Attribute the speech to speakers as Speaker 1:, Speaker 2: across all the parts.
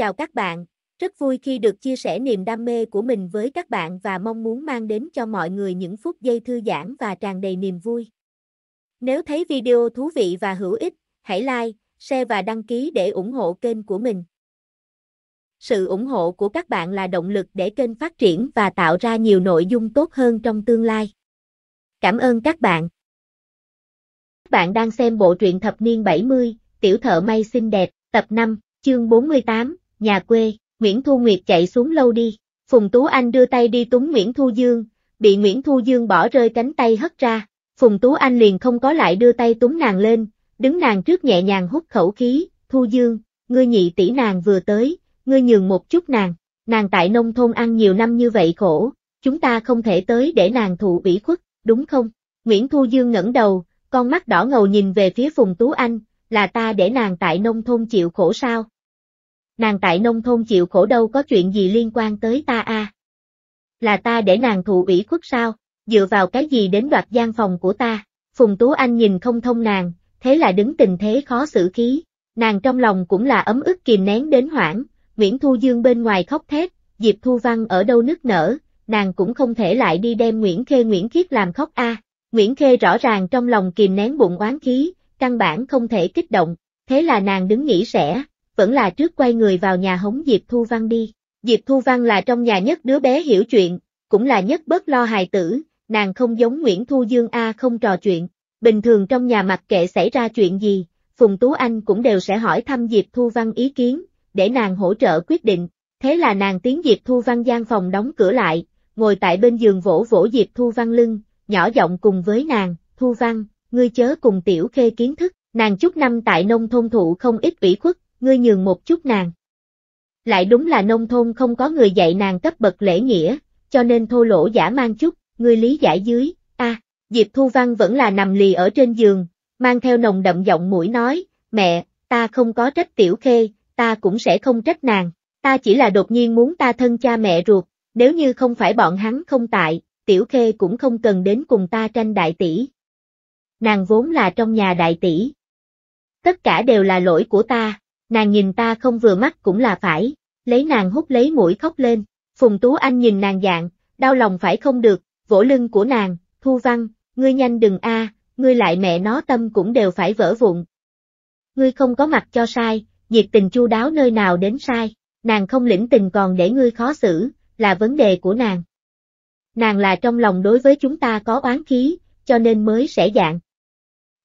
Speaker 1: Chào các bạn, rất vui khi được chia sẻ niềm đam mê của mình với các bạn và mong muốn mang đến cho mọi người những phút giây thư giãn và tràn đầy niềm vui. Nếu thấy video thú vị và hữu ích, hãy like, share và đăng ký để ủng hộ kênh của mình. Sự ủng hộ của các bạn là động lực để kênh phát triển và tạo ra nhiều nội dung tốt hơn trong tương lai. Cảm ơn các bạn. Các bạn đang xem bộ truyện thập niên 70, Tiểu thợ may xinh đẹp, tập 5, chương 48, nhà quê, Nguyễn Thu Nguyệt chạy xuống lâu đi, Phùng Tú Anh đưa tay đi túng Nguyễn Thu Dương, bị Nguyễn Thu Dương bỏ rơi cánh tay hất ra, Phùng Tú Anh liền không có lại đưa tay túng nàng lên, đứng nàng trước nhẹ nhàng hút khẩu khí, Thu Dương, ngươi nhị tỷ nàng vừa tới, ngươi nhường một chút nàng, nàng tại nông thôn ăn nhiều năm như vậy khổ, chúng ta không thể tới để nàng thụ bỉ khuất, đúng không? Nguyễn Thu Dương ngẩng đầu, con mắt đỏ ngầu nhìn về phía Phùng Tú Anh, là ta để nàng tại nông thôn chịu khổ sao, nàng tại nông thôn chịu khổ đâu có chuyện gì liên quan tới ta a à. Là ta để nàng thụ ủy khuất sao, dựa vào cái gì đến đoạt gian phòng của ta, Phùng Tú Anh nhìn không thông nàng, thế là đứng tình thế khó xử khí, nàng trong lòng cũng là ấm ức kìm nén đến hoảng, Nguyễn Thu Dương bên ngoài khóc thét, Diệp Thu Văn ở đâu nức nở, nàng cũng không thể lại đi đem Nguyễn Khê Nguyễn Khiết làm khóc a. À. Nguyễn Khê rõ ràng trong lòng kìm nén bụng oán khí, căn bản không thể kích động, thế là nàng đứng nghĩ sẽ, vẫn là trước quay người vào nhà hống Diệp Thu Văn đi. Diệp Thu Văn là trong nhà nhất đứa bé hiểu chuyện, cũng là nhất bớt lo hài tử, nàng không giống Nguyễn Thu Dương A không trò chuyện, bình thường trong nhà mặc kệ xảy ra chuyện gì, Phùng Tú Anh cũng đều sẽ hỏi thăm Diệp Thu Văn ý kiến, để nàng hỗ trợ quyết định, thế là nàng tiến Diệp Thu Văn gian phòng đóng cửa lại, ngồi tại bên giường vỗ vỗ Diệp Thu Văn lưng, nhỏ giọng cùng với nàng, Thu Văn, ngươi chớ cùng tiểu khê kiến thức, nàng chút năm tại nông thôn thụ không ít ủy khuất, ngươi nhường một chút nàng. Lại đúng là nông thôn không có người dạy nàng cấp bậc lễ nghĩa, cho nên thô lỗ giả mang chút, ngươi lý giải dưới, a Diệp Thu Văn vẫn là nằm lì ở trên giường, mang theo nồng đậm giọng mũi nói, mẹ, ta không có trách tiểu khê, ta cũng sẽ không trách nàng, ta chỉ là đột nhiên muốn ta thân cha mẹ ruột, nếu như không phải bọn hắn không tại, tiểu khê cũng không cần đến cùng ta tranh đại tỷ. Nàng vốn là trong nhà đại tỷ. Tất cả đều là lỗi của ta, nàng nhìn ta không vừa mắt cũng là phải, lấy nàng hút lấy mũi khóc lên, Phùng Tú Anh nhìn nàng dạng, đau lòng phải không được, vỗ lưng của nàng, Thu Văn, ngươi nhanh đừng a, ngươi lại mẹ nó tâm cũng đều phải vỡ vụn. Ngươi không có mặt cho sai, nhiệt tình chu đáo nơi nào đến sai, nàng không lĩnh tình còn để ngươi khó xử, là vấn đề của nàng. Nàng là trong lòng đối với chúng ta có oán khí, cho nên mới sẽ dạng.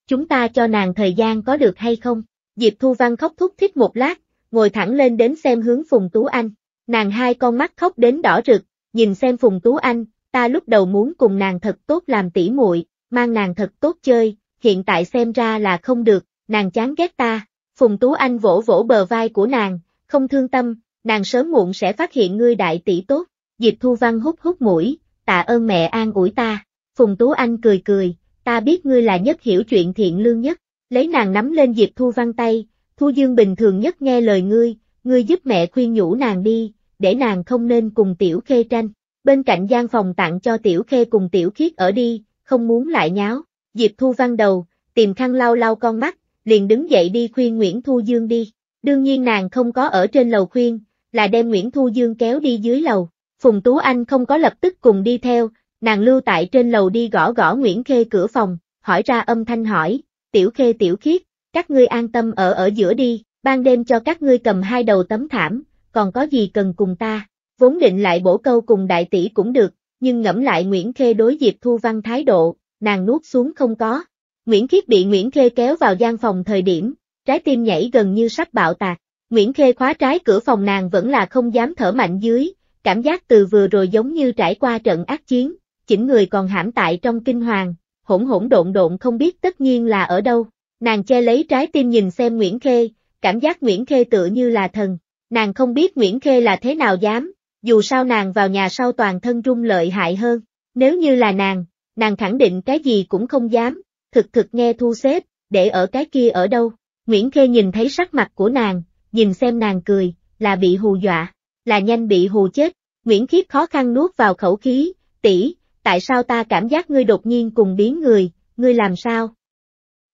Speaker 1: Chúng ta cho nàng thời gian có được hay không? Diệp Thu Văn khóc thúc thích một lát, ngồi thẳng lên đến xem hướng Phùng Tú Anh. Nàng hai con mắt khóc đến đỏ rực, nhìn xem Phùng Tú Anh, ta lúc đầu muốn cùng nàng thật tốt làm tỉ muội, mang nàng thật tốt chơi, hiện tại xem ra là không được, nàng chán ghét ta. Phùng Tú Anh vỗ vỗ bờ vai của nàng, không thương tâm, nàng sớm muộn sẽ phát hiện ngươi đại tỷ tốt. Diệp Thu Văn hút hút mũi, tạ ơn mẹ an ủi ta. Phùng Tú Anh cười cười, ta biết ngươi là nhất hiểu chuyện thiện lương nhất. Lấy nàng nắm lên Diệp Thu Văn tay, Thu Dương bình thường nhất nghe lời ngươi, ngươi giúp mẹ khuyên nhủ nàng đi, để nàng không nên cùng Tiểu Khê tranh. Bên cạnh gian phòng tặng cho Tiểu Khê cùng Tiểu Khiết ở đi, không muốn lại nháo. Diệp Thu Văn đầu, tìm khăn lau lau con mắt, liền đứng dậy đi khuyên Nguyễn Thu Dương đi. Đương nhiên nàng không có ở trên lầu khuyên, là đem Nguyễn Thu Dương kéo đi dưới lầu. Phùng Tú Anh không có lập tức cùng đi theo, nàng lưu tại trên lầu đi gõ gõ Nguyễn Khê cửa phòng, hỏi ra âm thanh hỏi, tiểu khê tiểu khiết, các ngươi an tâm ở ở giữa đi, ban đêm cho các ngươi cầm hai đầu tấm thảm, còn có gì cần cùng ta, vốn định lại bổ câu cùng đại tỷ cũng được, nhưng ngẫm lại Nguyễn Khê đối Diệp Thu Văn thái độ, nàng nuốt xuống không có. Nguyễn Khiết bị Nguyễn Khê kéo vào gian phòng thời điểm, trái tim nhảy gần như sắp bạo tạc, Nguyễn Khê khóa trái cửa phòng nàng vẫn là không dám thở mạnh dưới, cảm giác từ vừa rồi giống như trải qua trận ác chiến, chỉnh người còn hãm tại trong kinh hoàng, hỗn hỗn độn độn không biết tất nhiên là ở đâu. Nàng che lấy trái tim nhìn xem Nguyễn Khê, cảm giác Nguyễn Khê tựa như là thần. Nàng không biết Nguyễn Khê là thế nào dám, dù sao nàng vào nhà sau toàn thân rung lợi hại hơn. Nếu như là nàng, nàng khẳng định cái gì cũng không dám, thực thực nghe thu xếp, để ở cái kia ở đâu. Nguyễn Khê nhìn thấy sắc mặt của nàng, nhìn xem nàng cười, là bị hù dọa, là nhanh bị hù chết. Nguyễn Khiết khó khăn nuốt vào khẩu khí, tỷ, tại sao ta cảm giác ngươi đột nhiên cùng biến người, ngươi làm sao?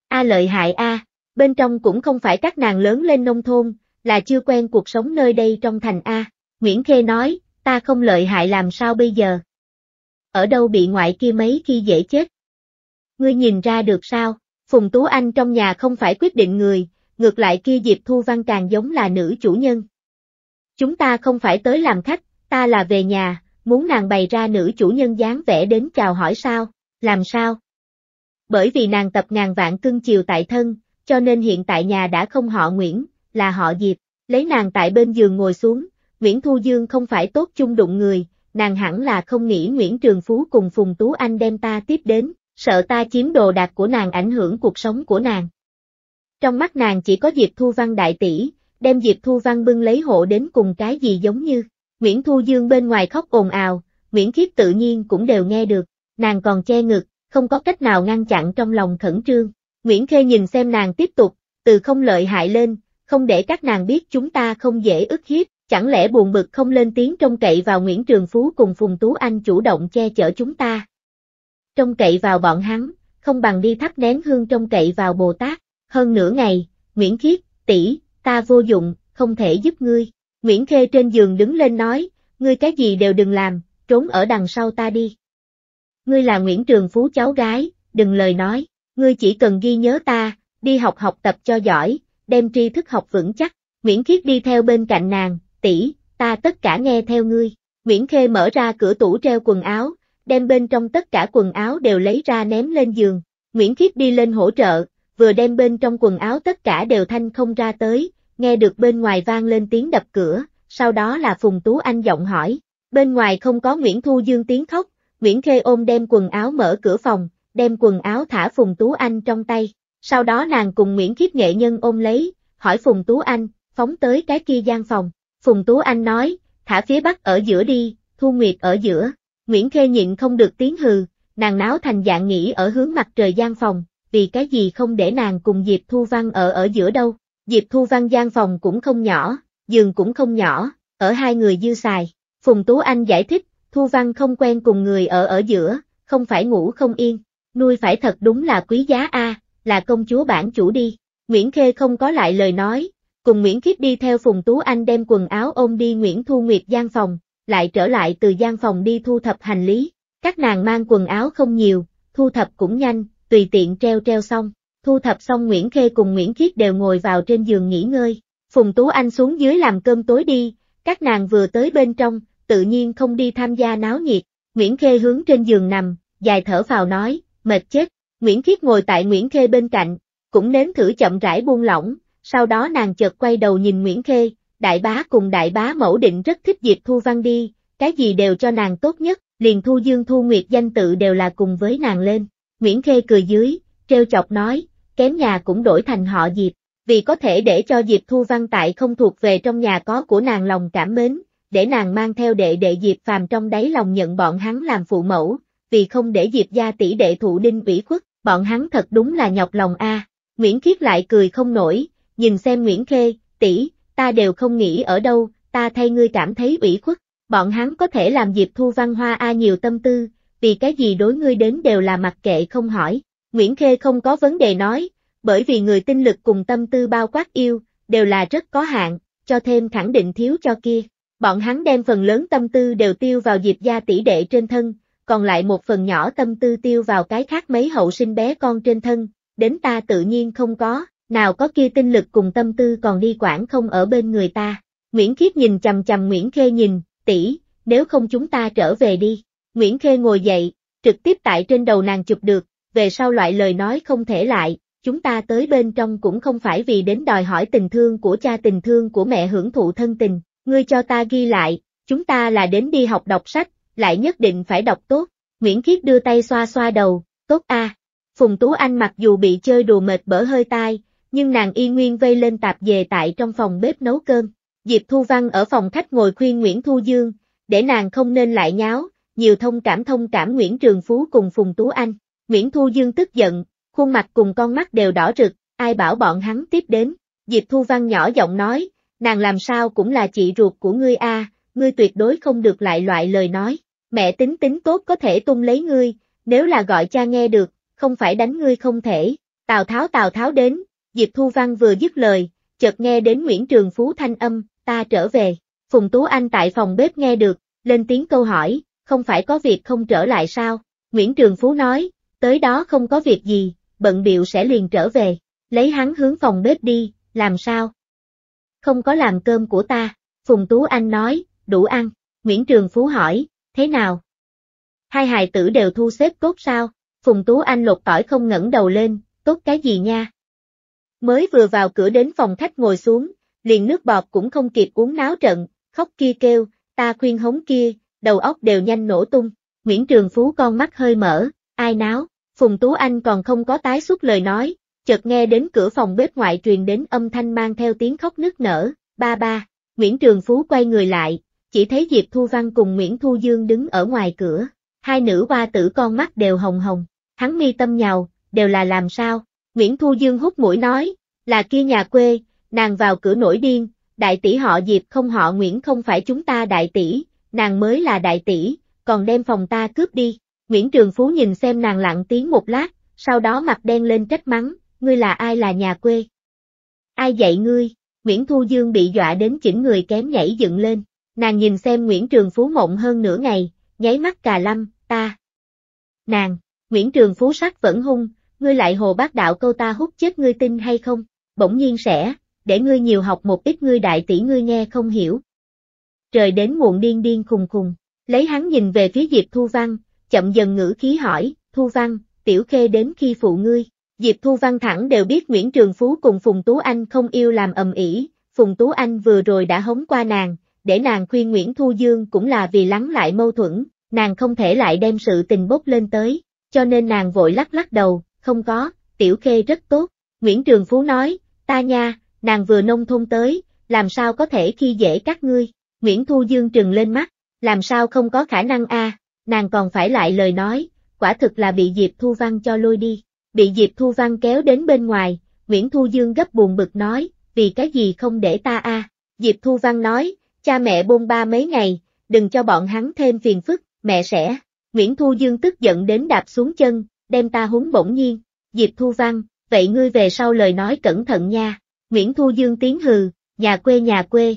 Speaker 1: A lợi hại A, bên trong cũng không phải các nàng lớn lên nông thôn, là chưa quen cuộc sống nơi đây trong thành A. Nguyễn Khê nói, ta không lợi hại làm sao bây giờ? Ở đâu bị ngoại kia mấy khi dễ chết? Ngươi nhìn ra được sao? Phùng Tú Anh trong nhà không phải quyết định người, ngược lại kia Diệp Thu Văn càng giống là nữ chủ nhân. Chúng ta không phải tới làm khách, ta là về nhà, muốn nàng bày ra nữ chủ nhân dáng vẻ đến chào hỏi sao, làm sao? Bởi vì nàng tập ngàn vạn cưng chiều tại thân, cho nên hiện tại nhà đã không họ Nguyễn, là họ Diệp, lấy nàng tại bên giường ngồi xuống, Nguyễn Thu Dương không phải tốt chung đụng người, nàng hẳn là không nghĩ Nguyễn Trường Phú cùng Phùng Tú Anh đem ta tiếp đến, sợ ta chiếm đồ đạc của nàng ảnh hưởng cuộc sống của nàng. Trong mắt nàng chỉ có Diệp Thu Văn đại tỷ, đem Diệp Thu Văn bưng lấy hộ đến cùng cái gì giống như, Nguyễn Thu Dương bên ngoài khóc ồn ào, Nguyễn Khiết tự nhiên cũng đều nghe được, nàng còn che ngực, không có cách nào ngăn chặn trong lòng khẩn trương. Nguyễn Khê nhìn xem nàng tiếp tục, từ không lợi hại lên, không để các nàng biết chúng ta không dễ ức hiếp, chẳng lẽ buồn bực không lên tiếng trông cậy vào Nguyễn Trường Phú cùng Phùng Tú Anh chủ động che chở chúng ta. Trông cậy vào bọn hắn, không bằng đi thắp nén hương trông cậy vào Bồ Tát, hơn nửa ngày, Nguyễn Khiết, tỷ, ta vô dụng, không thể giúp ngươi. Nguyễn Khê trên giường đứng lên nói, ngươi cái gì đều đừng làm, trốn ở đằng sau ta đi. Ngươi là Nguyễn Trường Phú cháu gái, đừng lời nói, ngươi chỉ cần ghi nhớ ta, đi học học tập cho giỏi, đem tri thức học vững chắc. Nguyễn Khiết đi theo bên cạnh nàng, tỷ, ta tất cả nghe theo ngươi. Nguyễn Khê mở ra cửa tủ treo quần áo, đem bên trong tất cả quần áo đều lấy ra ném lên giường. Nguyễn Khiết đi lên hỗ trợ, vừa đem bên trong quần áo tất cả đều thanh không ra tới, nghe được bên ngoài vang lên tiếng đập cửa, sau đó là Phùng Tú Anh giọng hỏi. Bên ngoài không có Nguyễn Thu Dương tiếng khóc, Nguyễn Khê ôm đem quần áo mở cửa phòng, đem quần áo thả Phùng Tú Anh trong tay. Sau đó nàng cùng Nguyễn Khiết Nghệ Nhân ôm lấy, hỏi Phùng Tú Anh, phóng tới cái kia gian phòng. Phùng Tú Anh nói, thả phía bắc ở giữa đi, Thu Nguyệt ở giữa. Nguyễn Khê nhịn không được tiếng hừ, nàng náo thành dạng nghĩ ở hướng mặt trời gian phòng, vì cái gì không để nàng cùng Diệp Thu Văn ở ở giữa đâu. Diệp Thu Văn gian phòng cũng không nhỏ, giường cũng không nhỏ, ở hai người dư xài. Phùng Tú Anh giải thích, Thu Văn không quen cùng người ở ở giữa, không phải ngủ không yên, nuôi phải thật đúng là quý giá a, là công chúa bản chủ đi. Nguyễn Khê không có lại lời nói, cùng Nguyễn Khiết đi theo Phùng Tú Anh đem quần áo ôm đi Nguyễn Thu Nguyệt gian phòng, lại trở lại từ gian phòng đi thu thập hành lý. Các nàng mang quần áo không nhiều, thu thập cũng nhanh, tùy tiện treo treo xong thu thập xong Nguyễn Khê cùng Nguyễn Khiết đều ngồi vào trên giường nghỉ ngơi. Phùng Tú Anh xuống dưới làm cơm tối đi, các nàng vừa tới bên trong, tự nhiên không đi tham gia náo nhiệt. Nguyễn Khê hướng trên giường nằm, dài thở vào nói, mệt chết. Nguyễn Khiết ngồi tại Nguyễn Khê bên cạnh, cũng nếm thử chậm rãi buông lỏng, sau đó nàng chợt quay đầu nhìn Nguyễn Khê, đại bá cùng đại bá mẫu định rất thích dịp Thu Văn đi, cái gì đều cho nàng tốt nhất, liền Thu Dương Thu Nguyệt danh tự đều là cùng với nàng lên. Nguyễn Khê cười dưới, treo chọc nói, kém nhà cũng đổi thành họ Diệp, vì có thể để cho Diệp Thu Văn tại không thuộc về trong nhà có của nàng lòng cảm mến, để nàng mang theo đệ đệ Diệp Phàm trong đáy lòng nhận bọn hắn làm phụ mẫu, vì không để Diệp gia tỷ đệ thụ đinh ủy khuất, bọn hắn thật đúng là nhọc lòng a. Nguyễn Khiết lại cười không nổi, nhìn xem Nguyễn Khê, tỷ, ta đều không nghĩ ở đâu, ta thay ngươi cảm thấy ủy khuất, bọn hắn có thể làm Diệp Thu Văn Hoa a nhiều tâm tư, vì cái gì đối ngươi đến đều là mặc kệ không hỏi. Nguyễn Khê không có vấn đề nói, bởi vì người tinh lực cùng tâm tư bao quát yêu, đều là rất có hạn, cho thêm khẳng định thiếu cho kia. Bọn hắn đem phần lớn tâm tư đều tiêu vào dịp gia tỷ đệ trên thân, còn lại một phần nhỏ tâm tư tiêu vào cái khác mấy hậu sinh bé con trên thân, đến ta tự nhiên không có, nào có kia tinh lực cùng tâm tư còn đi quản không ở bên người ta. Nguyễn Khiết nhìn chầm chầm Nguyễn Khê nhìn, tỷ, nếu không chúng ta trở về đi. Nguyễn Khê ngồi dậy, trực tiếp tại trên đầu nàng chụp được, về sau loại lời nói không thể lại, chúng ta tới bên trong cũng không phải vì đến đòi hỏi tình thương của cha tình thương của mẹ hưởng thụ thân tình, ngươi cho ta ghi lại, chúng ta là đến đi học đọc sách, lại nhất định phải đọc tốt. Nguyễn Khiết đưa tay xoa xoa đầu, tốt a. Phùng Tú Anh mặc dù bị chơi đùa mệt bở hơi tai, nhưng nàng y nguyên vây lên tạp về tại trong phòng bếp nấu cơm. Diệp Thu Văn ở phòng khách ngồi khuyên Nguyễn Thu Dương, để nàng không nên lại nháo, nhiều thông cảm thông cảm Nguyễn Trường Phú cùng Phùng Tú Anh. Nguyễn Thu Dương tức giận, khuôn mặt cùng con mắt đều đỏ rực, ai bảo bọn hắn tiếp đến. Diệp Thu Văn nhỏ giọng nói, nàng làm sao cũng là chị ruột của ngươi a, ngươi tuyệt đối không được lại loại lời nói. Mẹ tính tính tốt có thể tung lấy ngươi, nếu là gọi cha nghe được, không phải đánh ngươi không thể. Tào Tháo Tào Tháo đến, Diệp Thu Văn vừa dứt lời, chợt nghe đến Nguyễn Trường Phú thanh âm, ta trở về. Phùng Tú Anh tại phòng bếp nghe được, lên tiếng câu hỏi, không phải có việc không trở lại sao? Nguyễn Trường Phú nói, tới đó không có việc gì, bận biệu sẽ liền trở về, lấy hắn hướng phòng bếp đi, làm sao? Không có làm cơm của ta, Phùng Tú Anh nói, đủ ăn, Nguyễn Trường Phú hỏi, thế nào? Hai hài tử đều thu xếp cốt sao? Phùng Tú Anh lột tỏi không ngẩng đầu lên, tốt cái gì nha? Mới vừa vào cửa đến phòng khách ngồi xuống, liền nước bọt cũng không kịp uống náo trận, khóc kia kêu, ta khuyên hống kia, đầu óc đều nhanh nổ tung. Nguyễn Trường Phú con mắt hơi mở, ai náo? Phùng Tú Anh còn không có tái xuất lời nói, chợt nghe đến cửa phòng bếp ngoại truyền đến âm thanh mang theo tiếng khóc nức nở, ba ba, Nguyễn Trường Phú quay người lại, chỉ thấy Diệp Thu Văn cùng Nguyễn Thu Dương đứng ở ngoài cửa, hai nữ hoa tử con mắt đều hồng hồng, hắn mi tâm nhào, đều là làm sao, Nguyễn Thu Dương hút mũi nói, là kia nhà quê, nàng vào cửa nổi điên, đại tỷ họ Diệp không họ Nguyễn không phải chúng ta đại tỷ, nàng mới là đại tỷ, còn đem phòng ta cướp đi, Nguyễn Trường Phú nhìn xem nàng lặng tiếng một lát, sau đó mặt đen lên trách mắng, ngươi là ai là nhà quê? Ai dạy ngươi? Nguyễn Thu Dương bị dọa đến chỉnh người kém nhảy dựng lên, nàng nhìn xem Nguyễn Trường Phú mộng hơn nửa ngày, nháy mắt cà lâm, ta. Nàng, Nguyễn Trường Phú sắc vẫn hung, ngươi lại hồ bác đạo câu ta hút chết ngươi tin hay không, bỗng nhiên sẽ, để ngươi nhiều học một ít ngươi đại tỷ ngươi nghe không hiểu. Trời đến muộn điên điên khùng khùng, lấy hắn nhìn về phía Diệp Thu Văn, chậm dần ngữ khí hỏi, Thu Văn, Tiểu Khê đến khi phụ ngươi. Diệp Thu Văn thẳng đều biết Nguyễn Trường Phú cùng Phùng Tú Anh không yêu làm ầm ĩ, Phùng Tú Anh vừa rồi đã hống qua nàng, để nàng khuyên Nguyễn Thu Dương cũng là vì lắng lại mâu thuẫn, nàng không thể lại đem sự tình bốc lên tới, cho nên nàng vội lắc lắc đầu, không có, Tiểu Khê rất tốt. Nguyễn Trường Phú nói, ta nha, nàng vừa nông thôn tới, làm sao có thể khi dễ các ngươi. Nguyễn Thu Dương trừng lên mắt, làm sao không có khả năng a? À? nàng còn phải lại lời nói, quả thực là bị Diệp Thu Văn cho lôi đi. Bị Diệp Thu Văn kéo đến bên ngoài, Nguyễn Thu Dương gấp buồn bực nói, vì cái gì không để ta a? Diệp Thu Văn nói, cha mẹ bôn ba mấy ngày, đừng cho bọn hắn thêm phiền phức, mẹ sẽ. Nguyễn Thu Dương tức giận đến đạp xuống chân, đem ta húng bỗng nhiên. Diệp Thu Văn, vậy ngươi về sau lời nói cẩn thận nha. Nguyễn Thu Dương tiếng hừ, nhà quê nhà quê.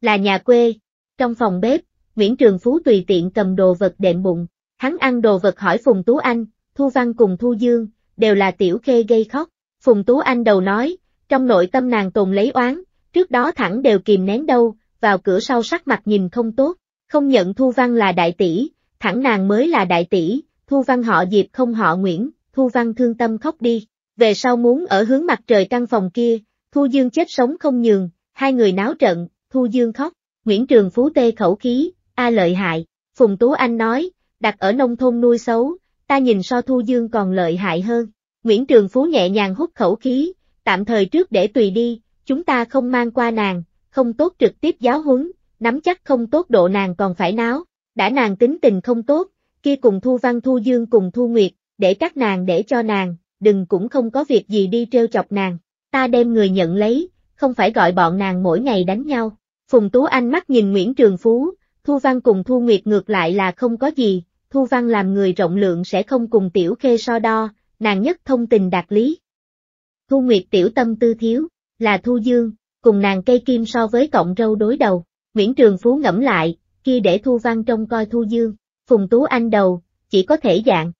Speaker 1: Là nhà quê. Trong phòng bếp, Nguyễn Trường Phú tùy tiện cầm đồ vật đệm bụng, hắn ăn đồ vật hỏi Phùng Tú Anh, Thu Văn cùng Thu Dương, đều là tiểu khê gây khóc. Phùng Tú Anh đầu nói, trong nội tâm nàng tồn lấy oán, trước đó thẳng đều kìm nén đâu, vào cửa sau sắc mặt nhìn không tốt, không nhận Thu Văn là đại tỷ, thẳng nàng mới là đại tỷ, Thu Văn họ Diệp không họ Nguyễn, Thu Văn thương tâm khóc đi, về sau muốn ở hướng mặt trời căn phòng kia, Thu Dương chết sống không nhường, hai người náo trận, Thu Dương khóc, Nguyễn Trường Phú tê khẩu khí, A à, lợi hại, Phùng Tú Anh nói, đặt ở nông thôn nuôi xấu, ta nhìn so thu dương còn lợi hại hơn. Nguyễn Trường Phú nhẹ nhàng hút khẩu khí, tạm thời trước để tùy đi, chúng ta không mang qua nàng, không tốt trực tiếp giáo huấn, nắm chắc không tốt độ nàng còn phải náo, đã nàng tính tình không tốt, kia cùng Thu Văn Thu Dương cùng Thu Nguyệt, để các nàng để cho nàng, đừng cũng không có việc gì đi treo chọc nàng, ta đem người nhận lấy, không phải gọi bọn nàng mỗi ngày đánh nhau. Phùng Tú Anh mắt nhìn Nguyễn Trường Phú, Thu Văn cùng Thu Nguyệt ngược lại là không có gì, Thu Văn làm người rộng lượng sẽ không cùng Tiểu Khê so đo, nàng nhất thông tình đạt lý. Thu Nguyệt tiểu tâm tư thiếu, là Thu Dương, cùng nàng cây kim so với cọng râu đối đầu, Nguyễn Trường Phú ngẫm lại, kia để Thu Văn trông coi Thu Dương, Phùng Tú Anh đầu, chỉ có thể dạng.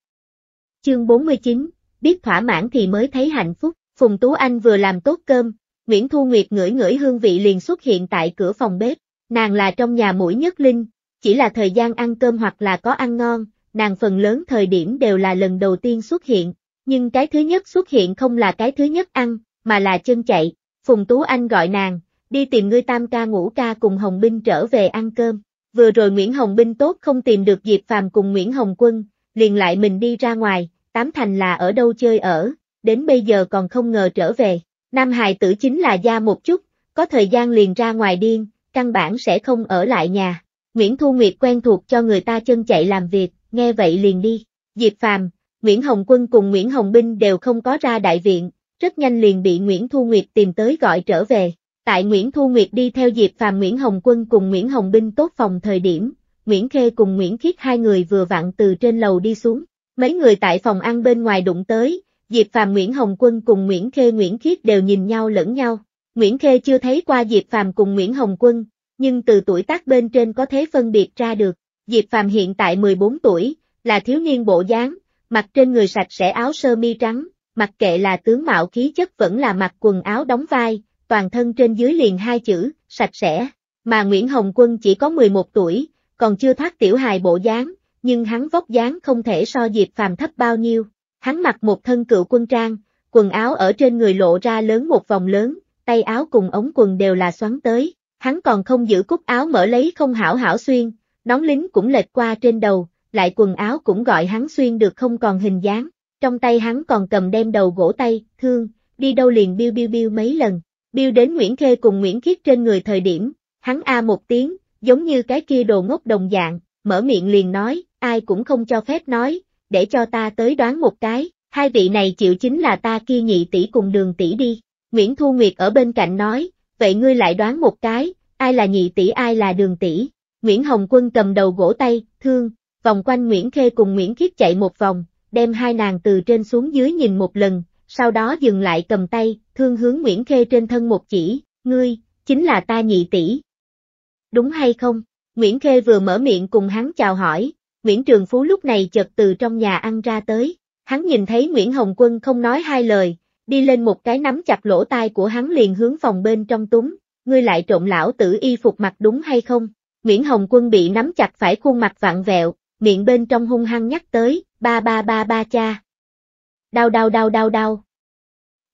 Speaker 1: Chương 49, biết thỏa mãn thì mới thấy hạnh phúc, Phùng Tú Anh vừa làm tốt cơm, Nguyễn Thu Nguyệt ngửi ngửi hương vị liền xuất hiện tại cửa phòng bếp, Nàng là trong nhà mũi nhất linh, chỉ là thời gian ăn cơm hoặc là có ăn ngon, nàng phần lớn thời điểm đều là lần đầu tiên xuất hiện, nhưng cái thứ nhất xuất hiện không là cái thứ nhất ăn, mà là chân chạy. Phùng Tú Anh gọi nàng, đi tìm ngươi tam ca ngũ ca cùng Hồng Binh trở về ăn cơm. Vừa rồi Nguyễn Hồng Binh tốt không tìm được Diệp Phàm cùng Nguyễn Hồng Quân, liền lại mình đi ra ngoài, tám thành là ở đâu chơi ở, đến bây giờ còn không ngờ trở về. Nam hài tử chính là gia một chút, có thời gian liền ra ngoài điên, căn bản sẽ không ở lại nhà. Nguyễn Thu Nguyệt quen thuộc cho người ta chân chạy làm việc, nghe vậy liền đi. Diệp Phàm, Nguyễn Hồng Quân cùng Nguyễn Hồng Binh đều không có ra đại viện, rất nhanh liền bị Nguyễn Thu Nguyệt tìm tới gọi trở về. Tại Nguyễn Thu Nguyệt đi theo Diệp Phàm Nguyễn Hồng Quân cùng Nguyễn Hồng Binh tốt phòng thời điểm, Nguyễn Khê cùng Nguyễn Khiết hai người vừa vặn từ trên lầu đi xuống. Mấy người tại phòng ăn bên ngoài đụng tới, Diệp Phạm, Nguyễn Hồng Quân cùng Nguyễn Khê Nguyễn Khiết đều nhìn nhau lẫn nhau, Nguyễn Khê chưa thấy qua Diệp Phàm cùng Nguyễn Hồng Quân, nhưng từ tuổi tác bên trên có thể phân biệt ra được. Diệp Phàm hiện tại 14 tuổi, là thiếu niên bộ dáng, mặc trên người sạch sẽ áo sơ mi trắng, mặc kệ là tướng mạo khí chất vẫn là mặc quần áo đóng vai, toàn thân trên dưới liền hai chữ, sạch sẽ. Mà Nguyễn Hồng Quân chỉ có 11 tuổi, còn chưa thoát tiểu hài bộ dáng, nhưng hắn vóc dáng không thể so Diệp Phàm thấp bao nhiêu. Hắn mặc một thân cựu quân trang, quần áo ở trên người lộ ra lớn một vòng lớn, tay áo cùng ống quần đều là xoắn tới, hắn còn không giữ cúc áo mở lấy không hảo hảo xuyên, nón lính cũng lệch qua trên đầu, lại quần áo cũng gọi hắn xuyên được không còn hình dáng, trong tay hắn còn cầm đem đầu gỗ tay, thương, đi đâu liền biêu biêu biêu mấy lần, biêu đến Nguyễn Khê cùng Nguyễn Khiết trên người thời điểm, hắn a một tiếng, giống như cái kia đồ ngốc đồng dạng, mở miệng liền nói, ai cũng không cho phép nói, để cho ta tới đoán một cái, hai vị này chịu chính là ta kia nhị tỷ cùng đường tỷ đi. Nguyễn Thu Nguyệt ở bên cạnh nói, vậy ngươi lại đoán một cái, ai là nhị tỷ ai là đường tỷ. Nguyễn Hồng Quân cầm đầu gỗ tay, thương, vòng quanh Nguyễn Khê cùng Nguyễn Khiết chạy một vòng, đem hai nàng từ trên xuống dưới nhìn một lần, sau đó dừng lại cầm tay, thương hướng Nguyễn Khê trên thân một chỉ, ngươi, chính là ta nhị tỷ. Đúng hay không? Nguyễn Khê vừa mở miệng cùng hắn chào hỏi, Nguyễn Trường Phú lúc này chợt từ trong nhà ăn ra tới, hắn nhìn thấy Nguyễn Hồng Quân không nói hai lời, đi lên một cái nắm chặt lỗ tai của hắn liền hướng phòng bên trong túng, ngươi lại trộn lão tử y phục mặt đúng hay không? Nguyễn Hồng Quân bị nắm chặt phải khuôn mặt vặn vẹo, miệng bên trong hung hăng nhắc tới, ba ba ba ba cha. Đau đau đau đau đau.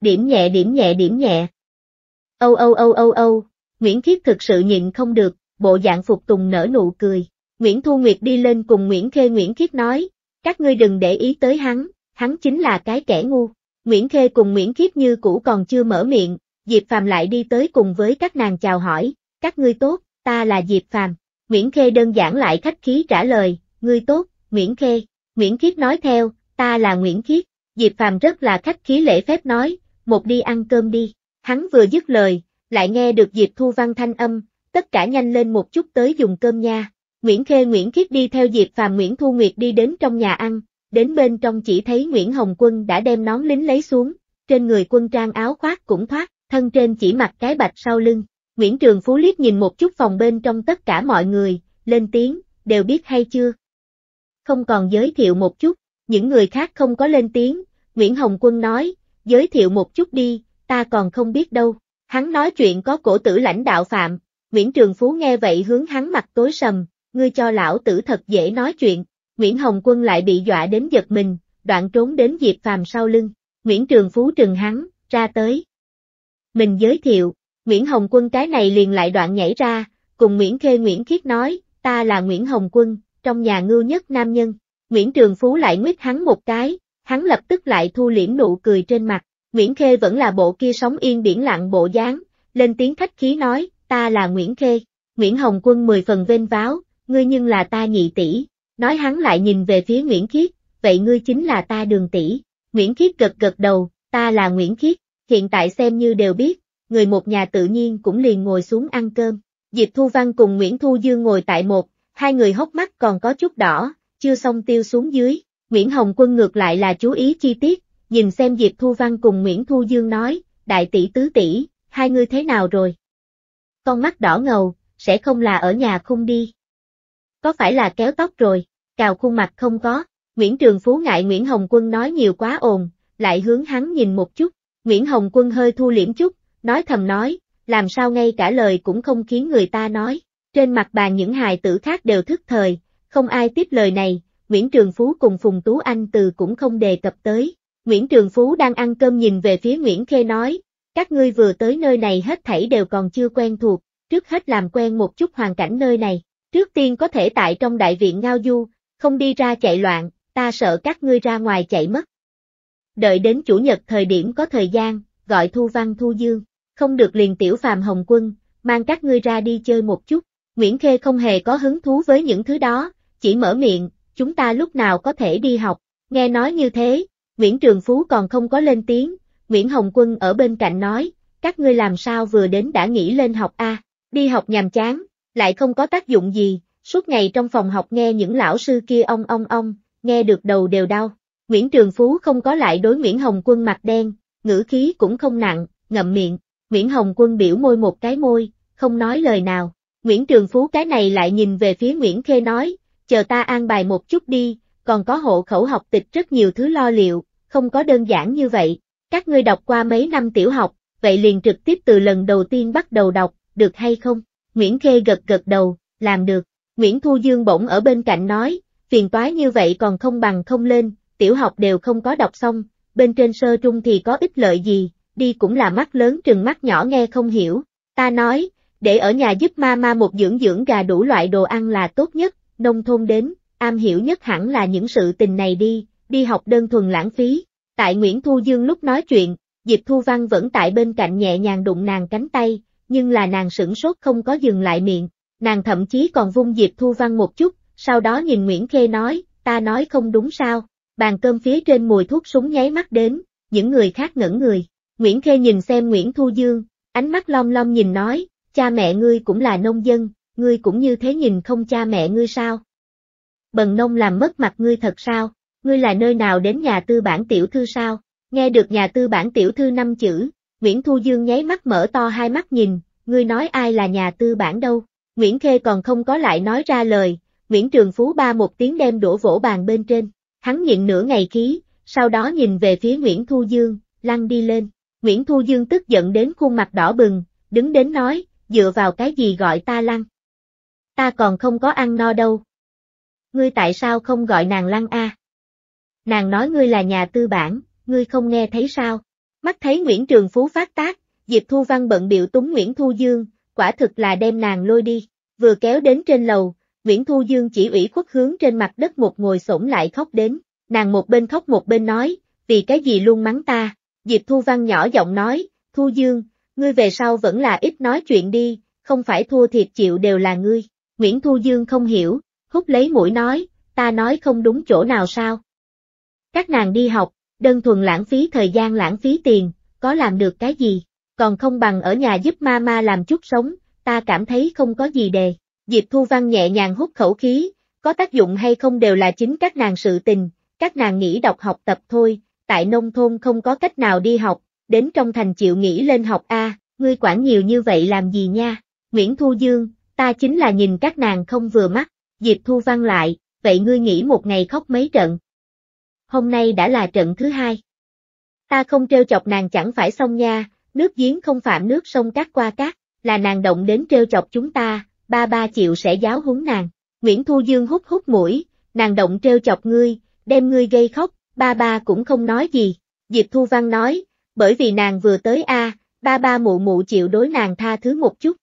Speaker 1: Điểm nhẹ điểm nhẹ điểm nhẹ. Âu Âu Âu Âu Âu, Nguyễn Khiết thực sự nhịn không được, bộ dạng phục tùng nở nụ cười. Nguyễn Thu Nguyệt đi lên cùng Nguyễn Khê Nguyễn Khiết nói, các ngươi đừng để ý tới hắn, hắn chính là cái kẻ ngu. Nguyễn Khê cùng Nguyễn Khiếp như cũ còn chưa mở miệng, Diệp Phàm lại đi tới cùng với các nàng chào hỏi, các ngươi tốt, ta là Diệp Phàm. Nguyễn Khê đơn giản lại khách khí trả lời, ngươi tốt, Nguyễn Khê. Nguyễn Khiết nói theo, ta là Nguyễn Khiết. Diệp Phàm rất là khách khí lễ phép nói, một đi ăn cơm đi. Hắn vừa dứt lời, lại nghe được Diệp Thu Văn thanh âm, tất cả nhanh lên một chút tới dùng cơm nha. Nguyễn Khê Nguyễn Khiết đi theo Diệp Phàm Nguyễn Thu Nguyệt đi đến trong nhà ăn, đến bên trong chỉ thấy Nguyễn Hồng Quân đã đem nón lính lấy xuống, trên người quân trang áo khoác cũng thoát, thân trên chỉ mặc cái bạch sau lưng. Nguyễn Trường Phú liếc nhìn một chút phòng bên trong tất cả mọi người, lên tiếng, đều biết hay chưa? Không còn giới thiệu một chút, những người khác không có lên tiếng, Nguyễn Hồng Quân nói, giới thiệu một chút đi, ta còn không biết đâu. Hắn nói chuyện có cổ tử lãnh đạo phạm, Nguyễn Trường Phú nghe vậy hướng hắn mặt tối sầm, ngươi cho lão tử thật dễ nói chuyện, Nguyễn Hồng Quân lại bị dọa đến giật mình, đoạn trốn đến Diệp Phàm sau lưng. Nguyễn Trường Phú trừng hắn, ra tới. Mình giới thiệu, Nguyễn Hồng Quân cái này liền lại đoạn nhảy ra, cùng Nguyễn Khê Nguyễn Khiết nói, ta là Nguyễn Hồng Quân, trong nhà ngưu nhất nam nhân. Nguyễn Trường Phú lại nguyết hắn một cái, hắn lập tức lại thu liễm nụ cười trên mặt. Nguyễn Khê vẫn là bộ kia sóng yên biển lặng bộ dáng, lên tiếng khách khí nói, ta là Nguyễn Khê. Nguyễn Hồng Quân mười phần vênh váo, ngươi nhưng là ta nhị tỷ, Nói hắn lại nhìn về phía Nguyễn Khiết, vậy ngươi chính là ta đường tỷ. Nguyễn Khiết gật gật đầu, ta là Nguyễn Khiết, hiện tại xem như đều biết, người một nhà tự nhiên cũng liền ngồi xuống ăn cơm. Diệp Thu Văn cùng Nguyễn Thu Dương ngồi tại một, hai người hốc mắt còn có chút đỏ, chưa xong tiêu xuống dưới. Nguyễn Hồng Quân ngược lại là chú ý chi tiết, nhìn xem Diệp Thu Văn cùng Nguyễn Thu Dương nói, đại tỷ tứ tỷ, hai người thế nào rồi? Con mắt đỏ ngầu, sẽ không là ở nhà không đi. Có phải là kéo tóc rồi? cào khuôn mặt không có. Nguyễn Trường Phú ngại Nguyễn Hồng Quân nói nhiều quá ồn, lại hướng hắn nhìn một chút. Nguyễn Hồng Quân hơi thu liễm chút, nói thầm nói, làm sao ngay cả lời cũng không khiến người ta nói. Trên mặt bàn những hài tử khác đều thức thời, không ai tiếp lời này, Nguyễn Trường Phú cùng Phùng Tú Anh từ cũng không đề cập tới. Nguyễn Trường Phú đang ăn cơm nhìn về phía Nguyễn Khê nói, các ngươi vừa tới nơi này hết thảy đều còn chưa quen thuộc, trước hết làm quen một chút hoàn cảnh nơi này. Trước tiên có thể tại trong đại viện Ngao Du, không đi ra chạy loạn, ta sợ các ngươi ra ngoài chạy mất. Đợi đến chủ nhật thời điểm có thời gian, gọi Thu Văn Thu Dương, không được liền tiểu phàm hồng quân, mang các ngươi ra đi chơi một chút. Nguyễn Khê không hề có hứng thú với những thứ đó, chỉ mở miệng, chúng ta lúc nào có thể đi học. Nghe nói như thế, Nguyễn Trường Phú còn không có lên tiếng, Nguyễn Hồng Quân ở bên cạnh nói, các ngươi làm sao vừa đến đã nghĩ lên học a, đi học nhàm chán, lại không có tác dụng gì, suốt ngày trong phòng học nghe những lão sư kia ong ong ong, nghe được đầu đều đau. Nguyễn Trường Phú không có lại đối Nguyễn Hồng Quân mặt đen, ngữ khí cũng không nặng, ngậm miệng. Nguyễn Hồng Quân biểu môi một cái môi, không nói lời nào. Nguyễn Trường Phú cái này lại nhìn về phía Nguyễn Khê nói, chờ ta an bài một chút đi, còn có hộ khẩu học tịch rất nhiều thứ lo liệu, không có đơn giản như vậy. Các ngươi đọc qua mấy năm tiểu học, vậy liền trực tiếp từ lần đầu tiên bắt đầu đọc, được hay không? Nguyễn Khê gật gật đầu, làm được. Nguyễn Thu Dương bỗng ở bên cạnh nói, phiền toái như vậy còn không bằng không lên, tiểu học đều không có đọc xong, bên trên sơ trung thì có ích lợi gì, đi cũng là mắt lớn trừng mắt nhỏ nghe không hiểu. Ta nói, để ở nhà giúp mama một dưỡng dưỡng gà đủ loại đồ ăn là tốt nhất, nông thôn đến, am hiểu nhất hẳn là những sự tình này đi, đi học đơn thuần lãng phí. Tại Nguyễn Thu Dương lúc nói chuyện, Diệp Thu Văn vẫn tại bên cạnh nhẹ nhàng đụng nàng cánh tay, nhưng là nàng sửng sốt không có dừng lại miệng, nàng thậm chí còn vung Diệp Thu Văn một chút, sau đó nhìn Nguyễn Khê nói, ta nói không đúng sao, bàn cơm phía trên mùi thuốc súng nháy mắt đến, những người khác ngẩn người. Nguyễn Khê nhìn xem Nguyễn Thu Dương, ánh mắt long long nhìn nói, cha mẹ ngươi cũng là nông dân, ngươi cũng như thế nhìn không cha mẹ ngươi sao? Bần nông làm mất mặt ngươi thật sao? Ngươi là nơi nào đến nhà tư bản tiểu thư sao? Nghe được nhà tư bản tiểu thư năm chữ, Nguyễn Thu Dương nháy mắt mở to hai mắt nhìn, ngươi nói ai là nhà tư bản đâu? Nguyễn Khê còn không có lại nói ra lời, Nguyễn Trường Phú ba một tiếng đem đổ vỗ bàn bên trên, hắn nhịn nửa ngày khí, sau đó nhìn về phía Nguyễn Thu Dương, lăn đi lên. Nguyễn Thu Dương tức giận đến khuôn mặt đỏ bừng, đứng đến nói, dựa vào cái gì gọi ta lăn. Ta còn không có ăn no đâu. Ngươi tại sao không gọi nàng lăn a? Nàng nói ngươi là nhà tư bản, ngươi không nghe thấy sao? Mắt thấy Nguyễn Trường Phú phát tác, Diệp Thu Văn bận biểu túng Nguyễn Thu Dương, quả thực là đem nàng lôi đi. Vừa kéo đến trên lầu, Nguyễn Thu Dương chỉ ủy khuất hướng trên mặt đất một ngồi xổm lại khóc đến, nàng một bên khóc một bên nói, vì cái gì luôn mắng ta, Diệp Thu Văn nhỏ giọng nói, Thu Dương, ngươi về sau vẫn là ít nói chuyện đi, không phải thua thiệt chịu đều là ngươi, Nguyễn Thu Dương không hiểu, hút lấy mũi nói, ta nói không đúng chỗ nào sao. Các nàng đi học, đơn thuần lãng phí thời gian lãng phí tiền, có làm được cái gì? còn không bằng ở nhà giúp mama làm chút sống, ta cảm thấy không có gì đề. Diệp Thu Văn nhẹ nhàng hút khẩu khí, có tác dụng hay không đều là chính các nàng sự tình, các nàng nghĩ đọc học tập thôi, tại nông thôn không có cách nào đi học, đến trong thành chịu nghĩ lên học A, ngươi quản nhiều như vậy làm gì nha, Nguyễn Thu Dương, ta chính là nhìn các nàng không vừa mắt, Diệp Thu Văn lại, vậy ngươi nghĩ một ngày khóc mấy trận. Hôm nay đã là trận thứ hai. Ta không trêu chọc nàng chẳng phải xong nha, nước giếng không phạm nước sông cát qua cát, là nàng động đến trêu chọc chúng ta, ba ba chịu sẽ giáo huấn nàng. Nguyễn Thu Dương hút hút mũi, nàng động trêu chọc ngươi, đem ngươi gây khóc, ba ba cũng không nói gì. Diệp Thu Văn nói, bởi vì nàng vừa tới A, ba ba mụ mụ chịu đối nàng tha thứ một chút.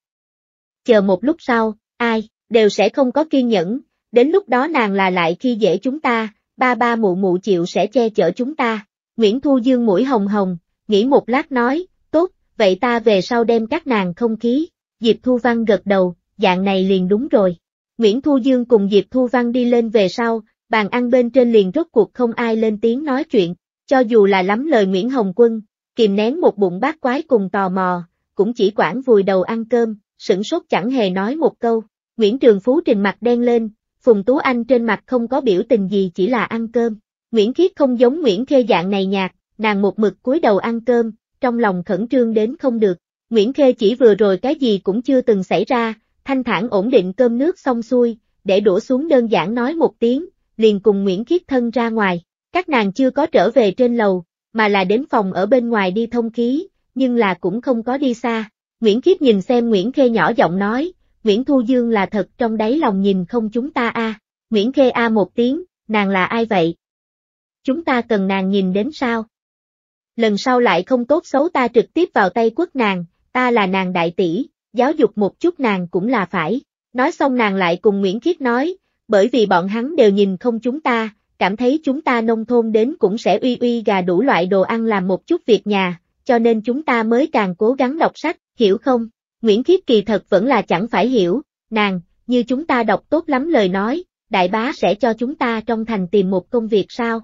Speaker 1: Chờ một lúc sau, ai, đều sẽ không có kiên nhẫn, đến lúc đó nàng là lại khi dễ chúng ta, ba ba mụ mụ chịu sẽ che chở chúng ta. Nguyễn Thu Dương mũi hồng hồng, nghĩ một lát nói, vậy ta về sau đem các nàng không khí. Diệp Thu Văn gật đầu, dạng này liền đúng rồi. Nguyễn Thu Dương cùng Diệp Thu Văn đi lên về sau, bàn ăn bên trên liền rốt cuộc không ai lên tiếng nói chuyện, cho dù là lắm lời Nguyễn Hồng Quân, kìm nén một bụng bát quái cùng tò mò, cũng chỉ quản vùi đầu ăn cơm, sửng sốt chẳng hề nói một câu. Nguyễn Trường Phú trình mặt đen lên, Phùng Tú Anh trên mặt không có biểu tình gì chỉ là ăn cơm. Nguyễn Khiết không giống Nguyễn Khê dạng này nhạt, nàng một mực cúi đầu ăn cơm, trong lòng khẩn trương đến không được. Nguyễn Khê chỉ vừa rồi cái gì cũng chưa từng xảy ra, thanh thản ổn định cơm nước xong xuôi, để đổ xuống đơn giản nói một tiếng, liền cùng Nguyễn Khiết thân ra ngoài. Các nàng chưa có trở về trên lầu, mà là đến phòng ở bên ngoài đi thông khí, nhưng là cũng không có đi xa. Nguyễn Khiết nhìn xem Nguyễn Khê nhỏ giọng nói, Nguyễn Thu Dương là thật trong đáy lòng nhìn không chúng ta a. Nguyễn Khê a một tiếng, nàng là ai vậy? Chúng ta cần nàng nhìn đến sao? lần sau lại không tốt xấu ta trực tiếp vào tay quốc nàng, ta là nàng đại tỷ, giáo dục một chút nàng cũng là phải. Nói xong nàng lại cùng Nguyễn Khiết nói, bởi vì bọn hắn đều nhìn không chúng ta, cảm thấy chúng ta nông thôn đến cũng sẽ uy uy gà đủ loại đồ ăn làm một chút việc nhà, cho nên chúng ta mới càng cố gắng đọc sách, hiểu không? Nguyễn Khiết kỳ thật vẫn là chẳng phải hiểu, nàng, như chúng ta đọc tốt lắm lời nói, đại bá sẽ cho chúng ta trong thành tìm một công việc sao?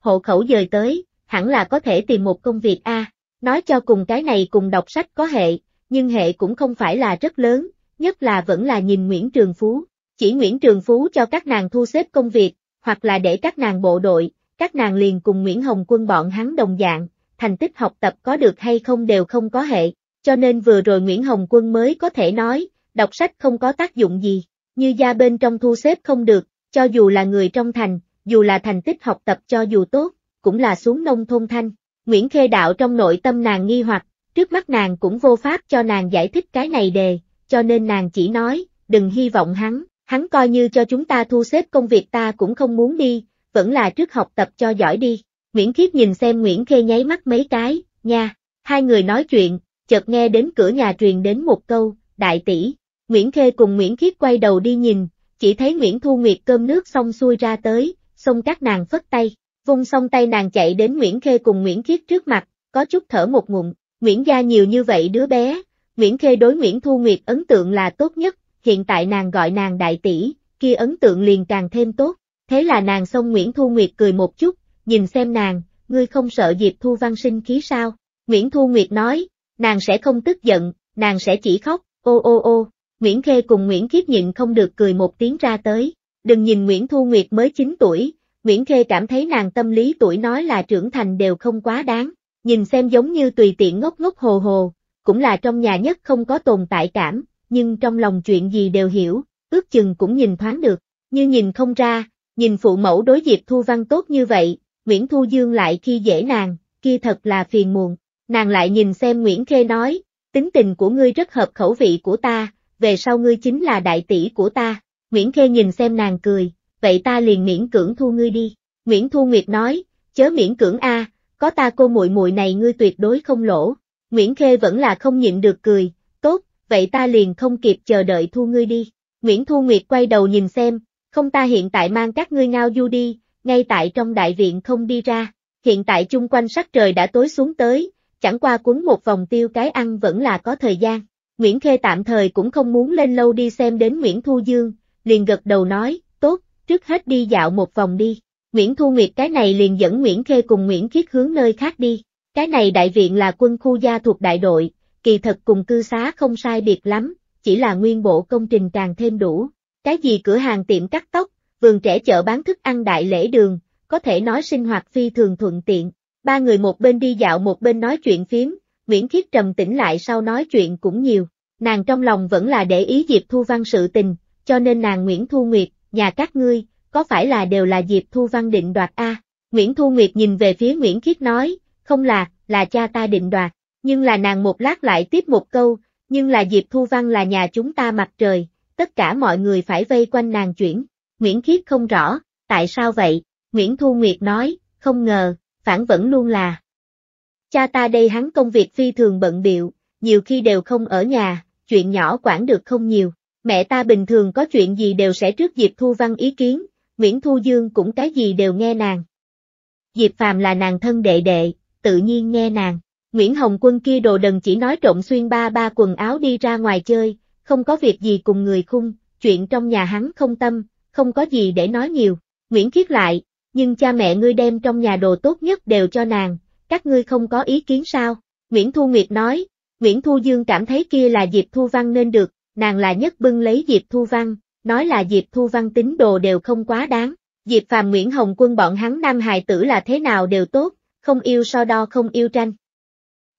Speaker 1: Hộ khẩu dời tới, hẳn là có thể tìm một công việc a. Nói cho cùng cái này cùng đọc sách có hệ, nhưng hệ cũng không phải là rất lớn, nhất là vẫn là nhìn Nguyễn Trường Phú. Chỉ Nguyễn Trường Phú cho các nàng thu xếp công việc, hoặc là để các nàng bộ đội, các nàng liền cùng Nguyễn Hồng Quân bọn hắn đồng dạng, thành tích học tập có được hay không đều không có hệ, cho nên vừa rồi Nguyễn Hồng Quân mới có thể nói, đọc sách không có tác dụng gì, như gia bên trong thu xếp không được, cho dù là người trong thành, dù là thành tích học tập cho dù tốt, cũng là xuống nông thôn thanh. Nguyễn Khê Đạo trong nội tâm nàng nghi hoặc, trước mắt nàng cũng vô pháp cho nàng giải thích cái này đề, cho nên nàng chỉ nói, đừng hy vọng hắn, hắn coi như cho chúng ta thu xếp công việc ta cũng không muốn đi, vẫn là trước học tập cho giỏi đi. Nguyễn Khiết nhìn xem Nguyễn Khê nháy mắt mấy cái, nha, hai người nói chuyện, chợt nghe đến cửa nhà truyền đến một câu, đại tỷ. Nguyễn Khê cùng Nguyễn Khiết quay đầu đi nhìn, chỉ thấy Nguyễn Thu Nguyệt cơm nước xong xuôi ra tới, xong các nàng phất tay. Vung xong tay nàng chạy đến Nguyễn Khê cùng Nguyễn Khiết trước mặt, có chút thở một ngụm, Nguyễn gia nhiều như vậy đứa bé, Nguyễn Khê đối Nguyễn Thu Nguyệt ấn tượng là tốt nhất, hiện tại nàng gọi nàng đại tỷ, kia ấn tượng liền càng thêm tốt. Thế là nàng xông Nguyễn Thu Nguyệt cười một chút, nhìn xem nàng, ngươi không sợ Diệp Thu Văn sinh khí sao? Nguyễn Thu Nguyệt nói, nàng sẽ không tức giận, nàng sẽ chỉ khóc, ô ô ô, Nguyễn Khê cùng Nguyễn khiết nhịn không được cười một tiếng ra tới. Đừng nhìn Nguyễn Thu Nguyệt mới 9 tuổi, Nguyễn Khê cảm thấy nàng tâm lý tuổi nói là trưởng thành đều không quá đáng, nhìn xem giống như tùy tiện ngốc ngốc hồ hồ, cũng là trong nhà nhất không có tồn tại cảm, nhưng trong lòng chuyện gì đều hiểu, ước chừng cũng nhìn thoáng được, như nhìn không ra, nhìn phụ mẫu đối Diệp Thu Văn tốt như vậy, Nguyễn Thu Dương lại khi dễ nàng, kia thật là phiền muộn, nàng lại nhìn xem Nguyễn Khê nói, tính tình của ngươi rất hợp khẩu vị của ta, về sau ngươi chính là đại tỷ của ta, Nguyễn Khê nhìn xem nàng cười, vậy ta liền miễn cưỡng thu ngươi đi. Nguyễn Thu Nguyệt nói, chớ miễn cưỡng a, có ta cô muội muội này ngươi tuyệt đối không lỗ. Nguyễn Khê vẫn là không nhịn được cười, tốt, vậy ta liền không kịp chờ đợi thu ngươi đi. Nguyễn Thu Nguyệt quay đầu nhìn xem, không ta hiện tại mang các ngươi ngao du đi, ngay tại trong đại viện không đi ra, hiện tại chung quanh sắc trời đã tối xuống tới, chẳng qua cuốn một vòng tiêu cái ăn vẫn là có thời gian. Nguyễn Khê tạm thời cũng không muốn lên lâu đi xem đến Nguyễn Thu Dương, liền gật đầu nói, trước hết đi dạo một vòng đi. Nguyễn Thu Nguyệt cái này liền dẫn Nguyễn Khê cùng Nguyễn Khiết hướng nơi khác đi. Cái này đại viện là quân khu gia thuộc đại đội, kỳ thật cùng cư xá không sai biệt lắm, chỉ là nguyên bộ công trình càng thêm đủ. Cái gì cửa hàng tiệm cắt tóc, vườn trẻ chợ bán thức ăn đại lễ đường, có thể nói sinh hoạt phi thường thuận tiện. Ba người một bên đi dạo một bên nói chuyện phím, Nguyễn Khiết trầm tĩnh lại sau nói chuyện cũng nhiều. Nàng trong lòng vẫn là để ý Diệp Thu Văn sự tình, cho nên nàng Nguyễn Thu Nguyệt, nhà các ngươi, có phải là đều là Diệp Thu Văn định đoạt a? Nguyễn Thu Nguyệt nhìn về phía Nguyễn Khiết nói, không là, là cha ta định đoạt, nhưng là nàng một lát lại tiếp một câu, nhưng là Diệp Thu Văn là nhà chúng ta mặt trời, tất cả mọi người phải vây quanh nàng chuyển. Nguyễn Khiết không rõ, tại sao vậy? Nguyễn Thu Nguyệt nói, không ngờ, phản vẫn luôn là. Cha ta đây hắn công việc phi thường bận biệu, nhiều khi đều không ở nhà, chuyện nhỏ quản được không nhiều, Mẹ ta bình thường có chuyện gì đều sẽ trước Diệp Thu Văn ý kiến, Nguyễn Thu Dương cũng cái gì đều nghe nàng. Diệp Phàm là nàng thân đệ đệ, tự nhiên nghe nàng. Nguyễn Hồng Quân kia đồ đần chỉ nói trộm xuyên ba ba quần áo đi ra ngoài chơi, không có việc gì cùng người khung, chuyện trong nhà hắn không tâm, không có gì để nói nhiều. Nguyễn Khiết lại, nhưng cha mẹ ngươi đem trong nhà đồ tốt nhất đều cho nàng, các ngươi không có ý kiến sao? Nguyễn Thu Nguyệt nói, Nguyễn Thu Dương cảm thấy kia là Diệp Thu Văn nên được, nàng là nhất bưng lấy Diệp Thu Văn, nói là Diệp Thu Văn tính đồ đều không quá đáng, Diệp Phàm Nguyễn Hồng Quân bọn hắn nam hài tử là thế nào đều tốt, không yêu so đo không yêu tranh.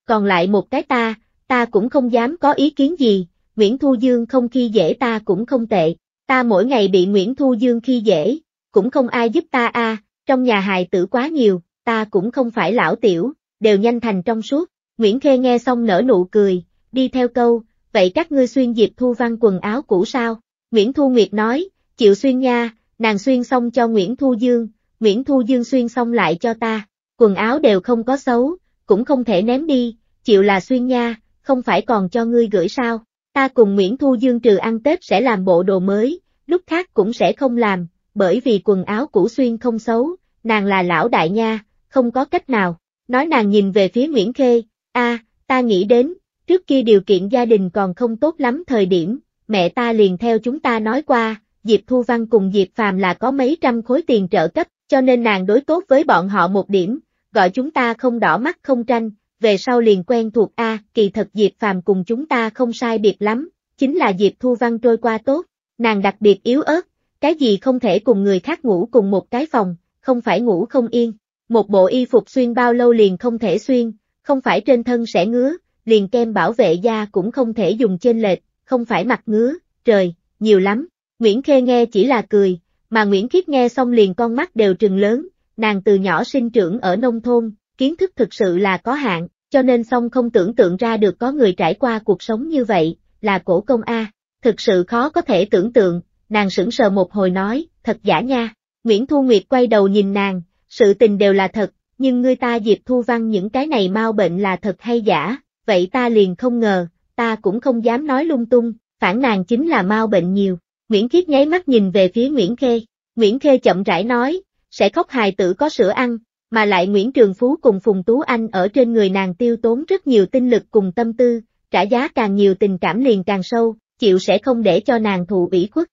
Speaker 1: Còn lại một cái ta, ta cũng không dám có ý kiến gì, Nguyễn Thu Dương không khi dễ ta cũng không tệ, ta mỗi ngày bị Nguyễn Thu Dương khi dễ, cũng không ai giúp ta a. trong nhà hài tử quá nhiều, ta cũng không phải lão tiểu, đều nhanh thành trong suốt. Nguyễn Khê nghe xong nở nụ cười, đi theo câu, vậy các ngươi xuyên dịp Thu Văn quần áo cũ sao? Nguyễn Thu Nguyệt nói, chịu xuyên nha, nàng xuyên xong cho Nguyễn Thu Dương, Nguyễn Thu Dương xuyên xong lại cho ta, quần áo đều không có xấu, cũng không thể ném đi, chịu là xuyên nha, không phải còn cho ngươi gửi sao? Ta cùng Nguyễn Thu Dương trừ ăn Tết sẽ làm bộ đồ mới, lúc khác cũng sẽ không làm, bởi vì quần áo cũ xuyên không xấu, nàng là lão đại nha, không có cách nào. Nói nàng nhìn về phía Nguyễn Khê, a, ta nghĩ đến, trước kia điều kiện gia đình còn không tốt lắm thời điểm, mẹ ta liền theo chúng ta nói qua, Diệp Thu Văn cùng Diệp Phàm là có mấy trăm khối tiền trợ cấp, cho nên nàng đối tốt với bọn họ một điểm, gọi chúng ta không đỏ mắt không tranh, về sau liền quen thuộc A, kỳ thật Diệp Phàm cùng chúng ta không sai biệt lắm, chính là Diệp Thu Văn trôi qua tốt, nàng đặc biệt yếu ớt, cái gì không thể cùng người khác ngủ cùng một cái phòng, không phải ngủ không yên, một bộ y phục xuyên bao lâu liền không thể xuyên, không phải trên thân sẽ ngứa, liền kem bảo vệ da cũng không thể dùng trên lệch, không phải mặt ngứa, trời, nhiều lắm. Nguyễn Khê nghe chỉ là cười, mà Nguyễn Khiết nghe xong liền con mắt đều trừng lớn, nàng từ nhỏ sinh trưởng ở nông thôn, kiến thức thực sự là có hạn, cho nên xong không tưởng tượng ra được có người trải qua cuộc sống như vậy, là cổ công A, thực sự khó có thể tưởng tượng, nàng sững sờ một hồi nói, thật giả nha, Nguyễn Thu Nguyệt quay đầu nhìn nàng, sự tình đều là thật, nhưng người ta dịp Thu Văn những cái này mau bệnh là thật hay giả, vậy ta liền không ngờ, ta cũng không dám nói lung tung, phản nàng chính là mau bệnh nhiều. Nguyễn Khiết nháy mắt nhìn về phía Nguyễn Khê, Nguyễn Khê chậm rãi nói, sẽ khóc hài tử có sữa ăn, mà lại Nguyễn Trường Phú cùng Phùng Tú Anh ở trên người nàng tiêu tốn rất nhiều tinh lực cùng tâm tư, trả giá càng nhiều tình cảm liền càng sâu, chịu sẽ không để cho nàng thụ ủy khuất.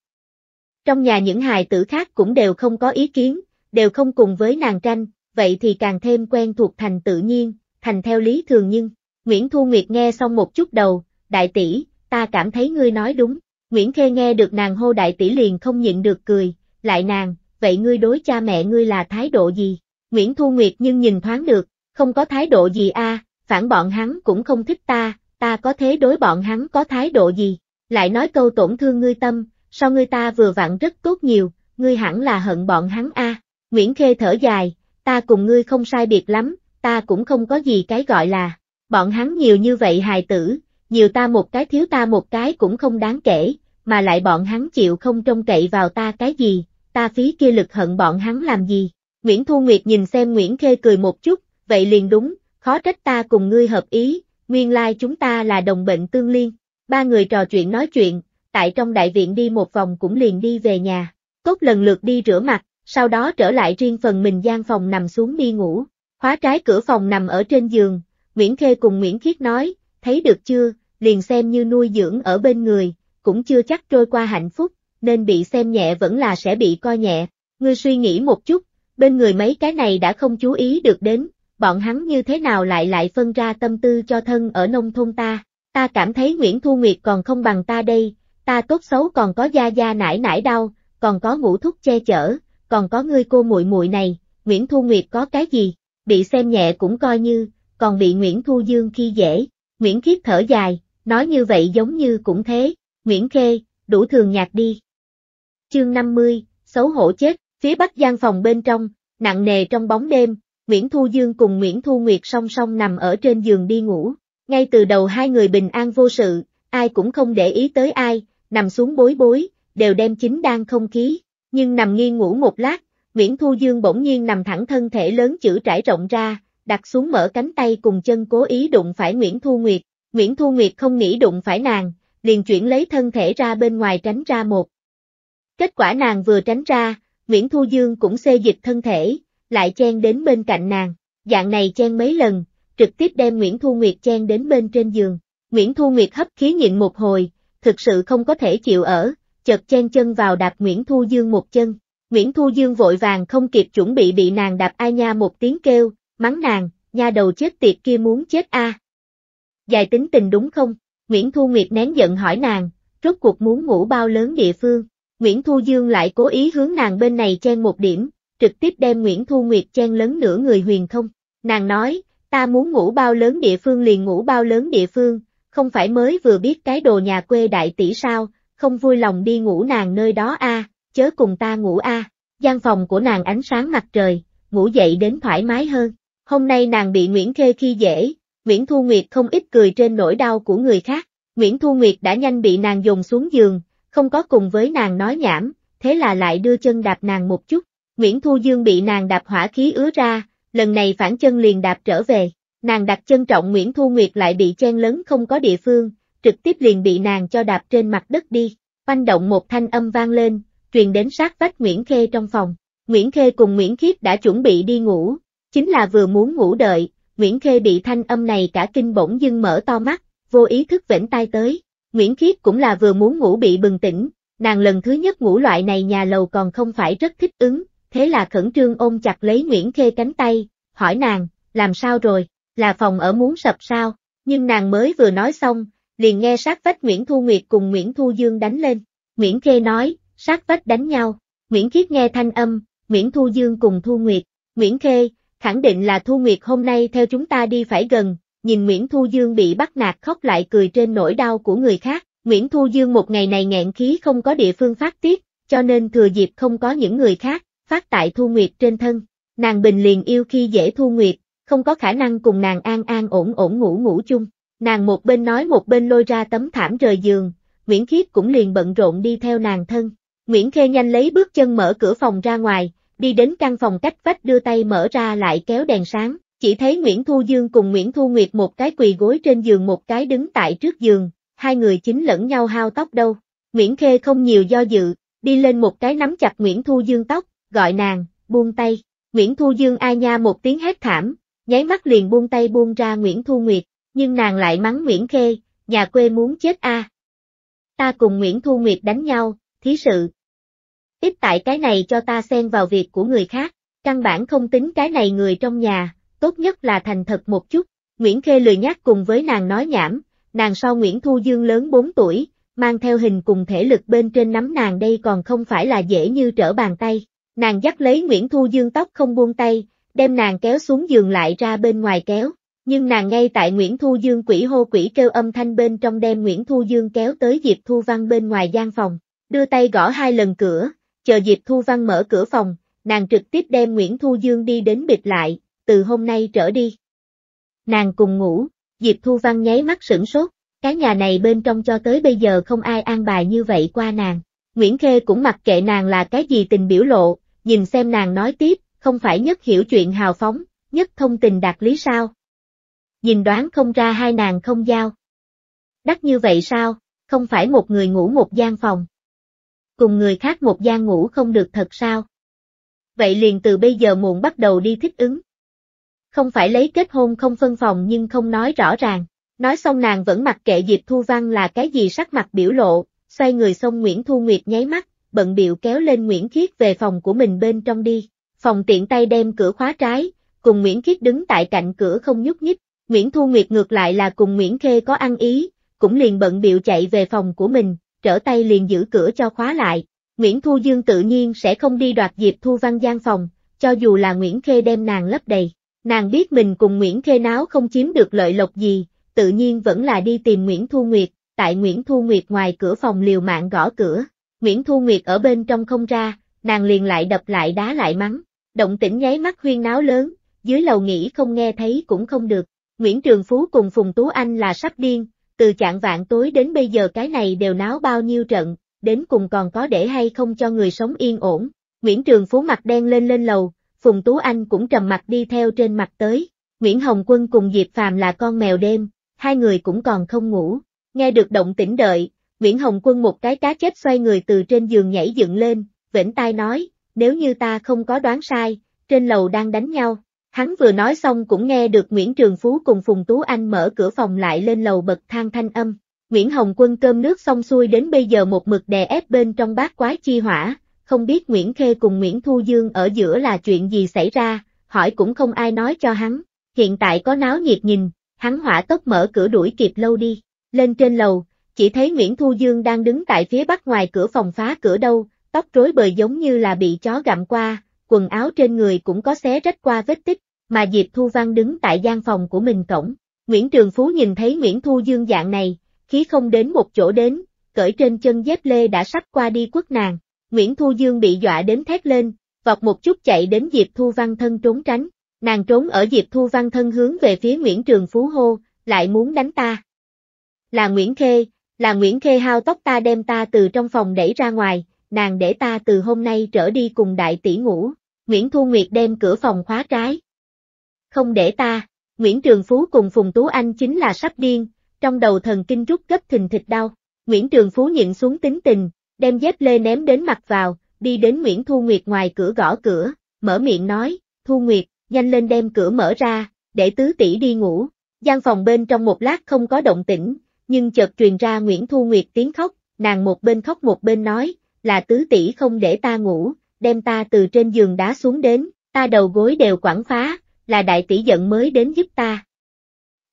Speaker 1: Trong nhà những hài tử khác cũng đều không có ý kiến, đều không cùng với nàng tranh, vậy thì càng thêm quen thuộc thành tự nhiên, thành theo lý thường nhưng. Nguyễn Thu Nguyệt nghe xong một chút đầu, đại tỷ, ta cảm thấy ngươi nói đúng. Nguyễn Khê nghe được nàng hô đại tỷ liền không nhịn được cười, lại nàng, vậy ngươi đối cha mẹ ngươi là thái độ gì? Nguyễn Thu Nguyệt nhưng nhìn thoáng được, không có thái độ gì a, phản bọn hắn cũng không thích ta, ta có thế đối bọn hắn có thái độ gì? Lại nói câu tổn thương ngươi tâm, sao ngươi ta vừa vặn rất tốt nhiều, ngươi hẳn là hận bọn hắn a. Nguyễn Khê thở dài, ta cùng ngươi không sai biệt lắm, ta cũng không có gì cái gọi là bọn hắn nhiều như vậy hài tử, nhiều ta một cái thiếu ta một cái cũng không đáng kể, mà lại bọn hắn chịu không trông cậy vào ta cái gì, ta phí kia lực hận bọn hắn làm gì. Nguyễn Thu Nguyệt nhìn xem Nguyễn Khê cười một chút, vậy liền đúng, khó trách ta cùng ngươi hợp ý, nguyên lai chúng ta là đồng bệnh tương liên. Ba người trò chuyện nói chuyện, tại trong đại viện đi một vòng cũng liền đi về nhà, cốt lần lượt đi rửa mặt, sau đó trở lại riêng phần mình gian phòng nằm xuống đi ngủ, khóa trái cửa phòng nằm ở trên giường, Nguyễn Khê cùng Nguyễn Khiết nói, thấy được chưa, liền xem như nuôi dưỡng ở bên người, cũng chưa chắc trôi qua hạnh phúc, nên bị xem nhẹ vẫn là sẽ bị coi nhẹ. Ngươi suy nghĩ một chút, bên người mấy cái này đã không chú ý được đến, bọn hắn như thế nào lại lại phân ra tâm tư cho thân ở nông thôn ta. Ta cảm thấy Nguyễn Thu Nguyệt còn không bằng ta đây, ta tốt xấu còn có gia gia nải nải đau, còn có ngũ thúc che chở, còn có ngươi cô muội muội này, Nguyễn Thu Nguyệt có cái gì, bị xem nhẹ cũng coi như, còn bị Nguyễn Thu Dương khi dễ. Nguyễn Khiết thở dài, nói như vậy giống như cũng thế, Nguyễn Khê, đủ thường nhạc đi. Chương 50, xấu hổ chết, phía bắc gian phòng bên trong, nặng nề trong bóng đêm, Nguyễn Thu Dương cùng Nguyễn Thu Nguyệt song song nằm ở trên giường đi ngủ. Ngay từ đầu hai người bình an vô sự, ai cũng không để ý tới ai, nằm xuống bối bối, đều đem chính đang không khí. Nhưng nằm nghiêng ngủ một lát, Nguyễn Thu Dương bỗng nhiên nằm thẳng thân thể lớn chữ trải rộng ra, đặt xuống mở cánh tay cùng chân cố ý đụng phải Nguyễn Thu Nguyệt. Nguyễn Thu Nguyệt không nghĩ đụng phải nàng, liền chuyển lấy thân thể ra bên ngoài tránh ra một. Kết quả nàng vừa tránh ra, Nguyễn Thu Dương cũng xê dịch thân thể, lại chen đến bên cạnh nàng, dạng này chen mấy lần, trực tiếp đem Nguyễn Thu Nguyệt chen đến bên trên giường. Nguyễn Thu Nguyệt hấp khí nhịn một hồi, thực sự không có thể chịu ở, chợt chen chân vào đạp Nguyễn Thu Dương một chân. Nguyễn Thu Dương vội vàng không kịp chuẩn bị bị nàng đạp ai nha một tiếng kêu, mắng nàng, nha đầu chết tiệt kia muốn chết a. À. Dài tính tình đúng không? Nguyễn Thu Nguyệt nén giận hỏi nàng, rốt cuộc muốn ngủ bao lớn địa phương. Nguyễn Thu Dương lại cố ý hướng nàng bên này chen một điểm, trực tiếp đem Nguyễn Thu Nguyệt chen lớn nửa người huyền không. Nàng nói, ta muốn ngủ bao lớn địa phương liền ngủ bao lớn địa phương, không phải mới vừa biết cái đồ nhà quê đại tỷ sao, không vui lòng đi ngủ nàng nơi đó a, à, chớ cùng ta ngủ a. À. Gian phòng của nàng ánh sáng mặt trời, ngủ dậy đến thoải mái hơn. Hôm nay nàng bị Nguyễn Khê khi dễ, Nguyễn Thu Nguyệt không ít cười trên nỗi đau của người khác. Nguyễn Thu Nguyệt đã nhanh bị nàng dùng xuống giường, không có cùng với nàng nói nhảm, thế là lại đưa chân đạp nàng một chút. Nguyễn Thu Dương bị nàng đạp hỏa khí ứa ra, lần này phản chân liền đạp trở về. Nàng đặt chân trọng Nguyễn Thu Nguyệt lại bị chen lấn không có địa phương, trực tiếp liền bị nàng cho đạp trên mặt đất đi. Oanh động một thanh âm vang lên, truyền đến sát vách Nguyễn Khê trong phòng. Nguyễn Khê cùng Nguyễn Khiết đã chuẩn bị đi ngủ, Chính là vừa muốn ngủ đợi, Nguyễn Khê bị thanh âm này cả kinh bỗng dưng mở to mắt, vô ý thức vểnh tai tới. Nguyễn Khiết cũng là vừa muốn ngủ bị bừng tỉnh, nàng lần thứ nhất ngủ loại này nhà lầu còn không phải rất thích ứng, thế là khẩn trương ôm chặt lấy Nguyễn Khê cánh tay, hỏi nàng, làm sao rồi, là phòng ở muốn sập sao, nhưng nàng mới vừa nói xong, liền nghe sát vách Nguyễn Thu Nguyệt cùng Nguyễn Thu Dương đánh lên. Nguyễn Khê nói, sát vách đánh nhau, Nguyễn Khiết nghe thanh âm, Nguyễn Thu Dương cùng Thu Nguyệt, Nguyễn Khê, khẳng định là Thu Nguyệt hôm nay theo chúng ta đi phải gần, nhìn Nguyễn Thu Dương bị bắt nạt khóc lại cười trên nỗi đau của người khác, Nguyễn Thu Dương một ngày này nghẹn khí không có địa phương phát tiết, cho nên thừa dịp không có những người khác, phát tại Thu Nguyệt trên thân, nàng bình liền yêu khi dễ Thu Nguyệt, không có khả năng cùng nàng an an ổn ổn ngủ ngủ chung, nàng một bên nói một bên lôi ra tấm thảm rời giường, Nguyễn Khiết cũng liền bận rộn đi theo nàng thân. Nguyễn Khê nhanh lấy bước chân mở cửa phòng ra ngoài, đi đến căn phòng cách vách đưa tay mở ra lại kéo đèn sáng, chỉ thấy Nguyễn Thu Dương cùng Nguyễn Thu Nguyệt một cái quỳ gối trên giường một cái đứng tại trước giường, hai người chính lẫn nhau hao tóc đâu. Nguyễn Khê không nhiều do dự, đi lên một cái nắm chặt Nguyễn Thu Dương tóc, gọi nàng, buông tay. Nguyễn Thu Dương ai nha một tiếng hét thảm, nháy mắt liền buông tay buông ra Nguyễn Thu Nguyệt, nhưng nàng lại mắng Nguyễn Khê, nhà quê muốn chết a. Ta cùng Nguyễn Thu Nguyệt đánh nhau, thí sự, ít tại cái này cho ta xen vào việc của người khác, căn bản không tính cái này người trong nhà, tốt nhất là thành thật một chút. Nguyễn Khê lười nhắc cùng với nàng nói nhảm, nàng sau Nguyễn Thu Dương lớn 4 tuổi, mang theo hình cùng thể lực bên trên nắm nàng đây còn không phải là dễ như trở bàn tay. Nàng dắt lấy Nguyễn Thu Dương tóc không buông tay, đem nàng kéo xuống giường lại ra bên ngoài kéo, nhưng nàng ngay tại Nguyễn Thu Dương quỷ hô quỷ kêu âm thanh bên trong đem Nguyễn Thu Dương kéo tới Diệp Thu Văn bên ngoài gian phòng, đưa tay gõ hai lần cửa, Chờ dịp Thu Văn mở cửa phòng, nàng trực tiếp đem Nguyễn Thu Dương đi đến bịt lại, từ hôm nay trở đi. Nàng cùng ngủ, Diệp Thu Văn nháy mắt sửng sốt, cái nhà này bên trong cho tới bây giờ không ai an bài như vậy qua nàng. Nguyễn Khê cũng mặc kệ nàng là cái gì tình biểu lộ, nhìn xem nàng nói tiếp, không phải nhất hiểu chuyện hào phóng, nhất thông tình đạt lý sao. Nhìn đoán không ra hai nàng không giao. Đắt như vậy sao, không phải một người ngủ một gian phòng cùng người khác một gian ngủ không được thật sao? Vậy liền từ bây giờ muộn bắt đầu đi thích ứng. Không phải lấy kết hôn không phân phòng nhưng không nói rõ ràng, nói xong nàng vẫn mặc kệ Diệp Thu Văn là cái gì sắc mặt biểu lộ, xoay người xong Nguyễn Thu Nguyệt nháy mắt, bận biểu kéo lên Nguyễn Khiết về phòng của mình bên trong đi, phòng tiện tay đem cửa khóa trái, cùng Nguyễn Khiết đứng tại cạnh cửa không nhúc nhích, Nguyễn Thu Nguyệt ngược lại là cùng Nguyễn Khê có ăn ý, cũng liền bận biểu chạy về phòng của mình, trở tay liền giữ cửa cho khóa lại. Nguyễn Thu Dương tự nhiên sẽ không đi đoạt dịp Thu Văn gian phòng, cho dù là Nguyễn Khê đem nàng lấp đầy. Nàng biết mình cùng Nguyễn Khê náo không chiếm được lợi lộc gì, tự nhiên vẫn là đi tìm Nguyễn Thu Nguyệt, tại Nguyễn Thu Nguyệt ngoài cửa phòng liều mạng gõ cửa. Nguyễn Thu Nguyệt ở bên trong không ra, nàng liền lại đập lại đá lại mắng. Động tĩnh nháy mắt huyên náo lớn, dưới lầu nghỉ không nghe thấy cũng không được. Nguyễn Trường Phú cùng Phùng Tú Anh là sắp điên, từ chạng vạn tối đến bây giờ cái này đều náo bao nhiêu trận, đến cùng còn có để hay không cho người sống yên ổn. Nguyễn Trường Phú mặt đen lên lên lầu, Phùng Tú Anh cũng trầm mặt đi theo trên mặt tới, Nguyễn Hồng Quân cùng Diệp Phàm là con mèo đêm, hai người cũng còn không ngủ, nghe được động tĩnh đợi, Nguyễn Hồng Quân một cái cá chết xoay người từ trên giường nhảy dựng lên, vĩnh tai nói, nếu như ta không có đoán sai, trên lầu đang đánh nhau. Hắn vừa nói xong cũng nghe được Nguyễn Trường Phú cùng Phùng Tú Anh mở cửa phòng lại lên lầu bậc thang thanh âm. Nguyễn Hồng Quân cơm nước xong xuôi đến bây giờ một mực đè ép bên trong bát quái chi hỏa, không biết Nguyễn Khê cùng Nguyễn Thu Dương ở giữa là chuyện gì xảy ra, hỏi cũng không ai nói cho hắn. Hiện tại có náo nhiệt nhìn, hắn hỏa tốc mở cửa đuổi kịp lâu đi. Lên trên lầu, chỉ thấy Nguyễn Thu Dương đang đứng tại phía bắc ngoài cửa phòng phá cửa đâu, tóc rối bời giống như là bị chó gặm qua, quần áo trên người cũng có xé rách qua vết tích, mà Diệp Thu Văn đứng tại gian phòng của mình cổng. Nguyễn Trường Phú nhìn thấy Nguyễn Thu Dương dạng này, khí không đến một chỗ đến, cởi trên chân dép lê đã sắp qua đi quất nàng. Nguyễn Thu Dương bị dọa đến thét lên, vọt một chút chạy đến Diệp Thu Văn thân trốn tránh. Nàng trốn ở Diệp Thu Văn thân hướng về phía Nguyễn Trường Phú hô, lại muốn đánh ta. Là Nguyễn Khê, là Nguyễn Khê hao tóc ta đem ta từ trong phòng đẩy ra ngoài, nàng để ta từ hôm nay trở đi cùng đại tỷ ngủ, Nguyễn Thu Nguyệt đem cửa phòng khóa trái. Không để ta, Nguyễn Trường Phú cùng Phùng Tú Anh chính là sắp điên, trong đầu thần kinh rút gấp thình thịt đau. Nguyễn Trường Phú nhịn xuống tính tình, đem dép lê ném đến mặt vào, đi đến Nguyễn Thu Nguyệt ngoài cửa gõ cửa, mở miệng nói, Thu Nguyệt, nhanh lên đem cửa mở ra, để tứ tỷ đi ngủ. Gian phòng bên trong một lát không có động tĩnh, nhưng chợt truyền ra Nguyễn Thu Nguyệt tiếng khóc, nàng một bên khóc một bên nói, là tứ tỷ không để ta ngủ, đem ta từ trên giường đá xuống đến, ta đầu gối đều quẳng phá, là đại tỷ giận mới đến giúp ta.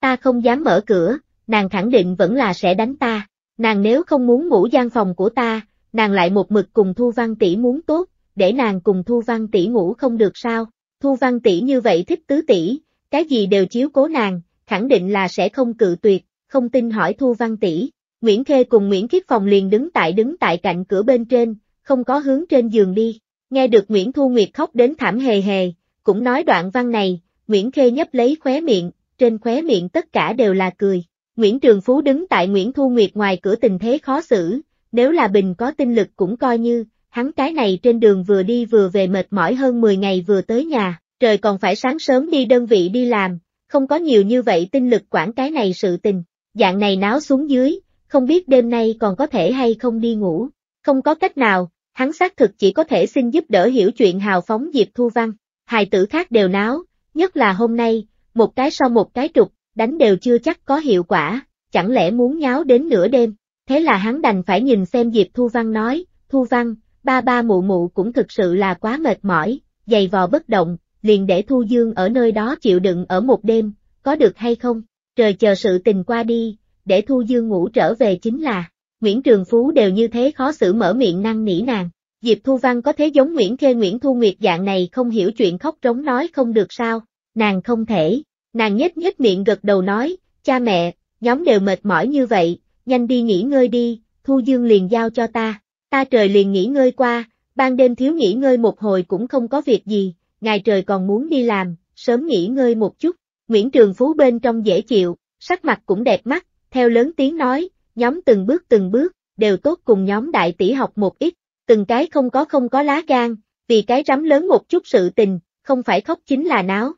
Speaker 1: Ta không dám mở cửa, nàng khẳng định vẫn là sẽ đánh ta, nàng nếu không muốn ngủ gian phòng của ta, nàng lại một mực cùng Thu Văn tỷ muốn tốt, để nàng cùng Thu Văn tỷ ngủ không được sao? Thu Văn tỷ như vậy thích tứ tỷ, cái gì đều chiếu cố nàng, khẳng định là sẽ không cự tuyệt, không tin hỏi Thu Văn tỷ. Nguyễn Khê cùng Nguyễn Kiết Phòng liền đứng tại đứng tại cạnh cửa bên trên, không có hướng trên giường đi. Nghe được Nguyễn Thu Nguyệt khóc đến thảm hề hề, cũng nói đoạn văn này, Nguyễn Khê nhấp lấy khóe miệng, trên khóe miệng tất cả đều là cười. Nguyễn Trường Phú đứng tại Nguyễn Thu Nguyệt ngoài cửa tình thế khó xử, nếu là Bình có tinh lực cũng coi như, hắn cái này trên đường vừa đi vừa về mệt mỏi hơn 10 ngày vừa tới nhà, trời còn phải sáng sớm đi đơn vị đi làm, không có nhiều như vậy tinh lực quản cái này sự tình, dạng này náo xuống dưới, không biết đêm nay còn có thể hay không đi ngủ, không có cách nào, hắn xác thực chỉ có thể xin giúp đỡ hiểu chuyện hào phóng Diệp Thu Văn, hài tử khác đều náo, nhất là hôm nay, một cái sau một cái trục, đánh đều chưa chắc có hiệu quả, chẳng lẽ muốn nháo đến nửa đêm, thế là hắn đành phải nhìn xem Diệp Thu Văn nói, Thu Văn, ba ba mụ mụ cũng thực sự là quá mệt mỏi, dày vò bất động, liền để Thu Dương ở nơi đó chịu đựng ở một đêm, có được hay không, trời chờ sự tình qua đi, để Thu Dương ngủ trở về chính là, Nguyễn Trường Phú đều như thế khó xử mở miệng năng nỉ nàng. Diệp Thu Văn có thế giống Nguyễn Khê Nguyễn Thu Nguyệt dạng này không hiểu chuyện khóc trống nói không được sao, nàng không thể. Nàng nhếch nhếch miệng gật đầu nói, cha mẹ, nhóm đều mệt mỏi như vậy, nhanh đi nghỉ ngơi đi, Thu Dương liền giao cho ta. Ta trời liền nghỉ ngơi qua, ban đêm thiếu nghỉ ngơi một hồi cũng không có việc gì, ngày trời còn muốn đi làm, sớm nghỉ ngơi một chút. Nguyễn Trường Phú bên trong dễ chịu, sắc mặt cũng đẹp mắt, theo lớn tiếng nói, nhóm từng bước từng bước, đều tốt cùng nhóm đại tỷ học một ít, từng cái không có không có lá gan, vì cái rắm lớn một chút sự tình, không phải khóc chính là náo.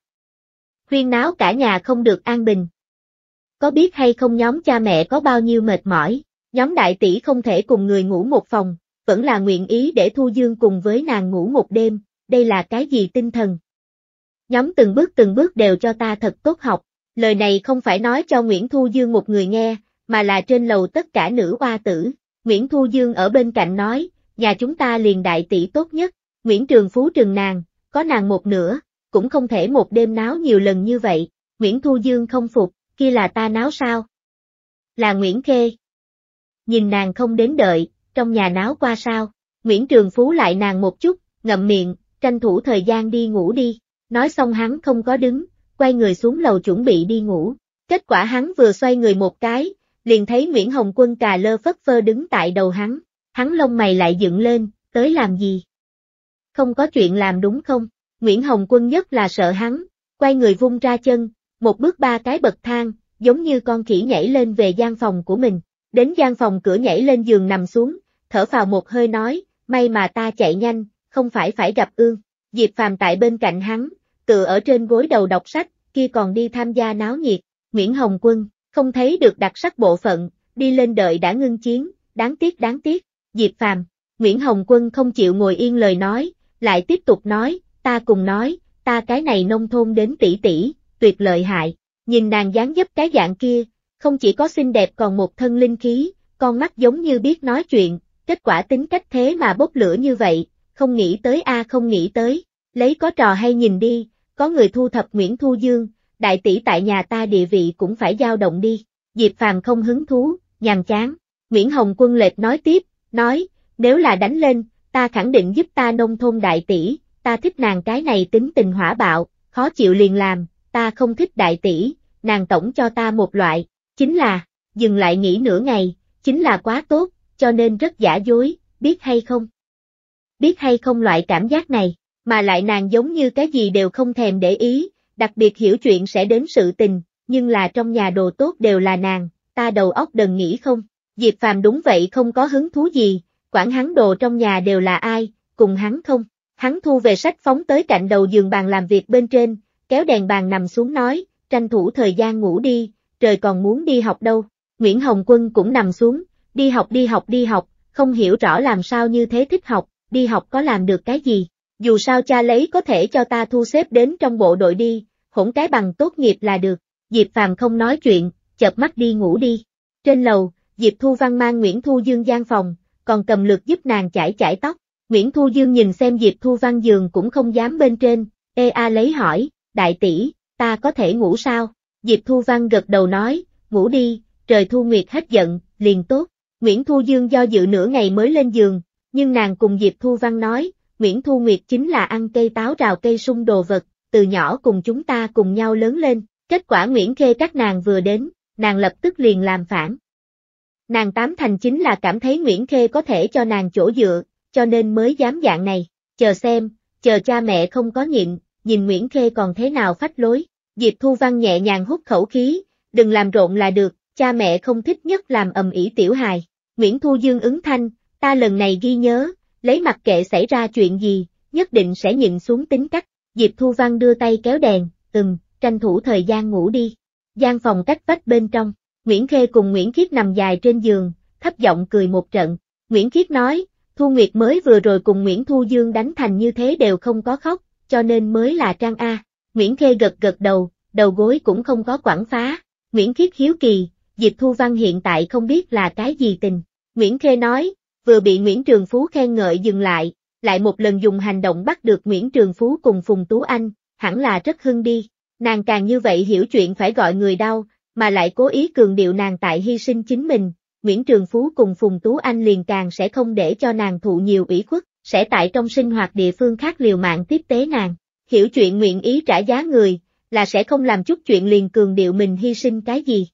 Speaker 1: khuyên náo cả nhà không được an bình. Có biết hay không nhóm cha mẹ có bao nhiêu mệt mỏi, nhóm đại tỷ không thể cùng người ngủ một phòng, vẫn là nguyện ý để Thu Dương cùng với nàng ngủ một đêm, đây là cái gì tinh thần? Nhóm từng bước từng bước đều cho ta thật tốt học, lời này không phải nói cho Nguyễn Thu Dương một người nghe, mà là trên lầu tất cả nữ hoa tử. Nguyễn Thu Dương ở bên cạnh nói, nhà chúng ta liền đại tỷ tốt nhất, Nguyễn Trường Phú trừng nàng, có nàng một nửa, cũng không thể một đêm náo nhiều lần như vậy, Nguyễn Thu Dương không phục, kia là ta náo sao? Là Nguyễn Khê. Nhìn nàng không đến đợi, trong nhà náo qua sao, Nguyễn Trường Phú lại nàng một chút, ngậm miệng, tranh thủ thời gian đi ngủ đi, nói xong hắn không có đứng, quay người xuống lầu chuẩn bị đi ngủ, kết quả hắn vừa xoay người một cái, liền thấy Nguyễn Hồng Quân cà lơ phất phơ đứng tại đầu hắn, hắn lông mày lại dựng lên, tới làm gì? Không có chuyện làm đúng không? Nguyễn Hồng Quân nhất là sợ hắn, quay người vung ra chân, một bước ba cái bậc thang, giống như con khỉ nhảy lên về gian phòng của mình, đến gian phòng cửa nhảy lên giường nằm xuống, thở vào một hơi nói, may mà ta chạy nhanh, không phải phải gặp ương, Diệp Phàm tại bên cạnh hắn, tự ở trên gối đầu đọc sách, kia còn đi tham gia náo nhiệt, Nguyễn Hồng Quân, không thấy được đặc sắc bộ phận, đi lên đợi đã ngưng chiến, đáng tiếc đáng tiếc, Diệp Phàm, Nguyễn Hồng Quân không chịu ngồi yên lời nói, lại tiếp tục nói, ta cùng nói, ta cái này nông thôn đến tỷ tỷ, tuyệt lợi hại, nhìn nàng dáng dấp cái dạng kia, không chỉ có xinh đẹp còn một thân linh khí, con mắt giống như biết nói chuyện, kết quả tính cách thế mà bốc lửa như vậy, không nghĩ tới a không nghĩ tới, lấy có trò hay nhìn đi, có người thu thập Nguyễn Thu Dương, đại tỷ tại nhà ta địa vị cũng phải dao động đi. Diệp Phàm không hứng thú, nhàn chán. Nguyễn Hồng Quân lệch nói tiếp, nói, nếu là đánh lên, ta khẳng định giúp ta nông thôn đại tỷ, ta thích nàng cái này tính tình hỏa bạo, khó chịu liền làm, ta không thích đại tỷ, nàng tổng cho ta một loại, chính là, dừng lại nghỉ nửa ngày, chính là quá tốt, cho nên rất giả dối, biết hay không? Biết hay không loại cảm giác này, mà lại nàng giống như cái gì đều không thèm để ý, đặc biệt hiểu chuyện sẽ đến sự tình, nhưng là trong nhà đồ tốt đều là nàng, ta đầu óc đần nghĩ không, Diệp Phàm đúng vậy không có hứng thú gì, quản hắn đồ trong nhà đều là ai, cùng hắn không, hắn thu về sách phóng tới cạnh đầu giường bàn làm việc bên trên, kéo đèn bàn nằm xuống nói, tranh thủ thời gian ngủ đi, trời còn muốn đi học đâu, Nguyễn Hồng Quân cũng nằm xuống, đi học đi học đi học, không hiểu rõ làm sao như thế thích học, đi học có làm được cái gì, dù sao cha lấy có thể cho ta thu xếp đến trong bộ đội đi, hỗn cái bằng tốt nghiệp là được, Diệp Phàm không nói chuyện, chợp mắt đi ngủ đi. Trên lầu, Diệp Thu Văn mang Nguyễn Thu Dương gian phòng, còn cầm lược giúp nàng chải chải tóc. Nguyễn Thu Dương nhìn xem Diệp Thu Văn giường cũng không dám bên trên, ê a lấy hỏi, đại tỷ, ta có thể ngủ sao? Diệp Thu Văn gật đầu nói, ngủ đi, trời Thu Nguyệt hết giận, liền tốt. Nguyễn Thu Dương do dự nửa ngày mới lên giường, nhưng nàng cùng Diệp Thu Văn nói, Nguyễn Thu Nguyệt chính là ăn cây táo rào cây sung đồ vật, từ nhỏ cùng chúng ta cùng nhau lớn lên, kết quả Nguyễn Khê các nàng vừa đến, nàng lập tức liền làm phản. Nàng tám thành chính là cảm thấy Nguyễn Khê có thể cho nàng chỗ dựa, cho nên mới dám dạng này, chờ xem, chờ cha mẹ không có nhịn, nhìn Nguyễn Khê còn thế nào phách lối. Diệp Thu Văn nhẹ nhàng hút khẩu khí, đừng làm rộn là được, cha mẹ không thích nhất làm ầm ỉ tiểu hài. Nguyễn Thu Dương ứng thanh, ta lần này ghi nhớ, lấy mặc kệ xảy ra chuyện gì, nhất định sẽ nhìn xuống tính cách. Diệp Thu Văn đưa tay kéo đèn, ừm, tranh thủ thời gian ngủ đi. gian phòng cách vách bên trong, Nguyễn Khê cùng Nguyễn Khiết nằm dài trên giường, thấp giọng cười một trận. Nguyễn Khiết nói, Thu Nguyệt mới vừa rồi cùng Nguyễn Thu Dương đánh thành như thế đều không có khóc, cho nên mới là Trang A. Nguyễn Khê gật gật đầu, đầu gối cũng không có quảng phá. Nguyễn Khiết hiếu kỳ, Diệp Thu Văn hiện tại không biết là cái gì tình. Nguyễn Khê nói, vừa bị Nguyễn Trường Phú khen ngợi dừng lại, lại một lần dùng hành động bắt được Nguyễn Trường Phú cùng Phùng Tú Anh, hẳn là rất hưng đi. Nàng càng như vậy hiểu chuyện phải gọi người đau, mà lại cố ý cường điệu nàng tại hy sinh chính mình, Nguyễn Trường Phú cùng Phùng Tú Anh liền càng sẽ không để cho nàng thụ nhiều ủy khuất, sẽ tại trong sinh hoạt địa phương khác liều mạng tiếp tế nàng. Hiểu chuyện nguyện ý trả giá người, là sẽ không làm chút chuyện liền cường điệu mình hy sinh cái gì.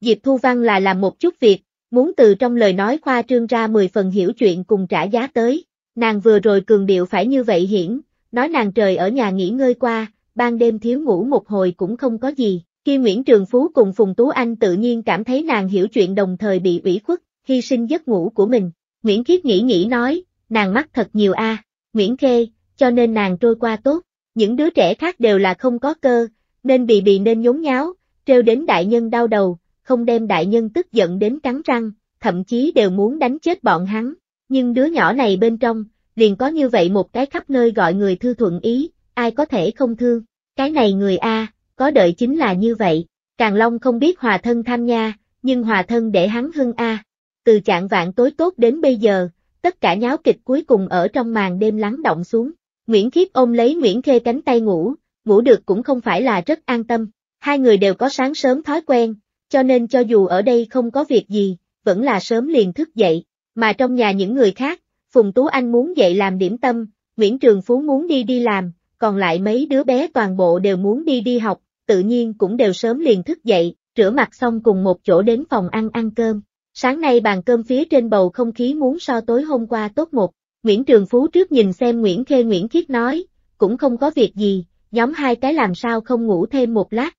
Speaker 1: Diệp Thu Văn là làm một chút việc, Muốn từ trong lời nói khoa trương ra 10 phần hiểu chuyện cùng trả giá tới, nàng vừa rồi cường điệu phải như vậy hiển, nói nàng trời ở nhà nghỉ ngơi qua, ban đêm thiếu ngủ một hồi cũng không có gì. Khi Nguyễn Trường Phú cùng Phùng Tú Anh tự nhiên cảm thấy nàng hiểu chuyện đồng thời bị ủy khuất, hy sinh giấc ngủ của mình. Nguyễn Khiết nghĩ nghĩ nói, nàng mắc thật nhiều a, Nguyễn Khê, cho nên nàng trôi qua tốt, những đứa trẻ khác đều là không có cơ, nên bị bị nên nhốn nháo, trêu đến đại nhân đau đầu, không đem đại nhân tức giận đến cắn răng, thậm chí đều muốn đánh chết bọn hắn. Nhưng đứa nhỏ này bên trong, liền có như vậy một cái khắp nơi gọi người thư thuận ý, ai có thể không thương. Cái này người A, có đợi chính là như vậy. Càng Long không biết hòa thân tham nha, nhưng hòa thân để hắn hưng A. Từ trạng vạn tối tốt đến bây giờ, tất cả nháo kịch cuối cùng ở trong màn đêm lắng động xuống. Nguyễn khiết ôm lấy Nguyễn Khê cánh tay ngủ, ngủ được cũng không phải là rất an tâm. Hai người đều có sáng sớm thói quen, cho nên cho dù ở đây không có việc gì, vẫn là sớm liền thức dậy, mà trong nhà những người khác, Phùng Tú Anh muốn dậy làm điểm tâm, Nguyễn Trường Phú muốn đi đi làm, còn lại mấy đứa bé toàn bộ đều muốn đi đi học, tự nhiên cũng đều sớm liền thức dậy, rửa mặt xong cùng một chỗ đến phòng ăn ăn cơm. Sáng nay bàn cơm phía trên bầu không khí muốn so tối hôm qua tốt một, Nguyễn Trường Phú trước nhìn xem Nguyễn Khê Nguyễn Khiết nói, cũng không có việc gì, nhóm hai cái làm sao không ngủ thêm một lát,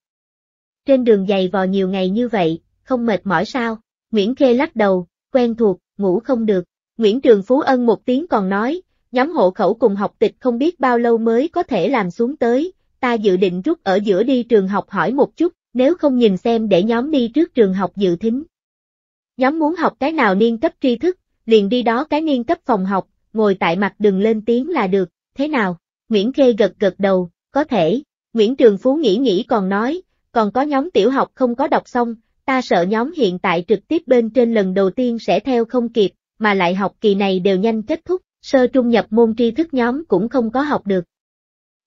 Speaker 1: trên đường dày vò nhiều ngày như vậy, không mệt mỏi sao? Nguyễn Khê lắc đầu, quen thuộc, ngủ không được. Nguyễn Trường Phú Ân một tiếng còn nói, nhóm hộ khẩu cùng học tịch không biết bao lâu mới có thể làm xuống tới, ta dự định rút ở giữa đi trường học hỏi một chút, nếu không nhìn xem để nhóm đi trước trường học dự thính. Nhóm muốn học cái nào niên cấp tri thức, liền đi đó cái niên cấp phòng học, ngồi tại mặt đường lên tiếng là được, thế nào? Nguyễn Khê gật gật đầu, có thể. Nguyễn Trường Phú nghĩ nghĩ còn nói, còn có nhóm tiểu học không có đọc xong, ta sợ nhóm hiện tại trực tiếp bên trên lần đầu tiên sẽ theo không kịp, mà lại học kỳ này đều nhanh kết thúc, sơ trung nhập môn tri thức nhóm cũng không có học được.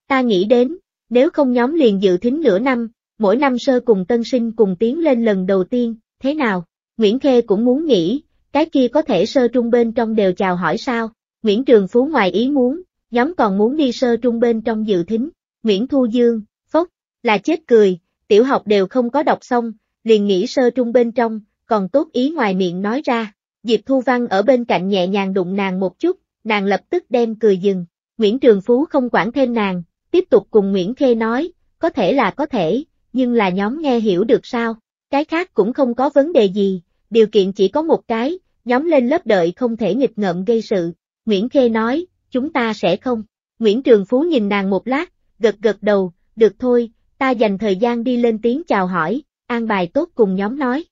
Speaker 1: Ta nghĩ đến, nếu không nhóm liền dự thính nửa năm, mỗi năm sơ cùng tân sinh cùng tiến lên lần đầu tiên, thế nào? Nguyễn Khê cũng muốn nghĩ, cái kia có thể sơ trung bên trong đều chào hỏi sao? Nguyễn Trường Phú ngoài ý muốn, nhóm còn muốn đi sơ trung bên trong dự thính. Nguyễn Thu Dương, phốc, là chết cười, tiểu học đều không có đọc xong, liền nghĩ sơ trung bên trong, còn tốt ý ngoài miệng nói ra. Diệp Thu Văn ở bên cạnh nhẹ nhàng đụng nàng một chút, nàng lập tức đem cười dừng. Nguyễn Trường Phú không quản thêm nàng, tiếp tục cùng Nguyễn Khê nói, có thể là có thể, nhưng là nhóm nghe hiểu được sao, cái khác cũng không có vấn đề gì, điều kiện chỉ có một cái, nhóm lên lớp đợi không thể nghịch ngợm gây sự. Nguyễn Khê nói, chúng ta sẽ không. Nguyễn Trường Phú nhìn nàng một lát, gật gật đầu, được thôi, ta dành thời gian đi lên tiếng chào hỏi, an bài tốt cùng nhóm nói.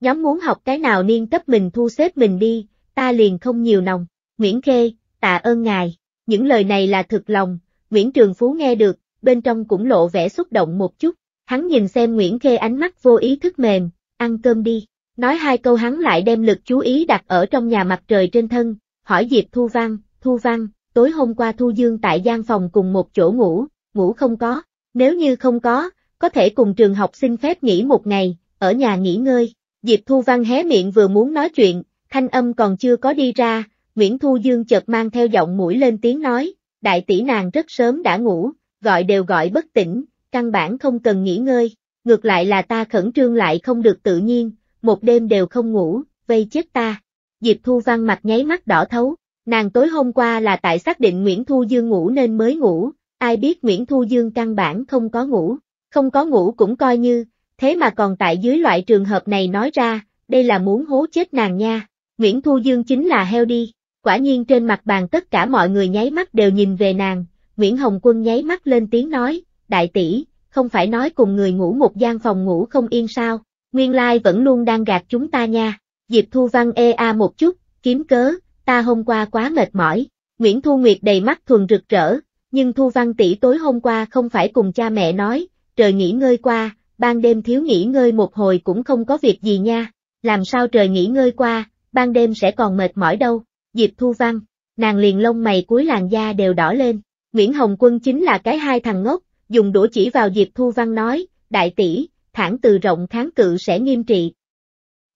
Speaker 1: Nhóm muốn học cái nào niên cấp mình thu xếp mình đi, ta liền không nhiều nòng, Nguyễn Khê, tạ ơn ngài, những lời này là thực lòng, Nguyễn Trường Phú nghe được, bên trong cũng lộ vẻ xúc động một chút, hắn nhìn xem Nguyễn Khê ánh mắt vô ý thức mềm, ăn cơm đi, nói hai câu hắn lại đem lực chú ý đặt ở trong nhà mặt trời trên thân, hỏi Diệp Thu Văn, Thu Văn, tối hôm qua Thu Dương tại gian phòng cùng một chỗ ngủ, ngủ không có, nếu như không có, có thể cùng trường học xin phép nghỉ một ngày, ở nhà nghỉ ngơi. Diệp Thu Văn hé miệng vừa muốn nói chuyện, thanh âm còn chưa có đi ra, Nguyễn Thu Dương chợt mang theo giọng mũi lên tiếng nói, đại tỷ nàng rất sớm đã ngủ, gọi đều gọi bất tỉnh, căn bản không cần nghỉ ngơi, ngược lại là ta khẩn trương lại không được tự nhiên, một đêm đều không ngủ, vây chết ta. Diệp Thu Văn mặt nháy mắt đỏ thấu, nàng tối hôm qua là tại xác định Nguyễn Thu Dương ngủ nên mới ngủ, ai biết Nguyễn Thu Dương căn bản không có ngủ, không có ngủ cũng coi như, thế mà còn tại dưới loại trường hợp này nói ra, đây là muốn hố chết nàng nha, Nguyễn Thu Dương chính là heo đi, quả nhiên trên mặt bàn tất cả mọi người nháy mắt đều nhìn về nàng, Nguyễn Hồng Quân nháy mắt lên tiếng nói, đại tỷ, không phải nói cùng người ngủ một gian phòng ngủ không yên sao, nguyên lai vẫn luôn đang gạt chúng ta nha, Diệp Thu Văn e a một chút, kiếm cớ, ta hôm qua quá mệt mỏi, Nguyễn Thu Nguyệt đầy mắt thuần rực rỡ, nhưng Thu Văn tỷ tối hôm qua không phải cùng cha mẹ nói, trời nghỉ ngơi qua, ban đêm thiếu nghỉ ngơi một hồi cũng không có việc gì nha, làm sao trời nghỉ ngơi qua, ban đêm sẽ còn mệt mỏi đâu, Diệp Thu Văn, nàng liền lông mày cuối làn da đều đỏ lên, Nguyễn Hồng Quân chính là cái hai thằng ngốc, dùng đũa chỉ vào Diệp Thu Văn nói, đại tỷ, thẳng từ rộng kháng cự sẽ nghiêm trị.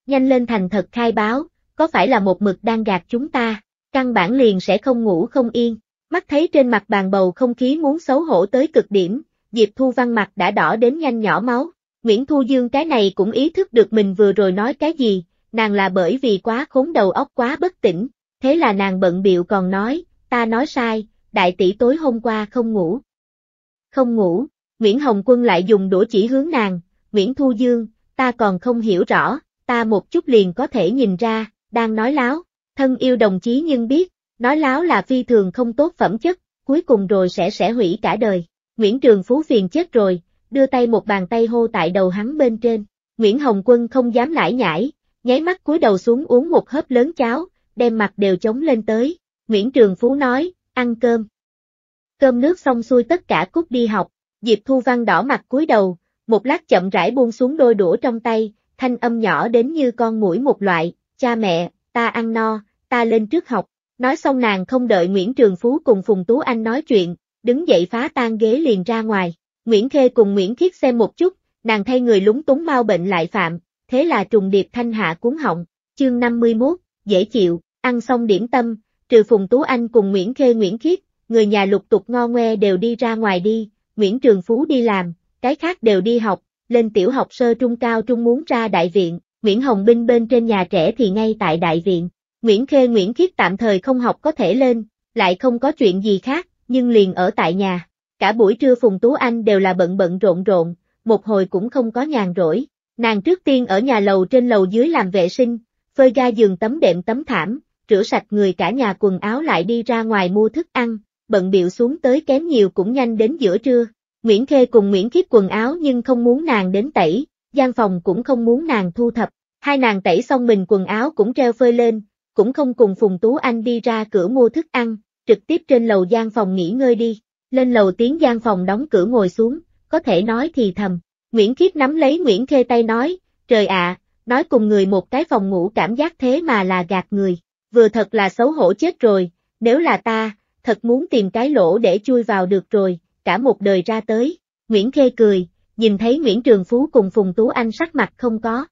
Speaker 1: Nhanh lên thành thật khai báo, có phải là một mực đang gạt chúng ta, căn bản liền sẽ không ngủ không yên. Mắt thấy trên mặt bàn bầu không khí muốn xấu hổ tới cực điểm, Diệp Thu Văn mặt đã đỏ đến nhanh nhỏ máu. Nguyễn Thu Dương cái này cũng ý thức được mình vừa rồi nói cái gì, nàng là bởi vì quá khốn đầu óc quá bất tỉnh, thế là nàng bận biệu còn nói, ta nói sai, đại tỷ tối hôm qua không ngủ. Không ngủ, Nguyễn Hồng Quân lại dùng đũa chỉ hướng nàng, Nguyễn Thu Dương, ta còn không hiểu rõ, ta một chút liền có thể nhìn ra, đang nói láo, thân yêu đồng chí nhưng biết, nói láo là phi thường không tốt phẩm chất, cuối cùng rồi sẽ sẽ hủy cả đời. Nguyễn Trường Phú phiền chết rồi, đưa tay một bàn tay hô tại đầu hắn bên trên. Nguyễn Hồng Quân không dám lải nhải, nháy mắt cúi đầu xuống uống một hớp lớn cháo, đem mặt đều chống lên tới. Nguyễn Trường Phú nói, ăn cơm. Cơm nước xong xuôi tất cả cút đi học, Diệp Thu Văn đỏ mặt cúi đầu, một lát chậm rãi buông xuống đôi đũa trong tay, thanh âm nhỏ đến như con mũi một loại, cha mẹ, ta ăn no, ta lên trước học. Nói xong nàng không đợi Nguyễn Trường Phú cùng Phùng Tú Anh nói chuyện, đứng dậy phá tan ghế liền ra ngoài. Nguyễn Khê cùng Nguyễn Khiết xem một chút, nàng thay người lúng túng mau bệnh lại phạm, thế là trùng điệp thanh hạ cuốn họng, chương 51, dễ chịu, ăn xong điểm tâm, trừ Phùng Tú Anh cùng Nguyễn Khê Nguyễn Khiết, người nhà lục tục ngo ngoe đều đi ra ngoài đi, Nguyễn Trường Phú đi làm, cái khác đều đi học, lên tiểu học sơ trung cao trung muốn ra đại viện, Nguyễn Hồng Binh bên trên nhà trẻ thì ngay tại đại viện, Nguyễn Khê Nguyễn Kiết tạm thời không học có thể lên, lại không có chuyện gì khác, nhưng liền ở tại nhà. Cả buổi trưa Phùng Tú Anh đều là bận bận rộn rộn, một hồi cũng không có nhàn rỗi. Nàng trước tiên ở nhà lầu trên lầu dưới làm vệ sinh, phơi ga giường tấm đệm tấm thảm, rửa sạch người cả nhà quần áo lại đi ra ngoài mua thức ăn, bận biệu xuống tới kém nhiều cũng nhanh đến giữa trưa. Nguyễn Khê cùng Nguyễn Kiết quần áo nhưng không muốn nàng đến tẩy, gian phòng cũng không muốn nàng thu thập, hai nàng tẩy xong mình quần áo cũng treo phơi lên, cũng không cùng Phùng Tú Anh đi ra cửa mua thức ăn, trực tiếp trên lầu gian phòng nghỉ ngơi đi, lên lầu tiếng gian phòng đóng cửa ngồi xuống, có thể nói thì thầm. Nguyễn Khiết nắm lấy Nguyễn Khê tay nói, trời ạ, nói cùng người một cái phòng ngủ cảm giác thế mà là gạt người, vừa thật là xấu hổ chết rồi, nếu là ta, thật muốn tìm cái lỗ để chui vào được rồi, cả một đời ra tới. Nguyễn Khê cười, nhìn thấy Nguyễn Trường Phú cùng Phùng Tú Anh sắc mặt không có.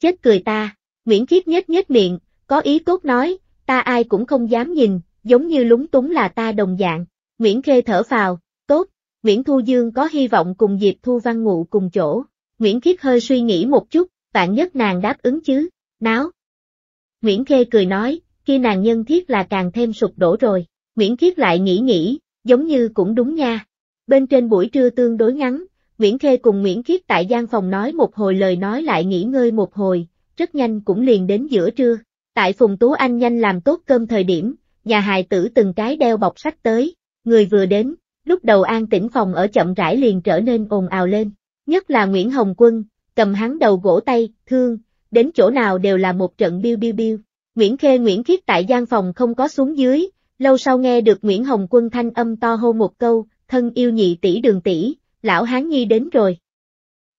Speaker 1: Chết cười ta, Nguyễn Khiết nhếch nhếch miệng, có ý tốt nói, ta ai cũng không dám nhìn, giống như lúng túng là ta đồng dạng. Nguyễn Khê thở vào, tốt, Nguyễn Thu Dương có hy vọng cùng Diệp Thu Văn ngụ cùng chỗ. Nguyễn Khiết hơi suy nghĩ một chút, vạn nhất nàng đáp ứng chứ, náo. Nguyễn Khê cười nói, khi nàng nhân thiết là càng thêm sụp đổ rồi. Nguyễn Khiết lại nghĩ nghĩ, giống như cũng đúng nha. Bên trên buổi trưa tương đối ngắn, Nguyễn Khê cùng Nguyễn Khiết tại gian phòng nói một hồi lời nói lại nghỉ ngơi một hồi, rất nhanh cũng liền đến giữa trưa. Tại Phùng Tú Anh nhanh làm tốt cơm thời điểm, nhà hài tử từng cái đeo bọc sách tới, người vừa đến, lúc đầu an tĩnh phòng ở chậm rãi liền trở nên ồn ào lên, nhất là Nguyễn Hồng Quân, cầm hắn đầu gỗ tay, thương, đến chỗ nào đều là một trận biêu biêu biêu. Nguyễn Khê Nguyễn Khiết tại gian phòng không có xuống dưới, lâu sau nghe được Nguyễn Hồng Quân thanh âm to hô một câu, thân yêu nhị tỷ đường tỷ, lão Hán Nhi đến rồi.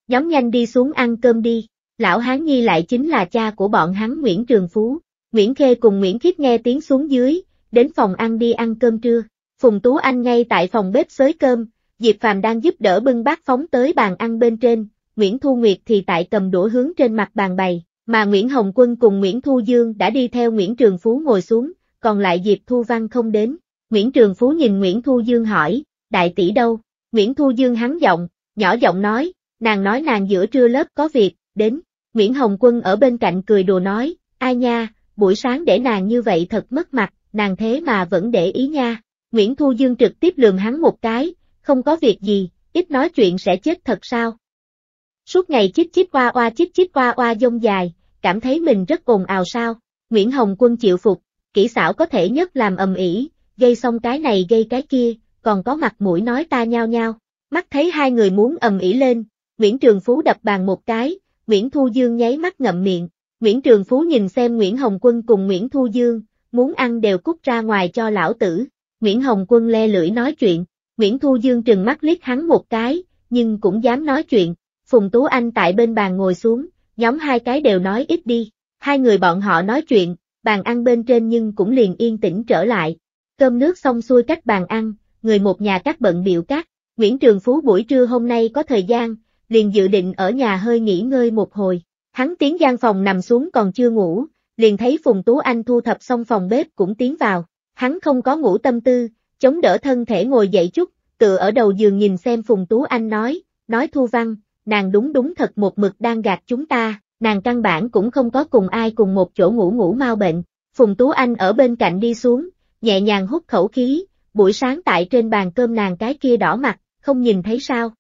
Speaker 1: Nhóm nhanh đi xuống ăn cơm đi, lão Hán Nhi lại chính là cha của bọn hắn Nguyễn Trường Phú. Nguyễn Khê cùng Nguyễn Khiết nghe tiếng xuống dưới, đến phòng ăn đi ăn cơm trưa. Phùng Tú Anh ngay tại phòng bếp xới cơm, Diệp Phàm đang giúp đỡ bưng bát phóng tới bàn ăn bên trên, Nguyễn Thu Nguyệt thì tại cầm đũa hướng trên mặt bàn bày, mà Nguyễn Hồng Quân cùng Nguyễn Thu Dương đã đi theo Nguyễn Trường Phú ngồi xuống, còn lại Diệp Thu Văn không đến. Nguyễn Trường Phú nhìn Nguyễn Thu Dương hỏi, đại tỷ đâu? Nguyễn Thu Dương hắn giọng, nhỏ giọng nói, nàng nói nàng giữa trưa lớp có việc, đến. Nguyễn Hồng Quân ở bên cạnh cười đùa nói, ai nha, buổi sáng để nàng như vậy thật mất mặt, nàng thế mà vẫn để ý nha. Nguyễn Thu Dương trực tiếp lườm hắn một cái, không có việc gì, ít nói chuyện sẽ chết thật sao. Suốt ngày chít chít qua oa chít chít qua oa dông dài, cảm thấy mình rất ồn ào sao. Nguyễn Hồng Quân chịu phục, kỹ xảo có thể nhất làm ầm ĩ, gây xong cái này gây cái kia, còn có mặt mũi nói ta nhao nhao. Mắt thấy hai người muốn ầm ĩ lên, Nguyễn Trường Phú đập bàn một cái, Nguyễn Thu Dương nháy mắt ngậm miệng, Nguyễn Trường Phú nhìn xem Nguyễn Hồng Quân cùng Nguyễn Thu Dương, muốn ăn đều cút ra ngoài cho lão tử. Nguyễn Hồng Quân le lưỡi nói chuyện, Nguyễn Thu Dương trừng mắt liếc hắn một cái, nhưng cũng dám nói chuyện. Phùng Tú Anh tại bên bàn ngồi xuống, nhóm hai cái đều nói ít đi. Hai người bọn họ nói chuyện, bàn ăn bên trên nhưng cũng liền yên tĩnh trở lại. Cơm nước xong xuôi cách bàn ăn, người một nhà cắt bận biểu cắt. Nguyễn Trường Phú buổi trưa hôm nay có thời gian, liền dự định ở nhà hơi nghỉ ngơi một hồi. Hắn tiến gian phòng nằm xuống còn chưa ngủ, liền thấy Phùng Tú Anh thu thập xong phòng bếp cũng tiến vào, hắn không có ngủ tâm tư, chống đỡ thân thể ngồi dậy chút, tựa ở đầu giường nhìn xem Phùng Tú Anh nói, nói Thu Văn, nàng đúng đúng thật một mực đang gạt chúng ta, nàng căn bản cũng không có cùng ai cùng một chỗ ngủ ngủ mau bệnh, Phùng Tú Anh ở bên cạnh đi xuống, nhẹ nhàng hút khẩu khí, buổi sáng tại trên bàn cơm nàng cái kia đỏ mặt, không nhìn thấy sao.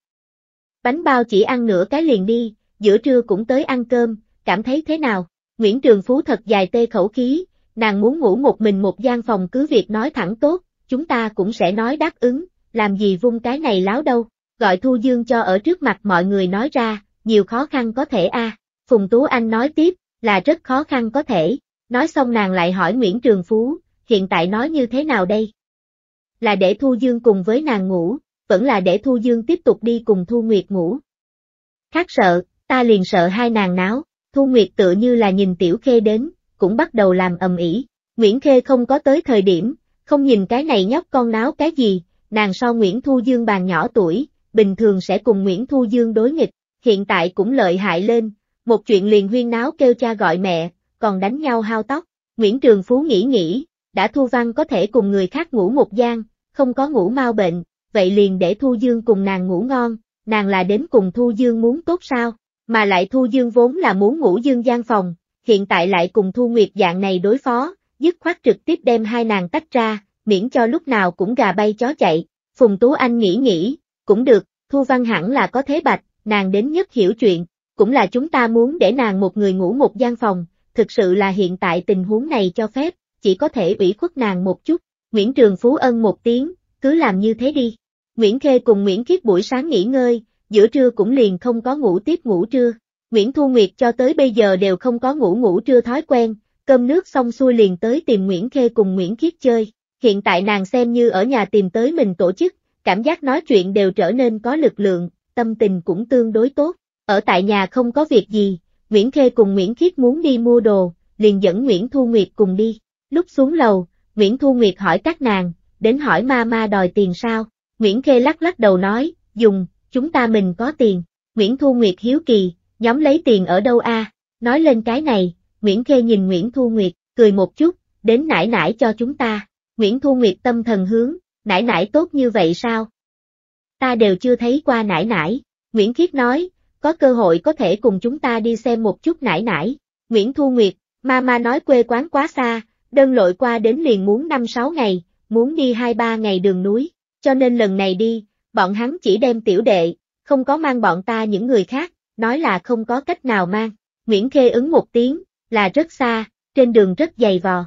Speaker 1: Bánh bao chỉ ăn nửa cái liền đi, giữa trưa cũng tới ăn cơm, cảm thấy thế nào? Nguyễn Trường Phú thật dài tê khẩu khí, nàng muốn ngủ một mình một gian phòng cứ việc nói thẳng tốt, chúng ta cũng sẽ nói đáp ứng, làm gì vung cái này láo đâu, gọi Thu Dương cho ở trước mặt mọi người nói ra, nhiều khó khăn có thể a à. Phùng Tú Anh nói tiếp, là rất khó khăn có thể, nói xong nàng lại hỏi Nguyễn Trường Phú, hiện tại nói như thế nào đây? Là để Thu Dương cùng với nàng ngủ, vẫn là để Thu Dương tiếp tục đi cùng Thu Nguyệt ngủ. Khác sợ, ta liền sợ hai nàng náo, Thu Nguyệt tựa như là nhìn Tiểu Khê đến, cũng bắt đầu làm ầm ĩ. Nguyễn Khê không có tới thời điểm, không nhìn cái này nhóc con náo cái gì, nàng so Nguyễn Thu Dương bàn nhỏ tuổi, bình thường sẽ cùng Nguyễn Thu Dương đối nghịch, hiện tại cũng lợi hại lên, một chuyện liền huyên náo kêu cha gọi mẹ, còn đánh nhau hao tóc. Nguyễn Trường Phú nghĩ nghĩ, đã Thu Văn có thể cùng người khác ngủ một gian, không có ngủ mau bệnh, vậy liền để Thu Dương cùng nàng ngủ ngon, nàng là đến cùng Thu Dương muốn tốt sao? mà lại Thu Dương vốn là muốn ngủ Dương gian phòng, hiện tại lại cùng Thu Nguyệt dạng này đối phó, dứt khoát trực tiếp đem hai nàng tách ra, miễn cho lúc nào cũng gà bay chó chạy, Phùng Tú Anh nghĩ nghĩ, cũng được, Thu Văn hẳn là có thế bạch, nàng đến nhất hiểu chuyện, cũng là chúng ta muốn để nàng một người ngủ một gian phòng, thực sự là hiện tại tình huống này cho phép, chỉ có thể ủy khuất nàng một chút, Nguyễn Trường Phú Ân một tiếng, cứ làm như thế đi. Nguyễn Khê cùng Nguyễn Kiết buổi sáng nghỉ ngơi, giữa trưa cũng liền không có ngủ tiếp ngủ trưa. Nguyễn Thu Nguyệt cho tới bây giờ đều không có ngủ ngủ trưa thói quen, cơm nước xong xuôi liền tới tìm Nguyễn Khê cùng Nguyễn Khiết chơi. Hiện tại nàng xem như ở nhà tìm tới mình tổ chức, cảm giác nói chuyện đều trở nên có lực lượng, tâm tình cũng tương đối tốt. Ở tại nhà không có việc gì, Nguyễn Khê cùng Nguyễn Khiết muốn đi mua đồ, liền dẫn Nguyễn Thu Nguyệt cùng đi. Lúc xuống lầu, Nguyễn Thu Nguyệt hỏi các nàng, đến hỏi ma ma đòi tiền sao. Nguyễn Khê lắc lắc đầu nói, dùng, chúng ta mình có tiền. Nguyễn Thu Nguyệt hiếu kỳ, nhóm lấy tiền ở đâu a? Nói lên cái này, Nguyễn Khê nhìn Nguyễn Thu Nguyệt, cười một chút, đến nải nải cho chúng ta. Nguyễn Thu Nguyệt tâm thần hướng, nải nải tốt như vậy sao? Ta đều chưa thấy qua nải nải. Nguyễn Khiết nói, có cơ hội có thể cùng chúng ta đi xem một chút nải nải. Nguyễn Thu Nguyệt, Mama nói quê quán quá xa, đơn lội qua đến liền muốn 5-6 ngày, muốn đi 2-3 ngày đường núi, cho nên lần này đi, bọn hắn chỉ đem tiểu đệ, không có mang bọn ta những người khác, nói là không có cách nào mang. Nguyễn Khê ứng một tiếng, là rất xa, trên đường rất dày vò.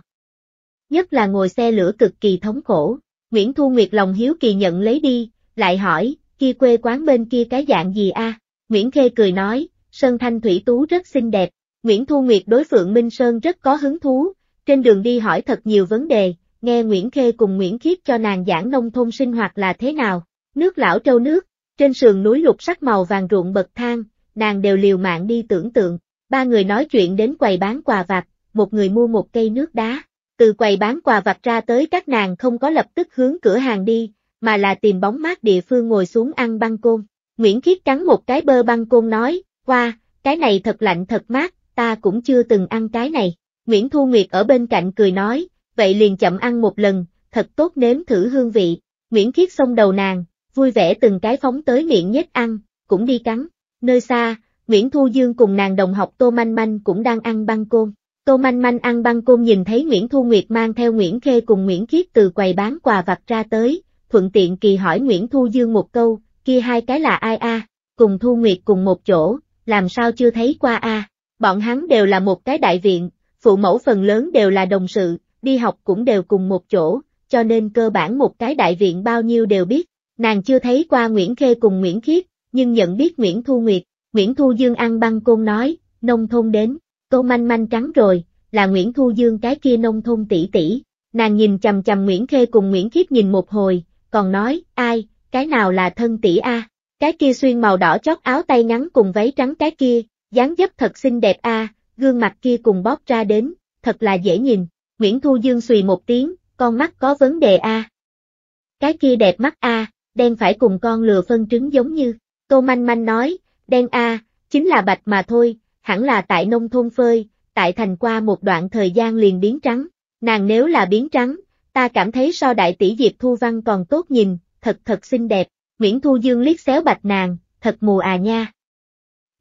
Speaker 1: Nhất là ngồi xe lửa cực kỳ thống khổ, Nguyễn Thu Nguyệt lòng hiếu kỳ nhận lấy đi, lại hỏi, kia quê quán bên kia cái dạng gì a? Nguyễn Khê cười nói, Sơn Thanh Thủy Tú rất xinh đẹp, Nguyễn Thu Nguyệt đối Phượng Minh Sơn rất có hứng thú, trên đường đi hỏi thật nhiều vấn đề, nghe Nguyễn Khê cùng Nguyễn Khiết cho nàng giảng nông thôn sinh hoạt là thế nào, Nước lão trâu nước, trên sườn núi lục sắc màu vàng ruộng bậc thang, nàng đều liều mạng đi tưởng tượng. Ba người nói chuyện đến quầy bán quà vặt, một người mua một cây nước đá. Từ quầy bán quà vặt ra tới các nàng không có lập tức hướng cửa hàng đi, mà là tìm bóng mát địa phương ngồi xuống ăn băng côn. Nguyễn Khiết cắn một cái bơ băng côn nói, qua, cái này thật lạnh thật mát, ta cũng chưa từng ăn cái này. Nguyễn Thu Nguyệt ở bên cạnh cười nói, vậy liền chậm ăn một lần, thật tốt nếm thử hương vị. Nguyễn Khiết xông đầu nàng, vui vẻ từng cái phóng tới miệng nhét ăn, cũng đi cắn. Nơi xa, Nguyễn Thu Dương cùng nàng đồng học Tô Manh Manh cũng đang ăn băng côn. Tô Manh Manh ăn băng côn nhìn thấy Nguyễn Thu Nguyệt mang theo Nguyễn Khê cùng Nguyễn Khiết từ quầy bán quà vặt ra tới, thuận tiện kỳ hỏi Nguyễn Thu Dương một câu, kia hai cái là ai a? cùng Thu Nguyệt cùng một chỗ, làm sao chưa thấy qua a? Bọn hắn đều là một cái đại viện, phụ mẫu phần lớn đều là đồng sự, đi học cũng đều cùng một chỗ, cho nên cơ bản một cái đại viện bao nhiêu đều biết. Nàng chưa thấy qua Nguyễn Khê cùng Nguyễn Khiết, nhưng nhận biết Nguyễn Thu Nguyệt, Nguyễn Thu Dương ăn băng côn nói, nông thôn đến, cô manh manh trắng rồi, là Nguyễn Thu Dương cái kia nông thôn tỷ tỷ. Nàng nhìn chầm chầm Nguyễn Khê cùng Nguyễn Khiết nhìn một hồi, còn nói, ai, cái nào là thân tỷ a? Cái kia xuyên màu đỏ chót áo tay ngắn cùng váy trắng cái kia, dáng dấp thật xinh đẹp a, gương mặt kia cùng bóp ra đến, thật là dễ nhìn. Nguyễn Thu Dương xùy một tiếng, con mắt có vấn đề a. Cái kia đẹp mắt a, đen phải cùng con lừa phân trứng giống như. Tô Manh Manh nói, đen a, chính là bạch mà thôi, hẳn là tại nông thôn phơi, tại thành qua một đoạn thời gian liền biến trắng. Nàng nếu là biến trắng, ta cảm thấy so đại tỷ Diệp Thu Văn còn tốt nhìn, thật thật xinh đẹp. Nguyễn Thu Dương liếc xéo bạch nàng, thật mù à nha.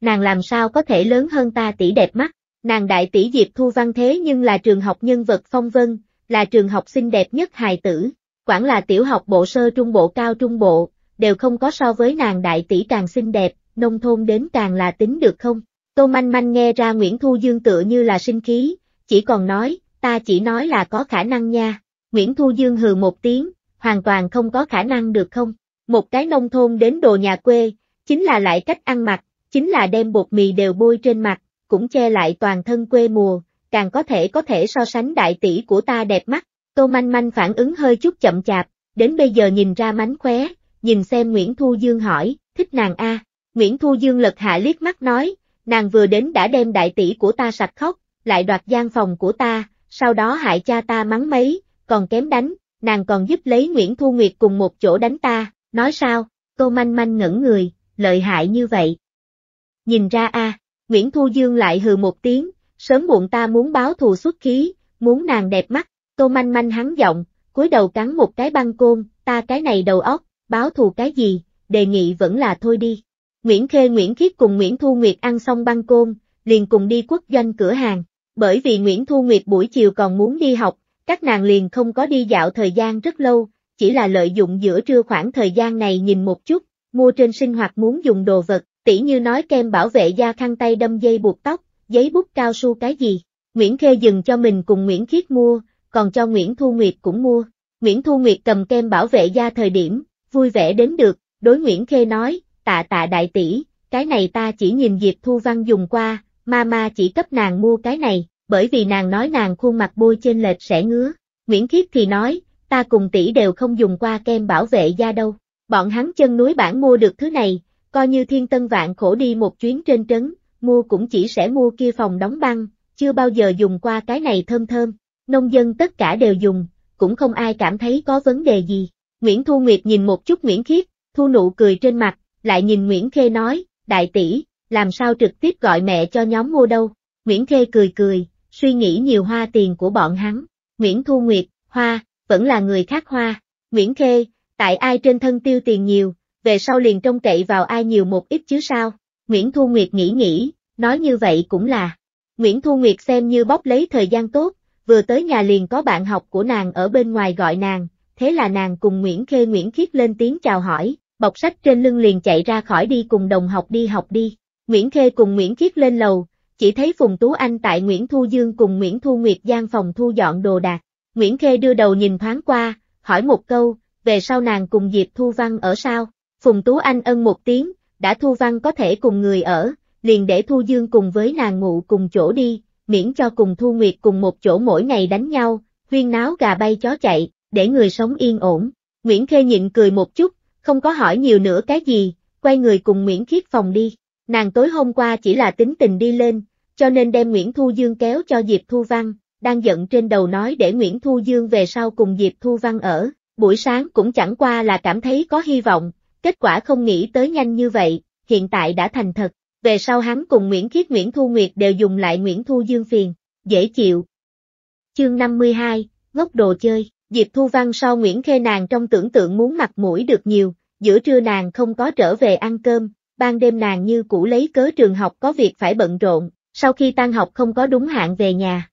Speaker 1: Nàng làm sao có thể lớn hơn ta tỷ đẹp mắt, nàng đại tỷ Diệp Thu Văn thế nhưng là trường học nhân vật phong vân, là trường học xinh đẹp nhất hài tử, quản là tiểu học bộ sơ trung bộ cao trung bộ, đều không có so với nàng đại tỷ càng xinh đẹp, nông thôn đến càng là tính được không? Tô Manh Manh nghe ra Nguyễn Thu Dương tựa như là sinh khí, chỉ còn nói, ta chỉ nói là có khả năng nha. Nguyễn Thu Dương hừ một tiếng, hoàn toàn không có khả năng được không? Một cái nông thôn đến đồ nhà quê, chính là lại cách ăn mặc, chính là đem bột mì đều bôi trên mặt, cũng che lại toàn thân quê mùa, càng có thể có thể so sánh đại tỷ của ta đẹp mắt, Tô Manh Manh phản ứng hơi chút chậm chạp, đến bây giờ nhìn ra mánh khóe, nhìn xem Nguyễn Thu Dương hỏi, thích nàng a Nguyễn Thu Dương lật hạ liếc mắt nói, nàng vừa đến đã đem đại tỷ của ta sạch khóc, lại đoạt gian phòng của ta, sau đó hại cha ta mắng mấy, còn kém đánh, nàng còn giúp lấy Nguyễn Thu Nguyệt cùng một chỗ đánh ta, nói sao, tô manh manh ngẩn người, lợi hại như vậy. Nhìn ra a Nguyễn Thu Dương lại hừ một tiếng, sớm muộn ta muốn báo thù xuất khí, muốn nàng đẹp mắt, Tô manh manh hắn giọng, cúi đầu cắn một cái băng côn, ta cái này đầu óc, báo thù cái gì, đề nghị vẫn là thôi đi. Nguyễn Khê Nguyễn Khiết cùng Nguyễn Thu Nguyệt ăn xong băng côn, liền cùng đi quốc doanh cửa hàng, bởi vì Nguyễn Thu Nguyệt buổi chiều còn muốn đi học, các nàng liền không có đi dạo thời gian rất lâu, chỉ là lợi dụng giữa trưa khoảng thời gian này nhìn một chút, mua trên sinh hoạt muốn dùng đồ vật, tỉ như nói kem bảo vệ da khăn tay đâm dây buộc tóc, giấy bút cao su cái gì. Nguyễn Khê dừng cho mình cùng Nguyễn Khiết mua, còn cho Nguyễn Thu Nguyệt cũng mua. Nguyễn Thu Nguyệt cầm kem bảo vệ da thời điểm, vui vẻ đến được, đối Nguyễn Khê nói, tạ tạ đại tỷ, cái này ta chỉ nhìn Diệp Thu Văn dùng qua, mama chỉ cấp nàng mua cái này, bởi vì nàng nói nàng khuôn mặt bôi trên lệch sẽ ngứa. Nguyễn Khiết thì nói, ta cùng tỷ đều không dùng qua kem bảo vệ da đâu. Bọn hắn chân núi bản mua được thứ này, coi như thiên tân vạn khổ đi một chuyến trên trấn, mua cũng chỉ sẽ mua kia phòng đóng băng, chưa bao giờ dùng qua cái này thơm thơm nông dân tất cả đều dùng, cũng không ai cảm thấy có vấn đề gì. Nguyễn Thu Nguyệt nhìn một chút Nguyễn Khiết, thu nụ cười trên mặt, lại nhìn Nguyễn Khê nói, đại tỷ, làm sao trực tiếp gọi mẹ cho nhóm mua đâu. Nguyễn Khê cười cười, suy nghĩ nhiều hoa tiền của bọn hắn. Nguyễn Thu Nguyệt, hoa, vẫn là người khác hoa. Nguyễn Khê, tại ai trên thân tiêu tiền nhiều, về sau liền trông cậy vào ai nhiều một ít chứ sao. Nguyễn Thu Nguyệt nghĩ nghĩ, nói như vậy cũng là. Nguyễn Thu Nguyệt xem như bóc lấy thời gian tốt, vừa tới nhà liền có bạn học của nàng ở bên ngoài gọi nàng, thế là nàng cùng Nguyễn Khê Nguyễn Khiết lên tiếng chào hỏi, bọc sách trên lưng liền chạy ra khỏi đi cùng đồng học đi học đi. Nguyễn Khê cùng Nguyễn Khiết lên lầu, chỉ thấy Phùng Tú Anh tại Nguyễn Thu Dương cùng Nguyễn Thu Nguyệt gian phòng thu dọn đồ đạc. Nguyễn Khê đưa đầu nhìn thoáng qua, hỏi một câu, về sau nàng cùng Diệp Thu Văn ở sao? Phùng Tú Anh ân một tiếng, đã Thu Văn có thể cùng người ở, liền để Thu Dương cùng với nàng ngủ cùng chỗ đi, miễn cho cùng Thu Nguyệt cùng một chỗ mỗi ngày đánh nhau, huyên náo gà bay chó chạy, để người sống yên ổn. Nguyễn Khê nhịn cười một chút, không có hỏi nhiều nữa cái gì, quay người cùng Nguyễn Khiết phòng đi. Nàng tối hôm qua chỉ là tính tình đi lên, cho nên đem Nguyễn Thu Dương kéo cho Diệp Thu Văn, đang giận trên đầu nói để Nguyễn Thu Dương về sau cùng Diệp Thu Văn ở, buổi sáng cũng chẳng qua là cảm thấy có hy vọng, kết quả không nghĩ tới nhanh như vậy, hiện tại đã thành thật, về sau hắn cùng Nguyễn Khiết Nguyễn Thu Nguyệt đều dùng lại Nguyễn Thu Dương phiền, dễ chịu. Chương 52, gốc đồ chơi, Diệp Thu Văn sau Nguyễn Khê nàng trong tưởng tượng muốn mặt mũi được nhiều, giữa trưa nàng không có trở về ăn cơm, ban đêm nàng như cũ lấy cớ trường học có việc phải bận rộn, sau khi tan học không có đúng hạn về nhà.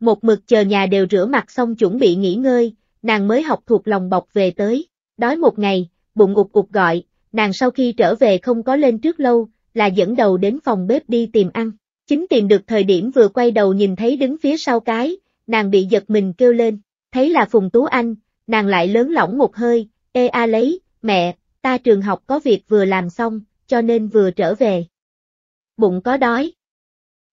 Speaker 1: Một mực chờ nhà đều rửa mặt xong chuẩn bị nghỉ ngơi, nàng mới học thuộc lòng bọc về tới, đói một ngày, bụng ụt ụt gọi, nàng sau khi trở về không có lên trước lâu, là dẫn đầu đến phòng bếp đi tìm ăn. Chính tìm được thời điểm vừa quay đầu nhìn thấy đứng phía sau cái, nàng bị giật mình kêu lên, thấy là Phùng Tú Anh, nàng lại lớn lỏng một hơi, ê a lấy, mẹ, ta trường học có việc vừa làm xong, cho nên vừa trở về. Bụng có đói.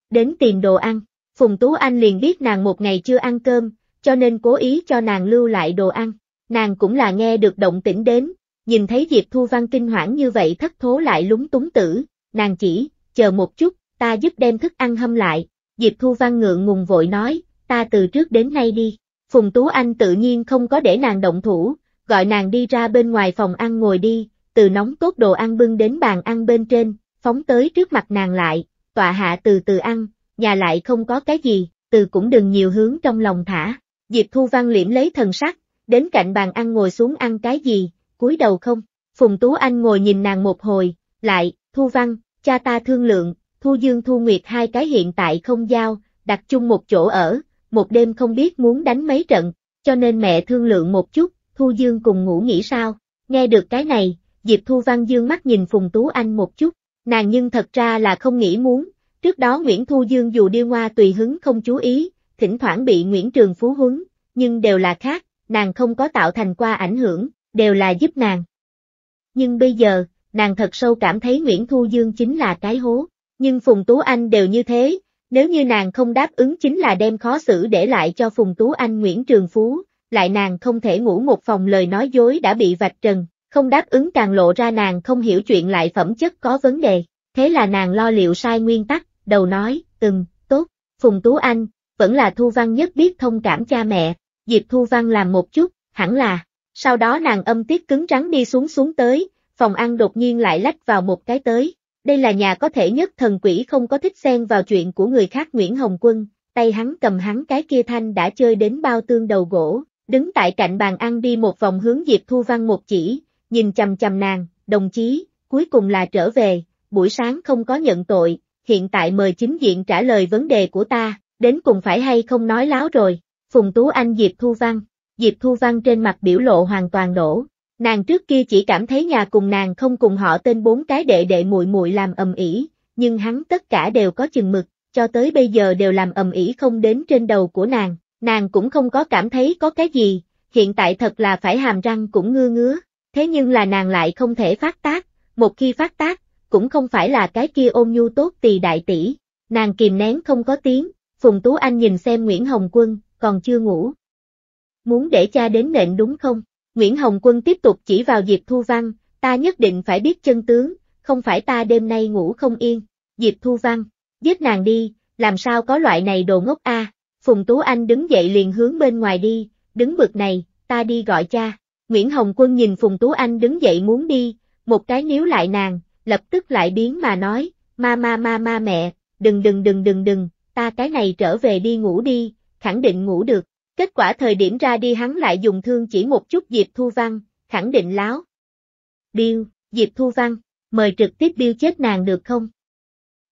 Speaker 1: Đến tìm đồ ăn, Phùng Tú Anh liền biết nàng một ngày chưa ăn cơm, cho nên cố ý cho nàng lưu lại đồ ăn. Nàng cũng là nghe được động tĩnh đến, nhìn thấy Diệp Thu Văn kinh hoảng như vậy thất thố lại lúng túng tử, nàng chỉ, chờ một chút, ta giúp đem thức ăn hâm lại, Diệp Thu Văn ngượng ngùng vội nói, ta từ trước đến nay đi. Phùng Tú Anh tự nhiên không có để nàng động thủ, gọi nàng đi ra bên ngoài phòng ăn ngồi đi, từ nóng tốt đồ ăn bưng đến bàn ăn bên trên, phóng tới trước mặt nàng lại, tọa hạ từ từ ăn, nhà lại không có cái gì, từ cũng đừng nhiều hướng trong lòng thả. Diệp Thu Văn liễm lấy thần sắc, đến cạnh bàn ăn ngồi xuống ăn cái gì, cúi đầu không, Phùng Tú Anh ngồi nhìn nàng một hồi, lại, Thu Văn, cha ta thương lượng, Thu Dương Thu Nguyệt hai cái hiện tại không giao, đặt chung một chỗ ở, một đêm không biết muốn đánh mấy trận, cho nên mẹ thương lượng một chút, Thu Dương cùng ngủ nghỉ sao. Nghe được cái này, Diệp Thu Văn Dương mắt nhìn Phùng Tú Anh một chút, nàng nhưng thật ra là không nghĩ muốn, trước đó Nguyễn Thu Dương dù đi hoa tùy hứng không chú ý, thỉnh thoảng bị Nguyễn Trường Phú huấn, nhưng đều là khác, nàng không có tạo thành qua ảnh hưởng, đều là giúp nàng. Nhưng bây giờ, nàng thật sâu cảm thấy Nguyễn Thu Dương chính là cái hố. Nhưng Phùng Tú Anh đều như thế, nếu như nàng không đáp ứng chính là đem khó xử để lại cho Phùng Tú Anh Nguyễn Trường Phú, lại nàng không thể ngủ một phòng lời nói dối đã bị vạch trần, không đáp ứng càng lộ ra nàng không hiểu chuyện lại phẩm chất có vấn đề, thế là nàng lo liệu sai nguyên tắc, đầu nói, ừm, tốt, Phùng Tú Anh, vẫn là Thu Văn nhất biết thông cảm cha mẹ, Diệp Thu Văn làm một chút, hẳn là, sau đó nàng âm tiết cứng rắn đi xuống xuống tới, phòng ăn đột nhiên lại lách vào một cái tới. Đây là nhà có thể nhất thần quỷ không có thích xen vào chuyện của người khác Nguyễn Hồng Quân, tay hắn cầm hắn cái kia thanh đã chơi đến bao tương đầu gỗ, đứng tại cạnh bàn ăn đi một vòng hướng Diệp Thu Văn một chỉ, nhìn chầm chầm nàng, đồng chí, cuối cùng là trở về, buổi sáng không có nhận tội, hiện tại mời chính diện trả lời vấn đề của ta, đến cùng phải hay không nói láo rồi, Phùng Tú Anh Diệp Thu Văn, Diệp Thu Văn trên mặt biểu lộ hoàn toàn đổ. Nàng trước kia chỉ cảm thấy nhà cùng nàng không cùng họ tên bốn cái đệ đệ muội muội làm ầm ĩ, nhưng hắn tất cả đều có chừng mực, cho tới bây giờ đều làm ầm ĩ không đến trên đầu của nàng, nàng cũng không có cảm thấy có cái gì, hiện tại thật là phải hàm răng cũng ngưa ngứa, thế nhưng là nàng lại không thể phát tác, một khi phát tác, cũng không phải là cái kia ôm nhu tốt tỳ đại tỷ, nàng kìm nén không có tiếng, Phùng Tú Anh nhìn xem Nguyễn Hồng Quân, còn chưa ngủ. Muốn để cha đến nện đúng không? Nguyễn Hồng Quân tiếp tục chỉ vào Diệp Thu Văn, ta nhất định phải biết chân tướng, không phải ta đêm nay ngủ không yên. Diệp Thu Văn, giết nàng đi, làm sao có loại này đồ ngốc a? Phùng Tú Anh đứng dậy liền hướng bên ngoài đi, đứng bực này, ta đi gọi cha. Nguyễn Hồng Quân nhìn Phùng Tú Anh đứng dậy muốn đi, một cái níu lại nàng, lập tức lại biến mà nói, ma ma ma ma mẹ, đừng đừng đừng đừng đừng, ta cái này trở về đi ngủ đi, khẳng định ngủ được. Kết quả thời điểm ra đi hắn lại dùng thương chỉ một chút Diệp Thu Văn, khẳng định láo. Biêu, Diệp Thu Văn, mời trực tiếp Biêu chết nàng được không?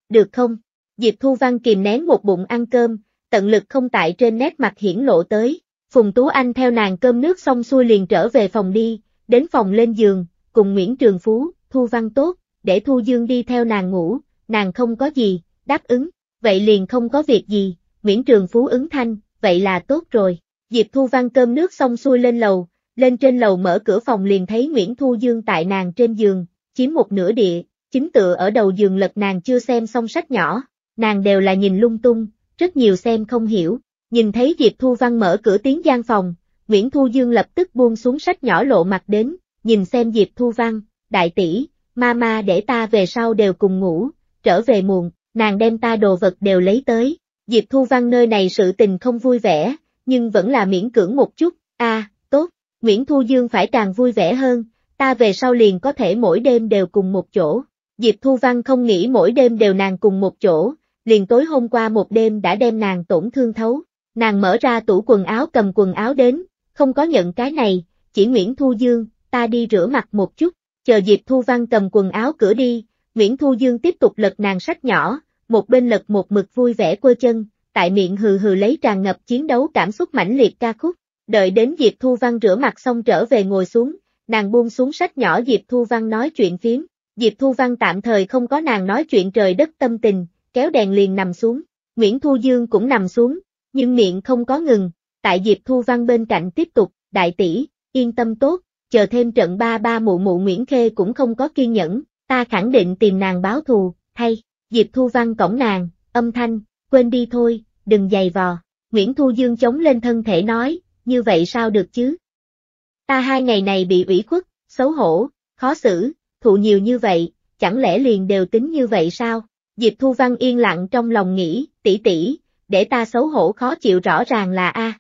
Speaker 1: Được không? Diệp Thu Văn kìm nén một bụng ăn cơm, tận lực không tại trên nét mặt hiển lộ tới. Phùng Tú Anh theo nàng cơm nước xong xuôi liền trở về phòng đi, đến phòng lên giường, cùng Nguyễn Trường Phú, Thu Văn tốt, để Thu Dương đi theo nàng ngủ, nàng không có gì, đáp ứng, vậy liền không có việc gì, Nguyễn Trường Phú ứng thanh, vậy là tốt rồi. Diệp Thu Văn cơm nước xong xuôi lên lầu, lên trên lầu mở cửa phòng liền thấy Nguyễn Thu Dương tại nàng trên giường, chiếm một nửa địa, chính tựa ở đầu giường lật nàng chưa xem xong sách nhỏ, nàng đều là nhìn lung tung, rất nhiều xem không hiểu, nhìn thấy Diệp Thu Văn mở cửa tiếng gian phòng, Nguyễn Thu Dương lập tức buông xuống sách nhỏ lộ mặt đến, nhìn xem Diệp Thu Văn, đại tỷ, mama để ta về sau đều cùng ngủ, trở về muộn, nàng đem ta đồ vật đều lấy tới, Diệp Thu Văn nơi này sự tình không vui vẻ, nhưng vẫn là miễn cưỡng một chút, a à, tốt, Nguyễn Thu Dương phải càng vui vẻ hơn, ta về sau liền có thể mỗi đêm đều cùng một chỗ. Diệp Thu Văn không nghĩ mỗi đêm đều nàng cùng một chỗ, liền tối hôm qua một đêm đã đem nàng tổn thương thấu, nàng mở ra tủ quần áo cầm quần áo đến, không có nhận cái này, chỉ Nguyễn Thu Dương, ta đi rửa mặt một chút, chờ Diệp Thu Văn cầm quần áo cửa đi, Nguyễn Thu Dương tiếp tục lật nàng sách nhỏ, một bên lật một mực vui vẻ quơ chân, tại miệng hừ hừ lấy tràn ngập chiến đấu cảm xúc mãnh liệt ca khúc, đợi đến Diệp Thu Văn rửa mặt xong trở về ngồi xuống, nàng buông xuống sách nhỏ Diệp Thu Văn nói chuyện phím Diệp Thu Văn tạm thời không có nàng nói chuyện trời đất tâm tình, kéo đèn liền nằm xuống, Nguyễn Thu Dương cũng nằm xuống, nhưng miệng không có ngừng, tại Diệp Thu Văn bên cạnh tiếp tục, đại tỷ, yên tâm tốt, chờ thêm trận ba ba mụ mụ Nguyễn Khê cũng không có kiên nhẫn, ta khẳng định tìm nàng báo thù, thay. Diệp Thu Văn cổng nàng, âm thanh, quên đi thôi, đừng giày vò. Nguyễn Thu Dương chống lên thân thể nói, như vậy sao được chứ? Ta hai ngày này bị ủy khuất, xấu hổ, khó xử, thụ nhiều như vậy, chẳng lẽ liền đều tính như vậy sao? Diệp Thu Văn yên lặng trong lòng nghĩ, tỷ tỷ, để ta xấu hổ khó chịu rõ ràng là A.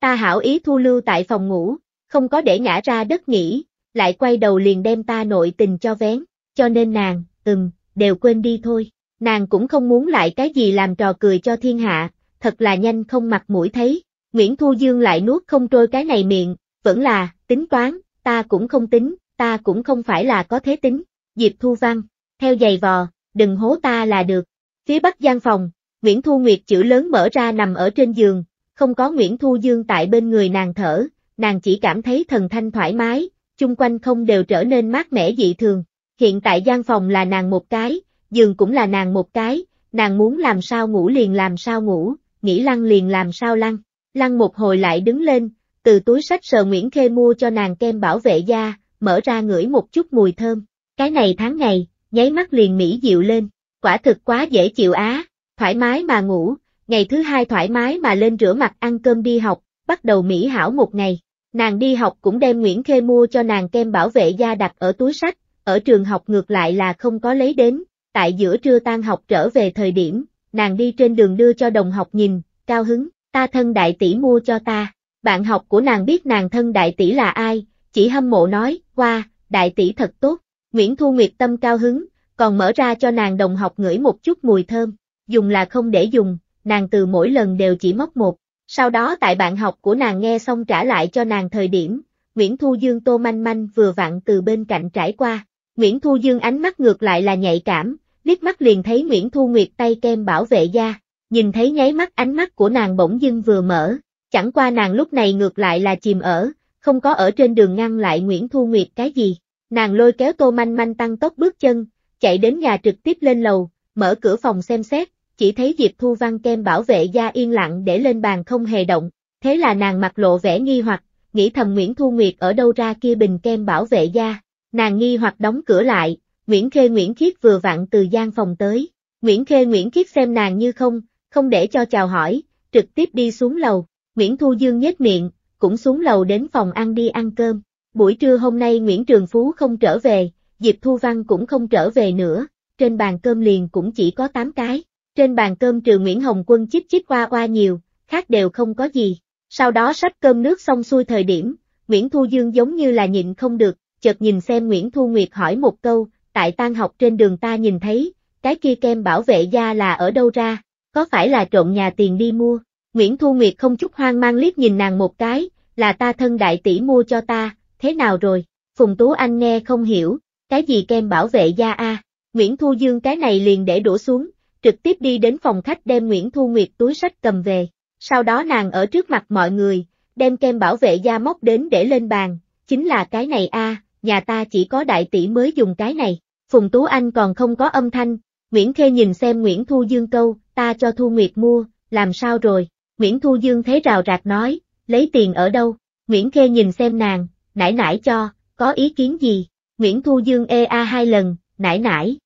Speaker 1: Ta hảo ý thu lưu tại phòng ngủ, không có để ngã ra đất nghỉ, lại quay đầu liền đem ta nội tình cho vén, cho nên nàng, ừm, đều quên đi thôi. Nàng cũng không muốn lại cái gì làm trò cười cho thiên hạ, thật là nhanh không mặt mũi thấy. Nguyễn Thu Dương lại nuốt không trôi cái này miệng, vẫn là, tính toán, ta cũng không tính, ta cũng không phải là có thế tính. Diệp Thu Văn, theo giày vò, đừng hố ta là được. Phía bắc gian phòng, Nguyễn Thu Nguyệt chữ lớn mở ra nằm ở trên giường, không có Nguyễn Thu Dương tại bên người nàng thở, nàng chỉ cảm thấy thần thanh thoải mái, chung quanh không đều trở nên mát mẻ dị thường. Hiện tại gian phòng là nàng một cái, giường cũng là nàng một cái, nàng muốn làm sao ngủ liền làm sao ngủ, nghĩ lăn liền làm sao lăn. Lăn một hồi lại đứng lên, từ túi sách sờ Nguyễn Khê mua cho nàng kem bảo vệ da, mở ra ngửi một chút mùi thơm. Cái này tháng ngày, nháy mắt liền mỹ dịu lên, quả thực quá dễ chịu á, thoải mái mà ngủ, ngày thứ hai thoải mái mà lên rửa mặt ăn cơm đi học, bắt đầu mỹ hảo một ngày. Nàng đi học cũng đem Nguyễn Khê mua cho nàng kem bảo vệ da đặt ở túi sách, ở trường học ngược lại là không có lấy đến, tại giữa trưa tan học trở về thời điểm, nàng đi trên đường đưa cho đồng học nhìn, cao hứng, ta thân đại tỷ mua cho ta, bạn học của nàng biết nàng thân đại tỷ là ai, chỉ hâm mộ nói, qua, đại tỷ thật tốt, Nguyễn Thu Nguyệt tâm cao hứng, còn mở ra cho nàng đồng học ngửi một chút mùi thơm, dùng là không để dùng, nàng từ mỗi lần đều chỉ móc một, sau đó tại bạn học của nàng nghe xong trả lại cho nàng thời điểm, Nguyễn Thu Dương Tô Manh Manh vừa vặn từ bên cạnh trải qua, Nguyễn Thu Dương ánh mắt ngược lại là nhạy cảm, liếc mắt liền thấy Nguyễn Thu Nguyệt tay kem bảo vệ da, nhìn thấy nháy mắt ánh mắt của nàng bỗng dưng vừa mở, chẳng qua nàng lúc này ngược lại là chìm ở, không có ở trên đường ngăn lại Nguyễn Thu Nguyệt cái gì. Nàng lôi kéo Tô Manh Manh tăng tốc bước chân, chạy đến nhà trực tiếp lên lầu, mở cửa phòng xem xét, chỉ thấy Diệp Thu Văn kem bảo vệ da yên lặng để lên bàn không hề động, thế là nàng mặt lộ vẻ nghi hoặc, nghĩ thầm Nguyễn Thu Nguyệt ở đâu ra kia bình kem bảo vệ da, Nàng nghi hoặc đóng cửa lại, Nguyễn Khê Nguyễn Khiết vừa vặn từ gian phòng tới. Nguyễn Khê Nguyễn Khiết xem nàng như không, không để cho chào hỏi, trực tiếp đi xuống lầu. Nguyễn Thu Dương nhếch miệng, cũng xuống lầu đến phòng ăn đi ăn cơm. Buổi trưa hôm nay Nguyễn Trường Phú không trở về, Diệp Thu Văn cũng không trở về nữa, trên bàn cơm liền cũng chỉ có 8 cái. Trên bàn cơm trừ Nguyễn Hồng Quân chích chích qua qua nhiều, khác đều không có gì. Sau đó sắp cơm nước xong xuôi thời điểm, Nguyễn Thu Dương giống như là nhịn không được, chợt nhìn xem Nguyễn Thu Nguyệt hỏi một câu, tại tan học trên đường ta nhìn thấy, cái kia kem bảo vệ da là ở đâu ra, có phải là trộn nhà tiền đi mua? Nguyễn Thu Nguyệt không chút hoang mang liếc nhìn nàng một cái, là ta thân đại tỷ mua cho ta, thế nào rồi? Phùng Tú Anh nghe không hiểu, cái gì kem bảo vệ da a? Nguyễn Thu Dương cái này liền để đổ xuống, trực tiếp đi đến phòng khách đem Nguyễn Thu Nguyệt túi sách cầm về. Sau đó nàng ở trước mặt mọi người, đem kem bảo vệ da móc đến để lên bàn, chính là cái này a, nhà ta chỉ có đại tỷ mới dùng cái này. Phùng Tú Anh còn không có âm thanh, Nguyễn Khê nhìn xem Nguyễn Thu Dương câu, ta cho Thu Nguyệt mua, làm sao rồi? Nguyễn Thu Dương thấy rào rạc nói, lấy tiền ở đâu? Nguyễn Khê nhìn xem nàng, nải nải cho, có ý kiến gì? Nguyễn Thu Dương ê a hai lần, nải nải.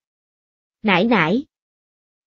Speaker 1: Nải nải.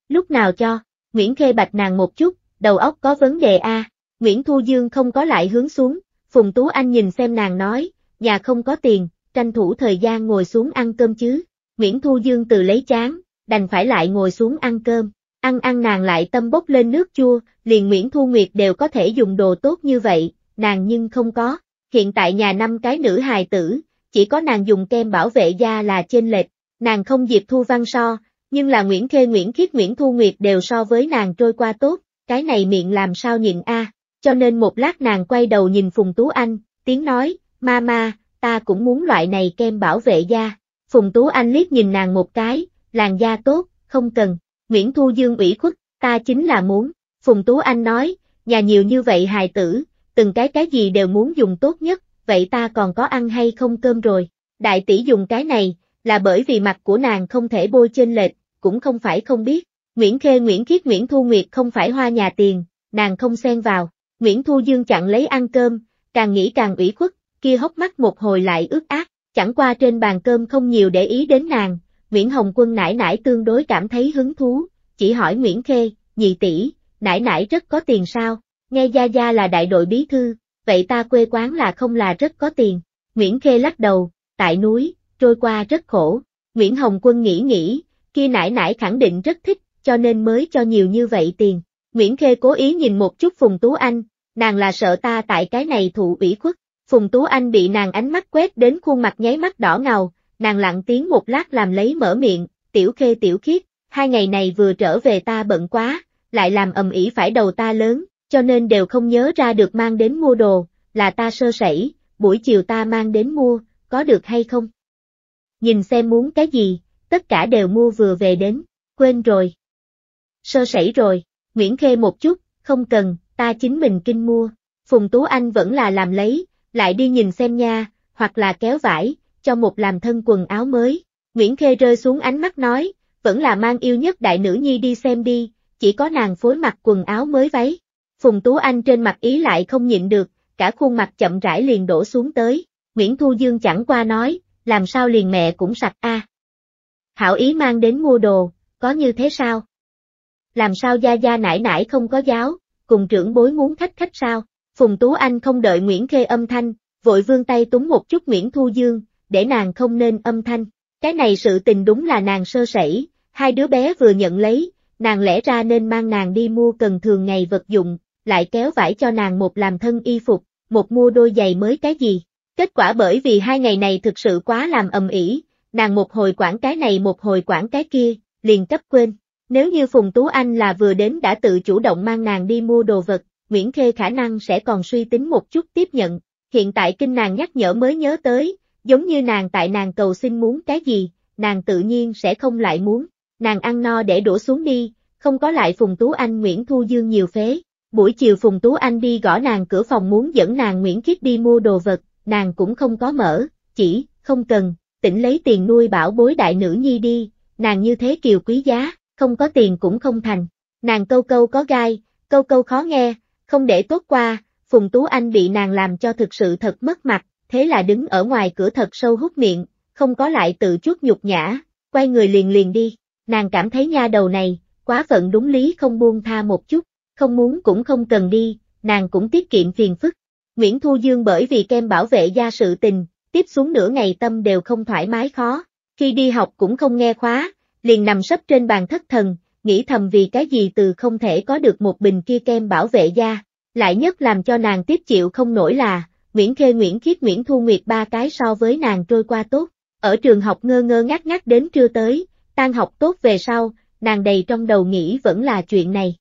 Speaker 1: Lúc nào cho? Nguyễn Khê bạch nàng một chút, đầu óc có vấn đề a. Nguyễn Thu Dương không có lại hướng xuống, Phùng Tú Anh nhìn xem nàng nói, nhà không có tiền, tranh thủ thời gian ngồi xuống ăn cơm chứ. Nguyễn Thu Dương từ lấy chán, đành phải lại ngồi xuống ăn cơm. Ăn ăn nàng lại tâm bốc lên nước chua, liền Nguyễn Thu Nguyệt đều có thể dùng đồ tốt như vậy, nàng nhưng không có. Hiện tại nhà năm cái nữ hài tử, chỉ có nàng dùng kem bảo vệ da là trên lệch, nàng không dịp Thu Văn so, nhưng là Nguyễn Khê Nguyễn Khiết Nguyễn Thu Nguyệt đều so với nàng trôi qua tốt, cái này miệng làm sao nhịn a? cho nên một lát nàng quay đầu nhìn Phùng Tú Anh, tiếng nói, ma ma, ta cũng muốn loại này kem bảo vệ da. Phùng Tú Anh liếc nhìn nàng một cái, làn da tốt, không cần. Nguyễn Thu Dương ủy khuất, ta chính là muốn. Phùng Tú Anh nói, nhà nhiều như vậy hài tử, từng cái cái gì đều muốn dùng tốt nhất, vậy ta còn có ăn hay không cơm rồi. Đại tỷ dùng cái này, là bởi vì mặt của nàng không thể bôi trên lệch, cũng không phải không biết. Nguyễn Khê Nguyễn Khiết Nguyễn Thu Nguyệt không phải hoa nhà tiền, nàng không xen vào. Nguyễn Thu Dương chặn lấy ăn cơm, càng nghĩ càng ủy khuất, kia hốc mắt một hồi lại ướt át, chẳng qua trên bàn cơm không nhiều để ý đến nàng, Nguyễn Hồng Quân nãi nãi tương đối cảm thấy hứng thú, chỉ hỏi Nguyễn Khê, nhị tỷ, nãi nãi rất có tiền sao, nghe Gia Gia là đại đội bí thư, vậy ta quê quán là không là rất có tiền, Nguyễn Khê lắc đầu, tại núi, trôi qua rất khổ, Nguyễn Hồng Quân nghĩ nghĩ, kia nãi nãi khẳng định rất thích, cho nên mới cho nhiều như vậy tiền, Nguyễn Khê cố ý nhìn một chút Phùng Tú Anh, nàng là sợ ta tại cái này thụ ủy khuất, Phùng Tú Anh bị nàng ánh mắt quét đến khuôn mặt nháy mắt đỏ ngầu, nàng lặng tiếng một lát làm lấy mở miệng, tiểu khê tiểu khiết, hai ngày này vừa trở về ta bận quá, lại làm ầm ĩ phải đầu ta lớn, cho nên đều không nhớ ra được mang đến mua đồ, là ta sơ sẩy, buổi chiều ta mang đến mua, có được hay không? Nhìn xem muốn cái gì, tất cả đều mua vừa về đến, quên rồi. Sơ sẩy rồi, Nguyễn Khê một chút, không cần, ta chính mình kinh mua. Phùng Tú Anh vẫn là làm lấy, lại đi nhìn xem nha, hoặc là kéo vải, cho một làm thân quần áo mới. Nguyễn Khê rơi xuống ánh mắt nói, vẫn là mang yêu nhất đại nữ nhi đi xem đi, chỉ có nàng phối mặc quần áo mới váy. Phùng Tú Anh trên mặt ý lại không nhịn được, cả khuôn mặt chậm rãi liền đổ xuống tới. Nguyễn Thu Dương chẳng qua nói, làm sao liền mẹ cũng sạch a. À. Hảo ý mang đến mua đồ, có như thế sao? Làm sao gia gia nải nải không có giáo, cùng trưởng bối muốn khách khách sao? Phùng Tú Anh không đợi Nguyễn Khê âm thanh, vội vươn tay túm một chút Nguyễn Thu Dương, để nàng không nên âm thanh. Cái này sự tình đúng là nàng sơ sẩy, hai đứa bé vừa nhận lấy, nàng lẽ ra nên mang nàng đi mua cần thường ngày vật dụng, lại kéo vải cho nàng một làm thân y phục, một mua đôi giày mới cái gì. Kết quả bởi vì hai ngày này thực sự quá làm ầm ĩ, nàng một hồi quản cái này một hồi quản cái kia, liền cấp quên. Nếu như Phùng Tú Anh là vừa đến đã tự chủ động mang nàng đi mua đồ vật, Nguyễn Khê khả năng sẽ còn suy tính một chút tiếp nhận, hiện tại kinh nàng nhắc nhở mới nhớ tới, giống như nàng tại nàng cầu xin muốn cái gì, nàng tự nhiên sẽ không lại muốn, nàng ăn no để đổ xuống đi, không có lại Phùng Tú Anh Nguyễn Thu Dương nhiều phế. Buổi chiều Phùng Tú Anh đi gõ nàng cửa phòng muốn dẫn nàng Nguyễn Khiết đi mua đồ vật, nàng cũng không có mở, chỉ, không cần, tỉnh lấy tiền nuôi bảo bối đại nữ nhi đi, nàng như thế kiều quý giá, không có tiền cũng không thành. Nàng câu câu có gai, câu câu khó nghe, không để tốt qua, Phùng Tú Anh bị nàng làm cho thực sự thật mất mặt, thế là đứng ở ngoài cửa thật sâu hút miệng, không có lại tự chút nhục nhã, quay người liền liền đi. Nàng cảm thấy nha đầu này, quá phận đúng lý không buông tha một chút, không muốn cũng không cần đi, nàng cũng tiết kiệm phiền phức. Nguyễn Thu Dương bởi vì kem bảo vệ gia sự tình, tiếp xuống nửa ngày tâm đều không thoải mái khó, khi đi học cũng không nghe khóa, liền nằm sấp trên bàn thất thần, nghĩ thầm vì cái gì từ không thể có được một bình kia kem bảo vệ da, lại nhất làm cho nàng tiếp chịu không nổi là, Nguyễn Khê Nguyễn Khiết Nguyễn Thu Nguyệt ba cái so với nàng trôi qua tốt, ở trường học ngơ ngơ ngắt ngắt đến trưa tới, tan học tốt về sau, nàng đầy trong đầu nghĩ vẫn là chuyện này.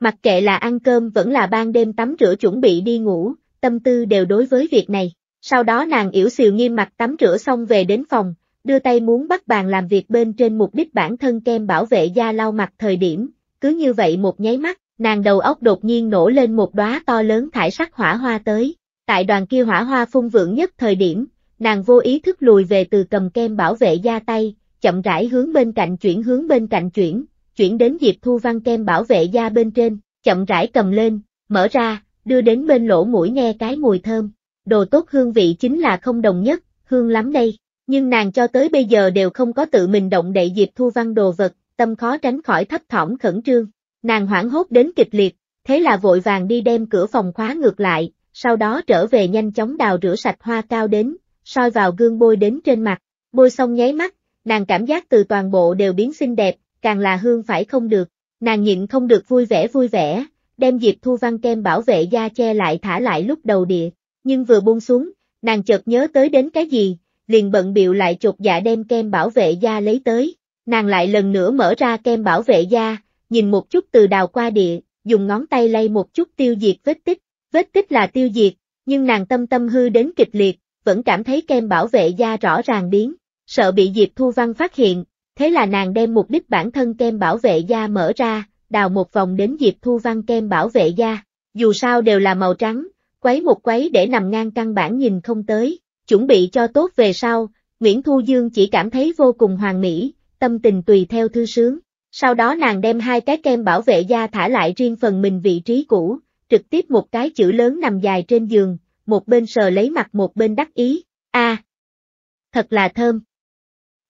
Speaker 1: Mặc kệ là ăn cơm vẫn là ban đêm tắm rửa chuẩn bị đi ngủ, tâm tư đều đối với việc này. Sau đó nàng yểu xìu nghiêm mặt tắm rửa xong về đến phòng, đưa tay muốn bắt bàn làm việc bên trên mục đích bản thân kem bảo vệ da lau mặt thời điểm, cứ như vậy một nháy mắt, nàng đầu óc đột nhiên nổ lên một đóa to lớn thải sắc hỏa hoa tới, tại đoàn kia hỏa hoa phun vượng nhất thời điểm, nàng vô ý thức lùi về từ cầm kem bảo vệ da tay, chậm rãi hướng bên cạnh chuyển hướng bên cạnh chuyển, chuyển đến dịp Thu Văn kem bảo vệ da bên trên, chậm rãi cầm lên, mở ra, đưa đến bên lỗ mũi nghe cái mùi thơm. Đồ tốt hương vị chính là không đồng nhất, hương lắm đây nhưng nàng cho tới bây giờ đều không có tự mình động đậy Diệp Thu Văn đồ vật, tâm khó tránh khỏi thấp thỏm khẩn trương. Nàng hoảng hốt đến kịch liệt, thế là vội vàng đi đem cửa phòng khóa ngược lại, sau đó trở về nhanh chóng đào rửa sạch hoa cao đến, soi vào gương bôi đến trên mặt, bôi xong nháy mắt, nàng cảm giác từ toàn bộ đều biến xinh đẹp, càng là hương phải không được, nàng nhịn không được vui vẻ vui vẻ, đem Diệp Thu Văn kem bảo vệ da che lại thả lại lúc đầu địa, nhưng vừa buông xuống, nàng chợt nhớ tới đến cái gì, liền bận biệu lại chột dạ đem kem bảo vệ da lấy tới. Nàng lại lần nữa mở ra kem bảo vệ da, nhìn một chút từ đào qua địa, dùng ngón tay lay một chút tiêu diệt vết tích. Vết tích là tiêu diệt, nhưng nàng tâm tâm hư đến kịch liệt, vẫn cảm thấy kem bảo vệ da rõ ràng biến, sợ bị Diệp Thu Văn phát hiện, thế là nàng đem mục đích bản thân kem bảo vệ da mở ra, đào một vòng đến Diệp Thu Văn kem bảo vệ da, dù sao đều là màu trắng, quấy một quấy để nằm ngang căn bản nhìn không tới, chuẩn bị cho tốt về sau, Nguyễn Thu Dương chỉ cảm thấy vô cùng hoàn mỹ, tâm tình tùy theo thư sướng. Sau đó nàng đem hai cái kem bảo vệ da thả lại riêng phần mình vị trí cũ, trực tiếp một cái chữ lớn nằm dài trên giường, một bên sờ lấy mặt một bên đắc ý, a thật là thơm,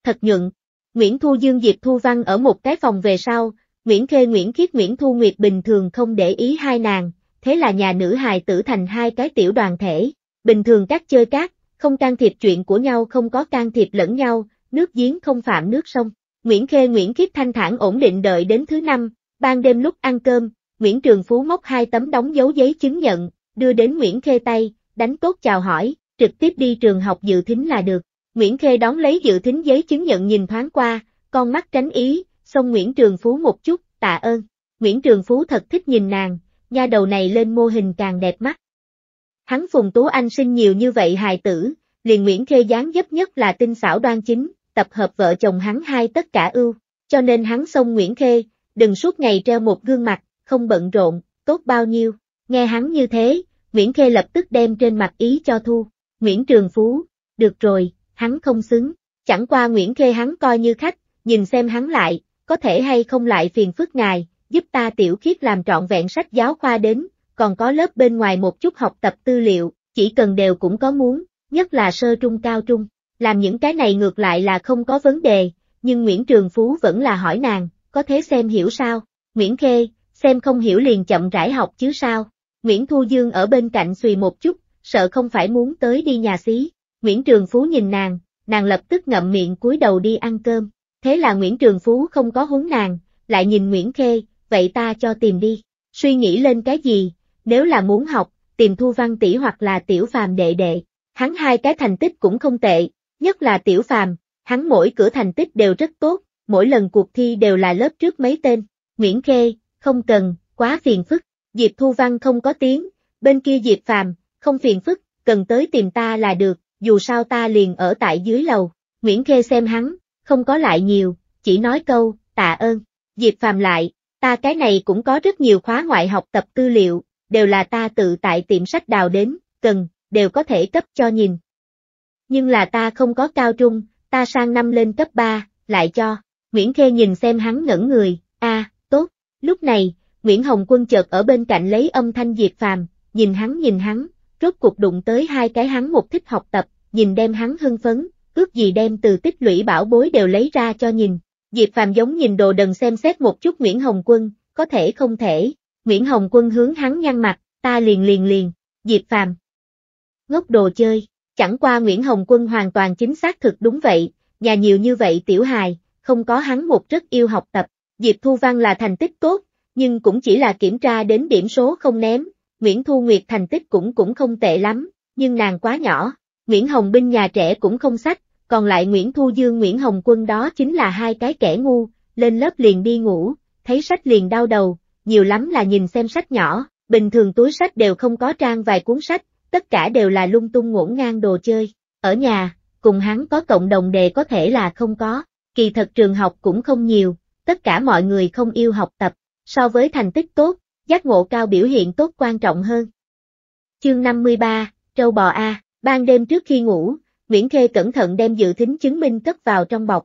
Speaker 1: thật nhuận. Nguyễn Thu Dương Diệp Thu Văn ở một cái phòng về sau, Nguyễn Khê Nguyễn Khiết Nguyễn Thu Nguyệt bình thường không để ý hai nàng, thế là nhà nữ hài tử thành hai cái tiểu đoàn thể, bình thường các chơi các, không can thiệp chuyện của nhau không có can thiệp lẫn nhau, nước giếng không phạm nước sông. Nguyễn Khê Nguyễn Khiết thanh thản ổn định đợi đến thứ năm, ban đêm lúc ăn cơm, Nguyễn Trường Phú móc hai tấm đóng dấu giấy chứng nhận, đưa đến Nguyễn Khê tay, đánh tốt chào hỏi, trực tiếp đi trường học dự thính là được. Nguyễn Khê đón lấy dự thính giấy chứng nhận nhìn thoáng qua, con mắt tránh ý, xong Nguyễn Trường Phú một chút, tạ ơn. Nguyễn Trường Phú thật thích nhìn nàng, nha đầu này lên mô hình càng đẹp mắt. Hắn Phùng Tú Anh sinh nhiều như vậy hài tử, liền Nguyễn Khê gián dấp nhất là tinh xảo đoan chính, tập hợp vợ chồng hắn hai tất cả ưu, cho nên hắn xông Nguyễn Khê, đừng suốt ngày treo một gương mặt, không bận rộn, tốt bao nhiêu. Nghe hắn như thế, Nguyễn Khê lập tức đem trên mặt ý cho thu. Nguyễn Trường Phú, được rồi, hắn không xứng. Chẳng qua Nguyễn Khê hắn coi như khách, nhìn xem hắn lại, có thể hay không lại phiền phức ngài, giúp ta tiểu khiết làm trọn vẹn sách giáo khoa đến, còn có lớp bên ngoài một chút học tập tư liệu, chỉ cần đều cũng có muốn, nhất là sơ trung cao trung. Làm những cái này ngược lại là không có vấn đề, nhưng Nguyễn Trường Phú vẫn là hỏi nàng, có thế xem hiểu sao? Nguyễn Khê, xem không hiểu liền chậm rãi học chứ sao? Nguyễn Thu Dương ở bên cạnh xùy một chút, sợ không phải muốn tới đi nhà xí. Nguyễn Trường Phú nhìn nàng, nàng lập tức ngậm miệng cúi đầu đi ăn cơm. Thế là Nguyễn Trường Phú không có húng nàng, lại nhìn Nguyễn Khê, vậy ta cho tìm đi. Suy nghĩ lên cái gì, nếu là muốn học, tìm thu văn tỷ hoặc là tiểu phàm đệ đệ, hắn hai cái thành tích cũng không tệ, nhất là tiểu phàm, hắn mỗi cửa thành tích đều rất tốt, mỗi lần cuộc thi đều là lớp trước mấy tên, Nguyễn Khê, không cần, quá phiền phức, Diệp Thu Văn không có tiếng, bên kia Diệp Phàm, không phiền phức, cần tới tìm ta là được, dù sao ta liền ở tại dưới lầu, Nguyễn Khê xem hắn, không có lại nhiều, chỉ nói câu, tạ ơn, Diệp Phàm lại, ta cái này cũng có rất nhiều khóa ngoại học tập tư liệu, đều là ta tự tại tiệm sách đào đến, cần, đều có thể cấp cho nhìn. Nhưng là ta không có cao trung, ta sang năm lên cấp 3, lại cho. Nguyễn Khê nhìn xem hắn ngẩn người, a, tốt. Lúc này, Nguyễn Hồng Quân chợt ở bên cạnh lấy âm thanh Diệp Phàm, nhìn hắn nhìn hắn, rốt cuộc đụng tới hai cái hắn một thích học tập, nhìn đem hắn hưng phấn, ước gì đem từ tích lũy bảo bối đều lấy ra cho nhìn. Diệp Phàm giống nhìn đồ đần xem xét một chút Nguyễn Hồng Quân, có thể không thể, Nguyễn Hồng Quân hướng hắn nhăn mặt, ta liền liền liền, Diệp Phàm. Ngốc đồ chơi, chẳng qua Nguyễn Hồng Quân hoàn toàn chính xác thực đúng vậy, nhà nhiều như vậy tiểu hài, không có hắn một rất yêu học tập, Diệp Thu Văn là thành tích tốt, nhưng cũng chỉ là kiểm tra đến điểm số không ném, Nguyễn Thu Nguyệt thành tích cũng cũng không tệ lắm, nhưng nàng quá nhỏ, Nguyễn Hồng Binh nhà trẻ cũng không sách, còn lại Nguyễn Thu Dương Nguyễn Hồng Quân đó chính là hai cái kẻ ngu, lên lớp liền đi ngủ, thấy sách liền đau đầu, nhiều lắm là nhìn xem sách nhỏ, bình thường túi sách đều không có trang vài cuốn sách, tất cả đều là lung tung ngổn ngang đồ chơi. Ở nhà, cùng hắn có cộng đồng đề có thể là không có, kỳ thật trường học cũng không nhiều, tất cả mọi người không yêu học tập, so với thành tích tốt, giác ngộ cao biểu hiện tốt quan trọng hơn. Chương 53, Trâu bò A, ban đêm trước khi ngủ, Nguyễn Khê cẩn thận đem dự thính chứng minh cất vào trong bọc.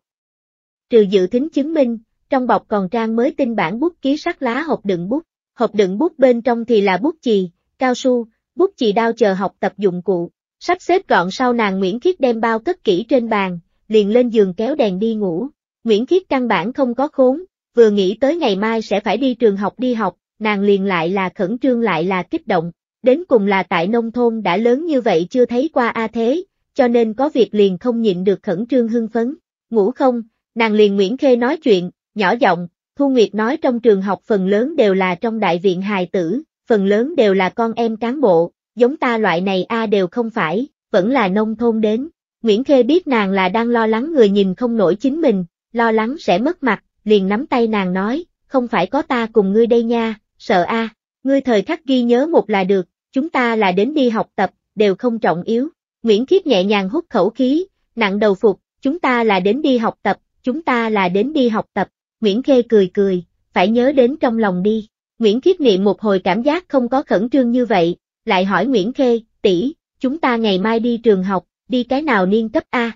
Speaker 1: Trừ dự thính chứng minh, trong bọc còn trang mới tinh bản bút ký sắc lá hộp đựng bút, hộp đựng bút bên trong thì là bút chì, cao su, bút chì đao chờ học tập dụng cụ, sắp xếp gọn sau nàng Nguyễn Khiết đem bao cất kỹ trên bàn, liền lên giường kéo đèn đi ngủ. Nguyễn Khiết căn bản không có khốn, vừa nghĩ tới ngày mai sẽ phải đi trường học đi học, nàng liền lại là khẩn trương lại là kích động, đến cùng là tại nông thôn đã lớn như vậy chưa thấy qua A thế, cho nên có việc liền không nhịn được khẩn trương hưng phấn, ngủ không, nàng liền Nguyễn Khê nói chuyện, Nhỏ giọng, Thu Nguyệt nói trong trường học phần lớn đều là trong đại viện hài tử, phần lớn đều là con em cán bộ, giống ta loại này a đều không phải, vẫn là nông thôn đến. Nguyễn Khê biết nàng là đang lo lắng người nhìn không nổi chính mình, lo lắng sẽ mất mặt, liền nắm tay nàng nói, không phải có ta cùng ngươi đây nha, sợ a, ngươi thời khắc ghi nhớ một là được, chúng ta là đến đi học tập, đều không trọng yếu. Nguyễn Khiết nhẹ nhàng hút khẩu khí, nặng đầu phục, chúng ta là đến đi học tập, chúng ta là đến đi học tập, Nguyễn Khê cười cười, phải nhớ đến trong lòng đi. Nguyễn Khiết Niệm một hồi cảm giác không có khẩn trương như vậy, lại hỏi Nguyễn Khê, tỷ, chúng ta ngày mai đi trường học, đi cái nào niên cấp A?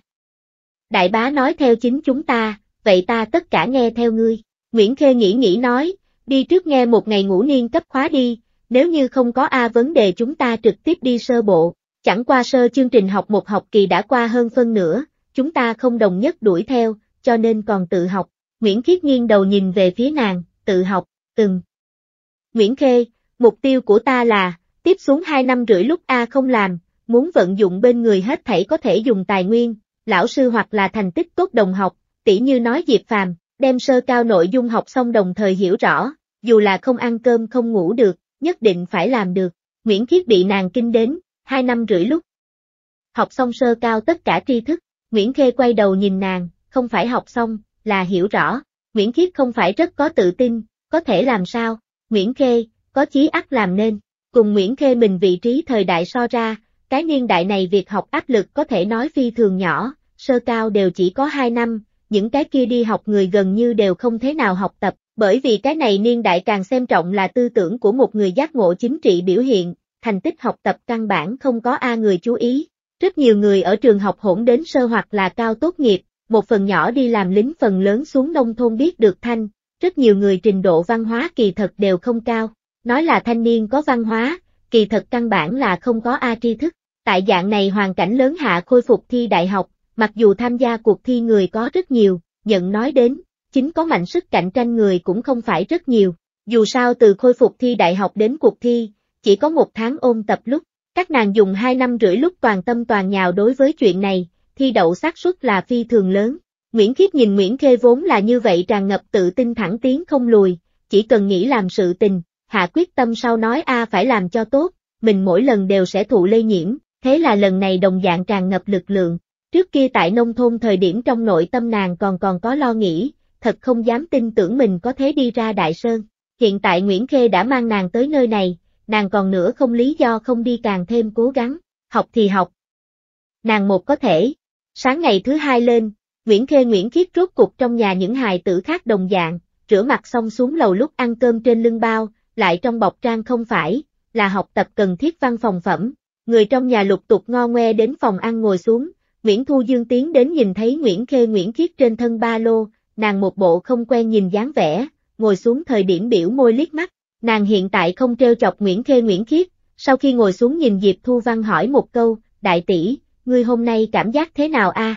Speaker 1: Đại bá nói theo chính chúng ta, vậy ta tất cả nghe theo ngươi. Nguyễn Khê nghĩ nghĩ nói, đi trước nghe một ngày ngủ niên cấp khóa đi, nếu như không có A vấn đề chúng ta trực tiếp đi sơ bộ, chẳng qua sơ chương trình học một học kỳ đã qua hơn phân nữa, chúng ta không đồng nhất đuổi theo, cho nên còn tự học. Nguyễn Khiết nghiêng đầu nhìn về phía nàng, tự học, từng. Nguyễn Khê, mục tiêu của ta là, tiếp xuống 2 năm rưỡi lúc A không làm, muốn vận dụng bên người hết thảy có thể dùng tài nguyên, lão sư hoặc là thành tích tốt đồng học, tỷ như nói Diệp Phàm, đem sơ cao nội dung học xong đồng thời hiểu rõ, dù là không ăn cơm không ngủ được, nhất định phải làm được. Nguyễn Khiết bị nàng kinh đến, 2 năm rưỡi lúc. Học xong sơ cao tất cả tri thức, Nguyễn Khê quay đầu nhìn nàng, không phải học xong, là hiểu rõ, Nguyễn Khiết không phải rất có tự tin, có thể làm sao, Nguyễn Khê, có chí ắt làm nên, cùng Nguyễn Khê mình vị trí thời đại so ra, cái niên đại này việc học áp lực có thể nói phi thường nhỏ, sơ cao đều chỉ có 2 năm, những cái kia đi học người gần như đều không thế nào học tập, bởi vì cái này niên đại càng xem trọng là tư tưởng của một người giác ngộ chính trị biểu hiện, thành tích học tập căn bản không có A người chú ý. Rất nhiều người ở trường học hỗn đến sơ hoặc là cao tốt nghiệp, một phần nhỏ đi làm lính phần lớn xuống nông thôn biết được thanh, rất nhiều người trình độ văn hóa kỳ thật đều không cao, nói là thanh niên có văn hóa, kỳ thật căn bản là không có A tri thức, tại dạng này hoàn cảnh lớn hạ khôi phục thi đại học, mặc dù tham gia cuộc thi người có rất nhiều, nhận nói đến, chính có mạnh sức cạnh tranh người cũng không phải rất nhiều, dù sao từ khôi phục thi đại học đến cuộc thi, chỉ có một tháng ôn tập lúc, các nàng dùng hai năm rưỡi lúc toàn tâm toàn nhào đối với chuyện này, thi đậu xác suất là phi thường lớn. Nguyễn Khiết nhìn Nguyễn Khê vốn là như vậy tràn ngập tự tin thẳng tiến không lùi, chỉ cần nghĩ làm sự tình, hạ quyết tâm sau nói a phải làm cho tốt, mình mỗi lần đều sẽ thụ lây nhiễm, thế là lần này đồng dạng tràn ngập lực lượng. Trước kia tại nông thôn thời điểm trong nội tâm nàng còn còn có lo nghĩ, thật không dám tin tưởng mình có thế đi ra Đại Sơn. Hiện tại Nguyễn Khê đã mang nàng tới nơi này, nàng còn nữa không lý do không đi càng thêm cố gắng, học thì học. Nàng một có thể, Sáng ngày thứ hai lên, Nguyễn Khê Nguyễn Khiết rốt cục trong nhà những hài tử khác đồng dạng, rửa mặt xong xuống lầu lúc ăn cơm trên lưng bao, lại trong bọc trang không phải, là học tập cần thiết văn phòng phẩm. Người trong nhà lục tục ngo ngoe đến phòng ăn ngồi xuống, Nguyễn Thu Dương tiến đến nhìn thấy Nguyễn Khê Nguyễn Khiết trên thân ba lô, nàng một bộ không quen nhìn dáng vẻ, ngồi xuống thời điểm biểu môi liếc mắt, nàng hiện tại không trêu chọc Nguyễn Khê Nguyễn Khiết, sau khi ngồi xuống nhìn Diệp Thu Văn hỏi một câu, đại tỷ, ngươi hôm nay cảm giác thế nào a?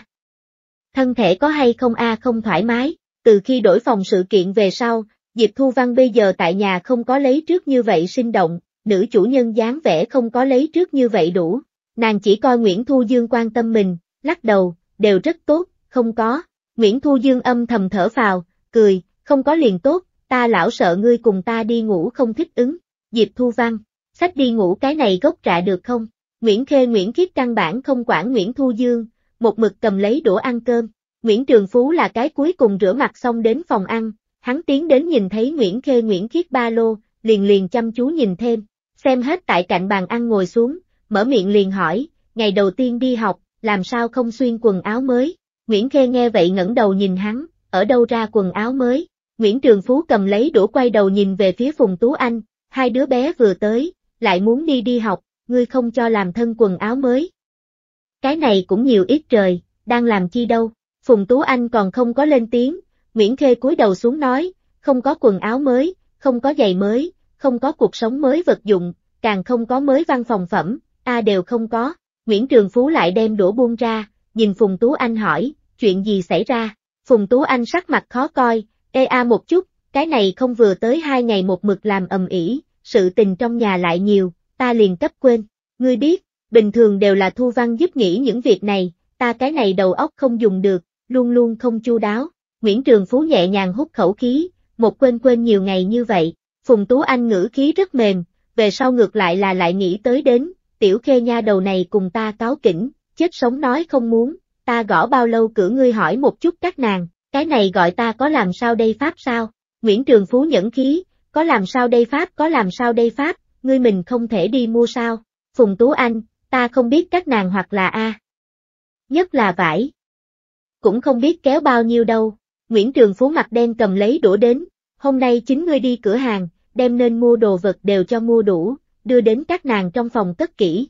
Speaker 1: Thân thể có hay không a không thoải mái, từ khi đổi phòng sự kiện về sau, Diệp Thu Văn bây giờ tại nhà không có lấy trước như vậy sinh động, nữ chủ nhân dáng vẻ không có lấy trước như vậy đủ, nàng chỉ coi Nguyễn Thu Dương quan tâm mình, lắc đầu, đều rất tốt, không có, Nguyễn Thu Dương âm thầm thở vào, cười, không có liền tốt, ta lão sợ ngươi cùng ta đi ngủ không thích ứng, Diệp Thu Văn, sách đi ngủ cái này gốc rạ được không? Nguyễn Khê Nguyễn Kiết căn bản không quản Nguyễn Thu Dương, một mực cầm lấy đũa ăn cơm. Nguyễn Trường Phú là cái cuối cùng rửa mặt xong đến phòng ăn, hắn tiến đến nhìn thấy Nguyễn Khê Nguyễn Kiết ba lô, liền liền chăm chú nhìn thêm, xem hết tại cạnh bàn ăn ngồi xuống, mở miệng liền hỏi, ngày đầu tiên đi học, làm sao không xuyên quần áo mới? Nguyễn Khê nghe vậy ngẩng đầu nhìn hắn, ở đâu ra quần áo mới? Nguyễn Trường Phú cầm lấy đũa quay đầu nhìn về phía Phùng Tú Anh, hai đứa bé vừa tới, lại muốn đi đi học, ngươi không cho làm thân quần áo mới. Cái này cũng nhiều ít trời, đang làm chi đâu, Phùng Tú Anh còn không có lên tiếng, Nguyễn Khê cúi đầu xuống nói, không có quần áo mới, không có giày mới, không có cuộc sống mới vật dụng, càng không có mới văn phòng phẩm, a đều không có. Nguyễn Trường Phú lại đem đũa buông ra, nhìn Phùng Tú Anh hỏi, chuyện gì xảy ra? Phùng Tú Anh sắc mặt khó coi, ê a một chút, cái này không vừa tới hai ngày một mực làm ầm ĩ, sự tình trong nhà lại nhiều, ta liền cấp quên. Ngươi biết, bình thường đều là Thu Văn giúp nghĩ những việc này, ta cái này đầu óc không dùng được, luôn luôn không chu đáo. Nguyễn Trường Phú nhẹ nhàng hút khẩu khí, một quên quên nhiều ngày như vậy, Phùng Tú Anh ngữ khí rất mềm, về sau ngược lại là lại nghĩ tới đến, tiểu khê nha đầu này cùng ta cáo kỉnh, chết sống nói không muốn, ta gõ bao lâu cửa ngươi hỏi một chút các nàng, cái này gọi ta có làm sao đây pháp sao? Nguyễn Trường Phú nhẫn khí, có làm sao đây pháp có làm sao đây pháp, ngươi mình không thể đi mua sao, Phùng Tú Anh, ta không biết các nàng hoặc là A. Nhất là vải. Cũng không biết kéo bao nhiêu đâu, Nguyễn Trường Phú mặt đen cầm lấy đũa đến, hôm nay chính ngươi đi cửa hàng, đem nên mua đồ vật đều cho mua đủ, đưa đến các nàng trong phòng cất kỹ.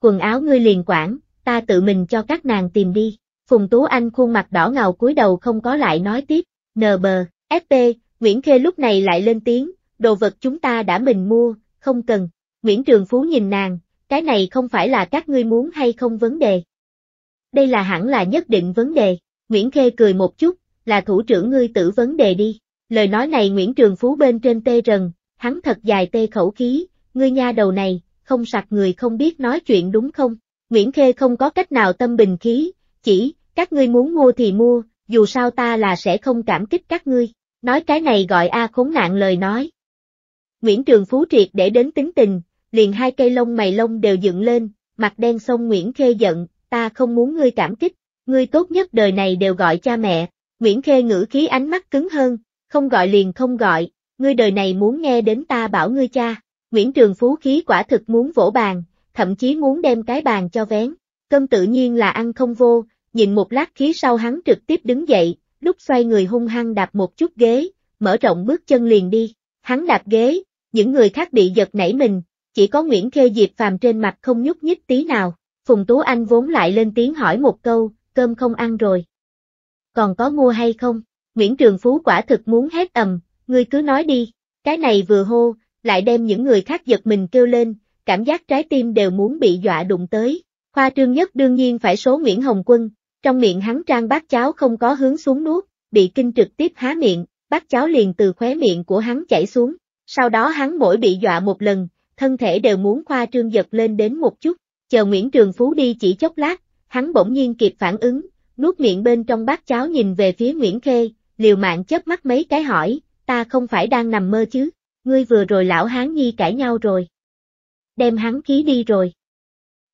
Speaker 1: Quần áo ngươi liền quản, ta tự mình cho các nàng tìm đi. Phùng Tú Anh khuôn mặt đỏ ngầu cúi đầu không có lại nói tiếp, nờ bờ, FP, Nguyễn Khê lúc này lại lên tiếng, đồ vật chúng ta đã mình mua, không cần. Nguyễn Trường Phú nhìn nàng, cái này không phải là các ngươi muốn hay không vấn đề. Đây là hẳn là nhất định vấn đề. Nguyễn Khê cười một chút, là thủ trưởng ngươi tử vấn đề đi. Lời nói này Nguyễn Trường Phú bên trên tê rần, hắn thật dài tê khẩu khí, ngươi nha đầu này, không sặc người không biết nói chuyện đúng không? Nguyễn Khê không có cách nào tâm bình khí, chỉ, các ngươi muốn mua thì mua, dù sao ta là sẽ không cảm kích các ngươi. Nói cái này gọi A khốn nạn lời nói, Nguyễn Trường Phú triệt để đến tính tình, liền hai cây lông mày lông đều dựng lên, mặt đen sông Nguyễn Khê giận, ta không muốn ngươi cảm kích, ngươi tốt nhất đời này đều gọi cha mẹ, Nguyễn Khê ngữ khí ánh mắt cứng hơn, không gọi liền không gọi, ngươi đời này muốn nghe đến ta bảo ngươi cha, Nguyễn Trường Phú khí quả thực muốn vỗ bàn, thậm chí muốn đem cái bàn cho vén, cơm tự nhiên là ăn không vô, nhìn một lát khí sau hắn trực tiếp đứng dậy, lúc xoay người hung hăng đạp một chút ghế, mở rộng bước chân liền đi, hắn đạp ghế, những người khác bị giật nảy mình, chỉ có Nguyễn Khê Diệp Phàm trên mặt không nhúc nhích tí nào. Phùng Tú Anh vốn lại lên tiếng hỏi một câu, cơm không ăn rồi. Còn có mua hay không? Nguyễn Trường Phú quả thực muốn hét ầm, ngươi cứ nói đi. Cái này vừa hô, lại đem những người khác giật mình kêu lên, cảm giác trái tim đều muốn bị dọa đụng tới. Khoa trương nhất đương nhiên phải số Nguyễn Hồng Quân, trong miệng hắn trang bát cháo không có hướng xuống nuốt, bị kinh trực tiếp há miệng, bát cháo liền từ khóe miệng của hắn chảy xuống. Sau đó hắn mỗi bị dọa một lần, thân thể đều muốn khoa trương giật lên đến một chút, chờ Nguyễn Trường Phú đi chỉ chốc lát, hắn bỗng nhiên kịp phản ứng, nuốt miệng bên trong bát cháo nhìn về phía Nguyễn Khê, liều mạng chớp mắt mấy cái hỏi, ta không phải đang nằm mơ chứ, ngươi vừa rồi lão hán nhi cãi nhau rồi. Đem hắn khí đi rồi.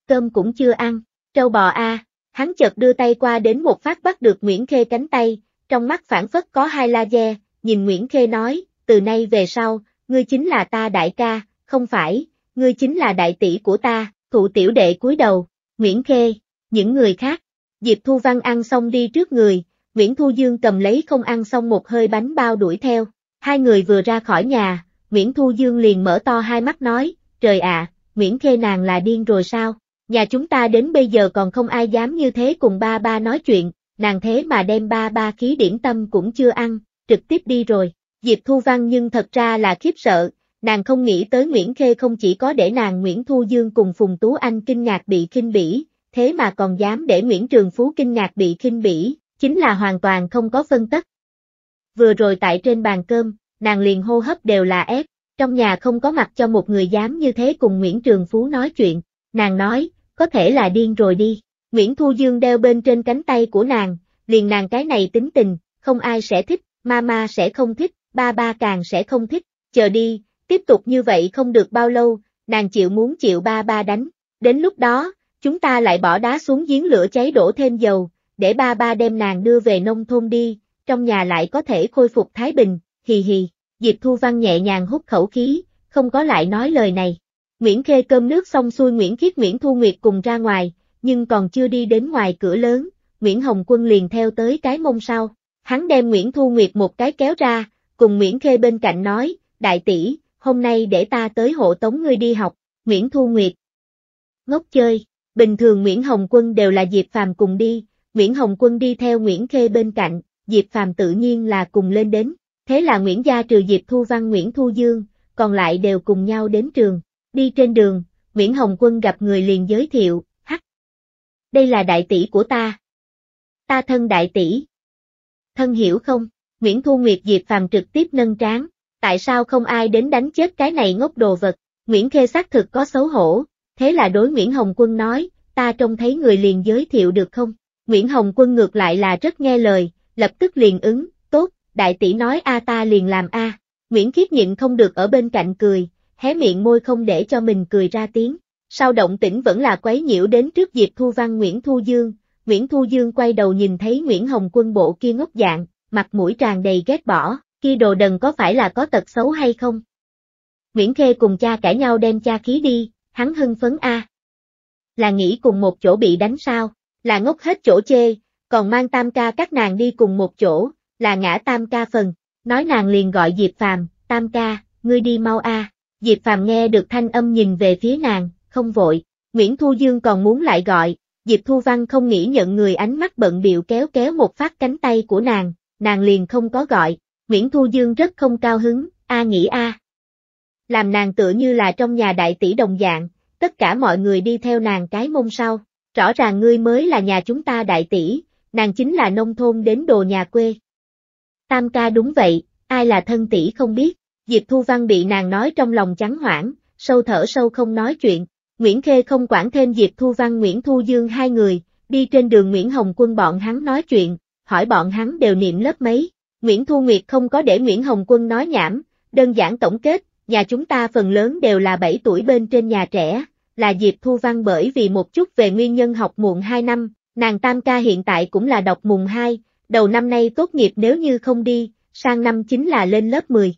Speaker 1: Cơm cũng chưa ăn, trâu bò a, hắn chợt đưa tay qua đến một phát bắt được Nguyễn Khê cánh tay, trong mắt phản phất có hai laser, nhìn Nguyễn Khê nói, từ nay về sau, ngươi chính là ta đại ca, không phải, ngươi chính là đại tỷ của ta, thụ tiểu đệ cúi đầu, Nguyễn Khê, những người khác. Diệp Thu Văn ăn xong đi trước người, Nguyễn Thu Dương cầm lấy không ăn xong một hơi bánh bao đuổi theo. Hai người vừa ra khỏi nhà, Nguyễn Thu Dương liền mở to hai mắt nói, trời ạ, Nguyễn Khê nàng là điên rồi sao? Nhà chúng ta đến bây giờ còn không ai dám như thế cùng ba ba nói chuyện, nàng thế mà đem ba ba khí điểm tâm cũng chưa ăn, trực tiếp đi rồi. Diệp Thu Văn nhưng thật ra là khiếp sợ, nàng không nghĩ tới Nguyễn Khê không chỉ có để nàng Nguyễn Thu Dương cùng Phùng Tú Anh kinh ngạc bị khinh bỉ, thế mà còn dám để Nguyễn Trường Phú kinh ngạc bị khinh bỉ, chính là hoàn toàn không có phân tất. Vừa rồi tại trên bàn cơm, nàng liền hô hấp đều là ép, trong nhà không có mặt cho một người dám như thế cùng Nguyễn Trường Phú nói chuyện, nàng nói, có thể là điên rồi đi. Nguyễn Thu Dương đeo bên trên cánh tay của nàng, liền nàng cái này tính tình, không ai sẽ thích, mama sẽ không thích, ba ba càng sẽ không thích, chờ đi, tiếp tục như vậy không được bao lâu, nàng chịu muốn chịu ba ba đánh, đến lúc đó, chúng ta lại bỏ đá xuống giếng lửa cháy đổ thêm dầu, để ba ba đem nàng đưa về nông thôn đi, trong nhà lại có thể khôi phục thái bình, hì hì, Diệp Thu Văn nhẹ nhàng hút khẩu khí, không có lại nói lời này. Nguyễn Khê cơm nước xong xuôi Nguyễn Khiết Nguyễn Thu Nguyệt cùng ra ngoài, nhưng còn chưa đi đến ngoài cửa lớn, Nguyễn Hồng Quân liền theo tới cái mông sau. Hắn đem Nguyễn Thu Nguyệt một cái kéo ra, cùng Nguyễn Khê bên cạnh nói, đại tỷ, hôm nay để ta tới hộ tống ngươi đi học, Nguyễn Thu Nguyệt. Ngốc chơi, bình thường Nguyễn Hồng Quân đều là Diệp Phàm cùng đi, Nguyễn Hồng Quân đi theo Nguyễn Khê bên cạnh, Diệp Phàm tự nhiên là cùng lên đến, thế là Nguyễn Gia trừ Diệp Thu Văn Nguyễn Thu Dương, còn lại đều cùng nhau đến trường, đi trên đường, Nguyễn Hồng Quân gặp người liền giới thiệu, hắc. Đây là đại tỷ của ta. Ta thân đại tỷ. Thân hiểu không? Nguyễn Thu Nguyệt Diệp Phàm trực tiếp nâng trán, tại sao không ai đến đánh chết cái này ngốc đồ vật, Nguyễn Khê xác thực có xấu hổ, thế là đối Nguyễn Hồng Quân nói, ta trông thấy người liền giới thiệu được không? Nguyễn Hồng Quân ngược lại là rất nghe lời, lập tức liền ứng, tốt, đại tỷ nói a ta liền làm a. Nguyễn Khiết nhịn không được ở bên cạnh cười, hé miệng môi không để cho mình cười ra tiếng. Sau động tĩnh vẫn là quấy nhiễu đến trước Diệp Thu Văn Nguyễn Thu Dương, Nguyễn Thu Dương quay đầu nhìn thấy Nguyễn Hồng Quân bộ kia ngốc dạng, mặt mũi tràn đầy ghét bỏ, kia đồ đần có phải là có tật xấu hay không? Nguyễn Khê cùng cha cãi nhau đem cha khí đi, hắn hưng phấn a. À. Là nghĩ cùng một chỗ bị đánh sao, là ngốc hết chỗ chê, còn mang tam ca các nàng đi cùng một chỗ, là ngã tam ca phần, nói nàng liền gọi Diệp Phàm, tam ca, ngươi đi mau a. À. Diệp Phàm nghe được thanh âm nhìn về phía nàng, không vội, Nguyễn Thu Dương còn muốn lại gọi, Diệp Thu Văn không nghĩ nhận người ánh mắt bận biểu kéo kéo một phát cánh tay của nàng, nàng liền không có gọi, Nguyễn Thu Dương rất không cao hứng, a nghĩ a. Làm nàng tựa như là trong nhà đại tỷ đồng dạng, tất cả mọi người đi theo nàng cái mông sau, rõ ràng ngươi mới là nhà chúng ta đại tỷ, nàng chính là nông thôn đến đồ nhà quê. Tam ca đúng vậy, ai là thân tỷ không biết, Diệp Thu Văn bị nàng nói trong lòng trắng hoảng, sâu thở sâu không nói chuyện, Nguyễn Khê không quản thêm Diệp Thu Văn Nguyễn Thu Dương hai người, đi trên đường Nguyễn Hồng Quân bọn hắn nói chuyện, hỏi bọn hắn đều niệm lớp mấy. Nguyễn Thu Nguyệt không có để Nguyễn Hồng Quân nói nhảm, đơn giản tổng kết, nhà chúng ta phần lớn đều là 7 tuổi bên trên nhà trẻ, là Diệp Thu Văn bởi vì một chút về nguyên nhân học muộn 2 năm, nàng Tam Ca hiện tại cũng là đọc mùng 2, đầu năm nay tốt nghiệp nếu như không đi, sang năm chính là lên lớp 10.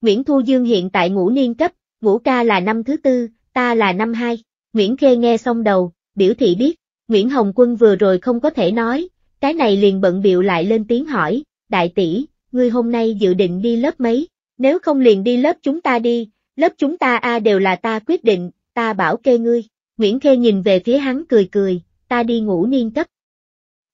Speaker 1: Nguyễn Thu Dương hiện tại ngũ niên cấp, ngũ ca là năm thứ tư, ta là năm hai. Nguyễn Khê nghe xong đầu, biểu thị biết, Nguyễn Hồng Quân vừa rồi không có thể nói, cái này liền bận biệu lại lên tiếng hỏi, đại tỷ, ngươi hôm nay dự định đi lớp mấy, nếu không liền đi lớp chúng ta đi, lớp chúng ta a đều là ta quyết định, ta bảo kê ngươi, Nguyễn Khê nhìn về phía hắn cười cười, ta đi ngủ niên cấp.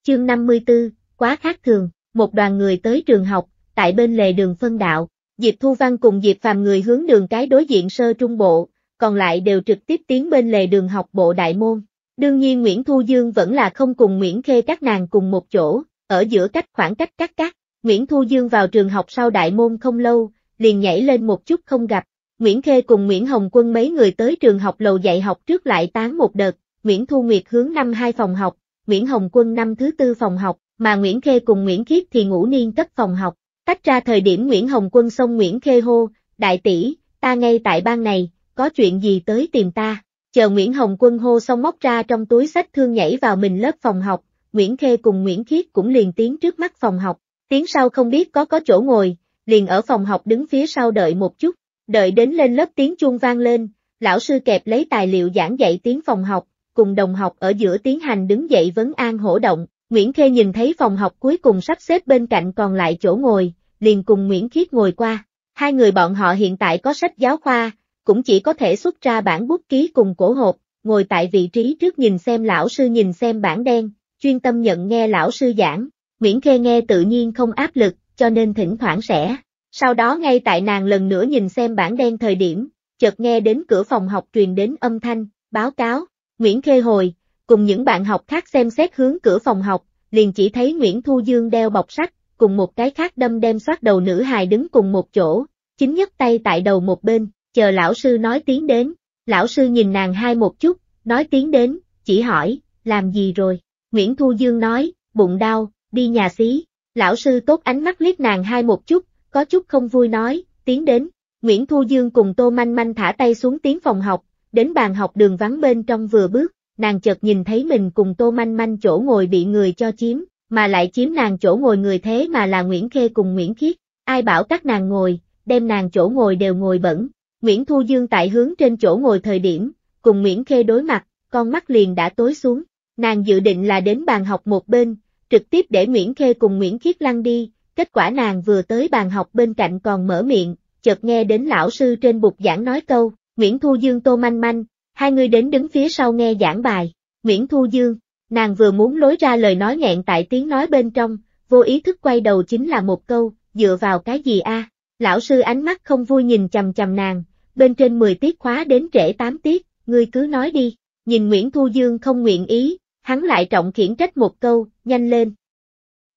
Speaker 1: Chương 54, quá khác thường, một đoàn người tới trường học, tại bên lề đường phân đạo, Diệp Thu Văn cùng Diệp Phàm người hướng đường cái đối diện sơ trung bộ, còn lại đều trực tiếp tiến bên lề đường học bộ đại môn. Đương nhiên Nguyễn Thu Dương vẫn là không cùng Nguyễn Khê các nàng cùng một chỗ, ở giữa cách khoảng cách các các, Nguyễn Thu Dương vào trường học sau đại môn không lâu, liền nhảy lên một chút không gặp, Nguyễn Khê cùng Nguyễn Hồng Quân mấy người tới trường học lầu dạy học trước lại tán một đợt, Nguyễn Thu Nguyệt hướng năm hai phòng học, Nguyễn Hồng Quân năm thứ tư phòng học, mà Nguyễn Khê cùng Nguyễn Khiết thì ngủ niên cấp phòng học, tách ra thời điểm Nguyễn Hồng Quân xong Nguyễn Khê hô, đại tỷ, ta ngay tại ban này, có chuyện gì tới tìm ta, Chờ Nguyễn Hồng Quân hô xong móc ra trong túi sách thương nhảy vào mình lớp phòng học, Nguyễn Khê cùng Nguyễn Khiết cũng liền tiến trước mắt phòng học, tiến sau không biết có có chỗ ngồi, liền ở phòng học đứng phía sau đợi một chút, đợi đến lên lớp tiếng chuông vang lên, lão sư kẹp lấy tài liệu giảng dạy tiếng phòng học, cùng đồng học ở giữa tiến hành đứng dậy vấn an hổ động, Nguyễn Khê nhìn thấy phòng học cuối cùng sắp xếp bên cạnh còn lại chỗ ngồi, liền cùng Nguyễn Khiết ngồi qua, hai người bọn họ hiện tại có sách giáo khoa, cũng chỉ có thể xuất ra bản bút ký cùng cổ hộp, ngồi tại vị trí trước nhìn xem lão sư nhìn xem bản đen, chuyên tâm nhận nghe lão sư giảng, Nguyễn Khê nghe tự nhiên không áp lực, cho nên thỉnh thoảng sẽ. Sau đó ngay tại nàng lần nữa nhìn xem bản đen thời điểm, chợt nghe đến cửa phòng học truyền đến âm thanh, báo cáo, Nguyễn Khê hồi, cùng những bạn học khác xem xét hướng cửa phòng học, liền chỉ thấy Nguyễn Thu Dương đeo bọc sắt, cùng một cái khác đâm đem soát đầu nữ hài đứng cùng một chỗ, chính nhất tay tại đầu một bên, chờ lão sư nói tiếng đến, lão sư nhìn nàng hai một chút, nói tiếng đến, chỉ hỏi, làm gì rồi? Nguyễn Thu Dương nói, bụng đau, đi nhà xí. Lão sư tốt ánh mắt liếc nàng hai một chút, có chút không vui nói, tiếng đến. Nguyễn Thu Dương cùng Tô Manh Manh thả tay xuống tiếng phòng học, đến bàn học đường vắng bên trong vừa bước, nàng chợt nhìn thấy mình cùng Tô Manh Manh chỗ ngồi bị người cho chiếm, mà lại chiếm nàng chỗ ngồi người thế mà là Nguyễn Khê cùng Nguyễn Khiết. Ai bảo các nàng ngồi, đem nàng chỗ ngồi đều ngồi bẩn, Nguyễn Thu Dương tại hướng trên chỗ ngồi thời điểm, cùng Nguyễn Khê đối mặt, con mắt liền đã tối xuống, nàng dự định là đến bàn học một bên, trực tiếp để Nguyễn Khê cùng Nguyễn Khiết lăn đi, kết quả nàng vừa tới bàn học bên cạnh còn mở miệng, chợt nghe đến lão sư trên bục giảng nói câu, Nguyễn Thu Dương Tô Manh Manh, hai người đến đứng phía sau nghe giảng bài, Nguyễn Thu Dương, nàng vừa muốn lối ra lời nói nghẹn tại tiếng nói bên trong, vô ý thức quay đầu chính là một câu, dựa vào cái gì a? lão sư ánh mắt không vui nhìn chầm chầm nàng, bên trên 10 tiết khóa đến trễ 8 tiết, ngươi cứ nói đi. Nhìn Nguyễn Thu Dương không nguyện ý, hắn lại trọng khiển trách một câu, nhanh lên.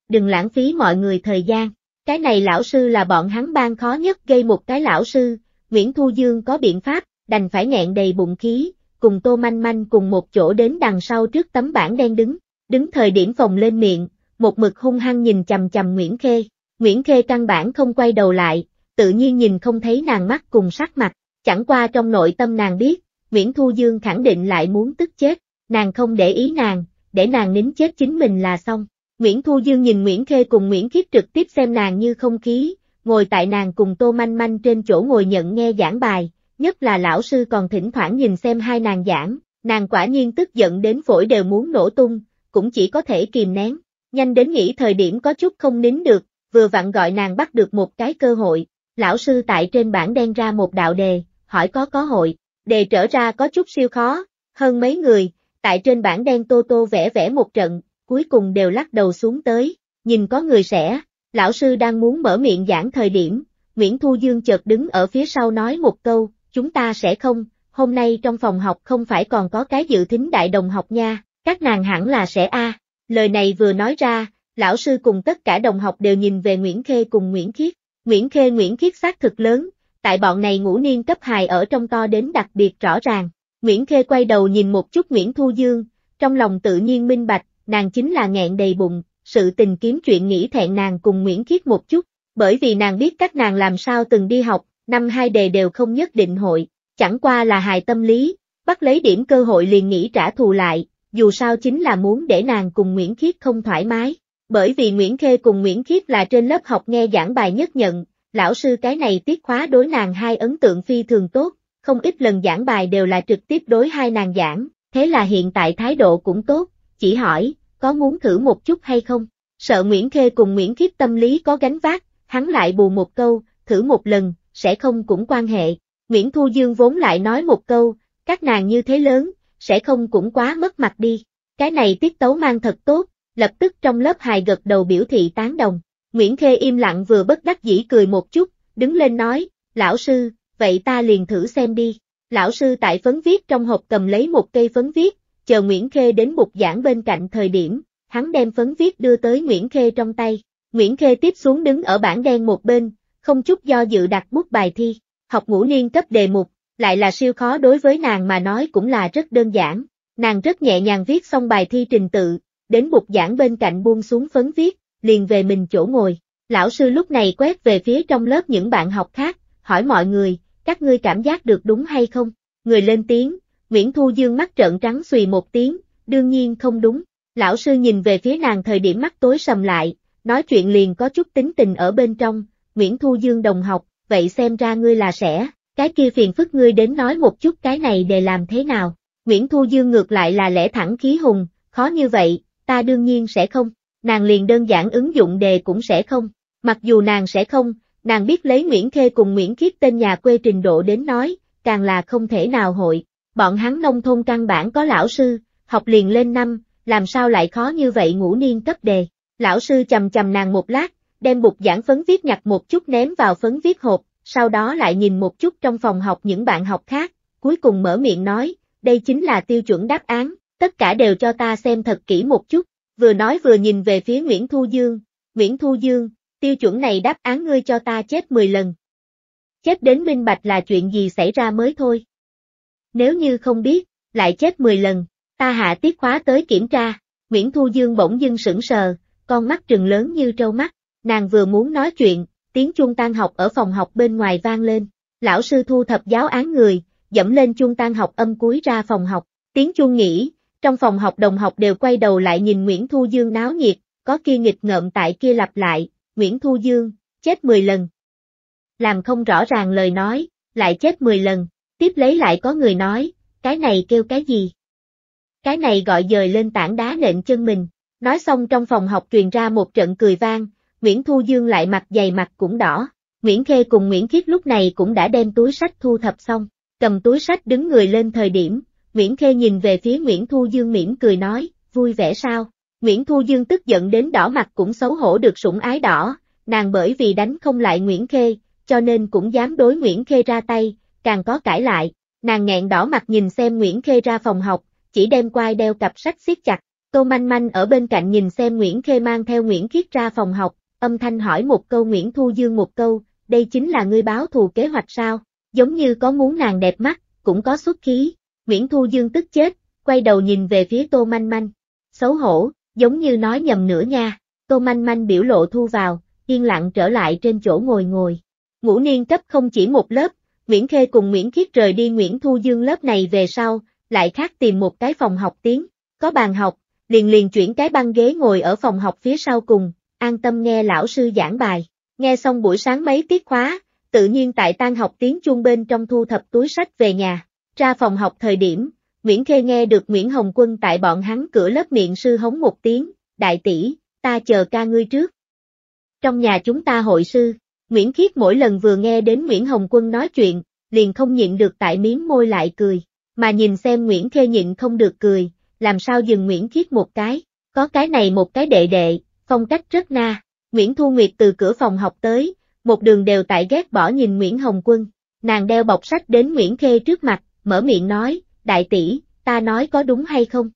Speaker 1: Đừng lãng phí mọi người thời gian. Cái này lão sư là bọn hắn ban khó nhất gây một cái lão sư, Nguyễn Thu Dương có biện pháp, đành phải nghẹn đầy bụng khí, cùng Tô Manh Manh cùng một chỗ đến đằng sau trước tấm bảng đen đứng, đứng thời điểm phòng lên miệng, một mực hung hăng nhìn chầm chầm Nguyễn Khê. Nguyễn Khê căn bản không quay đầu lại, tự nhiên nhìn không thấy nàng mắt cùng sắc mặt, Chẳng qua trong nội tâm nàng biết, Nguyễn Thu Dương khẳng định lại muốn tức chết, nàng không để ý nàng, để nàng nín chết chính mình là xong. Nguyễn Thu Dương nhìn Nguyễn Khê cùng Nguyễn Khiết trực tiếp xem nàng như không khí, ngồi tại nàng cùng Tô Manh Manh trên chỗ ngồi nhận nghe giảng bài, nhất là lão sư còn thỉnh thoảng nhìn xem hai nàng giảng, nàng quả nhiên tức giận đến phổi đều muốn nổ tung, cũng chỉ có thể kìm nén, nhanh đến nghĩ thời điểm có chút không nín được, vừa vặn gọi nàng bắt được một cái cơ hội, lão sư tại trên bảng đen ra một đạo đề, hỏi có có hội, đề trở ra có chút siêu khó, hơn mấy người, tại trên bảng đen Tô Tô vẽ vẽ một trận, cuối cùng đều lắc đầu xuống tới, nhìn có người sẽ, lão sư đang muốn mở miệng giảng thời điểm, Nguyễn Thu Dương chợt đứng ở phía sau nói một câu, chúng ta sẽ không, hôm nay trong phòng học không phải còn có cái dự thính đại đồng học nha, các nàng hẳn là sẽ a. Lời này vừa nói ra, lão sư cùng tất cả đồng học đều nhìn về Nguyễn Khê cùng Nguyễn Khiết. Nguyễn Khê Nguyễn Khiết xác thực lớn, tại bọn này ngũ niên cấp hài ở trong to đến đặc biệt rõ ràng. Nguyễn Khê quay đầu nhìn một chút Nguyễn Thu Dương, trong lòng tự nhiên minh bạch, nàng chính là nghẹn đầy bụng, sự tình kiếm chuyện nghĩ thẹn nàng cùng Nguyễn Khiết một chút, bởi vì nàng biết các nàng làm sao từng đi học, năm hai đề đều không nhất định hội, chẳng qua là hài tâm lý, bắt lấy điểm cơ hội liền nghĩ trả thù lại, dù sao chính là muốn để nàng cùng Nguyễn Khiết không thoải mái, bởi vì Nguyễn Khê cùng Nguyễn Khiết là trên lớp học nghe giảng bài nhất nhận, lão sư cái này tiết khóa đối nàng hai ấn tượng phi thường tốt, không ít lần giảng bài đều là trực tiếp đối hai nàng giảng, thế là hiện tại thái độ cũng tốt, chỉ hỏi, có muốn thử một chút hay không? Sợ Nguyễn Khê cùng Nguyễn Khiếp tâm lý có gánh vác, hắn lại bù một câu, thử một lần, sẽ không cũng quan hệ. Nguyễn Thu Dương vốn lại nói một câu, các nàng như thế lớn, sẽ không cũng quá mất mặt đi. Cái này tiết tấu mang thật tốt, lập tức trong lớp hài gật đầu biểu thị tán đồng. Nguyễn Khê im lặng vừa bất đắc dĩ cười một chút, đứng lên nói, lão sư, vậy ta liền thử xem đi. Lão sư tại phấn viết trong hộp cầm lấy một cây phấn viết, chờ Nguyễn Khê đến mục giảng bên cạnh thời điểm, hắn đem phấn viết đưa tới Nguyễn Khê trong tay. Nguyễn Khê tiếp xuống đứng ở bảng đen một bên, không chút do dự đặt bút bài thi, học ngũ niên cấp đề mục, lại là siêu khó đối với nàng mà nói cũng là rất đơn giản. Nàng rất nhẹ nhàng viết xong bài thi trình tự, đến bục giảng bên cạnh buông xuống phấn viết, liền về mình chỗ ngồi. Lão sư lúc này quét về phía trong lớp những bạn học khác, hỏi mọi người, các ngươi cảm giác được đúng hay không? Người lên tiếng, Nguyễn Thu Dương mắt trợn trắng xùy một tiếng, đương nhiên không đúng. Lão sư nhìn về phía nàng thời điểm mắt tối sầm lại, nói chuyện liền có chút tính tình ở bên trong, Nguyễn Thu Dương đồng học, vậy xem ra ngươi là sẽ, cái kia phiền phức ngươi đến nói một chút cái này để làm thế nào. Nguyễn Thu Dương ngược lại là lẽ thẳng khí hùng, khó như vậy, ta đương nhiên sẽ không nàng liền đơn giản ứng dụng đề cũng sẽ không. Mặc dù nàng sẽ không, nàng biết lấy Nguyễn Khê cùng Nguyễn Khiết tên nhà quê trình độ đến nói, càng là không thể nào hội. Bọn hắn nông thôn căn bản có lão sư, học liền lên năm, làm sao lại khó như vậy ngủ niên cấp đề. Lão sư chầm chầm nàng một lát, đem bục giảng phấn viết nhặt một chút ném vào phấn viết hộp, sau đó lại nhìn một chút trong phòng học những bạn học khác, cuối cùng mở miệng nói, đây chính là tiêu chuẩn đáp án, tất cả đều cho ta xem thật kỹ một chút vừa nói vừa nhìn về phía Nguyễn Thu Dương, Nguyễn Thu Dương, tiêu chuẩn này đáp án ngươi cho ta chết 10 lần. Chết đến minh bạch là chuyện gì xảy ra mới thôi. Nếu như không biết, lại chết 10 lần, ta hạ tiết khóa tới kiểm tra, Nguyễn Thu Dương bỗng dưng sững sờ, con mắt trừng lớn như trâu mắt, nàng vừa muốn nói chuyện, tiếng chuông tan học ở phòng học bên ngoài vang lên, lão sư thu thập giáo án người, dẫm lên chuông tan học âm cuối ra phòng học, tiếng chuông nghỉ, trong phòng học đồng học đều quay đầu lại nhìn Nguyễn Thu Dương náo nhiệt, có kia nghịch ngợm tại kia lặp lại, Nguyễn Thu Dương, chết 10 lần. Làm không rõ ràng lời nói, lại chết 10 lần, tiếp lấy lại có người nói, cái này kêu cái gì? Cái này gọi dời lên tảng đá nện chân mình, nói xong trong phòng học truyền ra một trận cười vang, Nguyễn Thu Dương lại mặt dày mặt cũng đỏ, Nguyễn Khê cùng Nguyễn Khiết lúc này cũng đã đem túi sách thu thập xong, cầm túi sách đứng người lên thời điểm, Nguyễn Khê nhìn về phía Nguyễn Thu Dương mỉm cười nói, vui vẻ sao? Nguyễn Thu Dương tức giận đến đỏ mặt cũng xấu hổ được sủng ái đỏ, nàng bởi vì đánh không lại Nguyễn Khê, cho nên cũng dám đối Nguyễn Khê ra tay, càng có cãi lại, nàng nghẹn đỏ mặt nhìn xem Nguyễn Khê ra phòng học, chỉ đem quai đeo cặp sách siết chặt, Tô Manh Manh ở bên cạnh nhìn xem Nguyễn Khê mang theo Nguyễn Khiết ra phòng học, âm thanh hỏi một câu Nguyễn Thu Dương một câu, đây chính là ngươi báo thù kế hoạch sao, giống như có muốn nàng đẹp mắt, cũng có xuất khí, Nguyễn Thu Dương tức chết, quay đầu nhìn về phía Tô Manh Manh. Xấu hổ, giống như nói nhầm nữa nha. Tô Manh Manh biểu lộ thu vào, yên lặng trở lại trên chỗ ngồi ngồi. Ngũ niên cấp không chỉ một lớp, Nguyễn Khê cùng Nguyễn Khiết rời đi Nguyễn Thu Dương lớp này về sau, lại khác tìm một cái phòng học tiếng, có bàn học, liền liền chuyển cái băng ghế ngồi ở phòng học phía sau cùng, an tâm nghe lão sư giảng bài. Nghe xong buổi sáng mấy tiết khóa, tự nhiên tại tan học tiếng chuông bên trong thu thập túi sách về nhà. Ra phòng học thời điểm, Nguyễn Khê nghe được Nguyễn Hồng Quân tại bọn hắn cửa lớp miệng sư hống một tiếng, đại tỷ, ta chờ ca ngươi trước. Trong nhà chúng ta hội sư, Nguyễn Khiết mỗi lần vừa nghe đến Nguyễn Hồng Quân nói chuyện, liền không nhịn được tại miếng môi lại cười, mà nhìn xem Nguyễn Khê nhịn không được cười, làm sao dừng Nguyễn Khiết một cái, có cái này một cái đệ đệ, phong cách rất na. Nguyễn Thu Nguyệt từ cửa phòng học tới, một đường đều tại ghét bỏ nhìn Nguyễn Hồng Quân, nàng đeo bọc sách đến Nguyễn Khê trước mặt, mở miệng nói, đại tỷ, ta nói có đúng hay không?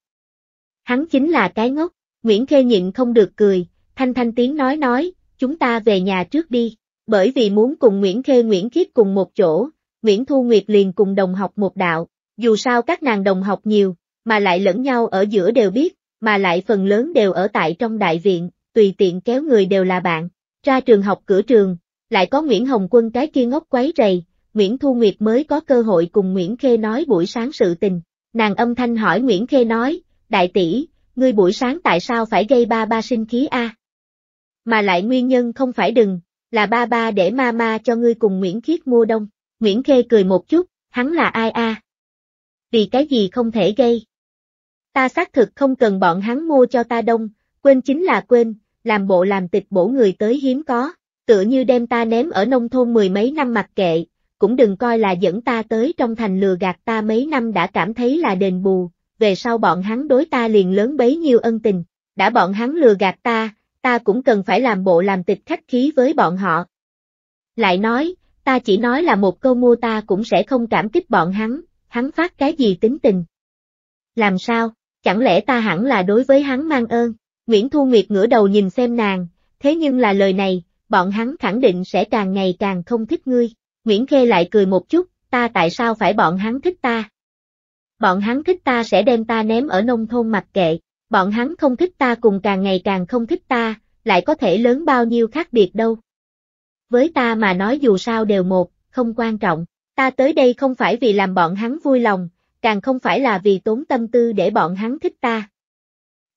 Speaker 1: Hắn chính là cái ngốc, Nguyễn Khê nhịn không được cười, thanh thanh tiếng nói nói, chúng ta về nhà trước đi, bởi vì muốn cùng Nguyễn Khê Nguyễn Khiết cùng một chỗ, Nguyễn Thu Nguyệt liền cùng đồng học một đạo, dù sao các nàng đồng học nhiều, mà lại lẫn nhau ở giữa đều biết, mà lại phần lớn đều ở tại trong đại viện, tùy tiện kéo người đều là bạn, ra trường học cửa trường, lại có Nguyễn Hồng Quân cái kia ngốc quấy rầy, Nguyễn Thu Nguyệt mới có cơ hội cùng Nguyễn Khê nói buổi sáng sự tình. Nàng âm thanh hỏi Nguyễn Khê nói, đại tỷ, ngươi buổi sáng tại sao phải gây ba ba sinh khí a? Mà lại nguyên nhân không phải đừng, là ba ba để ma ma cho ngươi cùng Nguyễn Khiết mua đông. Nguyễn Khê cười một chút, hắn là ai a? Vì cái gì không thể gây? Ta xác thực không cần bọn hắn mua cho ta đông, quên chính là quên, làm bộ làm tịch bổ người tới hiếm có, tựa như đem ta ném ở nông thôn mười mấy năm mặc kệ, cũng đừng coi là dẫn ta tới trong thành lừa gạt ta mấy năm đã cảm thấy là đền bù, về sau bọn hắn đối ta liền lớn bấy nhiêu ân tình, đã bọn hắn lừa gạt ta, ta cũng cần phải làm bộ làm tịch khách khí với bọn họ. Lại nói, ta chỉ nói là một câu mua ta cũng sẽ không cảm kích bọn hắn, hắn phát cái gì tính tình. Làm sao, chẳng lẽ ta hẳn là đối với hắn mang ơn, Nguyễn Thu Nguyệt ngửa đầu nhìn xem nàng, thế nhưng là lời này, bọn hắn khẳng định sẽ càng ngày càng không thích ngươi. Nguyễn Khê lại cười một chút, ta tại sao phải bọn hắn thích ta? Bọn hắn thích ta sẽ đem ta ném ở nông thôn mặc kệ, bọn hắn không thích ta cùng càng ngày càng không thích ta, lại có thể lớn bao nhiêu khác biệt đâu. Với ta mà nói dù sao đều một, không quan trọng, ta tới đây không phải vì làm bọn hắn vui lòng, càng không phải là vì tốn tâm tư để bọn hắn thích ta.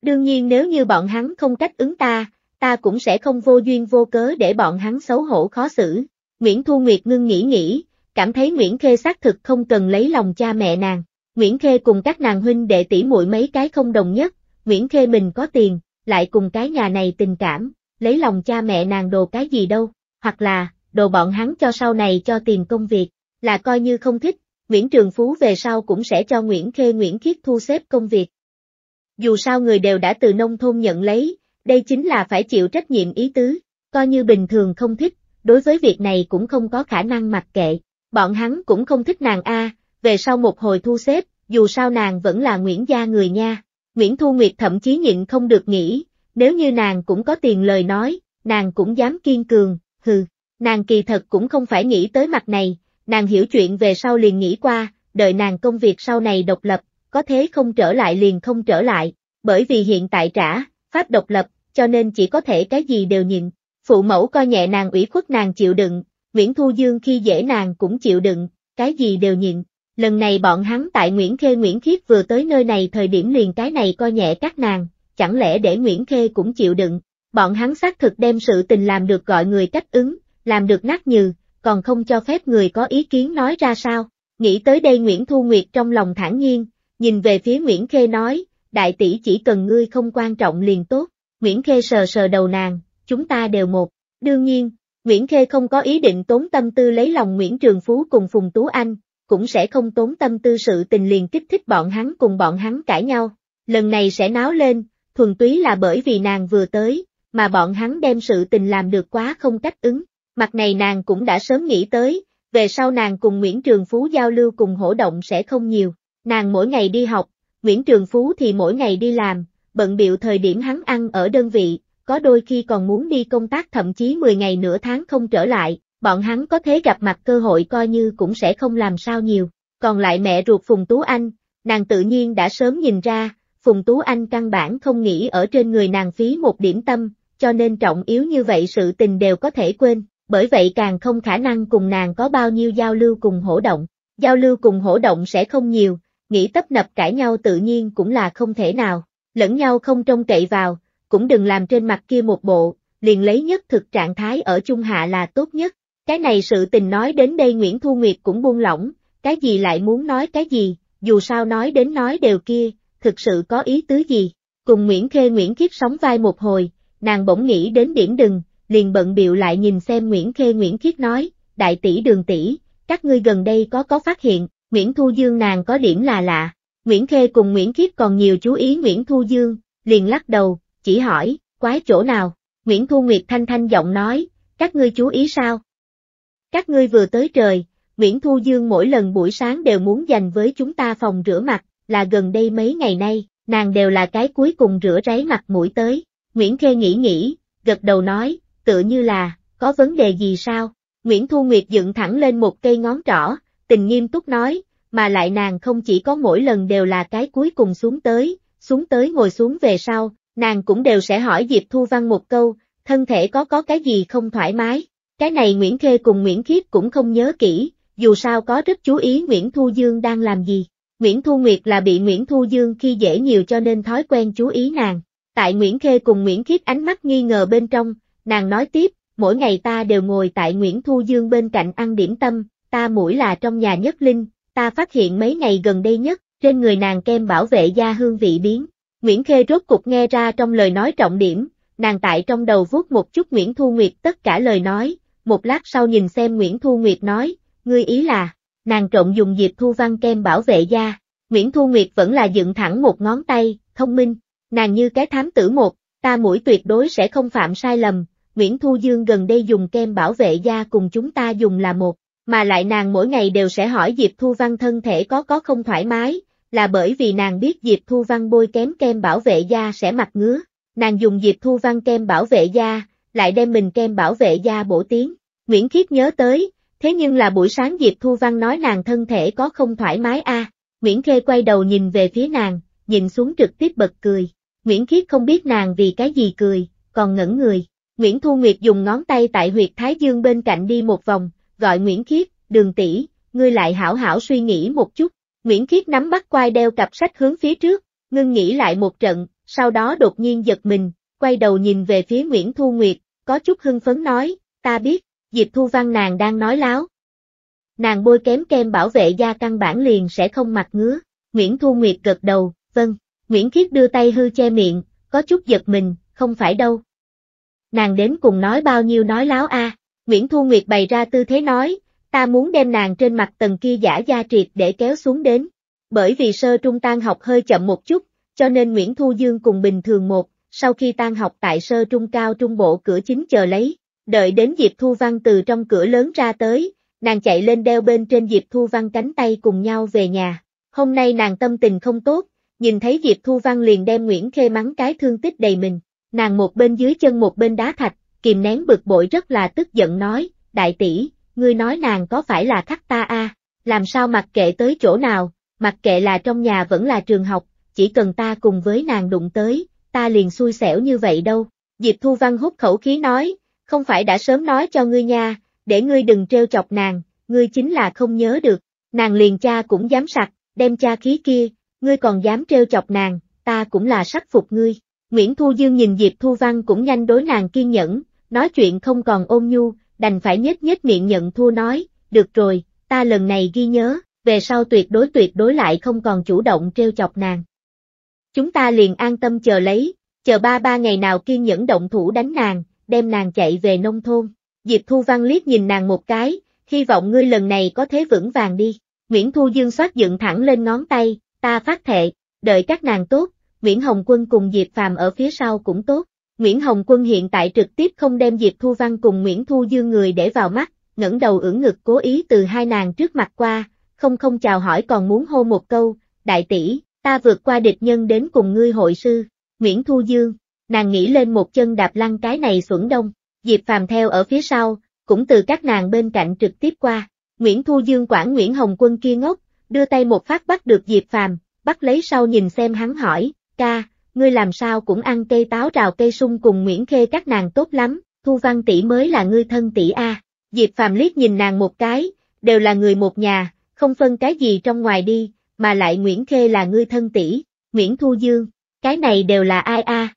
Speaker 1: Đương nhiên nếu như bọn hắn không cách ứng ta, ta cũng sẽ không vô duyên vô cớ để bọn hắn xấu hổ khó xử, Nguyễn Thu Nguyệt ngưng nghĩ nghĩ, cảm thấy Nguyễn Khê xác thực không cần lấy lòng cha mẹ nàng. Nguyễn Khê cùng các nàng huynh đệ tỷ muội mấy cái không đồng nhất, Nguyễn Khê mình có tiền, lại cùng cái nhà này tình cảm, lấy lòng cha mẹ nàng đồ cái gì đâu, hoặc là, đồ bọn hắn cho sau này cho tiền công việc, là coi như không thích, Nguyễn Trường Phú về sau cũng sẽ cho Nguyễn Khê Nguyễn Khiết thu xếp công việc. Dù sao người đều đã từ nông thôn nhận lấy, đây chính là phải chịu trách nhiệm ý tứ, coi như bình thường không thích, đối với việc này cũng không có khả năng mặc kệ. Bọn hắn cũng không thích nàng A, về sau một hồi thu xếp, dù sao nàng vẫn là Nguyễn gia người nha. Nguyễn Thu Nguyệt thậm chí nhịn không được nghĩ, nếu như nàng cũng có tiền lời nói, nàng cũng dám kiên cường, hừ, nàng kỳ thật cũng không phải nghĩ tới mặt này, nàng hiểu chuyện về sau liền nghĩ qua, đợi nàng công việc sau này độc lập, có thế không trở lại liền không trở lại, bởi vì hiện tại trả, pháp độc lập, cho nên chỉ có thể cái gì đều nhịn. Phụ mẫu coi nhẹ nàng ủy khuất nàng chịu đựng, Nguyễn Thu Dương khi dễ nàng cũng chịu đựng, cái gì đều nhịn. Lần này bọn hắn tại Nguyễn Khê Nguyễn Khiết vừa tới nơi này thời điểm liền cái này coi nhẹ các nàng, chẳng lẽ để Nguyễn Khê cũng chịu đựng. Bọn hắn xác thực đem sự tình làm được gọi người cách ứng, làm được nát nhừ, còn không cho phép người có ý kiến nói ra sao. Nghĩ tới đây Nguyễn Thu Nguyệt trong lòng thản nhiên, nhìn về phía Nguyễn Khê nói, đại tỷ chỉ cần ngươi không quan trọng liền tốt. Nguyễn Khê sờ sờ đầu nàng, chúng ta đều một. Đương nhiên, Nguyễn Khê không có ý định tốn tâm tư lấy lòng Nguyễn Trường Phú cùng Phùng Tú Anh, cũng sẽ không tốn tâm tư sự tình liền kích thích bọn hắn cùng bọn hắn cãi nhau. Lần này sẽ náo lên, thuần túy là bởi vì nàng vừa tới, mà bọn hắn đem sự tình làm được quá không cách ứng. Mặt này nàng cũng đã sớm nghĩ tới, về sau nàng cùng Nguyễn Trường Phú giao lưu cùng hỗ động sẽ không nhiều. Nàng mỗi ngày đi học, Nguyễn Trường Phú thì mỗi ngày đi làm, bận biệu thời điểm hắn ăn ở đơn vị, có đôi khi còn muốn đi công tác thậm chí 10 ngày nửa tháng không trở lại, bọn hắn có thế gặp mặt cơ hội coi như cũng sẽ không làm sao nhiều. Còn lại mẹ ruột Phùng Tú Anh, nàng tự nhiên đã sớm nhìn ra, Phùng Tú Anh căn bản không nghĩ ở trên người nàng phí một điểm tâm, cho nên trọng yếu như vậy sự tình đều có thể quên, bởi vậy càng không khả năng cùng nàng có bao nhiêu giao lưu cùng hỗ động. Giao lưu cùng hỗ động sẽ không nhiều, nghĩ tấp nập cãi nhau tự nhiên cũng là không thể nào, lẫn nhau không trông cậy vào, cũng đừng làm trên mặt kia một bộ, liền lấy nhất thực trạng thái ở Trung Hạ là tốt nhất. Cái này sự tình nói đến đây Nguyễn Thu Nguyệt cũng buông lỏng, cái gì lại muốn nói cái gì, dù sao nói đến nói đều kia, thực sự có ý tứ gì. Cùng Nguyễn Khê Nguyễn Kiếp sóng vai một hồi, nàng bỗng nghĩ đến điểm đừng, liền bận biệu lại nhìn xem Nguyễn Khê Nguyễn Kiếp nói, đại tỷ đường tỷ, các ngươi gần đây có có phát hiện, Nguyễn Thu Dương nàng có điểm là lạ. Nguyễn Khê cùng Nguyễn Kiếp còn nhiều chú ý Nguyễn Thu Dương, liền lắc đầu, chỉ hỏi, quái chỗ nào? Nguyễn Thu Nguyệt thanh thanh giọng nói, các ngươi chú ý sao? Các ngươi vừa tới trời, Nguyễn Thu Dương mỗi lần buổi sáng đều muốn dành với chúng ta phòng rửa mặt, là gần đây mấy ngày nay, nàng đều là cái cuối cùng rửa ráy mặt mũi tới. Nguyễn Khê nghĩ nghĩ, gật đầu nói, tự như là, có vấn đề gì sao? Nguyễn Thu Nguyệt dựng thẳng lên một cây ngón trỏ, tình nghiêm túc nói, mà lại nàng không chỉ có mỗi lần đều là cái cuối cùng xuống tới, xuống tới ngồi xuống về sau, nàng cũng đều sẽ hỏi Diệp Thu Văn một câu, thân thể có có cái gì không thoải mái. Cái này Nguyễn Khê cùng Nguyễn Khiết cũng không nhớ kỹ, dù sao có rất chú ý Nguyễn Thu Dương đang làm gì. Nguyễn Thu Nguyệt là bị Nguyễn Thu Dương khi dễ nhiều cho nên thói quen chú ý nàng. Tại Nguyễn Khê cùng Nguyễn Khiết ánh mắt nghi ngờ bên trong, nàng nói tiếp, mỗi ngày ta đều ngồi tại Nguyễn Thu Dương bên cạnh ăn điểm tâm, ta mũi là trong nhà nhất linh, ta phát hiện mấy ngày gần đây nhất, trên người nàng kem bảo vệ da hương vị biến, Nguyễn Khê rốt cục nghe ra trong lời nói trọng điểm, nàng tại trong đầu vuốt một chút Nguyễn Thu Nguyệt tất cả lời nói, một lát sau nhìn xem Nguyễn Thu Nguyệt nói, ngươi ý là, nàng trộn dùng Diệp Thu Văn kem bảo vệ da, Nguyễn Thu Nguyệt vẫn là dựng thẳng một ngón tay, thông minh, nàng như cái thám tử một, ta mũi tuyệt đối sẽ không phạm sai lầm, Nguyễn Thu Dương gần đây dùng kem bảo vệ da cùng chúng ta dùng là một, mà lại nàng mỗi ngày đều sẽ hỏi Diệp Thu Văn thân thể có có không thoải mái, là bởi vì nàng biết Diệp Thu Văn bôi kém kem bảo vệ da sẽ mặt ngứa, nàng dùng Diệp Thu Văn kem bảo vệ da, lại đem mình kem bảo vệ da bổ tiếng. Nguyễn Khiết nhớ tới, thế nhưng là buổi sáng Diệp Thu Văn nói nàng thân thể có không thoải mái a. Nguyễn Khê quay đầu nhìn về phía nàng, nhìn xuống trực tiếp bật cười. Nguyễn Khiết không biết nàng vì cái gì cười, còn ngẩn người. Nguyễn Thu Nguyệt dùng ngón tay tại huyệt Thái Dương bên cạnh đi một vòng, gọi Nguyễn Khiết, đường tỷ, ngươi lại hảo hảo suy nghĩ một chút. Nguyễn Khiết nắm bắt quai đeo cặp sách hướng phía trước, ngưng nghĩ lại một trận, sau đó đột nhiên giật mình, quay đầu nhìn về phía Nguyễn Thu Nguyệt, có chút hưng phấn nói, ta biết, Diệp Thu Văn nàng đang nói láo. Nàng bôi kém kem bảo vệ da căn bản liền sẽ không mặt ngứa, Nguyễn Thu Nguyệt gật đầu, vâng, Nguyễn Khiết đưa tay hư che miệng, có chút giật mình, không phải đâu. Nàng đến cùng nói bao nhiêu nói láo a à. Nguyễn Thu Nguyệt bày ra tư thế nói, ta muốn đem nàng trên mặt tầng kia giả da triệt để kéo xuống đến. Bởi vì sơ trung tan học hơi chậm một chút, cho nên Nguyễn Thu Dương cùng bình thường một, sau khi tan học tại sơ trung cao trung bộ cửa chính chờ lấy, đợi đến Diệp Thu Văn từ trong cửa lớn ra tới, nàng chạy lên đeo bên trên Diệp Thu Văn cánh tay cùng nhau về nhà. Hôm nay nàng tâm tình không tốt, nhìn thấy Diệp Thu Văn liền đem Nguyễn Khê mắng cái thương tích đầy mình, nàng một bên dưới chân một bên đá thạch, kìm nén bực bội rất là tức giận nói, đại tỷ, ngươi nói nàng có phải là khắc ta a? À? làm sao mặc kệ tới chỗ nào, mặc kệ là trong nhà vẫn là trường học, chỉ cần ta cùng với nàng đụng tới, ta liền xui xẻo như vậy đâu. Diệp Thu Văn hút khẩu khí nói, không phải đã sớm nói cho ngươi nha, để ngươi đừng trêu chọc nàng, ngươi chính là không nhớ được, nàng liền cha cũng dám sặc, đem cha khí kia, ngươi còn dám trêu chọc nàng, ta cũng là sắc phục ngươi. Nguyễn Thu Dương nhìn Diệp Thu Văn cũng nhanh đối nàng kiên nhẫn, nói chuyện không còn ôn nhu, đành phải nhếch nhếch miệng nhận thua nói, được rồi, ta lần này ghi nhớ, về sau tuyệt đối tuyệt đối lại không còn chủ động treo chọc nàng. Chúng ta liền an tâm chờ lấy, chờ ba ba ngày nào kiên nhẫn động thủ đánh nàng, đem nàng chạy về nông thôn. Diệp Thu Văn liếc nhìn nàng một cái, hy vọng ngươi lần này có thế vững vàng đi. Nguyễn Thu Dương xoát dựng thẳng lên ngón tay, ta phát thệ, đợi các nàng tốt, Nguyễn Hồng Quân cùng Diệp Phàm ở phía sau cũng tốt. Nguyễn Hồng Quân hiện tại trực tiếp không đem Diệp Thu Văn cùng Nguyễn Thu Dương người để vào mắt, ngẩng đầu ưỡn ngực cố ý từ hai nàng trước mặt qua, không không chào hỏi còn muốn hô một câu, đại tỷ, ta vượt qua địch nhân đến cùng ngươi hội sư, Nguyễn Thu Dương, nàng nghĩ lên một chân đạp lăn cái này xuẩn đông, Diệp Phàm theo ở phía sau, cũng từ các nàng bên cạnh trực tiếp qua, Nguyễn Thu Dương quản Nguyễn Hồng Quân kia ngốc, đưa tay một phát bắt được Diệp Phàm, bắt lấy sau nhìn xem hắn hỏi, ca, ngươi làm sao cũng ăn cây táo rào cây sung cùng Nguyễn Khê các nàng tốt lắm, Thu Văn tỷ mới là ngươi thân tỷ a. Diệp Phạm liếc nhìn nàng một cái, đều là người một nhà, không phân cái gì trong ngoài đi, mà lại Nguyễn Khê là ngươi thân tỷ, Nguyễn Thu Dương, cái này đều là ai a? À?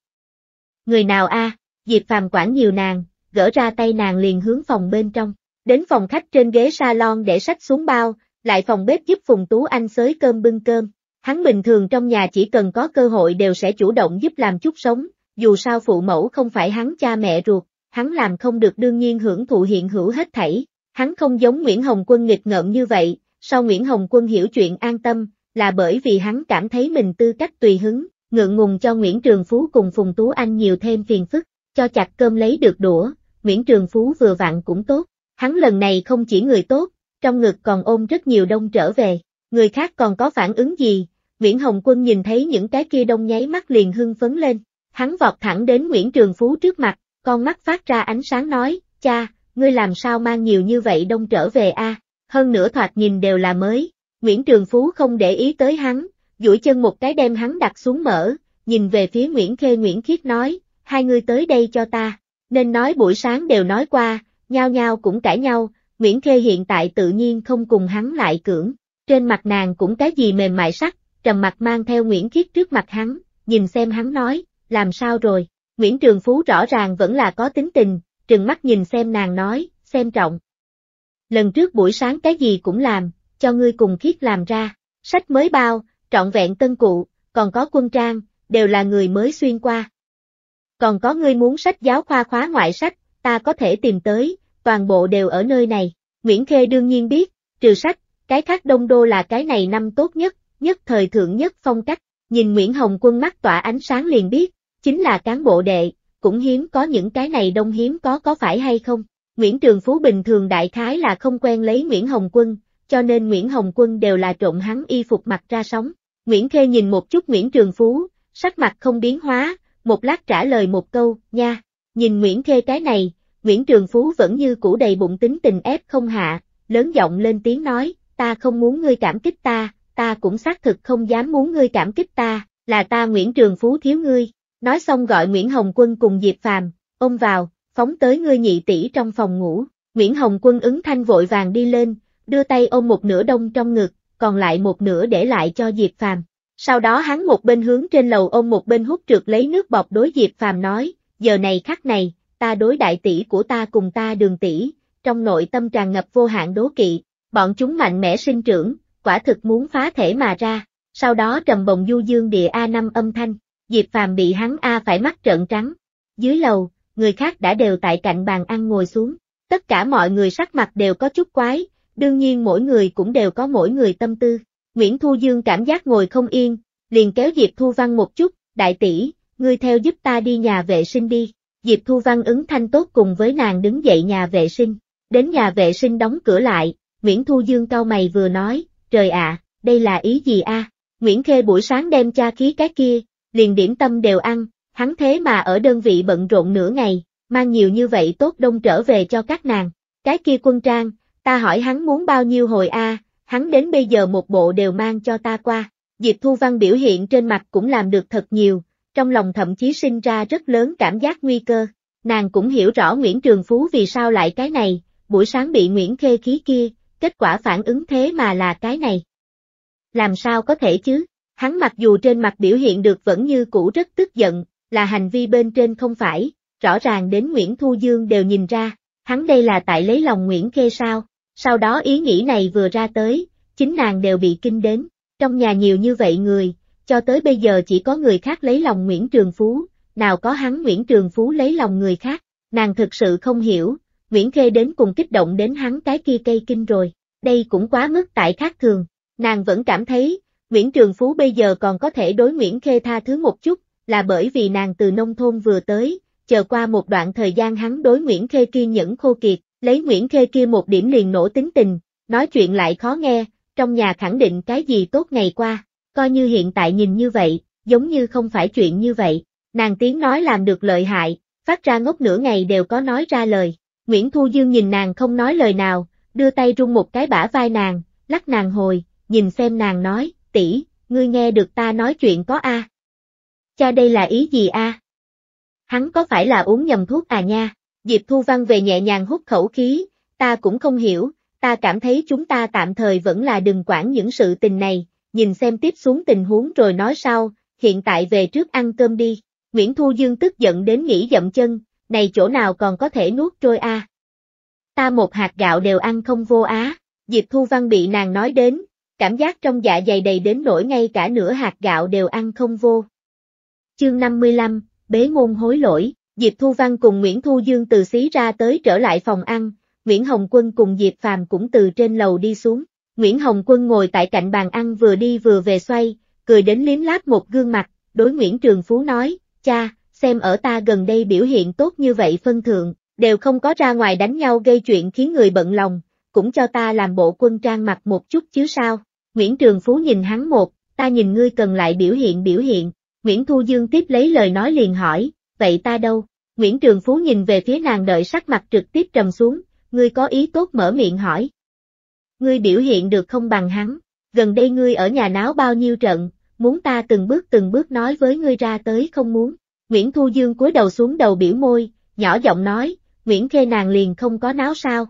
Speaker 1: Người nào a? À? Diệp Phạm quản nhiều nàng, gỡ ra tay nàng liền hướng phòng bên trong, đến phòng khách trên ghế salon để sách xuống bao, lại phòng bếp giúp Phùng Tú Anh xới cơm bưng cơm, Hắn bình thường trong nhà chỉ cần có cơ hội đều sẽ chủ động giúp làm chút sống, dù sao phụ mẫu không phải hắn cha mẹ ruột, hắn làm không được đương nhiên hưởng thụ hiện hữu hết thảy, hắn không giống Nguyễn Hồng Quân nghịch ngợm như vậy, sau Nguyễn Hồng Quân hiểu chuyện an tâm, là bởi vì hắn cảm thấy mình tư cách tùy hứng, ngượng ngùng cho Nguyễn Trường Phú cùng Phùng Tú Anh nhiều thêm phiền phức, cho chặt cơm lấy được đũa, Nguyễn Trường Phú vừa vặn cũng tốt, hắn lần này không chỉ người tốt, trong ngực còn ôm rất nhiều đông trở về, người khác còn có phản ứng gì, Nguyễn Hồng Quân nhìn thấy những cái kia đông nháy mắt liền hưng phấn lên, hắn vọt thẳng đến Nguyễn Trường Phú trước mặt, con mắt phát ra ánh sáng nói, cha, ngươi làm sao mang nhiều như vậy đông trở về a? hơn nữa thoạt nhìn đều là mới. Nguyễn Trường Phú không để ý tới hắn, duỗi chân một cái đem hắn đặt xuống mở, nhìn về phía Nguyễn Khê Nguyễn Khiết nói, hai người tới đây cho ta, nên nói buổi sáng đều nói qua, nhau nhau cũng cãi nhau, Nguyễn Khê hiện tại tự nhiên không cùng hắn lại cưỡng, trên mặt nàng cũng cái gì mềm mại sắc, trầm mặt mang theo Nguyễn Khiết trước mặt hắn, nhìn xem hắn nói, làm sao rồi? Nguyễn Trường Phú rõ ràng vẫn là có tính tình, trừng mắt nhìn xem nàng nói, xem trọng. Lần trước buổi sáng cái gì cũng làm, cho ngươi cùng Khiết làm ra, sách mới bao, trọn vẹn tân cụ, còn có quân trang, đều là người mới xuyên qua. Còn có ngươi muốn sách giáo khoa khóa ngoại sách, ta có thể tìm tới, toàn bộ đều ở nơi này. Nguyễn Khê đương nhiên biết, trừ sách, cái khác đông đô là cái này năm tốt nhất, nhất thời thượng nhất phong cách, nhìn Nguyễn Hồng quân mắt tỏa ánh sáng liền biết, chính là cán bộ đệ, cũng hiếm có những cái này đông hiếm có có phải hay không. Nguyễn Trường Phú bình thường đại khái là không quen lấy Nguyễn Hồng quân, cho nên Nguyễn Hồng quân đều là trộn hắn y phục mặt ra sóng. Nguyễn Khê nhìn một chút Nguyễn Trường Phú, sắc mặt không biến hóa, một lát trả lời một câu, nha, nhìn Nguyễn Khê cái này, Nguyễn Trường Phú vẫn như cũ đầy bụng tính tình ép không hạ, lớn giọng lên tiếng nói, ta không muốn ngươi cảm kích ta, ta cũng xác thực không dám muốn ngươi cảm kích ta, là ta Nguyễn Trường Phú thiếu ngươi. Nói xong gọi Nguyễn Hồng Quân cùng Diệp Phàm, ôm vào, phóng tới ngươi nhị tỷ trong phòng ngủ. Nguyễn Hồng Quân ứng thanh vội vàng đi lên, đưa tay ôm một nửa đông trong ngực, còn lại một nửa để lại cho Diệp Phàm. Sau đó hắn một bên hướng trên lầu ôm một bên hút trượt lấy nước bọt đối Diệp Phàm nói, giờ này khắc này, ta đối đại tỷ của ta cùng ta đường tỷ, trong nội tâm tràn ngập vô hạn đố kỵ, bọn chúng mạnh mẽ sinh trưởng, quả thực muốn phá thể mà ra, sau đó trầm bồng du dương địa A5 âm thanh, Diệp Phàm bị hắn A phải mắt trợn trắng. Dưới lầu, người khác đã đều tại cạnh bàn ăn ngồi xuống, tất cả mọi người sắc mặt đều có chút quái, đương nhiên mỗi người cũng đều có mỗi người tâm tư. Nguyễn Thu Dương cảm giác ngồi không yên, liền kéo Diệp Thu Văn một chút, đại tỷ, ngươi theo giúp ta đi nhà vệ sinh đi. Diệp Thu Văn ứng thanh tốt cùng với nàng đứng dậy nhà vệ sinh, đến nhà vệ sinh đóng cửa lại, Nguyễn Thu Dương cao mày vừa nói, trời ạ, đây là ý gì a? Nguyễn Khê buổi sáng đem cha khí cái kia, liền điểm tâm đều ăn, hắn thế mà ở đơn vị bận rộn nửa ngày, mang nhiều như vậy tốt đông trở về cho các nàng. Cái kia quân trang, ta hỏi hắn muốn bao nhiêu hồi a, hắn đến bây giờ một bộ đều mang cho ta qua. Diệp Thu Văn biểu hiện trên mặt cũng làm được thật nhiều, trong lòng thậm chí sinh ra rất lớn cảm giác nguy cơ. Nàng cũng hiểu rõ Nguyễn Trường Phú vì sao lại cái này, buổi sáng bị Nguyễn Khê khí kia, kết quả phản ứng thế mà là cái này. Làm sao có thể chứ? Hắn mặc dù trên mặt biểu hiện được vẫn như cũ rất tức giận, là hành vi bên trên không phải, rõ ràng đến Nguyễn Thu Dương đều nhìn ra, hắn đây là tại lấy lòng Nguyễn Khê sao, sau đó ý nghĩ này vừa ra tới, chính nàng đều bị kinh đến, trong nhà nhiều như vậy người, cho tới bây giờ chỉ có người khác lấy lòng Nguyễn Trường Phú, nào có hắn Nguyễn Trường Phú lấy lòng người khác, nàng thực sự không hiểu, Nguyễn Khê đến cùng kích động đến hắn cái kia cây kinh rồi, đây cũng quá mức tại khác thường, nàng vẫn cảm thấy, Nguyễn Trường Phú bây giờ còn có thể đối Nguyễn Khê tha thứ một chút, là bởi vì nàng từ nông thôn vừa tới, chờ qua một đoạn thời gian hắn đối Nguyễn Khê kia nhẫn khô kiệt, lấy Nguyễn Khê kia một điểm liền nổ tính tình, nói chuyện lại khó nghe, trong nhà khẳng định cái gì tốt ngày qua, coi như hiện tại nhìn như vậy, giống như không phải chuyện như vậy, nàng tiếng nói làm được lợi hại, phát ra ngốc nửa ngày đều có nói ra lời, Nguyễn Thu Dương nhìn nàng không nói lời nào, đưa tay rung một cái bả vai nàng, lắc nàng hồi, nhìn xem nàng nói, tỷ, ngươi nghe được ta nói chuyện có a? À? Cha đây là ý gì a? Hắn có phải là uống nhầm thuốc à nha? Diệp Thu Văn về nhẹ nhàng hút khẩu khí, ta cũng không hiểu, ta cảm thấy chúng ta tạm thời vẫn là đừng quản những sự tình này, nhìn xem tiếp xuống tình huống rồi nói sau, hiện tại về trước ăn cơm đi. Nguyễn Thu Dương tức giận đến nghĩ dậm chân, này chỗ nào còn có thể nuốt trôi a? À? Ta một hạt gạo đều ăn không vô á, Diệp Thu Văn bị nàng nói đến, cảm giác trong dạ dày đầy đến nỗi ngay cả nửa hạt gạo đều ăn không vô. Chương 55, Bế ngôn hối lỗi, Diệp Thu Văn cùng Nguyễn Thu Dương từ xí ra tới trở lại phòng ăn, Nguyễn Hồng Quân cùng Diệp Phàm cũng từ trên lầu đi xuống. Nguyễn Hồng Quân ngồi tại cạnh bàn ăn vừa đi vừa về xoay, cười đến liếm láp một gương mặt, đối Nguyễn Trường Phú nói, cha, xem ở ta gần đây biểu hiện tốt như vậy phân thượng, đều không có ra ngoài đánh nhau gây chuyện khiến người bận lòng, cũng cho ta làm bộ quân trang mặc một chút chứ sao. Nguyễn Trường Phú nhìn hắn một, ta nhìn ngươi cần lại biểu hiện biểu hiện. Nguyễn Thu Dương tiếp lấy lời nói liền hỏi, vậy ta đâu? Nguyễn Trường Phú nhìn về phía nàng đợi sắc mặt trực tiếp trầm xuống, ngươi có ý tốt mở miệng hỏi. Ngươi biểu hiện được không bằng hắn, gần đây ngươi ở nhà náo bao nhiêu trận, muốn ta từng bước từng bước nói với ngươi ra tới không muốn. Nguyễn Thu Dương cúi đầu xuống đầu biểu môi, nhỏ giọng nói, Nguyễn Khê nàng liền không có náo sao.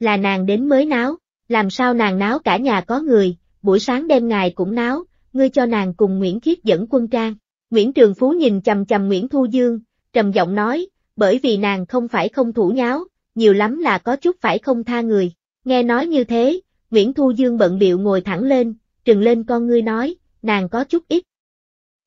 Speaker 1: Là nàng đến mới náo, làm sao nàng náo cả nhà có người, buổi sáng đêm ngày cũng náo, ngươi cho nàng cùng Nguyễn Khiết dẫn quân trang. Nguyễn Trường Phú nhìn chầm chầm Nguyễn Thu Dương, trầm giọng nói, bởi vì nàng không phải không thủ nháo, nhiều lắm là có chút phải không tha người. Nghe nói như thế, Nguyễn Thu Dương bận biệu ngồi thẳng lên, trừng lên con ngươi nói, nàng có chút ít.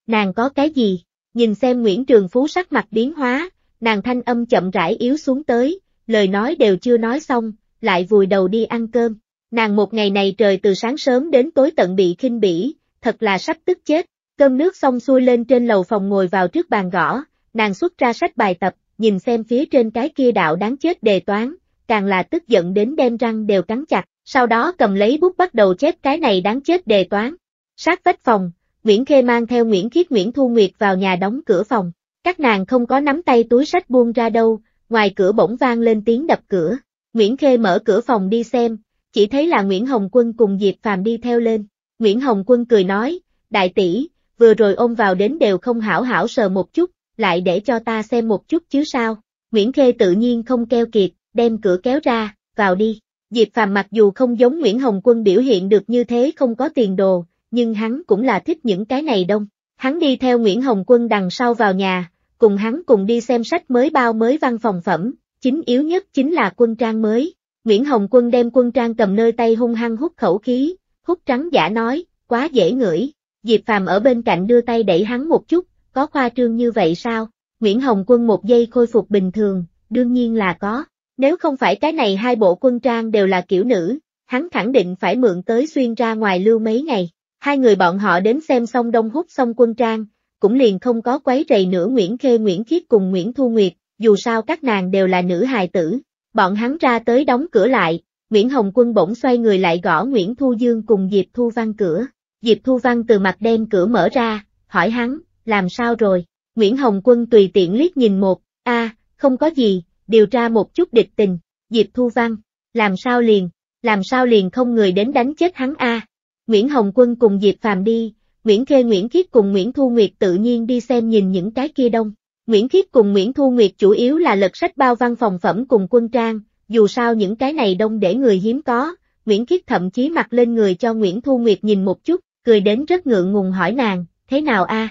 Speaker 1: Nàng có cái gì? Nhìn xem Nguyễn Trường Phú sắc mặt biến hóa, nàng thanh âm chậm rãi yếu xuống tới, lời nói đều chưa nói xong, lại vùi đầu đi ăn cơm. Nàng một ngày này trời từ sáng sớm đến tối tận bị khinh bỉ, thật là sắp tức chết. Cơm nước xong xuôi lên trên lầu phòng ngồi vào trước bàn gõ, nàng xuất ra sách bài tập, nhìn xem phía trên cái kia đạo đáng chết đề toán, càng là tức giận đến đem răng đều cắn chặt, sau đó cầm lấy bút bắt đầu chép cái này đáng chết đề toán. Sát vách phòng, Nguyễn Khê mang theo Nguyễn Khiết Nguyễn Thu Nguyệt vào nhà đóng cửa phòng. Các nàng không có nắm tay túi sách buông ra đâu, ngoài cửa bỗng vang lên tiếng đập cửa. Nguyễn Khê mở cửa phòng đi xem, chỉ thấy là Nguyễn Hồng Quân cùng Diệp Phàm đi theo lên. Nguyễn Hồng Quân cười nói, đại tỷ, vừa rồi ôm vào đến đều không hảo hảo sờ một chút, lại để cho ta xem một chút chứ sao. Nguyễn Khê tự nhiên không keo kiệt, đem cửa kéo ra, vào đi. Diệp Phàm mặc dù không giống Nguyễn Hồng Quân biểu hiện được như thế không có tiền đồ, nhưng hắn cũng là thích những cái này đông. Hắn đi theo Nguyễn Hồng Quân đằng sau vào nhà, cùng hắn cùng đi xem sách mới bao mới văn phòng phẩm, chính yếu nhất chính là quân trang mới. Nguyễn Hồng Quân đem quân trang cầm nơi tay hung hăng hút khẩu khí, hút trắng giả nói, quá dễ ngửi. Diệp Phàm ở bên cạnh đưa tay đẩy hắn một chút, có khoa trương như vậy sao? Nguyễn Hồng Quân một giây khôi phục bình thường, đương nhiên là có. Nếu không phải cái này hai bộ quân trang đều là kiểu nữ, hắn khẳng định phải mượn tới xuyên ra ngoài lưu mấy ngày. Hai người bọn họ đến xem xong Đông hút xong quân trang, cũng liền không có quấy rầy nữa Nguyễn Khê Nguyễn Khiết cùng Nguyễn Thu Nguyệt, dù sao các nàng đều là nữ hài tử. Bọn hắn ra tới đóng cửa lại, Nguyễn Hồng Quân bỗng xoay người lại gõ Nguyễn Thu Dương cùng Diệp Thu Văn cửa. Diệp Thu Văn từ mặt đem cửa mở ra, hỏi hắn, làm sao rồi? Nguyễn Hồng Quân tùy tiện liếc nhìn một, a, không có gì, điều tra một chút địch tình. Diệp Thu Văn, làm sao liền, làm sao liền không người đến đánh chết hắn a? Nguyễn Hồng Quân cùng Diệp Phàm đi, Nguyễn Khê Nguyễn Khiết cùng Nguyễn Thu Nguyệt tự nhiên đi xem nhìn những cái kia đông. Nguyễn Khiết cùng Nguyễn Thu Nguyệt chủ yếu là lật sách bao văn phòng phẩm cùng quân trang, dù sao những cái này đông để người hiếm có, Nguyễn Khiết thậm chí mặc lên người cho Nguyễn Thu Nguyệt nhìn một chút, cười đến rất ngượng ngùng hỏi nàng, thế nào a?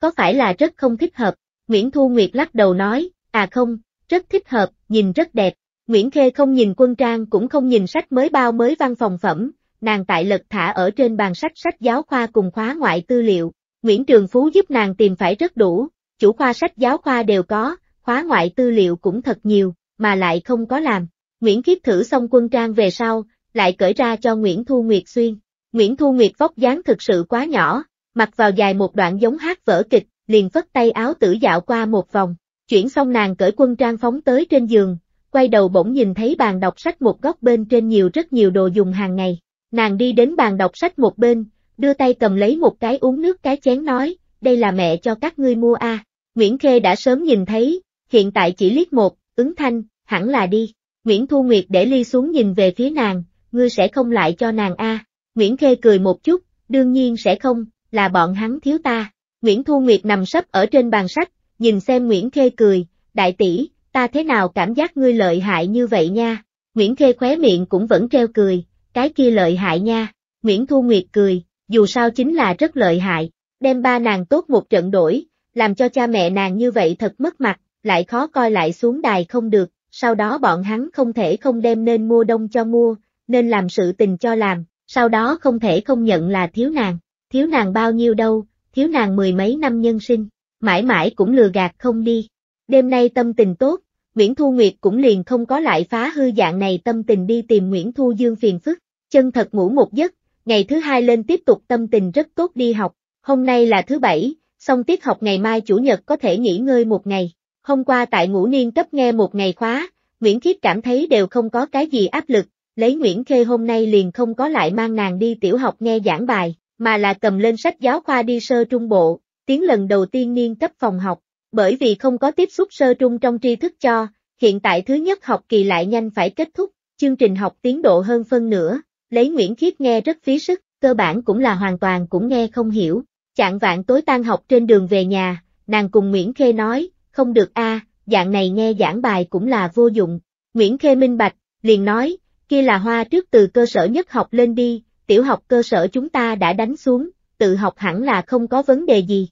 Speaker 1: Có phải là rất không thích hợp? Nguyễn Thu Nguyệt lắc đầu nói, à không, rất thích hợp, nhìn rất đẹp. Nguyễn Khê không nhìn quân trang cũng không nhìn sách mới bao mới văn phòng phẩm, nàng tại lật thả ở trên bàn sách sách giáo khoa cùng khóa ngoại tư liệu, Nguyễn Trường Phú giúp nàng tìm phải rất đủ, chủ khoa sách giáo khoa đều có, khóa ngoại tư liệu cũng thật nhiều, mà lại không có làm. Nguyễn Kiếp thử xong quân trang về sau, lại cởi ra cho Nguyễn Thu Nguyệt xuyên. Nguyễn Thu Nguyệt vóc dáng thực sự quá nhỏ, mặc vào dài một đoạn giống hát vở kịch, liền phất tay áo tử dạo qua một vòng, chuyển xong nàng cởi quân trang phóng tới trên giường, quay đầu bỗng nhìn thấy bàn đọc sách một góc bên trên nhiều rất nhiều đồ dùng hàng ngày. Nàng đi đến bàn đọc sách một bên, đưa tay cầm lấy một cái uống nước cái chén nói, đây là mẹ cho các ngươi mua a. À. Nguyễn Khê đã sớm nhìn thấy, hiện tại chỉ liếc một, ứng thanh, hẳn là đi. Nguyễn Thu Nguyệt để ly xuống nhìn về phía nàng, ngươi sẽ không lại cho nàng a. À? Nguyễn Khê cười một chút, đương nhiên sẽ không, là bọn hắn thiếu ta. Nguyễn Thu Nguyệt nằm sấp ở trên bàn sách, nhìn xem Nguyễn Khê cười, đại tỷ, ta thế nào cảm giác ngươi lợi hại như vậy nha. Nguyễn Khê khóe miệng cũng vẫn treo cười, cái kia lợi hại nha, Nguyễn Thu Nguyệt cười, dù sao chính là rất lợi hại, đem ba nàng tốt một trận đổi, làm cho cha mẹ nàng như vậy thật mất mặt, lại khó coi lại xuống đài không được, sau đó bọn hắn không thể không đem nên mua đông cho mua, nên làm sự tình cho làm, sau đó không thể không nhận là thiếu nàng, thiếu nàng bao nhiêu đâu, thiếu nàng mười mấy năm nhân sinh, mãi mãi cũng lừa gạt không đi. Đêm nay tâm tình tốt, Nguyễn Thu Nguyệt cũng liền không có lại phá hư dạng này tâm tình đi tìm Nguyễn Thu Dương phiền phức, chân thật ngủ một giấc, ngày thứ hai lên tiếp tục tâm tình rất tốt đi học. Hôm nay là thứ bảy, xong tiết học ngày mai chủ nhật có thể nghỉ ngơi một ngày. Hôm qua tại ngũ niên cấp nghe một ngày khóa, Nguyễn Khiết cảm thấy đều không có cái gì áp lực, lấy Nguyễn Khê hôm nay liền không có lại mang nàng đi tiểu học nghe giảng bài, mà là cầm lên sách giáo khoa đi sơ trung bộ, tiến lần đầu tiên niên cấp phòng học, bởi vì không có tiếp xúc sơ trung trong tri thức cho, hiện tại thứ nhất học kỳ lại nhanh phải kết thúc, chương trình học tiến độ hơn phân nửa, lấy Nguyễn Khiết nghe rất phí sức, cơ bản cũng là hoàn toàn cũng nghe không hiểu. Chạng vạn tối tan học trên đường về nhà, nàng cùng Nguyễn Khê nói, không được a, dạng này nghe giảng bài cũng là vô dụng. Nguyễn Khê minh bạch, liền nói, kia là hoa trước từ cơ sở nhất học lên đi, tiểu học cơ sở chúng ta đã đánh xuống, tự học hẳn là không có vấn đề gì.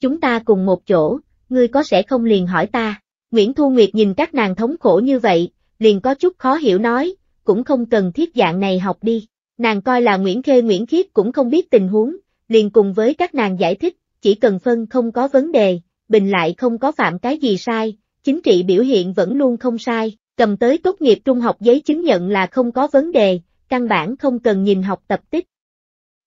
Speaker 1: Chúng ta cùng một chỗ, ngươi có sẽ không liền hỏi ta. Nguyễn Thu Nguyệt nhìn các nàng thống khổ như vậy, liền có chút khó hiểu nói, cũng không cần thiết dạng này học đi. Nàng coi là Nguyễn Khê Nguyễn Khiết cũng không biết tình huống, liền cùng với các nàng giải thích, chỉ cần phân không có vấn đề, bình lại không có phạm cái gì sai, chính trị biểu hiện vẫn luôn không sai, cầm tới tốt nghiệp trung học giấy chứng nhận là không có vấn đề, căn bản không cần nhìn học tập tích.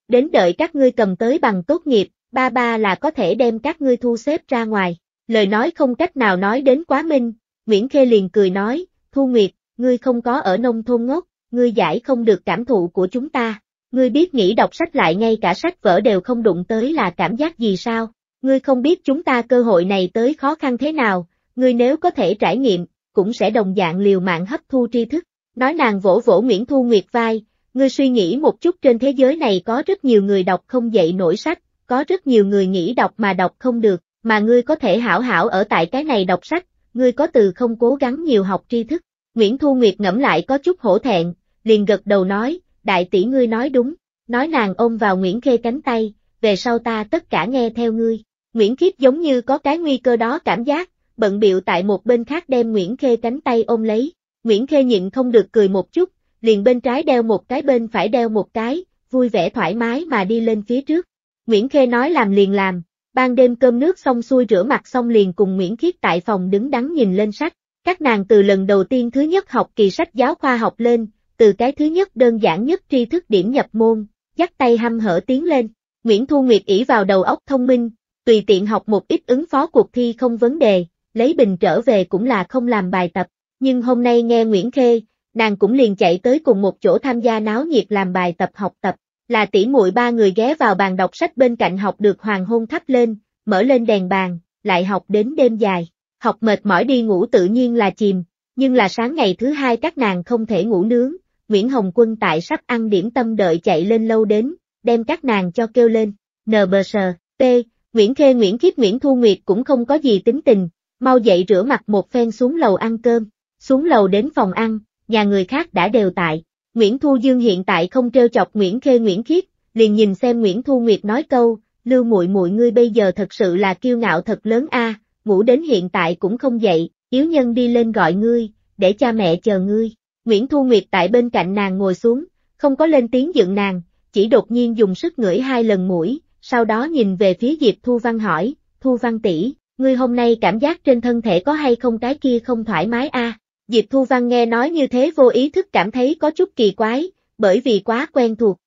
Speaker 1: Đến đợi các ngươi cầm tới bằng tốt nghiệp, ba ba là có thể đem các ngươi thu xếp ra ngoài, lời nói không cách nào nói đến quá minh, Nguyễn Khê liền cười nói, Thu Nguyệt, ngươi không có ở nông thôn ngốc, ngươi giải không được cảm thụ của chúng ta, ngươi biết nghĩ đọc sách lại ngay cả sách vở đều không đụng tới là cảm giác gì sao, ngươi không biết chúng ta cơ hội này tới khó khăn thế nào, ngươi nếu có thể trải nghiệm, cũng sẽ đồng dạng liều mạng hấp thu tri thức, nói nàng vỗ vỗ Nguyễn Thu Nguyệt vai, ngươi suy nghĩ một chút trên thế giới này có rất nhiều người đọc không dậy nổi sách, có rất nhiều người nghĩ đọc mà đọc không được, mà ngươi có thể hảo hảo ở tại cái này đọc sách, ngươi có từ không cố gắng nhiều học tri thức, Nguyễn Thu Nguyệt ngẫm lại có chút hổ thẹn, liền gật đầu nói, đại tỷ ngươi nói đúng, nói nàng ôm vào Nguyễn Khê cánh tay, về sau ta tất cả nghe theo ngươi. Nguyễn Khiết giống như có cái nguy cơ đó cảm giác, bận biệu tại một bên khác đem Nguyễn Khê cánh tay ôm lấy. Nguyễn Khê nhịn không được cười một chút, liền bên trái đeo một cái bên phải đeo một cái, vui vẻ thoải mái mà đi lên phía trước. Nguyễn Khê nói làm liền làm, ban đêm cơm nước xong xuôi rửa mặt xong liền cùng Nguyễn Khiết tại phòng đứng đắn nhìn lên sách, các nàng từ lần đầu tiên thứ nhất học kỳ sách giáo khoa học lên, từ cái thứ nhất đơn giản nhất tri thức điểm nhập môn, dắt tay hăm hở tiến lên. Nguyễn Thu Nguyệt ỷ vào đầu óc thông minh, tùy tiện học một ít ứng phó cuộc thi không vấn đề, lấy bình trở về cũng là không làm bài tập. Nhưng hôm nay nghe Nguyễn Khê, nàng cũng liền chạy tới cùng một chỗ tham gia náo nhiệt làm bài tập học tập, là tỷ muội ba người ghé vào bàn đọc sách bên cạnh học được hoàng hôn thắp lên, mở lên đèn bàn, lại học đến đêm dài. Học mệt mỏi đi ngủ tự nhiên là chìm, nhưng là sáng ngày thứ hai các nàng không thể ngủ nướng, Nguyễn Hồng Quân tại sắp ăn điểm tâm đợi chạy lên lâu đến, đem các nàng cho kêu lên, nờ bờ sờ, t, Nguyễn Khê Nguyễn Khiếp Nguyễn Thu Nguyệt cũng không có gì tính tình, mau dậy rửa mặt một phen xuống lầu ăn cơm, xuống lầu đến phòng ăn, nhà người khác đã đều tại, Nguyễn Thu Dương hiện tại không trêu chọc Nguyễn Khê Nguyễn Khiếp, liền nhìn xem Nguyễn Thu Nguyệt nói câu, lưu muội muội ngươi bây giờ thật sự là kiêu ngạo thật lớn a ngủ đến hiện tại cũng không dậy, yếu nhân đi lên gọi ngươi, để cha mẹ chờ ngươi. Nguyễn Thu Nguyệt tại bên cạnh nàng ngồi xuống, không có lên tiếng dựng nàng, chỉ đột nhiên dùng sức ngửi hai lần mũi, sau đó nhìn về phía Diệp Thu Văn hỏi, Thu Văn tỷ, ngươi hôm nay cảm giác trên thân thể có hay không cái kia không thoải mái a? Diệp Thu Văn nghe nói như thế vô ý thức cảm thấy có chút kỳ quái, bởi vì quá quen thuộc.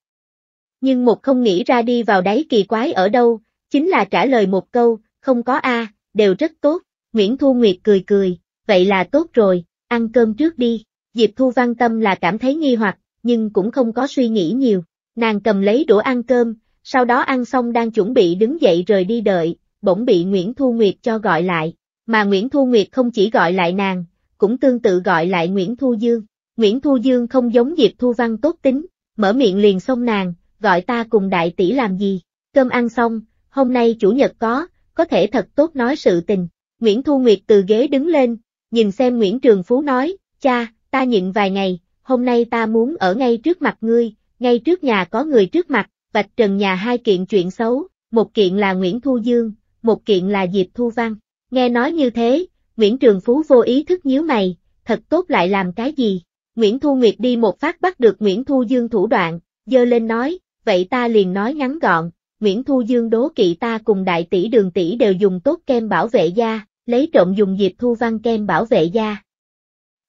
Speaker 1: Nhưng một không nghĩ ra đi vào đáy kỳ quái ở đâu, chính là trả lời một câu, không có a, đều rất tốt, Nguyễn Thu Nguyệt cười cười, vậy là tốt rồi, ăn cơm trước đi, Diệp Thu Văn Tâm là cảm thấy nghi hoặc, nhưng cũng không có suy nghĩ nhiều, nàng cầm lấy đũa ăn cơm, sau đó ăn xong đang chuẩn bị đứng dậy rời đi đợi, bỗng bị Nguyễn Thu Nguyệt cho gọi lại, mà Nguyễn Thu Nguyệt không chỉ gọi lại nàng, cũng tương tự gọi lại Nguyễn Thu Dương, Nguyễn Thu Dương không giống Diệp Thu Văn tốt tính, mở miệng liền xông nàng, gọi ta cùng đại tỷ làm gì, cơm ăn xong, hôm nay chủ nhật có, có thể thật tốt nói sự tình. Nguyễn Thu Nguyệt từ ghế đứng lên, nhìn xem Nguyễn Trường Phú nói, cha, ta nhịn vài ngày, hôm nay ta muốn ở ngay trước mặt ngươi, ngay trước nhà có người trước mặt, vạch trần nhà hai kiện chuyện xấu, một kiện là Nguyễn Thu Dương, một kiện là Diệp Thu Văn. Nghe nói như thế, Nguyễn Trường Phú vô ý thức nhíu mày, thật tốt lại làm cái gì? Nguyễn Thu Nguyệt đi một phát bắt được Nguyễn Thu Dương thủ đoạn, dơ lên nói, vậy ta liền nói ngắn gọn, Nguyễn Thu Dương đố kỵ ta cùng đại tỷ đường tỷ đều dùng tốt kem bảo vệ da, lấy trộm dùng Diệp Thu Văn kem bảo vệ da.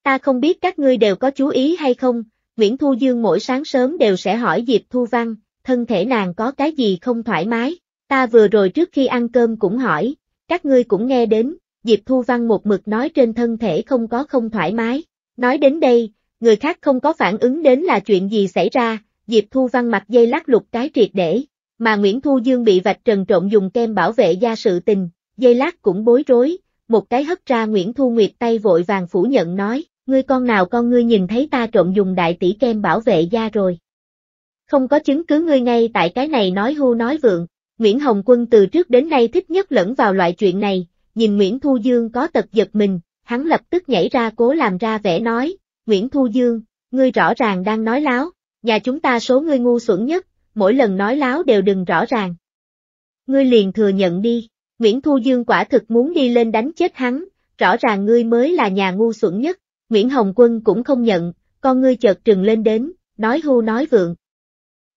Speaker 1: Ta không biết các ngươi đều có chú ý hay không, Nguyễn Thu Dương mỗi sáng sớm đều sẽ hỏi Diệp Thu Văn, thân thể nàng có cái gì không thoải mái, ta vừa rồi trước khi ăn cơm cũng hỏi, các ngươi cũng nghe đến, Diệp Thu Văn một mực nói trên thân thể không có không thoải mái, nói đến đây, người khác không có phản ứng đến là chuyện gì xảy ra, Diệp Thu Văn mặt dây lắc lục cái triệt để, mà Nguyễn Thu Dương bị vạch trần trộn dùng kem bảo vệ da sự tình, dây lát cũng bối rối, một cái hất ra Nguyễn Thu Nguyệt tay vội vàng phủ nhận nói, ngươi con nào con ngươi nhìn thấy ta trộn dùng đại tỷ kem bảo vệ da rồi. Không có chứng cứ ngươi ngay tại cái này nói hưu nói vượng, Nguyễn Hồng Quân từ trước đến nay thích nhất lẫn vào loại chuyện này, nhìn Nguyễn Thu Dương có tật giật mình, hắn lập tức nhảy ra cố làm ra vẻ nói, Nguyễn Thu Dương, ngươi rõ ràng đang nói láo, nhà chúng ta số ngươi ngu xuẩn nhất, mỗi lần nói láo đều đừng rõ ràng. Ngươi liền thừa nhận đi, Nguyễn Thu Dương quả thực muốn đi lên đánh chết hắn, rõ ràng ngươi mới là nhà ngu xuẩn nhất, Nguyễn Hồng Quân cũng không nhận, con ngươi chợt trừng lên đến, nói hưu nói vượng.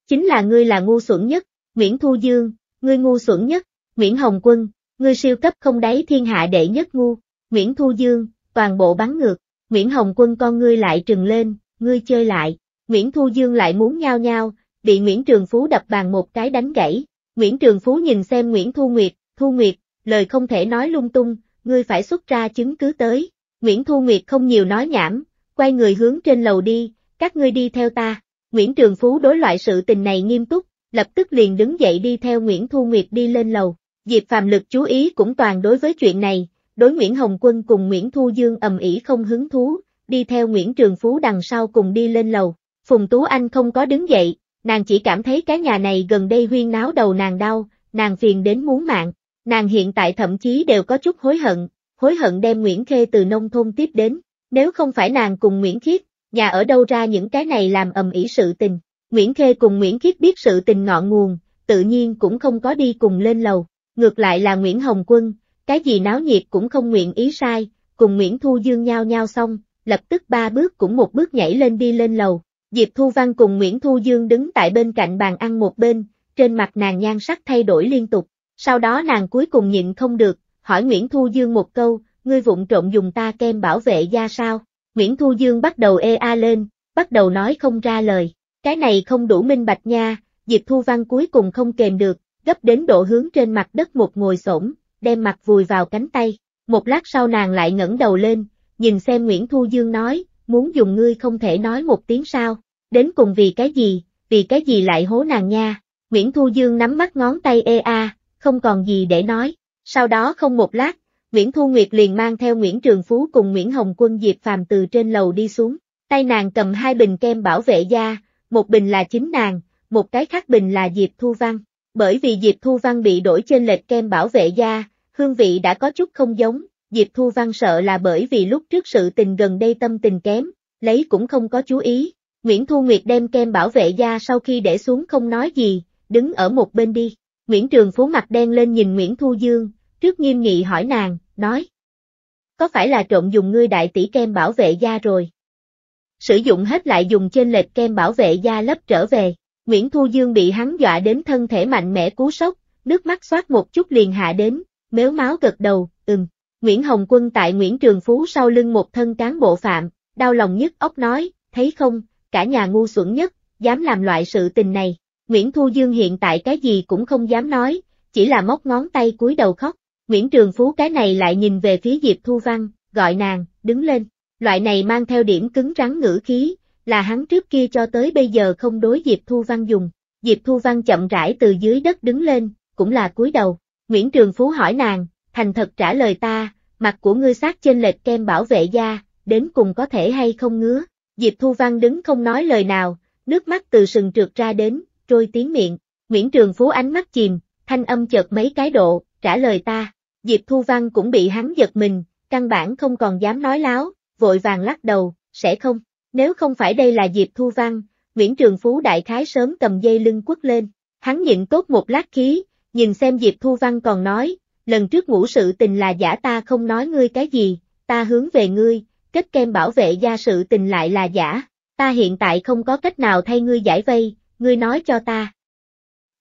Speaker 1: Chính là ngươi là ngu xuẩn nhất, Nguyễn Thu Dương, ngươi ngu xuẩn nhất, Nguyễn Hồng Quân, ngươi siêu cấp không đáy thiên hạ đệ nhất ngu, Nguyễn Thu Dương, toàn bộ bắn ngược, Nguyễn Hồng Quân con ngươi lại trừng lên, ngươi chơi lại, Nguyễn Thu Dương lại muốn nhao nhao, bị Nguyễn Trường Phú đập bàn một cái đánh gãy. Nguyễn Trường Phú nhìn xem Nguyễn Thu Nguyệt, Thu Nguyệt, lời không thể nói lung tung, ngươi phải xuất ra chứng cứ tới. Nguyễn Thu Nguyệt không nhiều nói nhảm, quay người hướng trên lầu đi, các ngươi đi theo ta. Nguyễn Trường Phú đối loại sự tình này nghiêm túc, lập tức liền đứng dậy đi theo Nguyễn Thu Nguyệt đi lên lầu. Diệp Phạm Lực chú ý cũng toàn đối với chuyện này, đối Nguyễn Hồng Quân cùng Nguyễn Thu Dương ầm ĩ không hứng thú, đi theo Nguyễn Trường Phú đằng sau cùng đi lên lầu. Phùng Tú Anh không có đứng dậy, Nàng chỉ cảm thấy cái nhà này gần đây huyên náo đầu nàng đau, nàng phiền đến muốn mạng. Nàng hiện tại thậm chí đều có chút hối hận, hối hận đem Nguyễn Khê từ nông thôn tiếp đến. Nếu không phải nàng cùng Nguyễn Khiết, nhà ở đâu ra những cái này làm ầm ĩ sự tình. Nguyễn Khê cùng Nguyễn Khiết biết sự tình ngọn nguồn, tự nhiên cũng không có đi cùng lên lầu. Ngược lại là Nguyễn Hồng Quân, cái gì náo nhiệt cũng không nguyện ý sai, cùng Nguyễn Thu Dương nhau nhau xong, lập tức ba bước cũng một bước nhảy lên đi lên lầu. Diệp Thu Văn cùng Nguyễn Thu Dương đứng tại bên cạnh bàn ăn một bên, trên mặt nàng nhan sắc thay đổi liên tục, sau đó nàng cuối cùng nhịn không được, hỏi Nguyễn Thu Dương một câu, ngươi vụng trộn dùng ta kem bảo vệ da sao? Nguyễn Thu Dương bắt đầu ê a lên, bắt đầu nói không ra lời, cái này không đủ minh bạch nha, Diệp Thu Văn cuối cùng không kềm được, gấp đến độ hướng trên mặt đất một ngồi xổm, đem mặt vùi vào cánh tay, một lát sau nàng lại ngẩng đầu lên, nhìn xem Nguyễn Thu Dương nói, muốn dùng ngươi không thể nói một tiếng sao, đến cùng vì cái gì, vì cái gì lại hố nàng nha, Nguyễn Thu Dương nắm mắt ngón tay e a, không còn gì để nói, sau đó không một lát, Nguyễn Thu Nguyệt liền mang theo Nguyễn Trường Phú cùng Nguyễn Hồng Quân Diệp Phàm từ trên lầu đi xuống, tay nàng cầm hai bình kem bảo vệ da, một bình là chính nàng, một cái khác bình là Diệp Thu Văn, bởi vì Diệp Thu Văn bị đổi trên lệch kem bảo vệ da, hương vị đã có chút không giống, Diệp Thu Văn sợ là bởi vì lúc trước sự tình gần đây tâm tình kém, lấy cũng không có chú ý. Nguyễn Thu Nguyệt đem kem bảo vệ da sau khi để xuống không nói gì, đứng ở một bên đi. Nguyễn Trường Phú mặt đen lên nhìn Nguyễn Thu Dương, trước nghiêm nghị hỏi nàng, nói. Có phải là trộn dùng ngươi đại tỷ kem bảo vệ da rồi? Sử dụng hết lại dùng trên lệch kem bảo vệ da lấp trở về, Nguyễn Thu Dương bị hắn dọa đến thân thể mạnh mẽ cú sốc, nước mắt xoát một chút liền hạ đến, mếu máu gật đầu, ừm. Nguyễn Hồng Quân tại Nguyễn Trường Phú sau lưng một thân cán bộ phạm, đau lòng nhất ốc nói, thấy không, cả nhà ngu xuẩn nhất, dám làm loại sự tình này. Nguyễn Thu Dương hiện tại cái gì cũng không dám nói, chỉ là móc ngón tay cúi đầu khóc. Nguyễn Trường Phú cái này lại nhìn về phía Diệp Thu Văn, gọi nàng, đứng lên. Loại này mang theo điểm cứng rắn ngữ khí, là hắn trước kia cho tới bây giờ không đối Diệp Thu Văn dùng. Diệp Thu Văn chậm rãi từ dưới đất đứng lên, cũng là cúi đầu. Nguyễn Trường Phú hỏi nàng, thành thật trả lời ta, mặt của ngươi sát trên lệch kem bảo vệ da, đến cùng có thể hay không ngứa. Diệp Thu Văn đứng không nói lời nào, nước mắt từ sừng trượt ra đến, trôi tiếng miệng. Nguyễn Trường Phú ánh mắt chìm, thanh âm chợt mấy cái độ, trả lời ta. Diệp Thu Văn cũng bị hắn giật mình, căn bản không còn dám nói láo, vội vàng lắc đầu, sẽ không. Nếu không phải đây là Diệp Thu Văn, Nguyễn Trường Phú đại khái sớm cầm dây lưng quất lên. Hắn nhịn tốt một lát khí, nhìn xem Diệp Thu Văn còn nói, lần trước ngủ sự tình là giả ta không nói ngươi cái gì, ta hướng về ngươi, kết kem bảo vệ gia sự tình lại là giả, ta hiện tại không có cách nào thay ngươi giải vây, ngươi nói cho ta.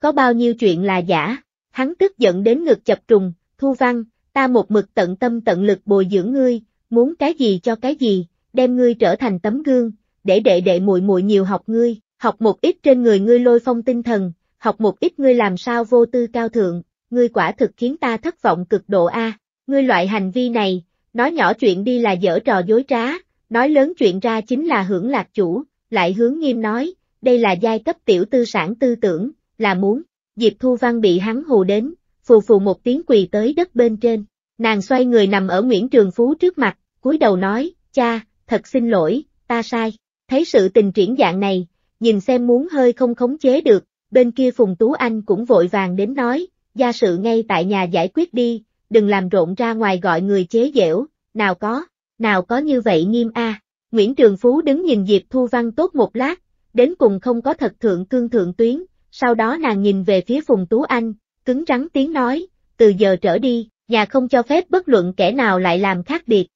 Speaker 1: Có bao nhiêu chuyện là giả, hắn tức giận đến ngực chập trùng, thu văn, ta một mực tận tâm tận lực bồi dưỡng ngươi, muốn cái gì cho cái gì, đem ngươi trở thành tấm gương, để đệ đệ muội muội nhiều học ngươi, học một ít trên người ngươi lôi phong tinh thần, học một ít ngươi làm sao vô tư cao thượng, ngươi quả thực khiến ta thất vọng cực độ a, ngươi loại hành vi này, nói nhỏ chuyện đi là dở trò dối trá, nói lớn chuyện ra chính là hưởng lạc chủ, lại hướng nghiêm nói, đây là giai cấp tiểu tư sản tư tưởng, là muốn, Diệp Thu Văn bị hắn hù đến, phù phù một tiếng quỳ tới đất bên trên, nàng xoay người nằm ở Nguyễn Trường Phú trước mặt, cúi đầu nói, cha, thật xin lỗi, ta sai, thấy sự tình triển dạng này, nhìn xem muốn hơi không khống chế được, bên kia Phùng Tú Anh cũng vội vàng đến nói, gia sự ngay tại nhà giải quyết đi, đừng làm rộn ra ngoài gọi người chế dẻo. nào có, nào có như vậy nghiêm a. Nguyễn Trường Phú đứng nhìn Diệp Thu Văn tốt một lát, đến cùng không có thật thượng cương thượng tuyến, sau đó nàng nhìn về phía Phùng Tú Anh, cứng rắn tiếng nói, từ giờ trở đi, nhà không cho phép bất luận kẻ nào lại làm khác biệt.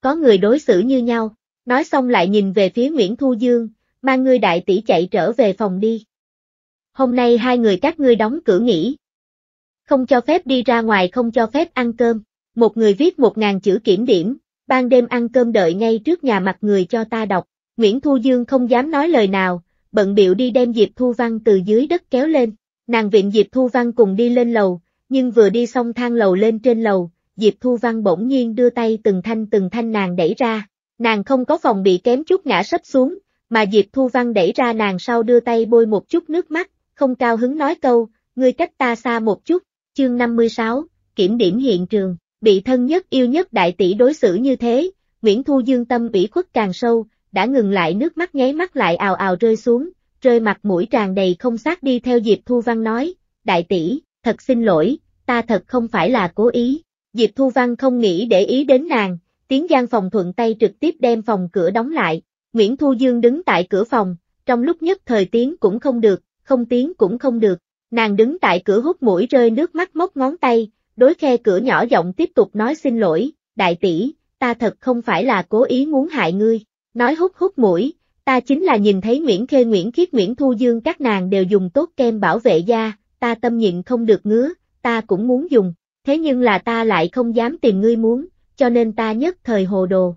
Speaker 1: Có người đối xử như nhau, nói xong lại nhìn về phía Nguyễn Thu Dương, mang người đại tỷ chạy trở về phòng đi. Hôm nay hai người các ngươi đóng cửa nghỉ, không cho phép đi ra ngoài không cho phép ăn cơm. Một người viết một ngàn chữ kiểm điểm, ban đêm ăn cơm đợi ngay trước nhà mặt người cho ta đọc. Nguyễn Thu Dương không dám nói lời nào, bận biểu đi đem Diệp Thu Văn từ dưới đất kéo lên. Nàng viện Diệp Thu Văn cùng đi lên lầu, nhưng vừa đi xong thang lầu lên trên lầu, Diệp Thu Văn bỗng nhiên đưa tay từng thanh từng thanh nàng đẩy ra. Nàng không có phòng bị kém chút ngã sấp xuống, mà Diệp Thu Văn đẩy ra nàng sau đưa tay bôi một chút nước mắt, không cao hứng nói câu, ngươi cách ta xa một chút, chương 56, kiểm điểm hiện trường, bị thân nhất yêu nhất đại tỷ đối xử như thế, Nguyễn Thu Dương tâm ủy khuất càng sâu, đã ngừng lại nước mắt nháy mắt lại ào ào rơi xuống, rơi mặt mũi tràn đầy không xác đi theo Diệp Thu Văn nói, đại tỷ, thật xin lỗi, ta thật không phải là cố ý. Diệp Thu Văn không nghĩ để ý đến nàng, tiếng gian phòng thuận tay trực tiếp đem phòng cửa đóng lại, Nguyễn Thu Dương đứng tại cửa phòng, trong lúc nhất thời tiếng cũng không được, không tiếng cũng không được, Nàng đứng tại cửa hút mũi rơi nước mắt móc ngón tay, đối khe cửa nhỏ giọng tiếp tục nói xin lỗi, đại tỷ, ta thật không phải là cố ý muốn hại ngươi, nói hút hút mũi, ta chính là nhìn thấy Nguyễn Khê Nguyễn Khiết Nguyễn Thu Dương các nàng đều dùng tốt kem bảo vệ da, ta tâm nhịn không được ngứa, ta cũng muốn dùng, thế nhưng là ta lại không dám tìm ngươi muốn, cho nên ta nhất thời hồ đồ.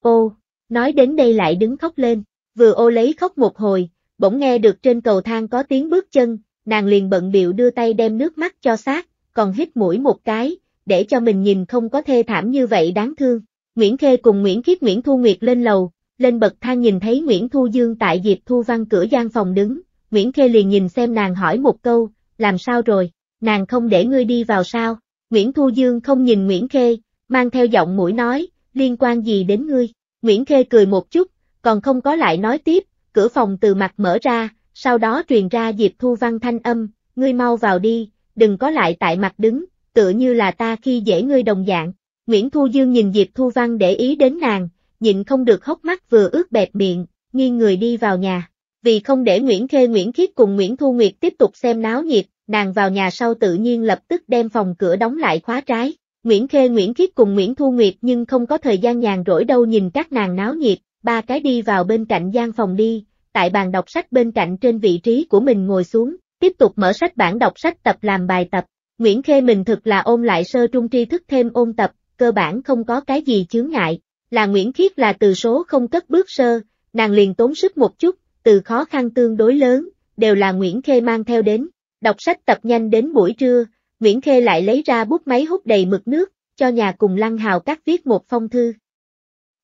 Speaker 1: Ô, nói đến đây lại đứng khóc lên, vừa ô lấy khóc một hồi, bỗng nghe được trên cầu thang có tiếng bước chân, nàng liền bận biệu đưa tay đem nước mắt cho sát, còn hít mũi một cái, để cho mình nhìn không có thê thảm như vậy đáng thương. Nguyễn Khê cùng Nguyễn Khiết Nguyễn Thu Nguyệt lên lầu, lên bậc thang nhìn thấy Nguyễn Thu Dương tại Diệp Thu Văn cửa gian phòng đứng, Nguyễn Khê liền nhìn xem nàng hỏi một câu, làm sao rồi, nàng không để ngươi đi vào sao, Nguyễn Thu Dương không nhìn Nguyễn Khê, mang theo giọng mũi nói, liên quan gì đến ngươi, Nguyễn Khê cười một chút, còn không có lại nói tiếp, cửa phòng từ mặt mở ra, sau đó truyền ra Diệp Thu Văn thanh âm, ngươi mau vào đi, đừng có lại tại mặt đứng, tựa như là ta khi dễ ngươi đồng dạng. Nguyễn Thu Dương nhìn Diệp Thu Văn để ý đến nàng, nhịn không được hốc mắt vừa ướt bẹp miệng, nghiêng người đi vào nhà. Vì không để Nguyễn Khê Nguyễn Khiết cùng Nguyễn Thu Nguyệt tiếp tục xem náo nhiệt, nàng vào nhà sau tự nhiên lập tức đem phòng cửa đóng lại khóa trái. Nguyễn Khê Nguyễn Khiết cùng Nguyễn Thu Nguyệt nhưng không có thời gian nhàn rỗi đâu nhìn các nàng náo nhiệt, ba cái đi vào bên cạnh gian phòng đi, tại bàn đọc sách bên cạnh trên vị trí của mình ngồi xuống, tiếp tục mở sách bản đọc sách tập làm bài tập. Nguyễn Khê mình thực là ôn lại sơ trung tri thức thêm ôn tập, cơ bản không có cái gì chướng ngại, là Nguyễn Khiết là từ số không cất bước sơ, nàng liền tốn sức một chút, từ khó khăn tương đối lớn, đều là Nguyễn Khê mang theo đến. Đọc sách tập nhanh đến buổi trưa, Nguyễn Khê lại lấy ra bút máy hút đầy mực nước, cho nhà cùng Lăng Hào cắt viết một phong thư.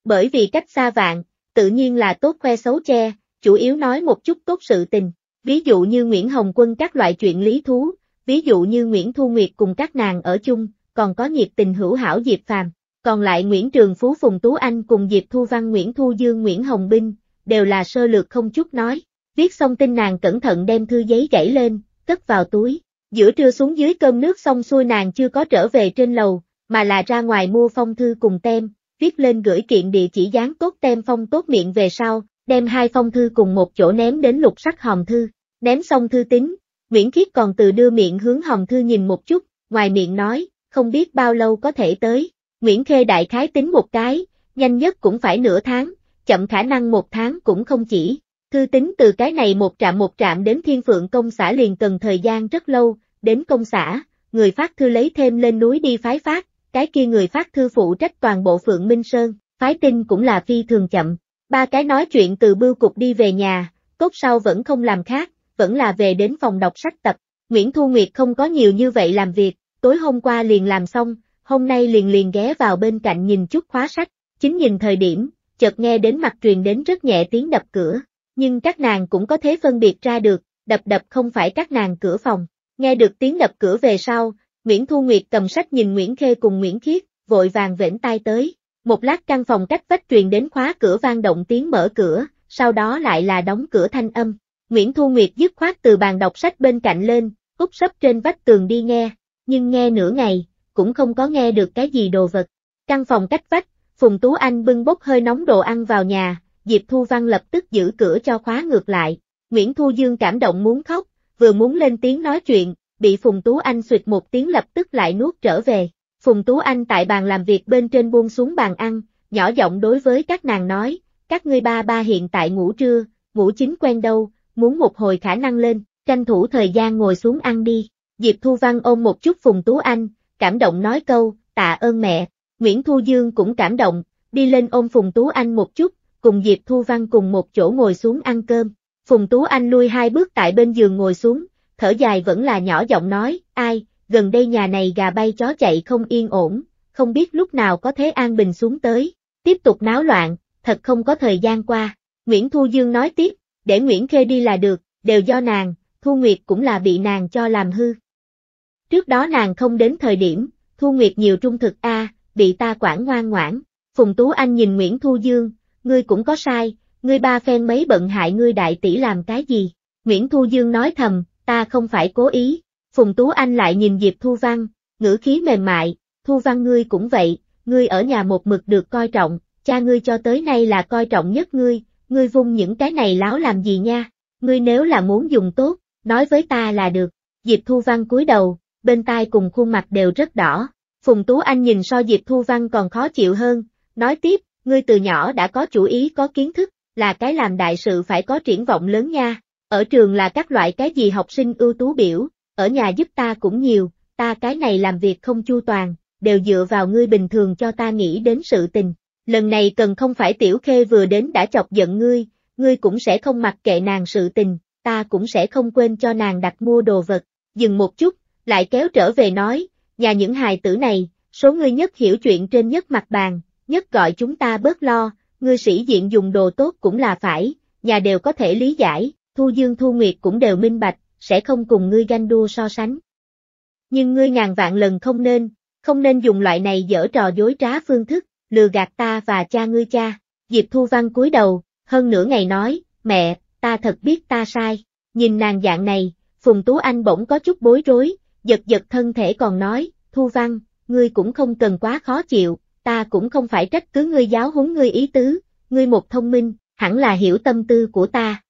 Speaker 1: Bởi vì cách xa vạn, tự nhiên là tốt khoe xấu che, chủ yếu nói một chút tốt sự tình, ví dụ như Nguyễn Hồng Quân các loại chuyện lý thú, ví dụ như Nguyễn Thu Nguyệt cùng các nàng ở chung, còn có nhiệt tình hữu hảo Diệp Phàm, còn lại Nguyễn Trường Phú Phùng Tú Anh cùng Diệp Thu Văn Nguyễn Thu Dương Nguyễn Hồng Binh, đều là sơ lược không chút nói. Viết xong tin nàng cẩn thận đem thư giấy gãy lên, cất vào túi, giữa trưa xuống dưới cơm nước xong xuôi nàng chưa có trở về trên lầu, mà là ra ngoài mua phong thư cùng tem, viết lên gửi kiện địa chỉ dán tốt tem phong tốt miệng về sau, đem hai phong thư cùng một chỗ ném đến lục sắc hòm thư, ném xong thư tín, Nguyễn Khiết còn từ đưa miệng hướng hòm thư nhìn một chút, ngoài miệng nói, không biết bao lâu có thể tới, Nguyễn Khê đại khái tính một cái, nhanh nhất cũng phải nửa tháng, chậm khả năng một tháng cũng không chỉ, thư tín từ cái này một trạm một trạm đến thiên phượng công xã liền cần thời gian rất lâu, đến công xã, người phát thư lấy thêm lên núi đi phái phát, cái kia người phát thư phụ trách toàn bộ Phượng Minh Sơn, phái tin cũng là phi thường chậm, Ba cái nói chuyện từ bưu cục đi về nhà, cốt sau vẫn không làm khác, vẫn là về đến phòng đọc sách tập. Nguyễn Thu Nguyệt không có nhiều như vậy làm việc, tối hôm qua liền làm xong, hôm nay liền liền ghé vào bên cạnh nhìn chút khóa sách, chính nhìn thời điểm, chợt nghe đến mặt truyền đến rất nhẹ tiếng đập cửa, nhưng các nàng cũng có thế phân biệt ra được, đập đập không phải các nàng cửa phòng, nghe được tiếng đập cửa về sau, Nguyễn Thu Nguyệt cầm sách nhìn Nguyễn Khê cùng Nguyễn Khiết, vội vàng vểnh tay tới, một lát căn phòng cách vách truyền đến khóa cửa vang động tiếng mở cửa, sau đó lại là đóng cửa thanh âm. Nguyễn Thu Nguyệt dứt khoát từ bàn đọc sách bên cạnh lên, úp sấp trên vách tường đi nghe, nhưng nghe nửa ngày, cũng không có nghe được cái gì đồ vật. Căn phòng cách vách, Phùng Tú Anh bưng bốc hơi nóng đồ ăn vào nhà, Diệp Thu Văn lập tức giữ cửa cho khóa ngược lại. Nguyễn Thu Dương cảm động muốn khóc, vừa muốn lên tiếng nói chuyện, bị Phùng Tú Anh suyệt một tiếng lập tức lại nuốt trở về. Phùng Tú Anh tại bàn làm việc bên trên buông xuống bàn ăn, nhỏ giọng đối với các nàng nói, các ngươi ba ba hiện tại ngủ trưa, ngủ chính quen đâu, muốn một hồi khả năng lên, tranh thủ thời gian ngồi xuống ăn đi. Diệp Thu Văn ôm một chút Phùng Tú Anh, cảm động nói câu, tạ ơn mẹ. Nguyễn Thu Dương cũng cảm động, đi lên ôm Phùng Tú Anh một chút, cùng Diệp Thu Văn cùng một chỗ ngồi xuống ăn cơm. Phùng Tú Anh lui hai bước tại bên giường ngồi xuống, thở dài vẫn là nhỏ giọng nói, ai, gần đây nhà này gà bay chó chạy không yên ổn, không biết lúc nào có thế An Bình xuống tới, tiếp tục náo loạn, thật không có thời gian qua. Nguyễn Thu Dương nói tiếp, để Nguyễn Khê đi là được, đều do nàng, Thu Nguyệt cũng là bị nàng cho làm hư. Trước đó nàng không đến thời điểm, Thu Nguyệt nhiều trung thực a, bị ta quản ngoan ngoãn. Phùng Tú Anh nhìn Nguyễn Thu Dương, ngươi cũng có sai, ngươi ba phen mấy bận hại ngươi đại tỷ làm cái gì? Nguyễn Thu Dương nói thầm, ta không phải cố ý, Phùng Tú Anh lại nhìn Diệp Thu Văn, ngữ khí mềm mại, Thu Văn ngươi cũng vậy, ngươi ở nhà một mực được coi trọng, cha ngươi cho tới nay là coi trọng nhất ngươi, ngươi vung những cái này láo làm gì nha, ngươi nếu là muốn dùng tốt, nói với ta là được. Diệp Thu Văn cúi đầu, bên tai cùng khuôn mặt đều rất đỏ. Phùng Tú Anh nhìn so Diệp Thu Văn còn khó chịu hơn, nói tiếp, ngươi từ nhỏ đã có chủ ý có kiến thức, là cái làm đại sự phải có triển vọng lớn nha. Ở trường là các loại cái gì học sinh ưu tú biểu, ở nhà giúp ta cũng nhiều, ta cái này làm việc không chu toàn, đều dựa vào ngươi bình thường cho ta nghĩ đến sự tình. Lần này cần không phải tiểu khê vừa đến đã chọc giận ngươi, ngươi cũng sẽ không mặc kệ nàng sự tình, ta cũng sẽ không quên cho nàng đặt mua đồ vật. Dừng một chút, lại kéo trở về nói, nhà những hài tử này, số ngươi nhất hiểu chuyện trên nhất mặt bàn, nhất gọi chúng ta bớt lo, ngươi sĩ diện dùng đồ tốt cũng là phải, nhà đều có thể lý giải, Thu Dương Thu Nguyệt cũng đều minh bạch, sẽ không cùng ngươi ganh đua so sánh. Nhưng ngươi ngàn vạn lần không nên, không nên dùng loại này dở trò dối trá phương thức, lừa gạt ta và cha ngươi cha. Diệp Thu Văn cúi đầu, hơn nửa ngày nói, mẹ, ta thật biết ta sai. Nhìn nàng dạng này, Phùng Tú Anh bỗng có chút bối rối, giật giật thân thể còn nói, Thu Văn, ngươi cũng không cần quá khó chịu, ta cũng không phải trách cứ ngươi giáo huấn ngươi ý tứ, ngươi một thông minh, hẳn là hiểu tâm tư của ta.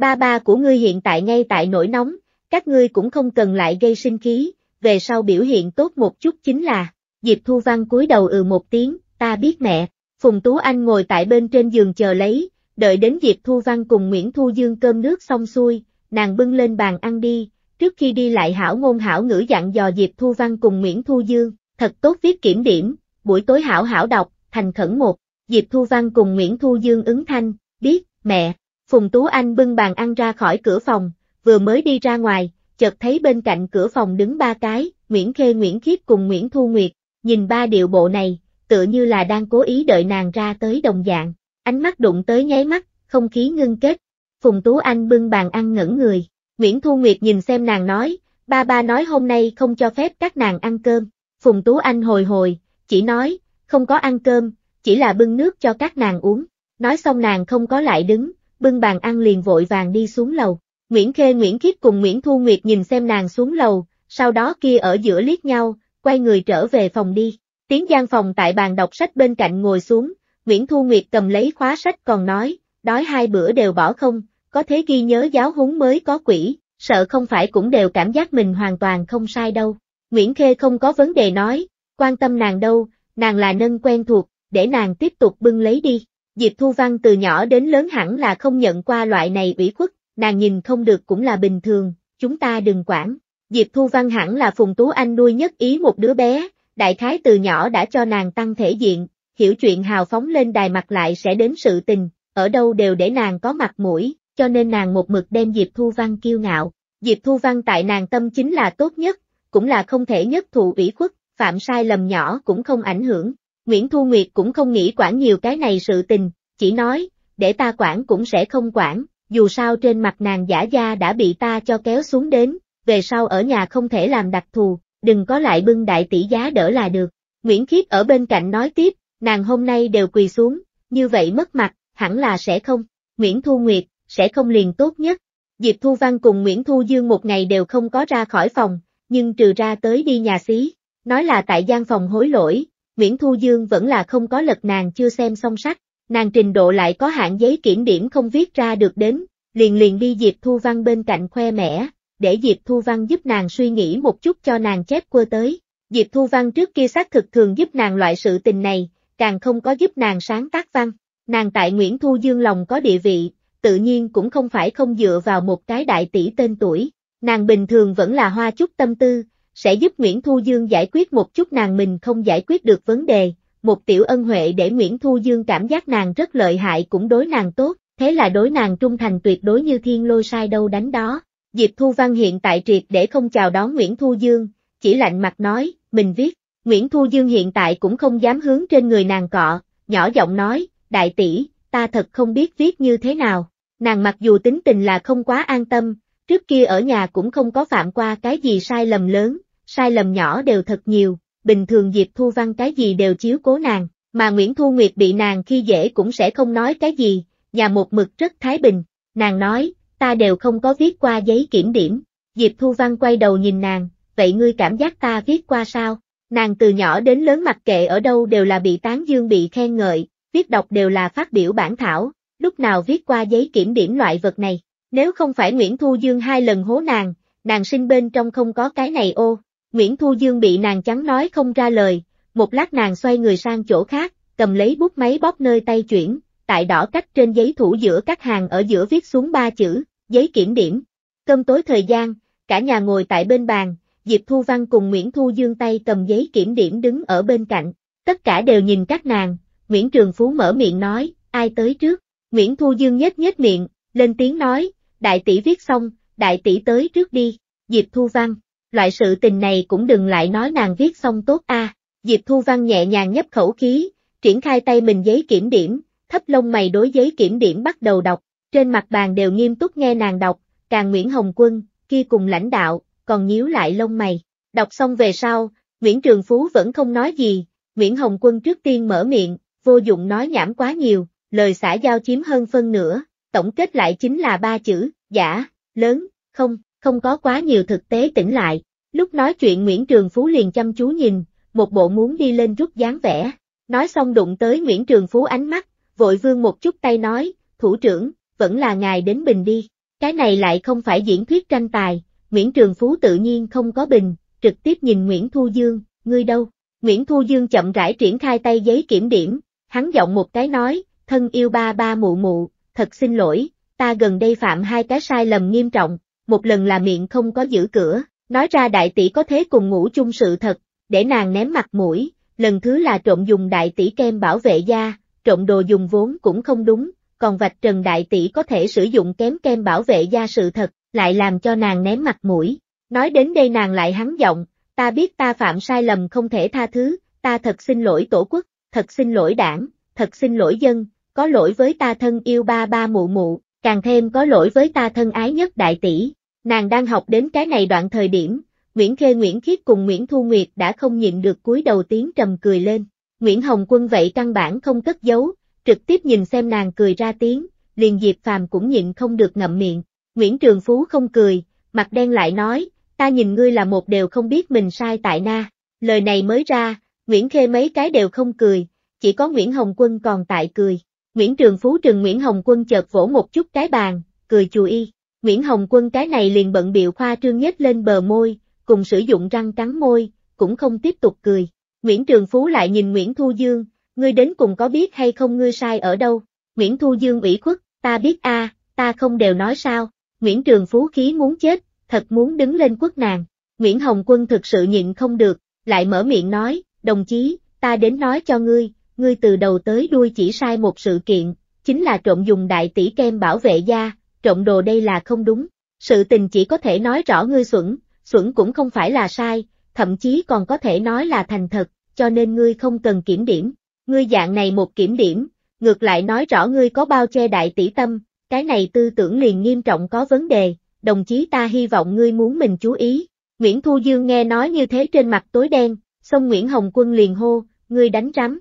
Speaker 1: Ba ba của ngươi hiện tại ngay tại nổi nóng, các ngươi cũng không cần lại gây sinh khí, về sau biểu hiện tốt một chút chính là, Diệp Thu Văn cúi đầu ừ một tiếng, ta biết mẹ, Phùng Tú Anh ngồi tại bên trên giường chờ lấy, đợi đến Diệp Thu Văn cùng Nguyễn Thu Dương cơm nước xong xuôi, nàng bưng lên bàn ăn đi, trước khi đi lại hảo ngôn hảo ngữ dặn dò Diệp Thu Văn cùng Nguyễn Thu Dương, thật tốt viết kiểm điểm, buổi tối hảo hảo đọc, thành khẩn một, Diệp Thu Văn cùng Nguyễn Thu Dương ứng thanh, biết, mẹ. Phùng Tú Anh bưng bàn ăn ra khỏi cửa phòng, vừa mới đi ra ngoài, chợt thấy bên cạnh cửa phòng đứng ba cái, Nguyễn Khê Nguyễn Khiết cùng Nguyễn Thu Nguyệt, nhìn ba điệu bộ này, tựa như là đang cố ý đợi nàng ra tới đồng dạng, ánh mắt đụng tới nháy mắt, không khí ngưng kết. Phùng Tú Anh bưng bàn ăn ngẩn người, Nguyễn Thu Nguyệt nhìn xem nàng nói, ba ba nói hôm nay không cho phép các nàng ăn cơm, Phùng Tú Anh hồi hồi, chỉ nói, không có ăn cơm, chỉ là bưng nước cho các nàng uống, nói xong nàng không có lại đứng, bưng bàn ăn liền vội vàng đi xuống lầu. Nguyễn Khê Nguyễn Khiết cùng Nguyễn Thu Nguyệt nhìn xem nàng xuống lầu, sau đó kia ở giữa liếc nhau, quay người trở về phòng đi. Tiến gian phòng tại bàn đọc sách bên cạnh ngồi xuống, Nguyễn Thu Nguyệt cầm lấy khóa sách còn nói, đói hai bữa đều bỏ không, có thế ghi nhớ giáo huấn mới có quỷ, sợ không phải cũng đều cảm giác mình hoàn toàn không sai đâu. Nguyễn Khê không có vấn đề nói, quan tâm nàng đâu, nàng là nâng quen thuộc, để nàng tiếp tục bưng lấy đi. Diệp Thu Văn từ nhỏ đến lớn hẳn là không nhận qua loại này ủy khuất, nàng nhìn không được cũng là bình thường, chúng ta đừng quản. Diệp Thu Văn hẳn là Phùng Tú Anh nuôi nhất ý một đứa bé, đại khái từ nhỏ đã cho nàng tăng thể diện, hiểu chuyện hào phóng lên đài mặt lại sẽ đến sự tình, ở đâu đều để nàng có mặt mũi, cho nên nàng một mực đem Diệp Thu Văn kiêu ngạo. Diệp Thu Văn tại nàng tâm chính là tốt nhất, cũng là không thể nhất thụ ủy khuất, phạm sai lầm nhỏ cũng không ảnh hưởng, Nguyễn Thu Nguyệt cũng không nghĩ quản nhiều cái này sự tình, chỉ nói, để ta quản cũng sẽ không quản, dù sao trên mặt nàng giả da đã bị ta cho kéo xuống đến, về sau ở nhà không thể làm đặc thù, đừng có lại bưng đại tỷ giá đỡ là được. Nguyễn Khiết ở bên cạnh nói tiếp, nàng hôm nay đều quỳ xuống, như vậy mất mặt, hẳn là sẽ không. Nguyễn Thu Nguyệt, sẽ không liền tốt nhất. Diệp Thu Văn cùng Nguyễn Thu Dương một ngày đều không có ra khỏi phòng, nhưng trừ ra tới đi nhà xí, nói là tại gian phòng hối lỗi, Nguyễn Thu Dương vẫn là không có lật nàng chưa xem xong sách, nàng trình độ lại có hạn giấy kiểm điểm không viết ra được đến, liền liền đi Diệp Thu Văn bên cạnh khoe mẽ, để Diệp Thu Văn giúp nàng suy nghĩ một chút cho nàng chép qua tới. Diệp Thu Văn trước kia xác thực thường giúp nàng loại sự tình này, càng không có giúp nàng sáng tác văn. Nàng tại Nguyễn Thu Dương lòng có địa vị, tự nhiên cũng không phải không dựa vào một cái đại tỷ tên tuổi. Nàng bình thường vẫn là hoa chút tâm tư, sẽ giúp Nguyễn Thu Dương giải quyết một chút nàng mình không giải quyết được vấn đề, một tiểu ân huệ để Nguyễn Thu Dương cảm giác nàng rất lợi hại cũng đối nàng tốt, thế là đối nàng trung thành tuyệt đối như thiên lôi sai đâu đánh đó. Diệp Thu Văn hiện tại triệt để không chào đón Nguyễn Thu Dương, chỉ lạnh mặt nói, mình viết, Nguyễn Thu Dương hiện tại cũng không dám hướng trên người nàng cọ, nhỏ giọng nói, đại tỷ, ta thật không biết viết như thế nào. Nàng mặc dù tính tình là không quá an tâm, trước kia ở nhà cũng không có phạm qua cái gì sai lầm lớn, sai lầm nhỏ đều thật nhiều, bình thường Diệp Thu Văn cái gì đều chiếu cố nàng, mà Nguyễn Thu Nguyệt bị nàng khi dễ cũng sẽ không nói cái gì, nhà một mực rất thái bình, nàng nói, ta đều không có viết qua giấy kiểm điểm, Diệp Thu Văn quay đầu nhìn nàng, vậy ngươi cảm giác ta viết qua sao? Nàng từ nhỏ đến lớn mặc kệ ở đâu đều là bị tán dương bị khen ngợi, viết đọc đều là phát biểu bản thảo, lúc nào viết qua giấy kiểm điểm loại vật này, nếu không phải Nguyễn Thu Dương hai lần hố nàng, nàng sinh bên trong không có cái này ô, Nguyễn Thu Dương bị nàng trắng nói không ra lời, một lát nàng xoay người sang chỗ khác, cầm lấy bút máy bóp nơi tay chuyển, tại đỏ cách trên giấy thủ giữa các hàng ở giữa viết xuống ba chữ, giấy kiểm điểm. Cơm tối thời gian, cả nhà ngồi tại bên bàn, Diệp Thu Văn cùng Nguyễn Thu Dương tay cầm giấy kiểm điểm đứng ở bên cạnh, tất cả đều nhìn các nàng, Nguyễn Trường Phú mở miệng nói, ai tới trước, Nguyễn Thu Dương nhếch nhếch miệng, lên tiếng nói, đại tỷ viết xong, đại tỷ tới trước đi, Diệp Thu Văn, loại sự tình này cũng đừng lại nói nàng viết xong tốt a. Diệp Thu Văn nhẹ nhàng nhấp khẩu khí, triển khai tay mình giấy kiểm điểm, thấp lông mày đối giấy kiểm điểm bắt đầu đọc, trên mặt bàn đều nghiêm túc nghe nàng đọc, càng Nguyễn Hồng Quân, kia cùng lãnh đạo, còn nhíu lại lông mày. Đọc xong về sau, Nguyễn Trường Phú vẫn không nói gì, Nguyễn Hồng Quân trước tiên mở miệng, vô dụng nói nhảm quá nhiều, lời xã giao chiếm hơn phân nửa, tổng kết lại chính là ba chữ, giả, lớn, không, không có quá nhiều thực tế tỉnh lại. Lúc nói chuyện Nguyễn Trường Phú liền chăm chú nhìn, một bộ muốn đi lên rút dáng vẻ. Nói xong đụng tới Nguyễn Trường Phú ánh mắt, vội vương một chút tay nói, thủ trưởng, vẫn là ngài đến bình đi. Cái này lại không phải diễn thuyết tranh tài, Nguyễn Trường Phú tự nhiên không có bình, trực tiếp nhìn Nguyễn Thu Dương, ngươi đâu? Nguyễn Thu Dương chậm rãi triển khai tay giấy kiểm điểm, hắn giọng một cái nói, thân yêu ba ba mụ mụ, thật xin lỗi, ta gần đây phạm hai cái sai lầm nghiêm trọng, một lần là miệng không có giữ cửa, nói ra đại tỷ có thế cùng ngủ chung sự thật, để nàng ném mặt mũi, lần thứ là trộm dùng đại tỷ kem bảo vệ da, trộm đồ dùng vốn cũng không đúng, còn vạch trần đại tỷ có thể sử dụng kém kem bảo vệ da sự thật, lại làm cho nàng ném mặt mũi. Nói đến đây nàng lại hắn giọng, ta biết ta phạm sai lầm không thể tha thứ, ta thật xin lỗi tổ quốc, thật xin lỗi đảng, thật xin lỗi dân, có lỗi với ta thân yêu ba ba mụ mụ, càng thêm có lỗi với ta thân ái nhất đại tỷ. Nàng đang học đến cái này đoạn thời điểm, Nguyễn Khê Nguyễn Khiết cùng Nguyễn Thu Nguyệt đã không nhịn được cúi đầu tiếng trầm cười lên. Nguyễn Hồng Quân vậy căn bản không cất giấu, trực tiếp nhìn xem nàng cười ra tiếng, liền Diệp Phàm cũng nhịn không được ngậm miệng. Nguyễn Trường Phú không cười, mặt đen lại nói, ta nhìn ngươi là một đều không biết mình sai tại na. Lời này mới ra, Nguyễn Khê mấy cái đều không cười, chỉ có Nguyễn Hồng Quân còn tại cười. Nguyễn Trường Phú trừng Nguyễn Hồng Quân chợt vỗ một chút cái bàn, cười chù y. Nguyễn Hồng Quân cái này liền bận biệu khoa trương nhất lên bờ môi, cùng sử dụng răng cắn môi, cũng không tiếp tục cười. Nguyễn Trường Phú lại nhìn Nguyễn Thu Dương, ngươi đến cùng có biết hay không ngươi sai ở đâu? Nguyễn Thu Dương ủy khuất, ta biết a, ta không đều nói sao? Nguyễn Trường Phú khí muốn chết, thật muốn đứng lên quất nàng. Nguyễn Hồng Quân thực sự nhịn không được, lại mở miệng nói, đồng chí, ta đến nói cho ngươi, ngươi từ đầu tới đuôi chỉ sai một sự kiện, chính là trộm dùng đại tỷ kem bảo vệ da, trộm đồ đây là không đúng. Sự tình chỉ có thể nói rõ ngươi xuẩn, xuẩn cũng không phải là sai, thậm chí còn có thể nói là thành thật, cho nên ngươi không cần kiểm điểm. Ngươi dạng này một kiểm điểm, ngược lại nói rõ ngươi có bao che đại tỷ tâm, cái này tư tưởng liền nghiêm trọng có vấn đề, đồng chí ta hy vọng ngươi muốn mình chú ý. Nguyễn Thu Dương nghe nói như thế trên mặt tối đen, xong Nguyễn Hồng Quân liền hô, ngươi đánh rắm.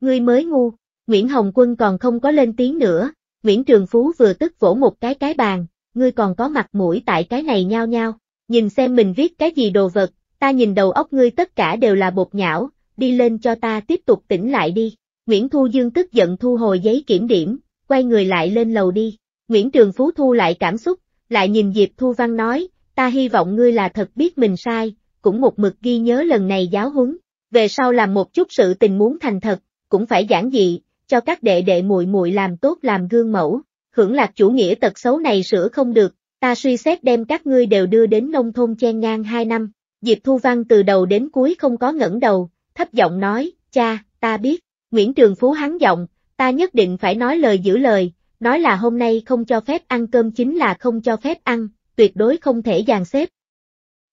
Speaker 1: Ngươi mới ngu, Nguyễn Hồng Quân còn không có lên tiếng nữa, Nguyễn Trường Phú vừa tức vỗ một cái cái bàn, ngươi còn có mặt mũi tại cái này nhao nhao, nhìn xem mình viết cái gì đồ vật, ta nhìn đầu óc ngươi tất cả đều là bột nhão, đi lên cho ta tiếp tục tỉnh lại đi. Nguyễn Thu Dương tức giận thu hồi giấy kiểm điểm, quay người lại lên lầu đi. Nguyễn Trường Phú thu lại cảm xúc, lại nhìn Diệp Thu Văn nói, ta hy vọng ngươi là thật biết mình sai, cũng một mực ghi nhớ lần này giáo huấn. Về sau làm một chút sự tình muốn thành thật, cũng phải giản dị, cho các đệ đệ muội muội làm tốt làm gương mẫu, hưởng lạc chủ nghĩa tật xấu này sửa không được, ta suy xét đem các ngươi đều đưa đến nông thôn chen ngang hai năm. Diệp Thu Văn từ đầu đến cuối không có ngẩng đầu, thấp giọng nói, cha, ta biết, Nguyễn Trường Phú hắn giọng, ta nhất định phải nói lời giữ lời, nói là hôm nay không cho phép ăn cơm chính là không cho phép ăn, tuyệt đối không thể dàn xếp.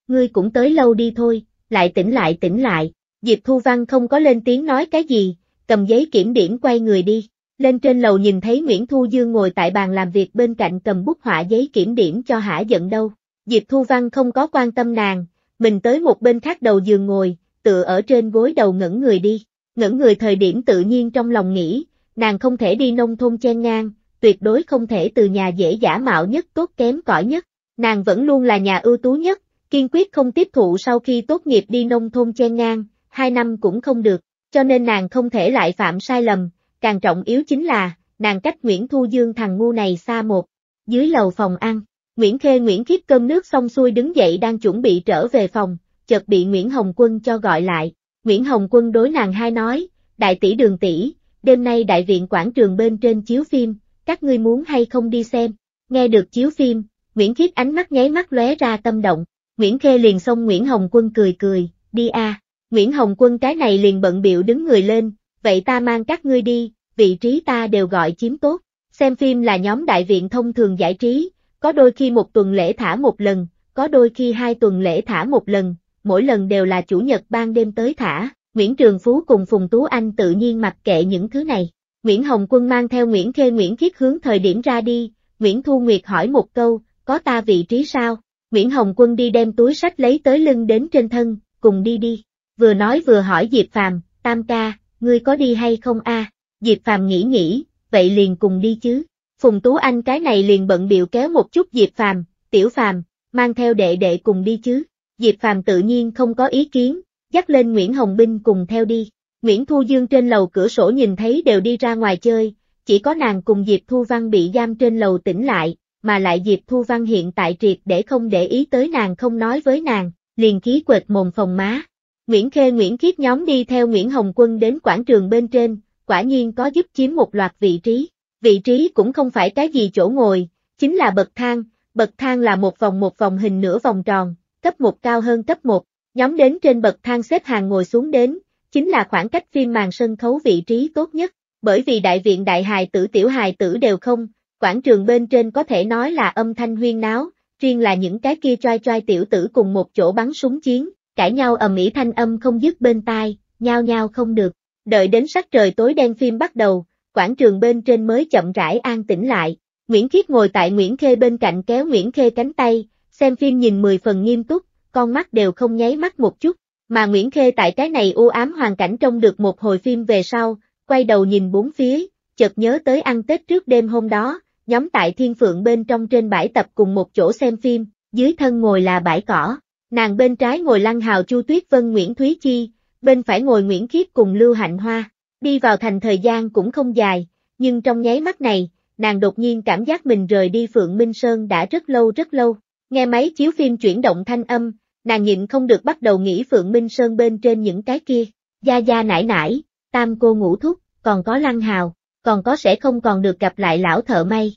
Speaker 1: Ngươi cũng tới lâu đi thôi, lại tỉnh lại tỉnh lại, Diệp Thu Văn không có lên tiếng nói cái gì, cầm giấy kiểm điểm quay người đi. Lên trên lầu nhìn thấy Nguyễn Thu Dương ngồi tại bàn làm việc bên cạnh cầm bút họa giấy kiểm điểm cho hả giận đâu. Diệp Thu Văn không có quan tâm nàng, mình tới một bên khác đầu giường ngồi, tựa ở trên gối đầu ngẩn người đi. Ngẩn người thời điểm tự nhiên trong lòng nghĩ, nàng không thể đi nông thôn chen ngang, tuyệt đối không thể từ nhà dễ giả mạo nhất tốt kém cỏi nhất. Nàng vẫn luôn là nhà ưu tú nhất, kiên quyết không tiếp thụ sau khi tốt nghiệp đi nông thôn chen ngang, hai năm cũng không được cho nên nàng không thể lại phạm sai lầm, càng trọng yếu chính là, nàng cách Nguyễn Thu Dương thằng ngu này xa một, dưới lầu phòng ăn. Nguyễn Khê Nguyễn Khiết cơm nước xong xuôi đứng dậy đang chuẩn bị trở về phòng, chợt bị Nguyễn Hồng Quân cho gọi lại. Nguyễn Hồng Quân đối nàng hai nói, đại tỷ đường tỷ, đêm nay đại viện quảng trường bên trên chiếu phim, các ngươi muốn hay không đi xem. Nghe được chiếu phim, Nguyễn Khiết ánh mắt nháy mắt lóe ra tâm động. Nguyễn Khê liền xong Nguyễn Hồng Quân cười cười, đi a. À. Nguyễn Hồng Quân cái này liền bận biểu đứng người lên, vậy ta mang các ngươi đi, vị trí ta đều gọi chiếm tốt. Xem phim là nhóm đại viện thông thường giải trí, có đôi khi một tuần lễ thả một lần, có đôi khi hai tuần lễ thả một lần, mỗi lần đều là chủ nhật ban đêm tới thả. Nguyễn Trường Phú cùng Phùng Tú Anh tự nhiên mặc kệ những thứ này. Nguyễn Hồng Quân mang theo Nguyễn Khê Nguyễn Khiết hướng thời điểm ra đi, Nguyễn Thu Nguyệt hỏi một câu, có ta vị trí sao? Nguyễn Hồng Quân đi đem túi sách lấy tới lưng đến trên thân, cùng đi đi vừa nói vừa hỏi Diệp Phàm, "Tam ca, ngươi có đi hay không a?" Diệp Phàm nghĩ nghĩ, "Vậy liền cùng đi chứ." Phùng Tú Anh cái này liền bận biểu kéo một chút Diệp Phàm, "Tiểu Phàm, mang theo đệ đệ cùng đi chứ." Diệp Phàm tự nhiên không có ý kiến, dắt lên Nguyễn Hồng Binh cùng theo đi. Nguyễn Thu Dương trên lầu cửa sổ nhìn thấy đều đi ra ngoài chơi, chỉ có nàng cùng Diệp Thu Văn bị giam trên lầu tỉnh lại, mà lại Diệp Thu Văn hiện tại triệt để không để ý tới nàng không nói với nàng, liền khí quệt mồm phòng má, Nguyễn Khê Nguyễn Khiết nhóm đi theo Nguyễn Hồng Quân đến quảng trường bên trên, quả nhiên có giúp chiếm một loạt vị trí. Vị trí cũng không phải cái gì chỗ ngồi, chính là bậc thang, bậc thang là một vòng một vòng hình nửa vòng tròn, cấp một cao hơn cấp một. Nhóm đến trên bậc thang xếp hàng ngồi xuống đến, chính là khoảng cách phim màn sân khấu vị trí tốt nhất, bởi vì đại viện đại hài tử tiểu hài tử đều không, quảng trường bên trên có thể nói là âm thanh huyên náo, riêng là những cái kia choai choai tiểu tử cùng một chỗ bắn súng chiến, cãi nhau ầm ĩ thanh âm không dứt bên tai, nhao nhao không được. Đợi đến sắc trời tối đen phim bắt đầu, quảng trường bên trên mới chậm rãi an tĩnh lại. Nguyễn Khiết ngồi tại Nguyễn Khê bên cạnh kéo Nguyễn Khê cánh tay, xem phim nhìn mười phần nghiêm túc, con mắt đều không nháy mắt một chút. Mà Nguyễn Khê tại cái này u ám hoàn cảnh trong được một hồi phim về sau, quay đầu nhìn bốn phía, chợt nhớ tới ăn Tết trước đêm hôm đó, nhóm tại Thiên Phượng bên trong trên bãi tập cùng một chỗ xem phim, dưới thân ngồi là bãi cỏ, Nàng bên trái ngồi Lăng Hào Chu Tuyết Vân Nguyễn Thúy Chi, bên phải ngồi Nguyễn Khiết cùng Lưu Hạnh Hoa. Đi vào thành thời gian cũng không dài, nhưng trong nháy mắt này, nàng đột nhiên cảm giác mình rời đi Phượng Minh Sơn đã rất lâu rất lâu. Nghe máy chiếu phim chuyển động thanh âm, nàng nhịn không được bắt đầu nghĩ Phượng Minh Sơn bên trên những cái kia. Gia Gia nải nải, tam cô ngủ thúc, còn có Lăng Hào, còn có sẽ không còn được gặp lại lão thợ may.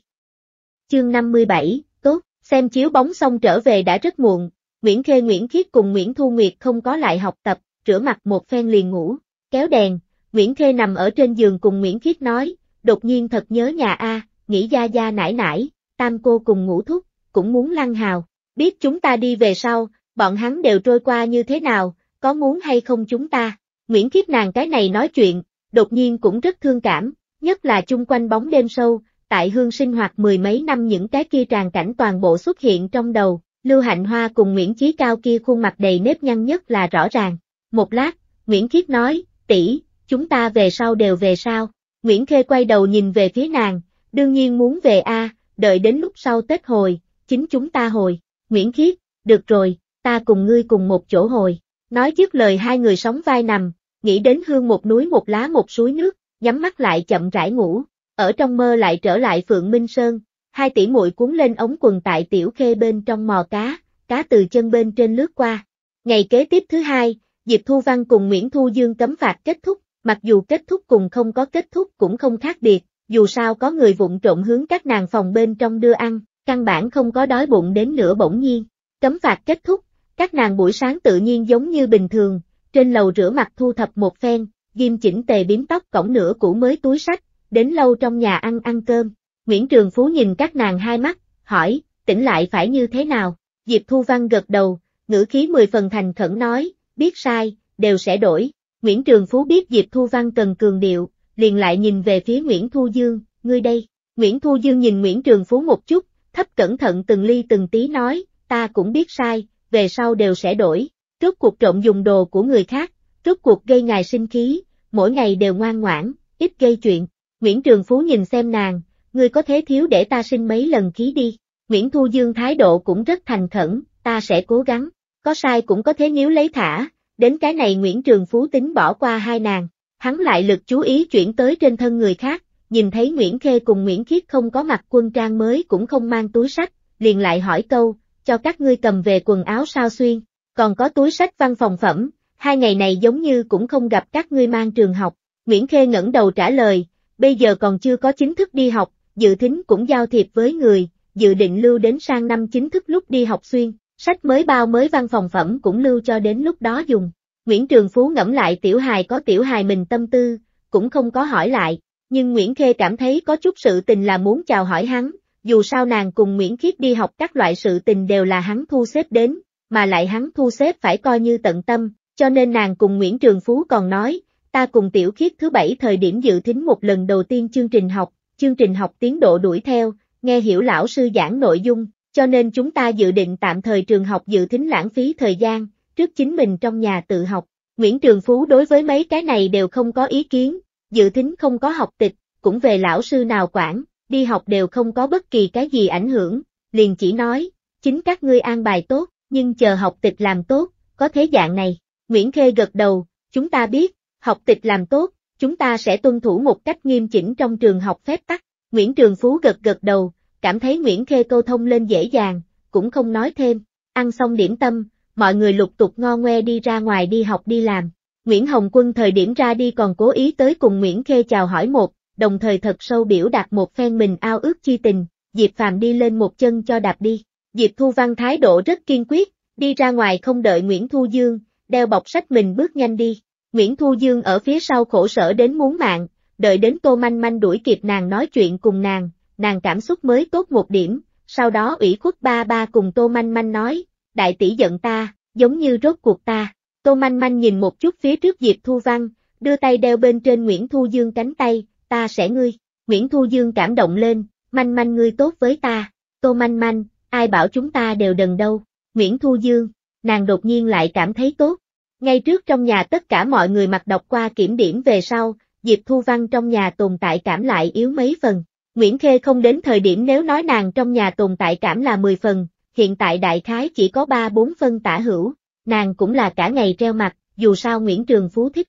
Speaker 1: Chương 57, tốt, xem chiếu bóng xong trở về đã rất muộn, Nguyễn Khê Nguyễn Khiết cùng Nguyễn Thu Nguyệt không có lại học tập, rửa mặt một phen liền ngủ, kéo đèn, Nguyễn Khê nằm ở trên giường cùng Nguyễn Khiết nói, đột nhiên thật nhớ nhà A, nghĩ gia gia nải nải, tam cô cùng ngủ thúc, cũng muốn lăng hào, biết chúng ta đi về sau, bọn hắn đều trôi qua như thế nào, có muốn hay không chúng ta, Nguyễn Khiết nàng cái này nói chuyện, đột nhiên cũng rất thương cảm, nhất là chung quanh bóng đêm sâu, tại hương sinh hoạt mười mấy năm những cái kia tràn cảnh toàn bộ xuất hiện trong đầu, Lưu Hạnh Hoa cùng Nguyễn Chí Cao kia khuôn mặt đầy nếp nhăn nhất là rõ ràng. Một lát, Nguyễn Khiết nói, tỷ, chúng ta về sau đều về sau Nguyễn Khê quay đầu nhìn về phía nàng, đương nhiên muốn về a, đợi đến lúc sau Tết hồi, chính chúng ta hồi. Nguyễn Khiết, được rồi, ta cùng ngươi cùng một chỗ hồi. Nói trước lời hai người sóng vai nằm, nghĩ đến hương một núi một lá một suối nước, nhắm mắt lại chậm rãi ngủ, ở trong mơ lại trở lại Phượng Minh Sơn, hai tỷ muội cuốn lên ống quần tại tiểu khê bên trong mò cá, cá từ chân bên trên lướt qua. Ngày kế tiếp thứ hai, Diệp Thu Văn cùng Nguyễn Thu Dương cấm phạt kết thúc, mặc dù kết thúc cùng không có kết thúc cũng không khác biệt, dù sao có người vụng trộn hướng các nàng phòng bên trong đưa ăn, căn bản không có đói bụng đến nửa bỗng nhiên. Cấm phạt kết thúc, các nàng buổi sáng tự nhiên giống như bình thường, trên lầu rửa mặt thu thập một phen, ghim chỉnh tề biếm tóc cổng nửa cũ mới túi sách, đến lâu trong nhà ăn ăn cơm, Nguyễn Trường Phú nhìn các nàng hai mắt, hỏi, tỉnh lại phải như thế nào? Diệp Thu Văn gật đầu, ngữ khí mười phần thành khẩn nói, biết sai, đều sẽ đổi. Nguyễn Trường Phú biết Diệp Thu Văn cần cường điệu, liền lại nhìn về phía Nguyễn Thu Dương, ngươi đây. Nguyễn Thu Dương nhìn Nguyễn Trường Phú một chút, thấp cẩn thận từng ly từng tí nói, ta cũng biết sai, về sau đều sẽ đổi. Trước cuộc trộm dùng đồ của người khác, trước cuộc gây ngài sinh khí, mỗi ngày đều ngoan ngoãn, ít gây chuyện. Nguyễn Trường Phú nhìn xem nàng, ngươi có thế thiếu để ta sinh mấy lần khí đi. Nguyễn Thu Dương thái độ cũng rất thành khẩn, ta sẽ cố gắng, có sai cũng có thế nếu lấy thả, đến cái này Nguyễn Trường Phú tính bỏ qua hai nàng, hắn lại lực chú ý chuyển tới trên thân người khác, nhìn thấy Nguyễn Khê cùng Nguyễn Khiết không có mặc quân trang mới cũng không mang túi sách, liền lại hỏi câu, cho các ngươi cầm về quần áo sao xuyên, còn có túi sách văn phòng phẩm, hai ngày này giống như cũng không gặp các ngươi mang trường học, Nguyễn Khê ngẩng đầu trả lời, bây giờ còn chưa có chính thức đi học, dự thính cũng giao thiệp với người, dự định lưu đến sang năm chính thức lúc đi học xuyên, sách mới bao mới văn phòng phẩm cũng lưu cho đến lúc đó dùng. Nguyễn Trường Phú ngẫm lại tiểu hài có tiểu hài mình tâm tư, cũng không có hỏi lại, nhưng Nguyễn Khê cảm thấy có chút sự tình là muốn chào hỏi hắn, dù sao nàng cùng Nguyễn Khiết đi học các loại sự tình đều là hắn thu xếp đến, mà lại hắn thu xếp phải coi như tận tâm, cho nên nàng cùng Nguyễn Trường Phú còn nói, ta cùng tiểu khiết thứ bảy thời điểm dự thính một lần đầu tiên chương trình học, chương trình học tiến độ đuổi theo, nghe hiểu lão sư giảng nội dung, cho nên chúng ta dự định tạm thời trường học dự thính lãng phí thời gian, trước chính mình trong nhà tự học. Nguyễn Trường Phú đối với mấy cái này đều không có ý kiến, dự thính không có học tịch, cũng về lão sư nào quản, đi học đều không có bất kỳ cái gì ảnh hưởng, liền chỉ nói, chính các ngươi an bài tốt, nhưng chờ học tịch làm tốt, có thế dạng này. Nguyễn Khê gật đầu, chúng ta biết, học tịch làm tốt, chúng ta sẽ tuân thủ một cách nghiêm chỉnh trong trường học phép tắc. Nguyễn Trường Phú gật gật đầu, cảm thấy Nguyễn Khê Câu thông lên dễ dàng, cũng không nói thêm. Ăn xong điểm tâm, mọi người lục tục ngo ngoe đi ra ngoài đi học đi làm. Nguyễn Hồng Quân thời điểm ra đi còn cố ý tới cùng Nguyễn Khê chào hỏi một, đồng thời thật sâu biểu đạt một phen mình ao ước chi tình, Diệp Phàm đi lên một chân cho đạp đi. Diệp Thu Văn thái độ rất kiên quyết, đi ra ngoài không đợi Nguyễn Thu Dương, đeo bọc sách mình bước nhanh đi. Nguyễn Thu Dương ở phía sau khổ sở đến muốn mạng, đợi đến Tô Manh Manh đuổi kịp nàng nói chuyện cùng nàng, nàng cảm xúc mới tốt một điểm, sau đó ủy khuất ba ba cùng Tô Manh Manh nói, đại tỷ giận ta, giống như rốt cuộc ta. Tô Manh Manh nhìn một chút phía trước Diệp Thu Văn, đưa tay đeo bên trên Nguyễn Thu Dương cánh tay, ta sẽ ngươi. Nguyễn Thu Dương cảm động lên, Manh Manh ngươi tốt với ta. Tô Manh Manh, ai bảo chúng ta đều đần đâu. Nguyễn Thu Dương, nàng đột nhiên lại cảm thấy tốt, ngay trước trong nhà tất cả mọi người mặc đọc qua kiểm điểm về sau, Diệp Thu Văn trong nhà tồn tại cảm lại yếu mấy phần. Nguyễn Khê không đến thời điểm nếu nói nàng trong nhà tồn tại cảm là 10 phần, hiện tại đại khái chỉ có 3-4 phân tả hữu, nàng cũng là cả ngày treo mặt, dù sao Nguyễn Trường Phú thích.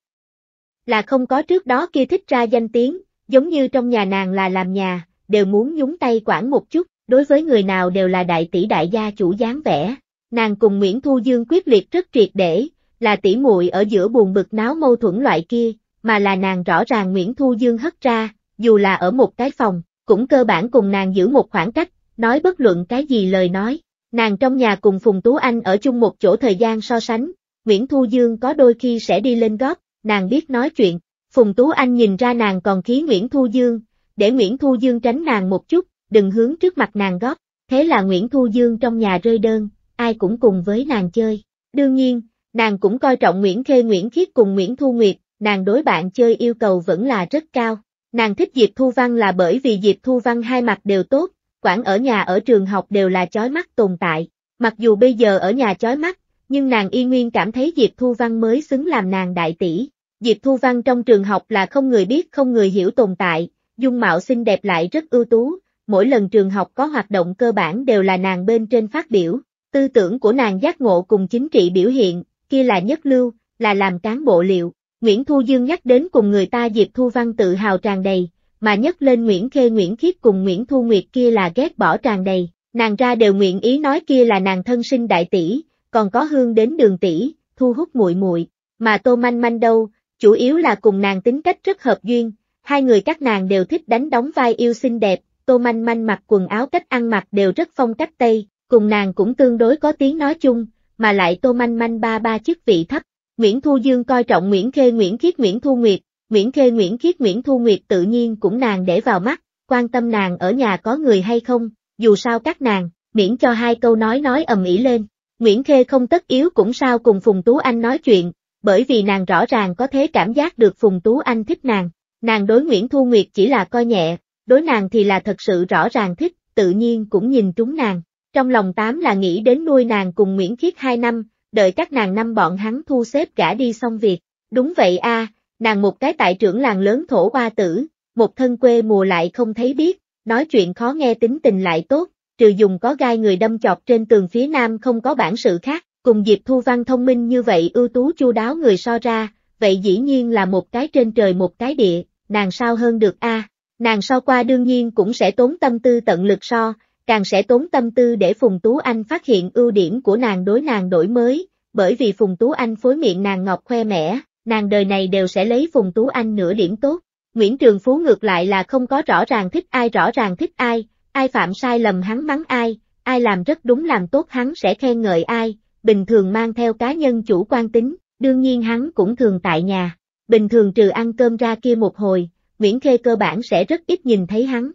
Speaker 1: Là không có trước đó kia thích ra danh tiếng, giống như trong nhà nàng là làm nhà, đều muốn nhúng tay quản một chút, đối với người nào đều là đại tỷ đại gia chủ dáng vẻ. Nàng cùng Nguyễn Thu Dương quyết liệt rất triệt để, là tỷ muội ở giữa buồn bực náo mâu thuẫn loại kia, mà là nàng rõ ràng Nguyễn Thu Dương hất ra, dù là ở một cái phòng, cũng cơ bản cùng nàng giữ một khoảng cách, nói bất luận cái gì lời nói. Nàng trong nhà cùng Phùng Tú Anh ở chung một chỗ thời gian so sánh, Nguyễn Thu Dương có đôi khi sẽ đi lên góp, nàng biết nói chuyện, Phùng Tú Anh nhìn ra nàng còn khí Nguyễn Thu Dương, để Nguyễn Thu Dương tránh nàng một chút, đừng hướng trước mặt nàng góp, thế là Nguyễn Thu Dương trong nhà rơi đơn, ai cũng cùng với nàng chơi. Đương nhiên, Nàng cũng coi trọng Nguyễn Khê Nguyễn Khiết cùng Nguyễn Thu Nguyệt, nàng đối bạn chơi yêu cầu vẫn là rất cao. Nàng thích Diệp Thu Văn là bởi vì Diệp Thu Văn hai mặt đều tốt, quản ở nhà ở trường học đều là chói mắt tồn tại. Mặc dù bây giờ ở nhà chói mắt, nhưng nàng y nguyên cảm thấy Diệp Thu Văn mới xứng làm nàng đại tỷ. Diệp Thu Văn trong trường học là không người biết không người hiểu tồn tại, dung mạo xinh đẹp lại rất ưu tú, mỗi lần trường học có hoạt động cơ bản đều là nàng bên trên phát biểu, tư tưởng của nàng giác ngộ cùng chính trị biểu hiện, kia là nhất lưu, là làm cán bộ liệu. Nguyễn Thu Dương nhắc đến cùng người ta Diệp Thu Văn tự hào tràn đầy, mà nhắc lên Nguyễn Khê Nguyễn Khiết cùng Nguyễn Thu Nguyệt kia là ghét bỏ tràn đầy, nàng ra đều nguyện ý nói kia là nàng thân sinh đại tỷ, còn có hương đến đường tỷ, thu hút muội muội, mà Tô Manh Manh đâu, chủ yếu là cùng nàng tính cách rất hợp duyên, hai người các nàng đều thích đánh đóng vai yêu xinh đẹp, Tô Manh Manh mặc quần áo cách ăn mặc đều rất phong cách Tây, cùng nàng cũng tương đối có tiếng nói chung, mà lại Tô Manh Manh ba ba chức vị thấp. Nguyễn Thu Dương coi trọng Nguyễn Khê Nguyễn Khiết Nguyễn Thu Nguyệt, Nguyễn Khê Nguyễn Khiết Nguyễn Thu Nguyệt tự nhiên cũng nàng để vào mắt, quan tâm nàng ở nhà có người hay không, dù sao các nàng, miễn cho hai câu nói nói ầm ĩ lên. Nguyễn Khê không tất yếu cũng sao cùng Phùng Tú Anh nói chuyện, bởi vì nàng rõ ràng có thế cảm giác được Phùng Tú Anh thích nàng. Nàng đối Nguyễn Thu Nguyệt chỉ là coi nhẹ, đối nàng thì là thật sự rõ ràng thích, tự nhiên cũng nhìn trúng nàng. Trong lòng tám là nghĩ đến nuôi nàng cùng Nguyễn Khiết hai năm, đợi các nàng năm bọn hắn thu xếp gã đi xong việc. Đúng vậy a, nàng một cái tại trưởng làng lớn thổ ba tử, một thân quê mùa lại không thấy biết, nói chuyện khó nghe tính tình lại tốt, trừ dùng có gai người đâm chọc trên tường phía nam không có bản sự khác, cùng Diệp Thu Văn thông minh như vậy ưu tú chu đáo người so ra, vậy dĩ nhiên là một cái trên trời một cái địa, nàng sao hơn được a? Nàng so qua đương nhiên cũng sẽ tốn tâm tư tận lực so, càng sẽ tốn tâm tư để Phùng Tú Anh phát hiện ưu điểm của nàng đối nàng đổi mới, bởi vì Phùng Tú Anh phối miệng nàng ngọc khoe mẽ, nàng đời này đều sẽ lấy Phùng Tú Anh nửa điểm tốt. Nguyễn Trường Phú ngược lại là không có rõ ràng thích ai rõ ràng thích ai, ai phạm sai lầm hắn mắng ai, ai làm rất đúng làm tốt hắn sẽ khen ngợi ai, bình thường mang theo cá nhân chủ quan tính, đương nhiên hắn cũng thường tại nhà. Bình thường trừ ăn cơm ra kia một hồi, Nguyễn Khê cơ bản sẽ rất ít nhìn thấy hắn.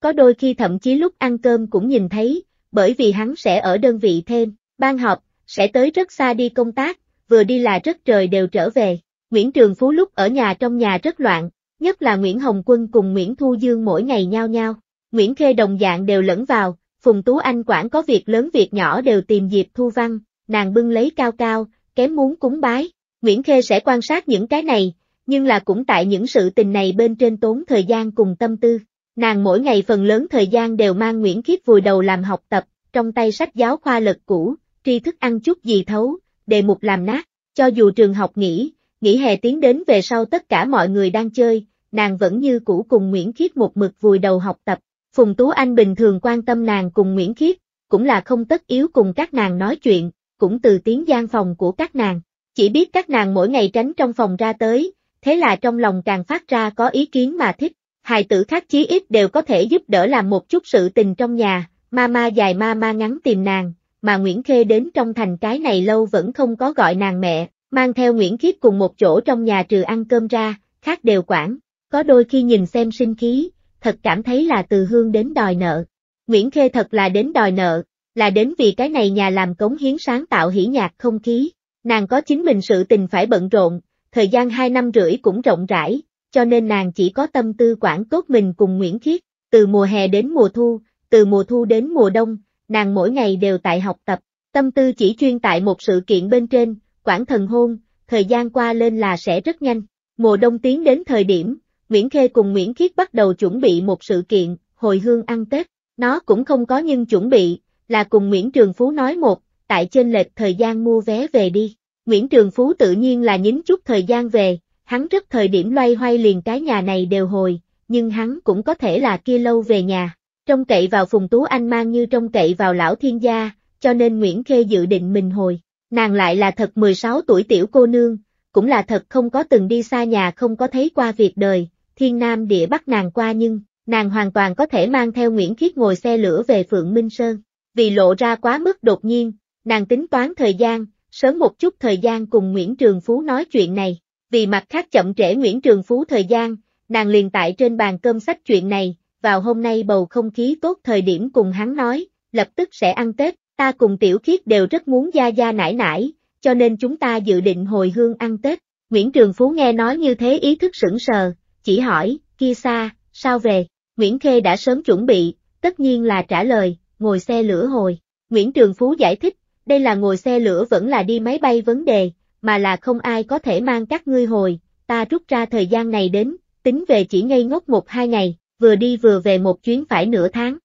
Speaker 1: Có đôi khi thậm chí lúc ăn cơm cũng nhìn thấy, bởi vì hắn sẽ ở đơn vị thêm, ban họp, sẽ tới rất xa đi công tác, vừa đi là rất trời đều trở về. Nguyễn Trường Phú lúc ở nhà trong nhà rất loạn, nhất là Nguyễn Hồng Quân cùng Nguyễn Thu Dương mỗi ngày nhao nhao. Nguyễn Khê đồng dạng đều lẫn vào, Phùng Tú Anh quản có việc lớn việc nhỏ đều tìm dịp thu văn, nàng bưng lấy cao cao, kém muốn cúng bái. Nguyễn Khê sẽ quan sát những cái này, nhưng là cũng tại những sự tình này bên trên tốn thời gian cùng tâm tư. Nàng mỗi ngày phần lớn thời gian đều mang Nguyễn Khiết vùi đầu làm học tập, trong tay sách giáo khoa lật cũ, tri thức ăn chút gì thấu, đề mục làm nát, cho dù trường học nghỉ, nghỉ hè tiến đến về sau tất cả mọi người đang chơi, nàng vẫn như cũ cùng Nguyễn Khiết một mực vùi đầu học tập. Phùng Tú Anh bình thường quan tâm nàng cùng Nguyễn Khiết, cũng là không tất yếu cùng các nàng nói chuyện, cũng từ tiếng gian phòng của các nàng, chỉ biết các nàng mỗi ngày tránh trong phòng ra tới, thế là trong lòng càng phát ra có ý kiến mà thích, hài tử khác chí ít đều có thể giúp đỡ làm một chút sự tình trong nhà, ma ma dài ma ma ngắn tìm nàng, mà Nguyễn Khê đến trong thành cái này lâu vẫn không có gọi nàng mẹ, mang theo Nguyễn Khiết cùng một chỗ trong nhà trừ ăn cơm ra, khác đều quản, có đôi khi nhìn xem sinh khí, thật cảm thấy là từ hương đến đòi nợ. Nguyễn Khê thật là đến đòi nợ, là đến vì cái này nhà làm cống hiến sáng tạo hỉ nhạc không khí, nàng có chính mình sự tình phải bận rộn, thời gian 2 năm rưỡi cũng rộng rãi, cho nên nàng chỉ có tâm tư quản tốt mình cùng Nguyễn Khiết, từ mùa hè đến mùa thu, từ mùa thu đến mùa đông, nàng mỗi ngày đều tại học tập, tâm tư chỉ chuyên tại một sự kiện bên trên, quản thần hôn, thời gian qua lên là sẽ rất nhanh. Mùa đông tiến đến thời điểm, Nguyễn Khê cùng Nguyễn Khiết bắt đầu chuẩn bị một sự kiện, hồi hương ăn Tết, nó cũng không có nhưng chuẩn bị, là cùng Nguyễn Trường Phú nói một, tại trên lệch thời gian mua vé về đi. Nguyễn Trường Phú tự nhiên là nhín chút thời gian về, hắn rất thời điểm loay hoay liền cái nhà này đều hồi, nhưng hắn cũng có thể là kia lâu về nhà. Trông cậy vào Phùng Tú Anh mang như trông cậy vào lão thiên gia, cho nên Nguyễn Khê dự định mình hồi. Nàng lại là thật 16 tuổi tiểu cô nương, cũng là thật không có từng đi xa nhà không có thấy qua việc đời, thiên nam địa bắc nàng qua nhưng, nàng hoàn toàn có thể mang theo Nguyễn Khiết ngồi xe lửa về Phượng Minh Sơn. Vì lộ ra quá mức đột nhiên, nàng tính toán thời gian, sớm một chút thời gian cùng Nguyễn Trường Phú nói chuyện này. Vì mặt khác chậm trễ Nguyễn Trường Phú thời gian, nàng liền tại trên bàn cơm sách chuyện này, vào hôm nay bầu không khí tốt thời điểm cùng hắn nói, lập tức sẽ ăn Tết, ta cùng tiểu khiết đều rất muốn gia gia nải nải, cho nên chúng ta dự định hồi hương ăn Tết. Nguyễn Trường Phú nghe nói như thế ý thức sững sờ, chỉ hỏi, kia xa, sao về, Nguyễn Khê đã sớm chuẩn bị, tất nhiên là trả lời, ngồi xe lửa hồi. Nguyễn Trường Phú giải thích, đây là ngồi xe lửa vẫn là đi máy bay vấn đề, mà là không ai có thể mang các ngươi hồi, ta rút ra thời gian này đến, tính về chỉ ngây ngốc một hai ngày, vừa đi vừa về một chuyến phải nửa tháng.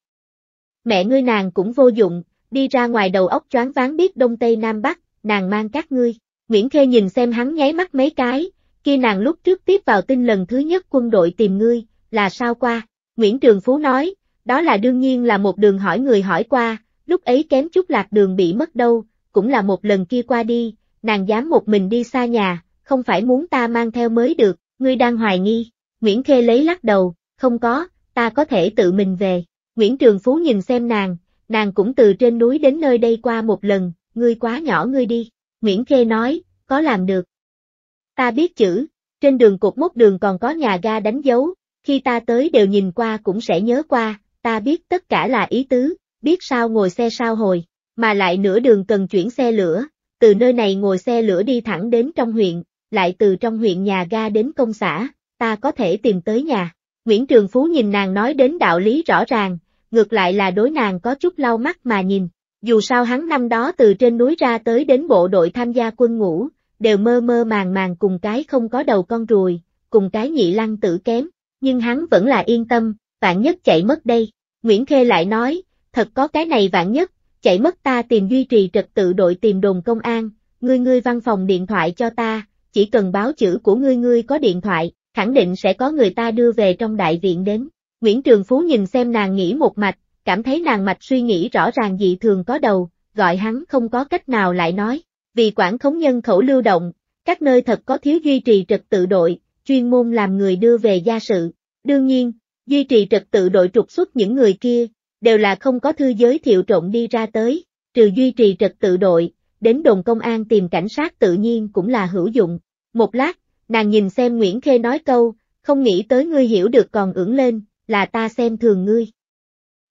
Speaker 1: Mẹ ngươi nàng cũng vô dụng, đi ra ngoài đầu óc choáng váng biết đông tây nam bắc, nàng mang các ngươi. Nguyễn Khê nhìn xem hắn nháy mắt mấy cái, kia nàng lúc trước tiếp vào tin lần thứ nhất quân đội tìm ngươi, là sao qua? Nguyễn Trường Phú nói, đó là đương nhiên là một đường hỏi người hỏi qua, lúc ấy kém chút lạc đường bị mất đâu, cũng là một lần kia qua đi, nàng dám một mình đi xa nhà, không phải muốn ta mang theo mới được, ngươi đang hoài nghi. Nguyễn Khê lấy lắc đầu, không có, ta có thể tự mình về. Nguyễn Trường Phú nhìn xem nàng, nàng cũng từ trên núi đến nơi đây qua một lần, ngươi quá nhỏ ngươi đi. Nguyễn Khê nói, có làm được. Ta biết chữ, trên đường cột mốc đường còn có nhà ga đánh dấu, khi ta tới đều nhìn qua cũng sẽ nhớ qua, ta biết tất cả là ý tứ, biết sao ngồi xe sao hồi, mà lại nửa đường cần chuyển xe lửa, từ nơi này ngồi xe lửa đi thẳng đến trong huyện, lại từ trong huyện nhà ga đến công xã, ta có thể tìm tới nhà. Nguyễn Trường Phú nhìn nàng nói đến đạo lý rõ ràng, ngược lại là đối nàng có chút lau mắt mà nhìn. Dù sao hắn năm đó từ trên núi ra tới đến bộ đội tham gia quân ngũ, đều mơ mơ màng màng cùng cái không có đầu con ruồi, cùng cái nhị lăng tử kém, nhưng hắn vẫn là yên tâm, vạn nhất chạy mất đây. Nguyễn Khê lại nói, thật có cái này vạn nhất, chạy mất ta tìm duy trì trật tự đội tìm đồn công an, ngươi ngươi văn phòng điện thoại cho ta, chỉ cần báo chữ của ngươi ngươi có điện thoại, khẳng định sẽ có người ta đưa về trong đại viện đến. Nguyễn Trường Phú nhìn xem nàng nghĩ một mạch, cảm thấy nàng mạch suy nghĩ rõ ràng dị thường có đầu, gọi hắn không có cách nào lại nói, vì quản khống nhân khẩu lưu động, các nơi thật có thiếu duy trì trật tự đội, chuyên môn làm người đưa về gia sự. Đương nhiên, duy trì trật tự đội trục xuất những người kia, đều là không có thư giới thiệu trộn đi ra tới, trừ duy trì trật tự đội, đến đồn công an tìm cảnh sát tự nhiên cũng là hữu dụng. Một lát, nàng nhìn xem Nguyễn Khê nói câu, không nghĩ tới ngươi hiểu được còn ưỡng lên, là ta xem thường ngươi.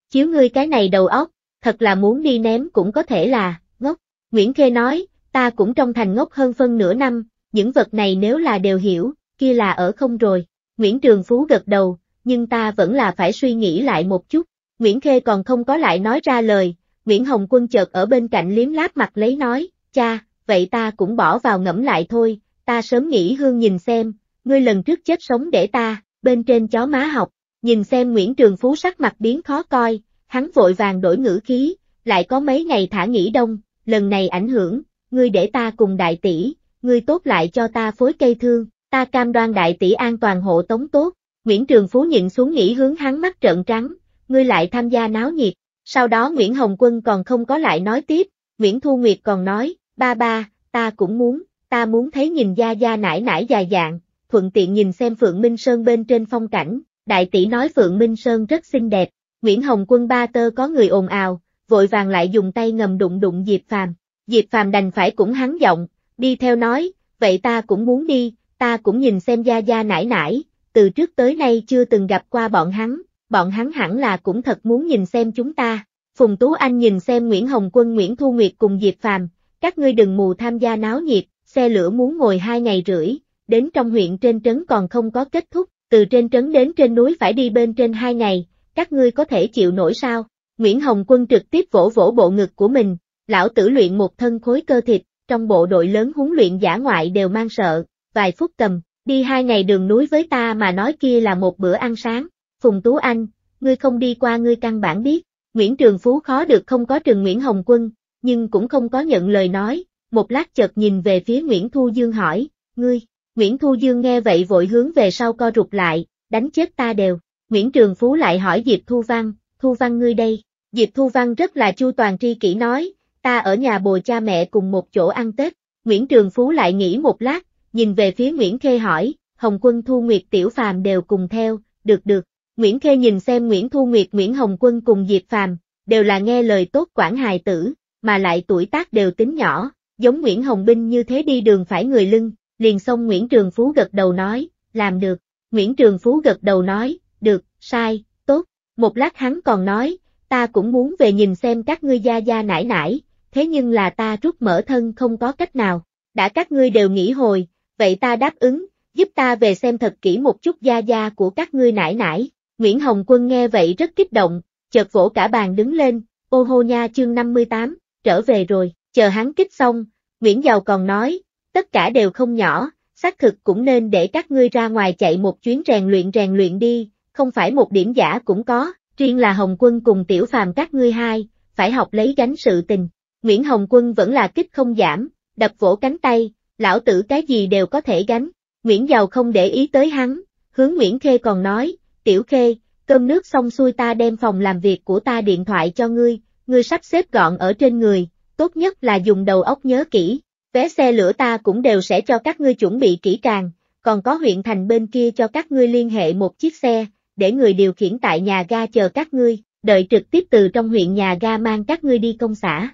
Speaker 1: Chiếu ngươi cái này đầu óc, thật là muốn đi ném cũng có thể là, ngốc. Nguyễn Khê nói, ta cũng trong thành ngốc hơn phân nửa năm, những vật này nếu là đều hiểu, kia là ở không rồi. Nguyễn Trường Phú gật đầu, nhưng ta vẫn là phải suy nghĩ lại một chút. Nguyễn Khê còn không có lại nói ra lời, Nguyễn Hồng Quân chợt ở bên cạnh liếm láp mặt lấy nói, cha, vậy ta cũng bỏ vào ngẫm lại thôi, ta sớm nghĩ hương nhìn xem, ngươi lần trước chết sống để ta, bên trên chó má học, nhìn xem Nguyễn Trường Phú sắc mặt biến khó coi, hắn vội vàng đổi ngữ khí, lại có mấy ngày thả nghỉ đông, lần này ảnh hưởng, ngươi để ta cùng đại tỷ, ngươi tốt lại cho ta phối cây thương, ta cam đoan đại tỷ an toàn hộ tống tốt, Nguyễn Trường Phú nhịn xuống nghỉ hướng hắn mắt trợn trắng, ngươi lại tham gia náo nhiệt. Sau đó Nguyễn Hồng Quân còn không có lại nói tiếp, Nguyễn Thu Nguyệt còn nói, ba ba, ta cũng muốn, ta muốn thấy nhìn gia gia nải nải dài dạng, thuận tiện nhìn xem Phượng Minh Sơn bên trên phong cảnh, đại tỷ nói Phượng Minh Sơn rất xinh đẹp, Nguyễn Hồng Quân ba tơ có người ồn ào, vội vàng lại dùng tay ngầm đụng đụng Diệp Phàm, Diệp Phàm đành phải cũng hắn giọng, đi theo nói, vậy ta cũng muốn đi, ta cũng nhìn xem gia gia nải nải, từ trước tới nay chưa từng gặp qua bọn hắn, bọn hắn hẳn là cũng thật muốn nhìn xem chúng ta. Phùng Tú Anh nhìn xem Nguyễn Hồng Quân Nguyễn Thu Nguyệt cùng Diệp Phàm, các ngươi đừng mù tham gia náo nhiệt, xe lửa muốn ngồi hai ngày rưỡi, đến trong huyện trên trấn còn không có kết thúc, từ trên trấn đến trên núi phải đi bên trên hai ngày, các ngươi có thể chịu nổi sao? Nguyễn Hồng Quân trực tiếp vỗ vỗ bộ ngực của mình, lão tử luyện một thân khối cơ thịt, trong bộ đội lớn huấn luyện giả ngoại đều mang sợ, vài phút cầm, đi hai ngày đường núi với ta mà nói kia là một bữa ăn sáng. Phùng Tú Anh, ngươi không đi qua ngươi căn bản biết, Nguyễn Trường Phú khó được không có Trừng Nguyễn Hồng Quân, nhưng cũng không có nhận lời nói, một lát chợt nhìn về phía Nguyễn Thu Dương hỏi, ngươi, Nguyễn Thu Dương nghe vậy vội hướng về sau co rụt lại, đánh chết ta đều, Nguyễn Trường Phú lại hỏi Diệp Thu Văn, Thu Văn ngươi đây, Diệp Thu Văn rất là chu toàn tri kỷ nói, ta ở nhà bồi cha mẹ cùng một chỗ ăn Tết, Nguyễn Trường Phú lại nghĩ một lát, nhìn về phía Nguyễn Khê hỏi, Hồng Quân Thu Nguyệt Tiểu Phàm đều cùng theo, được được, Nguyễn Khê nhìn xem Nguyễn Thu Nguyệt Nguyễn Hồng Quân cùng Diệp Phàm, đều là nghe lời tốt quản hài tử, mà lại tuổi tác đều tính nhỏ, giống Nguyễn Hồng Binh như thế đi đường phải người lưng, liền xong Nguyễn Trường Phú gật đầu nói, làm được, Nguyễn Trường Phú gật đầu nói, được, sai, tốt, một lát hắn còn nói, ta cũng muốn về nhìn xem các ngươi gia gia nải nải, thế nhưng là ta rút mở thân không có cách nào, đã các ngươi đều nghỉ hồi, vậy ta đáp ứng, giúp ta về xem thật kỹ một chút gia gia của các ngươi nải nải. Nguyễn Hồng Quân nghe vậy rất kích động, chợt vỗ cả bàn đứng lên, ô hô nha chương 58, trở về rồi, chờ hắn kích xong, Nguyễn Giàu còn nói, tất cả đều không nhỏ, xác thực cũng nên để các ngươi ra ngoài chạy một chuyến rèn luyện rèn luyện đi, không phải một điểm giả cũng có, riêng là Hồng Quân cùng tiểu phàm các ngươi hai, phải học lấy gánh sự tình. Nguyễn Hồng Quân vẫn là kích không giảm, đập vỗ cánh tay, lão tử cái gì đều có thể gánh. Nguyễn Giàu không để ý tới hắn, hướng Nguyễn Khê còn nói, tiểu khê, cơm nước xong xuôi ta đem phòng làm việc của ta điện thoại cho ngươi, ngươi sắp xếp gọn ở trên người, tốt nhất là dùng đầu óc nhớ kỹ, vé xe lửa ta cũng đều sẽ cho các ngươi chuẩn bị kỹ càng, còn có huyện thành bên kia cho các ngươi liên hệ một chiếc xe, để người điều khiển tại nhà ga chờ các ngươi, đợi trực tiếp từ trong huyện nhà ga mang các ngươi đi công xã.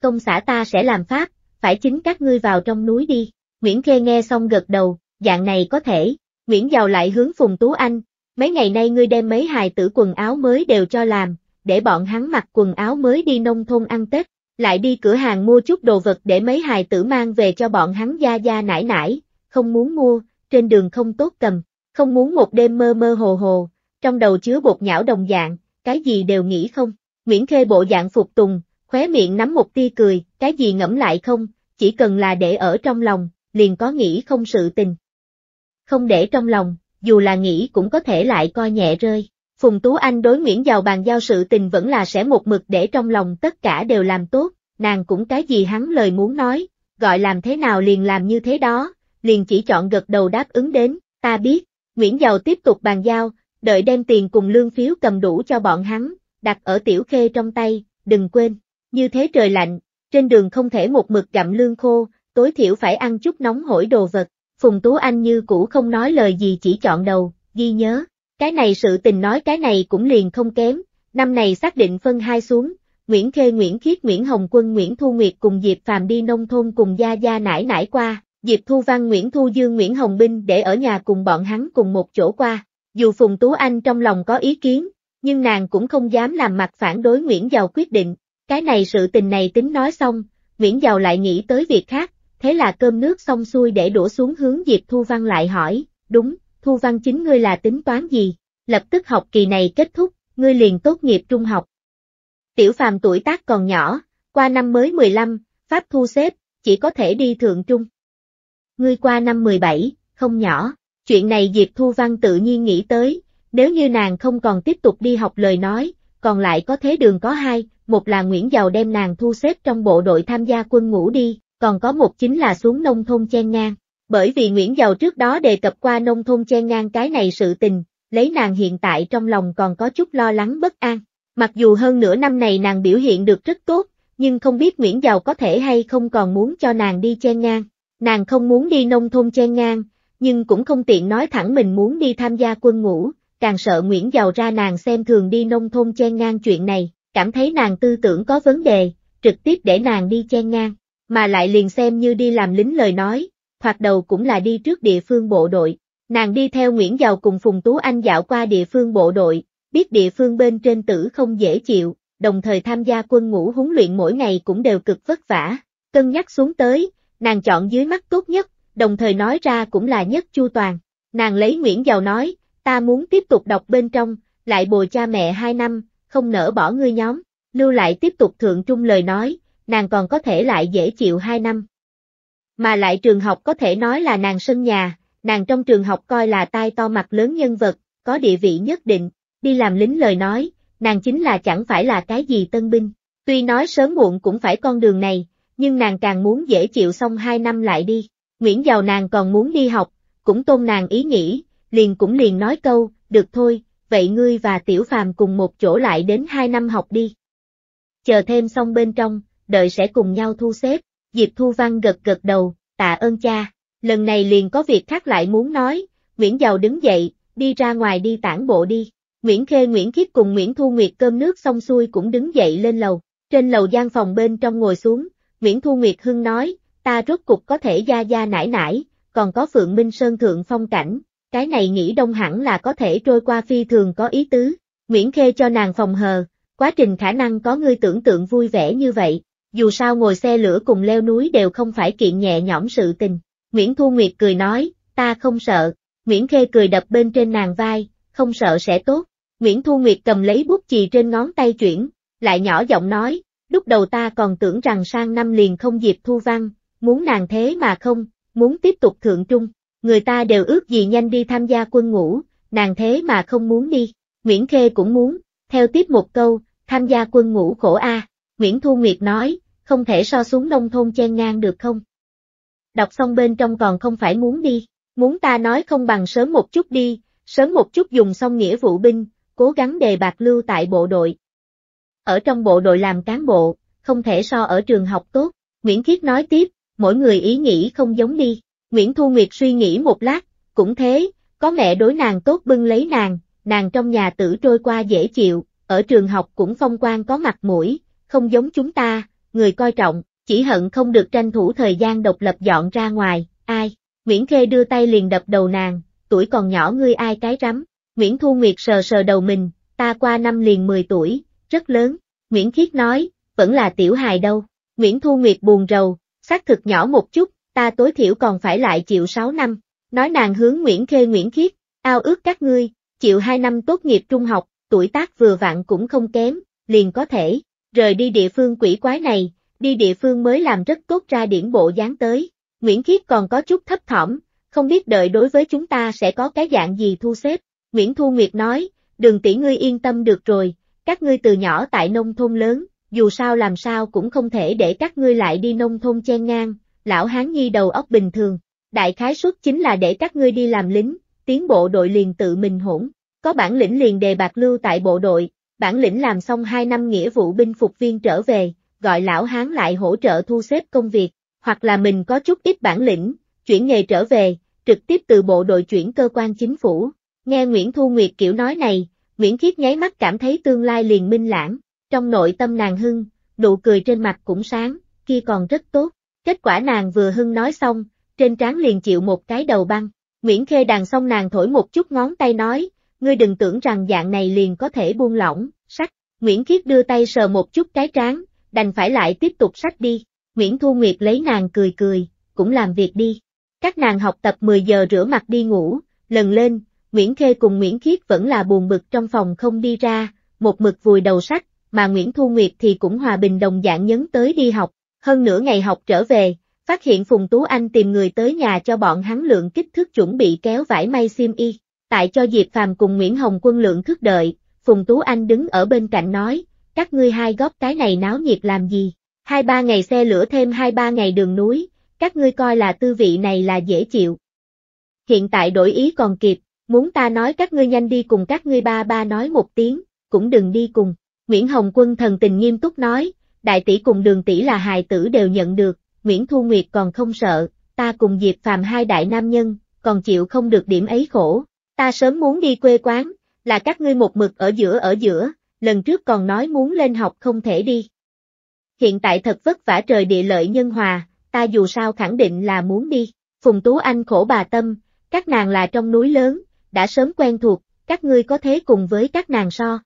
Speaker 1: Công xã ta sẽ làm pháp, phải chính các ngươi vào trong núi đi, Nguyễn Khê nghe xong gật đầu, dạng này có thể, Nguyễn Giàu lại hướng Phùng Tú Anh, Mấy ngày nay ngươi đem mấy hài tử quần áo mới đều cho làm, để bọn hắn mặc quần áo mới đi nông thôn ăn Tết, lại đi cửa hàng mua chút đồ vật để mấy hài tử mang về cho bọn hắn gia gia nải nải, không muốn mua, trên đường không tốt cầm, không muốn một đêm mơ mơ hồ hồ, trong đầu chứa bột nhão đồng dạng, cái gì đều nghĩ không. Nguyễn Khê bộ dạng phục tùng, khóe miệng nắm một tia cười, cái gì ngẫm lại không, chỉ cần là để ở trong lòng, liền có nghĩ không sự tình. Không để trong lòng, dù là nghĩ cũng có thể lại coi nhẹ rơi. Phùng Tú Anh đối Nguyễn Giàu bàn giao sự tình vẫn là sẽ một mực để trong lòng tất cả đều làm tốt, nàng cũng cái gì hắn lời muốn nói, gọi làm thế nào liền làm như thế đó, liền chỉ chọn gật đầu đáp ứng đến, ta biết, Nguyễn Giàu tiếp tục bàn giao, đợi đem tiền cùng lương phiếu cầm đủ cho bọn hắn, đặt ở tiểu khê trong tay, đừng quên, như thế trời lạnh, trên đường không thể một mực gặm lương khô, tối thiểu phải ăn chút nóng hổi đồ vật, Phùng Tú Anh như cũ không nói lời gì chỉ chọn đầu, ghi nhớ. Cái này sự tình nói cái này cũng liền không kém, năm này xác định phân hai xuống, Nguyễn Khê Nguyễn Khiết Nguyễn Hồng Quân Nguyễn Thu Nguyệt cùng Diệp Phàm đi nông thôn cùng Gia Gia nải nải qua, Diệp Thu Văn Nguyễn Thu Dương Nguyễn Hồng Binh để ở nhà cùng bọn hắn cùng một chỗ qua. Dù Phùng Tú Anh trong lòng có ý kiến, nhưng nàng cũng không dám làm mặt phản đối Nguyễn Giàu quyết định. Cái này sự tình này tính nói xong, Nguyễn Giàu lại nghĩ tới việc khác, thế là cơm nước xong xuôi để đổ xuống hướng Diệp Thu Văn lại hỏi, đúng, Thu Văn chính ngươi là tính toán gì? Lập tức học kỳ này kết thúc, ngươi liền tốt nghiệp trung học. Tiểu phàm tuổi tác còn nhỏ, qua năm mới 15, Pháp thu xếp, chỉ có thể đi thượng trung. Ngươi qua năm 17, không nhỏ, chuyện này Diệp Thu Văn tự nhiên nghĩ tới, nếu như nàng không còn tiếp tục đi học lời nói, còn lại có thế đường có hai, một là Nguyễn Giàu đem nàng thu xếp trong bộ đội tham gia quân ngũ đi, còn có một chính là xuống nông thôn chen ngang. Bởi vì Nguyễn Giàu trước đó đề cập qua nông thôn chen ngang cái này sự tình, lấy nàng hiện tại trong lòng còn có chút lo lắng bất an. Mặc dù hơn nửa năm này nàng biểu hiện được rất tốt, nhưng không biết Nguyễn Giàu có thể hay không còn muốn cho nàng đi chen ngang. Nàng không muốn đi nông thôn chen ngang, nhưng cũng không tiện nói thẳng mình muốn đi tham gia quân ngũ, càng sợ Nguyễn Giàu ra nàng xem thường đi nông thôn chen ngang chuyện này, cảm thấy nàng tư tưởng có vấn đề, trực tiếp để nàng đi chen ngang mà lại liền xem như đi làm lính lời nói, hoặc đầu cũng là đi trước địa phương bộ đội. Nàng đi theo Nguyễn Giàu cùng Phùng Tú Anh dạo qua địa phương bộ đội, biết địa phương bên trên tử không dễ chịu, đồng thời tham gia quân ngũ huấn luyện mỗi ngày cũng đều cực vất vả. Cân nhắc xuống tới, nàng chọn dưới mắt tốt nhất, đồng thời nói ra cũng là nhất chu toàn. Nàng lấy Nguyễn Giàu nói, ta muốn tiếp tục đọc bên trong, lại bồi cha mẹ hai năm, không nỡ bỏ ngươi nhóm. Lưu lại tiếp tục thượng trung lời nói, nàng còn có thể lại dễ chịu 2 năm. Mà lại trường học có thể nói là nàng sân nhà, nàng trong trường học coi là tai to mặt lớn nhân vật, có địa vị nhất định, đi làm lính lời nói, nàng chính là chẳng phải là cái gì tân binh. Tuy nói sớm muộn cũng phải con đường này, nhưng nàng càng muốn dễ chịu xong 2 năm lại đi. Nguyễn Giàu nàng còn muốn đi học, cũng tôn nàng ý nghĩ, liền cũng liền nói câu, được thôi, vậy ngươi và Tiểu Phàm cùng một chỗ lại đến 2 năm học đi. Chờ thêm xong bên trong, đợi sẽ cùng nhau thu xếp. Diệp Thu Văn gật gật đầu, tạ ơn cha. Lần này liền có việc khác lại muốn nói, Nguyễn Giàu đứng dậy, đi ra ngoài đi tản bộ đi. Nguyễn Khê Nguyễn Khiết cùng Nguyễn Thu Nguyệt cơm nước xong xuôi cũng đứng dậy lên lầu. Trên lầu gian phòng bên trong ngồi xuống, Nguyễn Thu Nguyệt Hưng nói, ta rốt cục có thể gia gia nải nải, còn có Phượng Minh Sơn Thượng phong cảnh, cái này nghĩ đông hẳn là có thể trôi qua phi thường có ý tứ. Nguyễn Khê cho nàng phòng hờ, quá trình khả năng có ngươi tưởng tượng vui vẻ như vậy dù sao ngồi xe lửa cùng leo núi đều không phải kiện nhẹ nhõm sự tình. Nguyễn Thu Nguyệt cười nói, ta không sợ. Nguyễn Khê cười đập bên trên nàng vai, không sợ sẽ tốt. Nguyễn Thu Nguyệt cầm lấy bút chì trên ngón tay chuyển, lại nhỏ giọng nói, lúc đầu ta còn tưởng rằng sang năm liền không dịp thu văn, muốn nàng thế mà không, muốn tiếp tục thượng trung, người ta đều ước gì nhanh đi tham gia quân ngũ, nàng thế mà không muốn đi, Nguyễn Khê cũng muốn, theo tiếp một câu, tham gia quân ngũ khổ A. Nguyễn Thu Nguyệt nói, không thể so xuống nông thôn chen ngang được không? Đọc xong bên trong còn không phải muốn đi, muốn ta nói không bằng sớm một chút đi, sớm một chút dùng xong nghĩa vụ binh, cố gắng đề bạc lưu tại bộ đội. Ở trong bộ đội làm cán bộ, không thể so ở trường học tốt, Nguyễn Khiết nói tiếp, mỗi người ý nghĩ không giống đi, Nguyễn Thu Nguyệt suy nghĩ một lát, cũng thế, có mẹ đối nàng tốt bưng lấy nàng, nàng trong nhà tử trôi qua dễ chịu, ở trường học cũng phong quan có mặt mũi, không giống chúng ta, người coi trọng, chỉ hận không được tranh thủ thời gian độc lập dọn ra ngoài, ai, Nguyễn Khê đưa tay liền đập đầu nàng, tuổi còn nhỏ ngươi ai cái rắm, Nguyễn Thu Nguyệt sờ sờ đầu mình, ta qua năm liền 10 tuổi, rất lớn, Nguyễn Khiết nói, vẫn là tiểu hài đâu, Nguyễn Thu Nguyệt buồn rầu, xác thực nhỏ một chút, ta tối thiểu còn phải lại chịu 6 năm, nói nàng hướng Nguyễn Khê Nguyễn Khiết, ao ước các ngươi, chịu 2 năm tốt nghiệp trung học, tuổi tác vừa vặn cũng không kém, liền có thể, rời đi địa phương quỷ quái này, đi địa phương mới làm rất tốt ra điển bộ dáng tới. Nguyễn Khiết còn có chút thấp thỏm, không biết đợi đối với chúng ta sẽ có cái dạng gì thu xếp. Nguyễn Thu Nguyệt nói, đường tỷ ngươi yên tâm được rồi, các ngươi từ nhỏ tại nông thôn lớn, dù sao làm sao cũng không thể để các ngươi lại đi nông thôn chen ngang, lão hán nhi đầu óc bình thường, đại khái suất chính là để các ngươi đi làm lính, tiến bộ đội liền tự mình hỗn, có bản lĩnh liền đề bạc lưu tại bộ đội, bản lĩnh làm xong 2 năm nghĩa vụ binh phục viên trở về, gọi lão hán lại hỗ trợ thu xếp công việc, hoặc là mình có chút ít bản lĩnh, chuyển nghề trở về, trực tiếp từ bộ đội chuyển cơ quan chính phủ. Nghe Nguyễn Thu Nguyệt kiểu nói này, Nguyễn Khiết nháy mắt cảm thấy tương lai liền minh lãng, trong nội tâm nàng hưng, nụ cười trên mặt cũng sáng, kia còn rất tốt. Kết quả nàng vừa hưng nói xong, trên trán liền chịu một cái đầu băng. Nguyễn Khê đàn xong nàng thổi một chút ngón tay nói, ngươi đừng tưởng rằng dạng này liền có thể buông lỏng, sách. Nguyễn Khiết đưa tay sờ một chút cái trán, đành phải lại tiếp tục sách đi. Nguyễn Thu Nguyệt lấy nàng cười cười, cũng làm việc đi. Các nàng học tập 10 giờ rửa mặt đi ngủ, lần lên, Nguyễn Khê cùng Nguyễn Khiết vẫn là buồn bực trong phòng không đi ra, một mực vùi đầu sách, mà Nguyễn Thu Nguyệt thì cũng hòa bình đồng dạng nhấn tới đi học. Hơn nửa ngày học trở về, phát hiện Phùng Tú Anh tìm người tới nhà cho bọn hắn lượng kích thước chuẩn bị kéo vải may xiêm y tại cho Diệp Phàm cùng Nguyễn Hồng Quân lượng thức đợi, Phùng Tú Anh đứng ở bên cạnh nói, các ngươi hai góp cái này náo nhiệt làm gì, hai ba ngày xe lửa thêm hai ba ngày đường núi, các ngươi coi là tư vị này là dễ chịu. Hiện tại đổi ý còn kịp, muốn ta nói các ngươi nhanh đi cùng các ngươi ba ba nói một tiếng, cũng đừng đi cùng. Nguyễn Hồng Quân thần tình nghiêm túc nói, đại tỷ cùng đường tỷ là hài tử đều nhận được, Nguyễn Thu Nguyệt còn không sợ, ta cùng Diệp Phàm hai đại nam nhân, còn chịu không được điểm ấy khổ, Ta sớm muốn đi quê quán, là các ngươi một mực ở giữa ở giữa, lần trước còn nói muốn lên học không thể đi. Hiện tại thật vất vả trời địa lợi nhân hòa, ta dù sao khẳng định là muốn đi. Phùng Tú Anh khổ bà tâm, các nàng là trong núi lớn, đã sớm quen thuộc, các ngươi có thế cùng với các nàng so.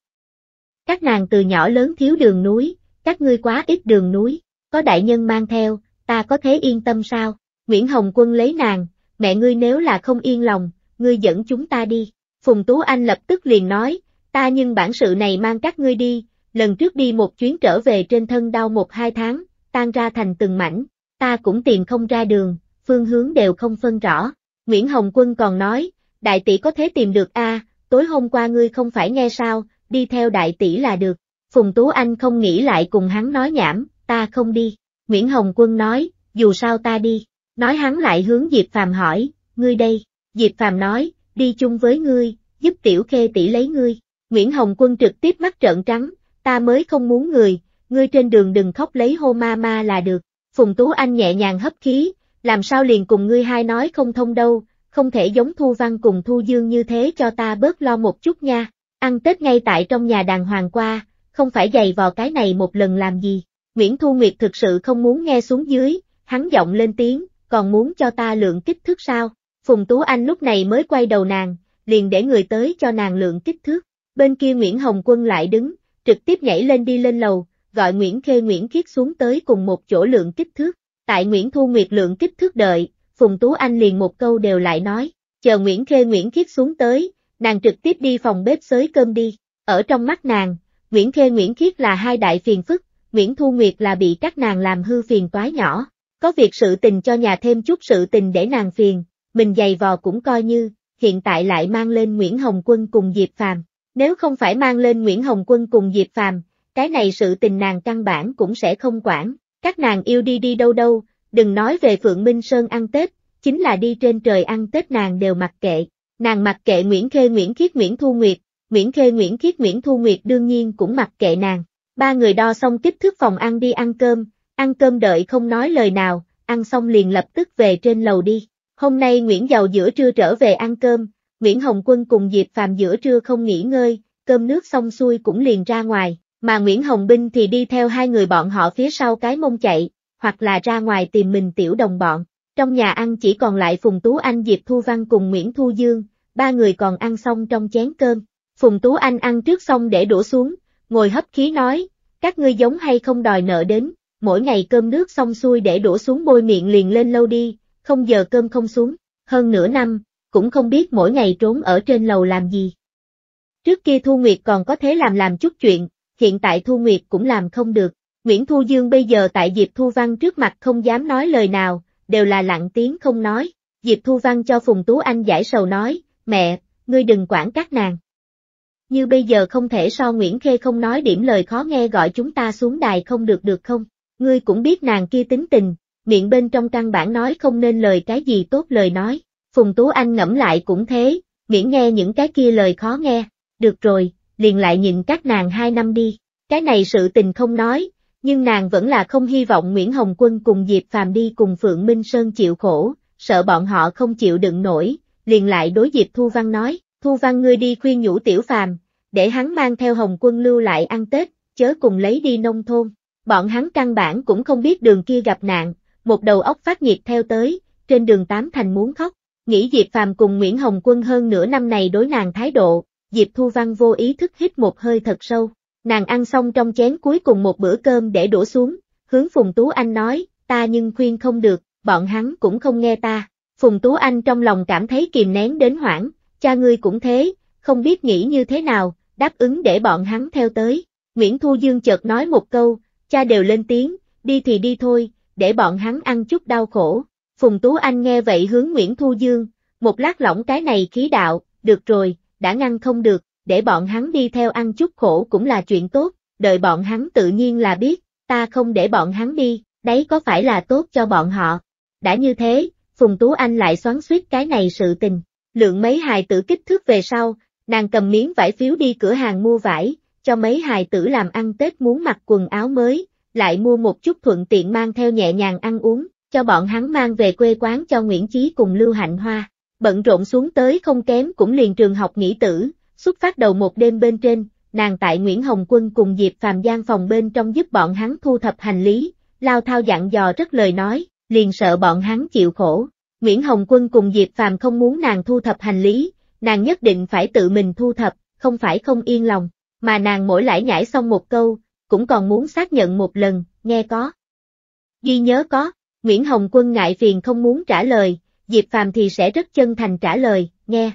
Speaker 1: Các nàng từ nhỏ lớn thiếu đường núi, các ngươi quá ít đường núi, có đại nhân mang theo, ta có thế yên tâm sao? Nguyễn Hồng Quân lấy nàng, mẹ ngươi nếu là không yên lòng, ngươi dẫn chúng ta đi. Phùng Tú Anh lập tức liền nói, ta nhưng bản sự này mang các ngươi đi, lần trước đi một chuyến trở về trên thân đau một hai tháng, tan ra thành từng mảnh, ta cũng tìm không ra đường, phương hướng đều không phân rõ. Nguyễn Hồng Quân còn nói, đại tỷ có thế tìm được a, tối hôm qua ngươi không phải nghe sao, đi theo đại tỷ là được. Phùng Tú Anh không nghĩ lại cùng hắn nói nhảm, ta không đi. Nguyễn Hồng Quân nói, dù sao ta đi. Nói hắn lại hướng Diệp Phàm hỏi, ngươi đây, Diệp Phàm nói, đi chung với ngươi, giúp tiểu khê tỷ lấy ngươi. Nguyễn Hồng Quân trực tiếp mắt trợn trắng, ta mới không muốn người, ngươi trên đường đừng khóc lấy hô ma ma là được. Phùng Tú Anh nhẹ nhàng hấp khí, làm sao liền cùng ngươi hai nói không thông đâu, không thể giống Thu Văn cùng Thu Dương như thế cho ta bớt lo một chút nha. Ăn Tết ngay tại trong nhà đàng hoàng qua, không phải giày vò cái này một lần làm gì. Nguyễn Thu Nguyệt thực sự không muốn nghe xuống dưới, hắn giọng lên tiếng, còn muốn cho ta lượng kích thước sao? Phùng Tú Anh lúc này mới quay đầu nàng, liền để người tới cho nàng lượng kích thước. Bên kia Nguyễn Hồng Quân lại đứng, trực tiếp nhảy lên đi lên lầu, gọi Nguyễn Khê Nguyễn Khiết xuống tới cùng một chỗ lượng kích thước. Tại Nguyễn Thu Nguyệt lượng kích thước đợi, Phùng Tú Anh liền một câu đều lại nói, chờ Nguyễn Khê Nguyễn Khiết xuống tới, nàng trực tiếp đi phòng bếp xới cơm đi. Ở trong mắt nàng, Nguyễn Khê Nguyễn Khiết là hai đại phiền phức, Nguyễn Thu Nguyệt là bị các nàng làm hư phiền toái nhỏ. Có việc sự tình cho nhà thêm chút sự tình để nàng phiền, mình giày vò cũng coi như, hiện tại lại mang lên Nguyễn Hồng Quân cùng Diệp Phàm. Nếu không phải mang lên Nguyễn Hồng Quân cùng Diệp Phàm, cái này sự tình nàng căn bản cũng sẽ không quản, các nàng yêu đi đi đâu đâu, đừng nói về Phượng Minh Sơn ăn Tết, chính là đi trên trời ăn Tết nàng đều mặc kệ, nàng mặc kệ Nguyễn Khê Nguyễn Khiết Nguyễn Thu Nguyệt, Nguyễn Khê Nguyễn Khiết Nguyễn Thu Nguyệt đương nhiên cũng mặc kệ nàng, ba người đo xong kích thước phòng ăn đi ăn cơm, ăn cơm đợi không nói lời nào, ăn xong liền lập tức về trên lầu đi. Hôm nay Nguyễn Giàu giữa trưa trở về ăn cơm, Nguyễn Hồng Quân cùng Diệp Phàm giữa trưa không nghỉ ngơi, cơm nước xong xuôi cũng liền ra ngoài, mà Nguyễn Hồng Binh thì đi theo hai người bọn họ phía sau cái mông chạy, hoặc là ra ngoài tìm mình tiểu đồng bọn. Trong nhà ăn chỉ còn lại Phùng Tú Anh Diệp Thu Văn cùng Nguyễn Thu Dương, ba người còn ăn xong trong chén cơm. Phùng Tú Anh ăn trước xong để đổ xuống, ngồi hấp khí nói, các ngươi giống hay không đòi nợ đến, mỗi ngày cơm nước xong xuôi để đổ xuống bôi miệng liền lên lâu đi, không giờ cơm không xuống, hơn nửa năm, cũng không biết mỗi ngày trốn ở trên lầu làm gì. Trước kia Thu Nguyệt còn có thể làm làm chút chuyện, hiện tại Thu Nguyệt cũng làm không được. Nguyễn Thu Dương bây giờ tại Diệp Thu Văn trước mặt không dám nói lời nào, đều là lặng tiếng không nói. Diệp Thu Văn cho Phùng Tú Anh giải sầu nói, mẹ, ngươi đừng quản các nàng. Như bây giờ không thể so Nguyễn Khê không nói điểm lời khó nghe gọi chúng ta xuống đài không được được không, ngươi cũng biết nàng kia tính tình, miệng bên trong căn bản nói không nên lời cái gì tốt lời nói. Phùng Tú Anh ngẫm lại cũng thế, miễn nghe những cái kia lời khó nghe, được rồi, liền lại nhìn các nàng hai năm đi, cái này sự tình không nói, nhưng nàng vẫn là không hy vọng Nguyễn Hồng Quân cùng Diệp Phàm đi cùng Phượng Minh Sơn chịu khổ, sợ bọn họ không chịu đựng nổi, liền lại đối Diệp Thu Văn nói, Thu Văn ngươi đi khuyên nhủ Tiểu Phàm, để hắn mang theo Hồng Quân lưu lại ăn Tết, chớ cùng lấy đi nông thôn, bọn hắn căn bản cũng không biết đường kia gặp nạn, một đầu óc phát nhiệt theo tới, trên đường tám thành muốn khóc, nghĩ Diệp Phàm cùng Nguyễn Hồng Quân hơn nửa năm này đối nàng thái độ, Diệp Thu Văn vô ý thức hít một hơi thật sâu, nàng ăn xong trong chén cuối cùng một bữa cơm để đổ xuống, hướng Phùng Tú Anh nói, ta nhưng khuyên không được, bọn hắn cũng không nghe ta, Phùng Tú Anh trong lòng cảm thấy kìm nén đến hoảng, cha ngươi cũng thế, không biết nghĩ như thế nào, đáp ứng để bọn hắn theo tới, Nguyễn Thu Dương chợt nói một câu, cha đều lên tiếng, đi thì đi thôi, để bọn hắn ăn chút đau khổ. Phùng Tú Anh nghe vậy hướng Nguyễn Thu Dương, một lát lỏng cái này khí đạo, được rồi, đã ngăn không được, để bọn hắn đi theo ăn chút khổ cũng là chuyện tốt, đợi bọn hắn tự nhiên là biết, ta không để bọn hắn đi, đấy có phải là tốt cho bọn họ. Đã như thế, Phùng Tú Anh lại xoắn suýt cái này sự tình, lượng mấy hài tử kích thước về sau, nàng cầm miếng vải phiếu đi cửa hàng mua vải, cho mấy hài tử làm ăn Tết muốn mặc quần áo mới, lại mua một chút thuận tiện mang theo nhẹ nhàng ăn uống, cho bọn hắn mang về quê quán cho Nguyễn Chí cùng Lưu Hạnh Hoa. Bận rộn xuống tới không kém cũng liền trường học nghỉ tử, xuất phát đầu một đêm bên trên, nàng tại Nguyễn Hồng Quân cùng Diệp Phàm gian phòng bên trong giúp bọn hắn thu thập hành lý, lao thao dặn dò rất lời nói, liền sợ bọn hắn chịu khổ. Nguyễn Hồng Quân cùng Diệp Phàm không muốn nàng thu thập hành lý, nàng nhất định phải tự mình thu thập, không phải không yên lòng, mà nàng mỗi lải nhải xong một câu, cũng còn muốn xác nhận một lần, nghe có. Ghi nhớ có, Nguyễn Hồng Quân ngại phiền không muốn trả lời, Diệp Phàm thì sẽ rất chân thành trả lời, nghe.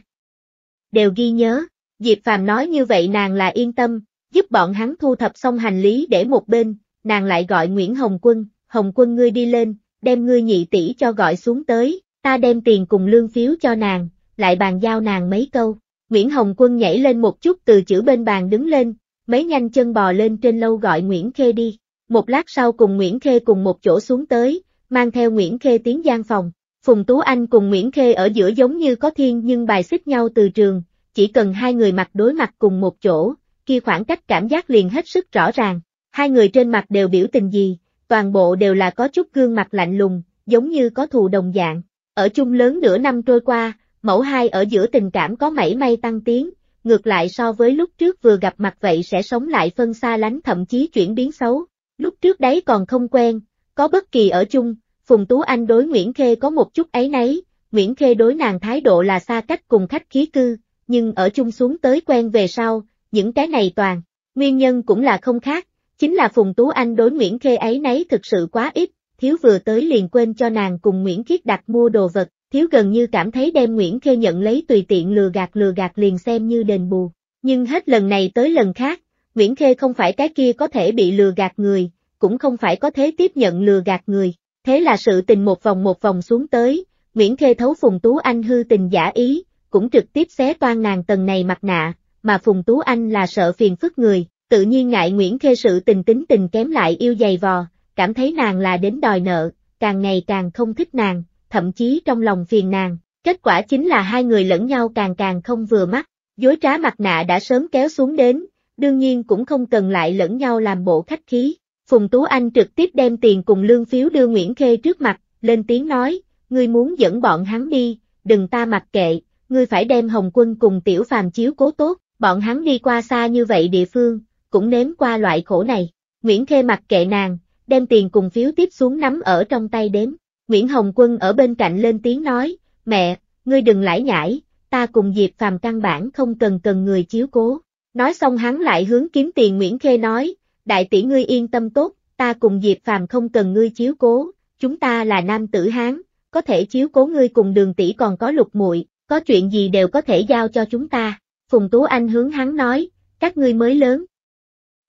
Speaker 1: Đều ghi nhớ, Diệp Phàm nói như vậy nàng là yên tâm, giúp bọn hắn thu thập xong hành lý để một bên, nàng lại gọi Nguyễn Hồng Quân, Hồng Quân ngươi đi lên, đem ngươi nhị tỷ cho gọi xuống tới, ta đem tiền cùng lương phiếu cho nàng, lại bàn giao nàng mấy câu. Nguyễn Hồng Quân nhảy lên một chút từ chữ bên bàn đứng lên, mấy nhanh chân bò lên trên lâu gọi Nguyễn Khê đi. Một lát sau cùng Nguyễn Khê cùng một chỗ xuống tới, mang theo Nguyễn Khê tiến gian phòng. Phùng Tú Anh cùng Nguyễn Khê ở giữa giống như có thiên nhưng bài xích nhau từ trường, chỉ cần hai người mặt đối mặt cùng một chỗ, kia khoảng cách cảm giác liền hết sức rõ ràng. Hai người trên mặt đều biểu tình gì, toàn bộ đều là có chút gương mặt lạnh lùng, giống như có thù đồng dạng. Ở chung lớn nửa năm trôi qua, mẫu hai ở giữa tình cảm có mảy may tăng tiến, ngược lại so với lúc trước vừa gặp mặt vậy sẽ sống lại phân xa lánh thậm chí chuyển biến xấu. Lúc trước đấy còn không quen, có bất kỳ ở chung, Phùng Tú Anh đối Nguyễn Khê có một chút ấy nấy, Nguyễn Khê đối nàng thái độ là xa cách cùng khách khí cư, nhưng ở chung xuống tới quen về sau, những cái này toàn, nguyên nhân cũng là không khác, chính là Phùng Tú Anh đối Nguyễn Khê ấy nấy thực sự quá ít, thiếu vừa tới liền quên cho nàng cùng Nguyễn Khiết đặt mua đồ vật, Thiếu gần như cảm thấy đem Nguyễn Khê nhận lấy tùy tiện lừa gạt lừa gạt liền xem như đền bù. Nhưng hết lần này tới lần khác, Nguyễn Khê không phải cái kia có thể bị lừa gạt người, cũng không phải có thế tiếp nhận lừa gạt người. Thế là sự tình một vòng một vòng xuống tới, Nguyễn Khê thấu Phùng Tú Anh hư tình giả ý, cũng trực tiếp xé toan nàng tầng này mặt nạ, mà Phùng Tú Anh là sợ phiền phức người, tự nhiên ngại Nguyễn Khê sự tình tính tình kém lại yêu dày vò, cảm thấy nàng là đến đòi nợ, càng ngày càng không thích nàng, thậm chí trong lòng phiền nàng. Kết quả chính là hai người lẫn nhau càng càng không vừa mắt, dối trá mặt nạ đã sớm kéo xuống đến, đương nhiên cũng không cần lại lẫn nhau làm bộ khách khí. Phùng Tú Anh trực tiếp đem tiền cùng lương phiếu đưa Nguyễn Khê trước mặt, lên tiếng nói, ngươi muốn dẫn bọn hắn đi, đừng ta mặc kệ, ngươi phải đem Hồng Quân cùng Tiểu Phàm chiếu cố tốt, bọn hắn đi qua xa như vậy địa phương, cũng nếm qua loại khổ này. Nguyễn Khê mặc kệ nàng, đem tiền cùng phiếu tiếp xuống nắm ở trong tay đếm, Nguyễn Hồng Quân ở bên cạnh lên tiếng nói, mẹ, ngươi đừng lải nhải, ta cùng Diệp Phàm căn bản không cần cần người chiếu cố. Nói xong hắn lại hướng kiếm tiền Nguyễn Khê nói, đại tỷ ngươi yên tâm tốt, ta cùng Diệp Phàm không cần ngươi chiếu cố, chúng ta là nam tử Hán, có thể chiếu cố ngươi cùng đường tỷ còn có lục muội, có chuyện gì đều có thể giao cho chúng ta. Phùng Tú Anh hướng hắn nói, các ngươi mới lớn.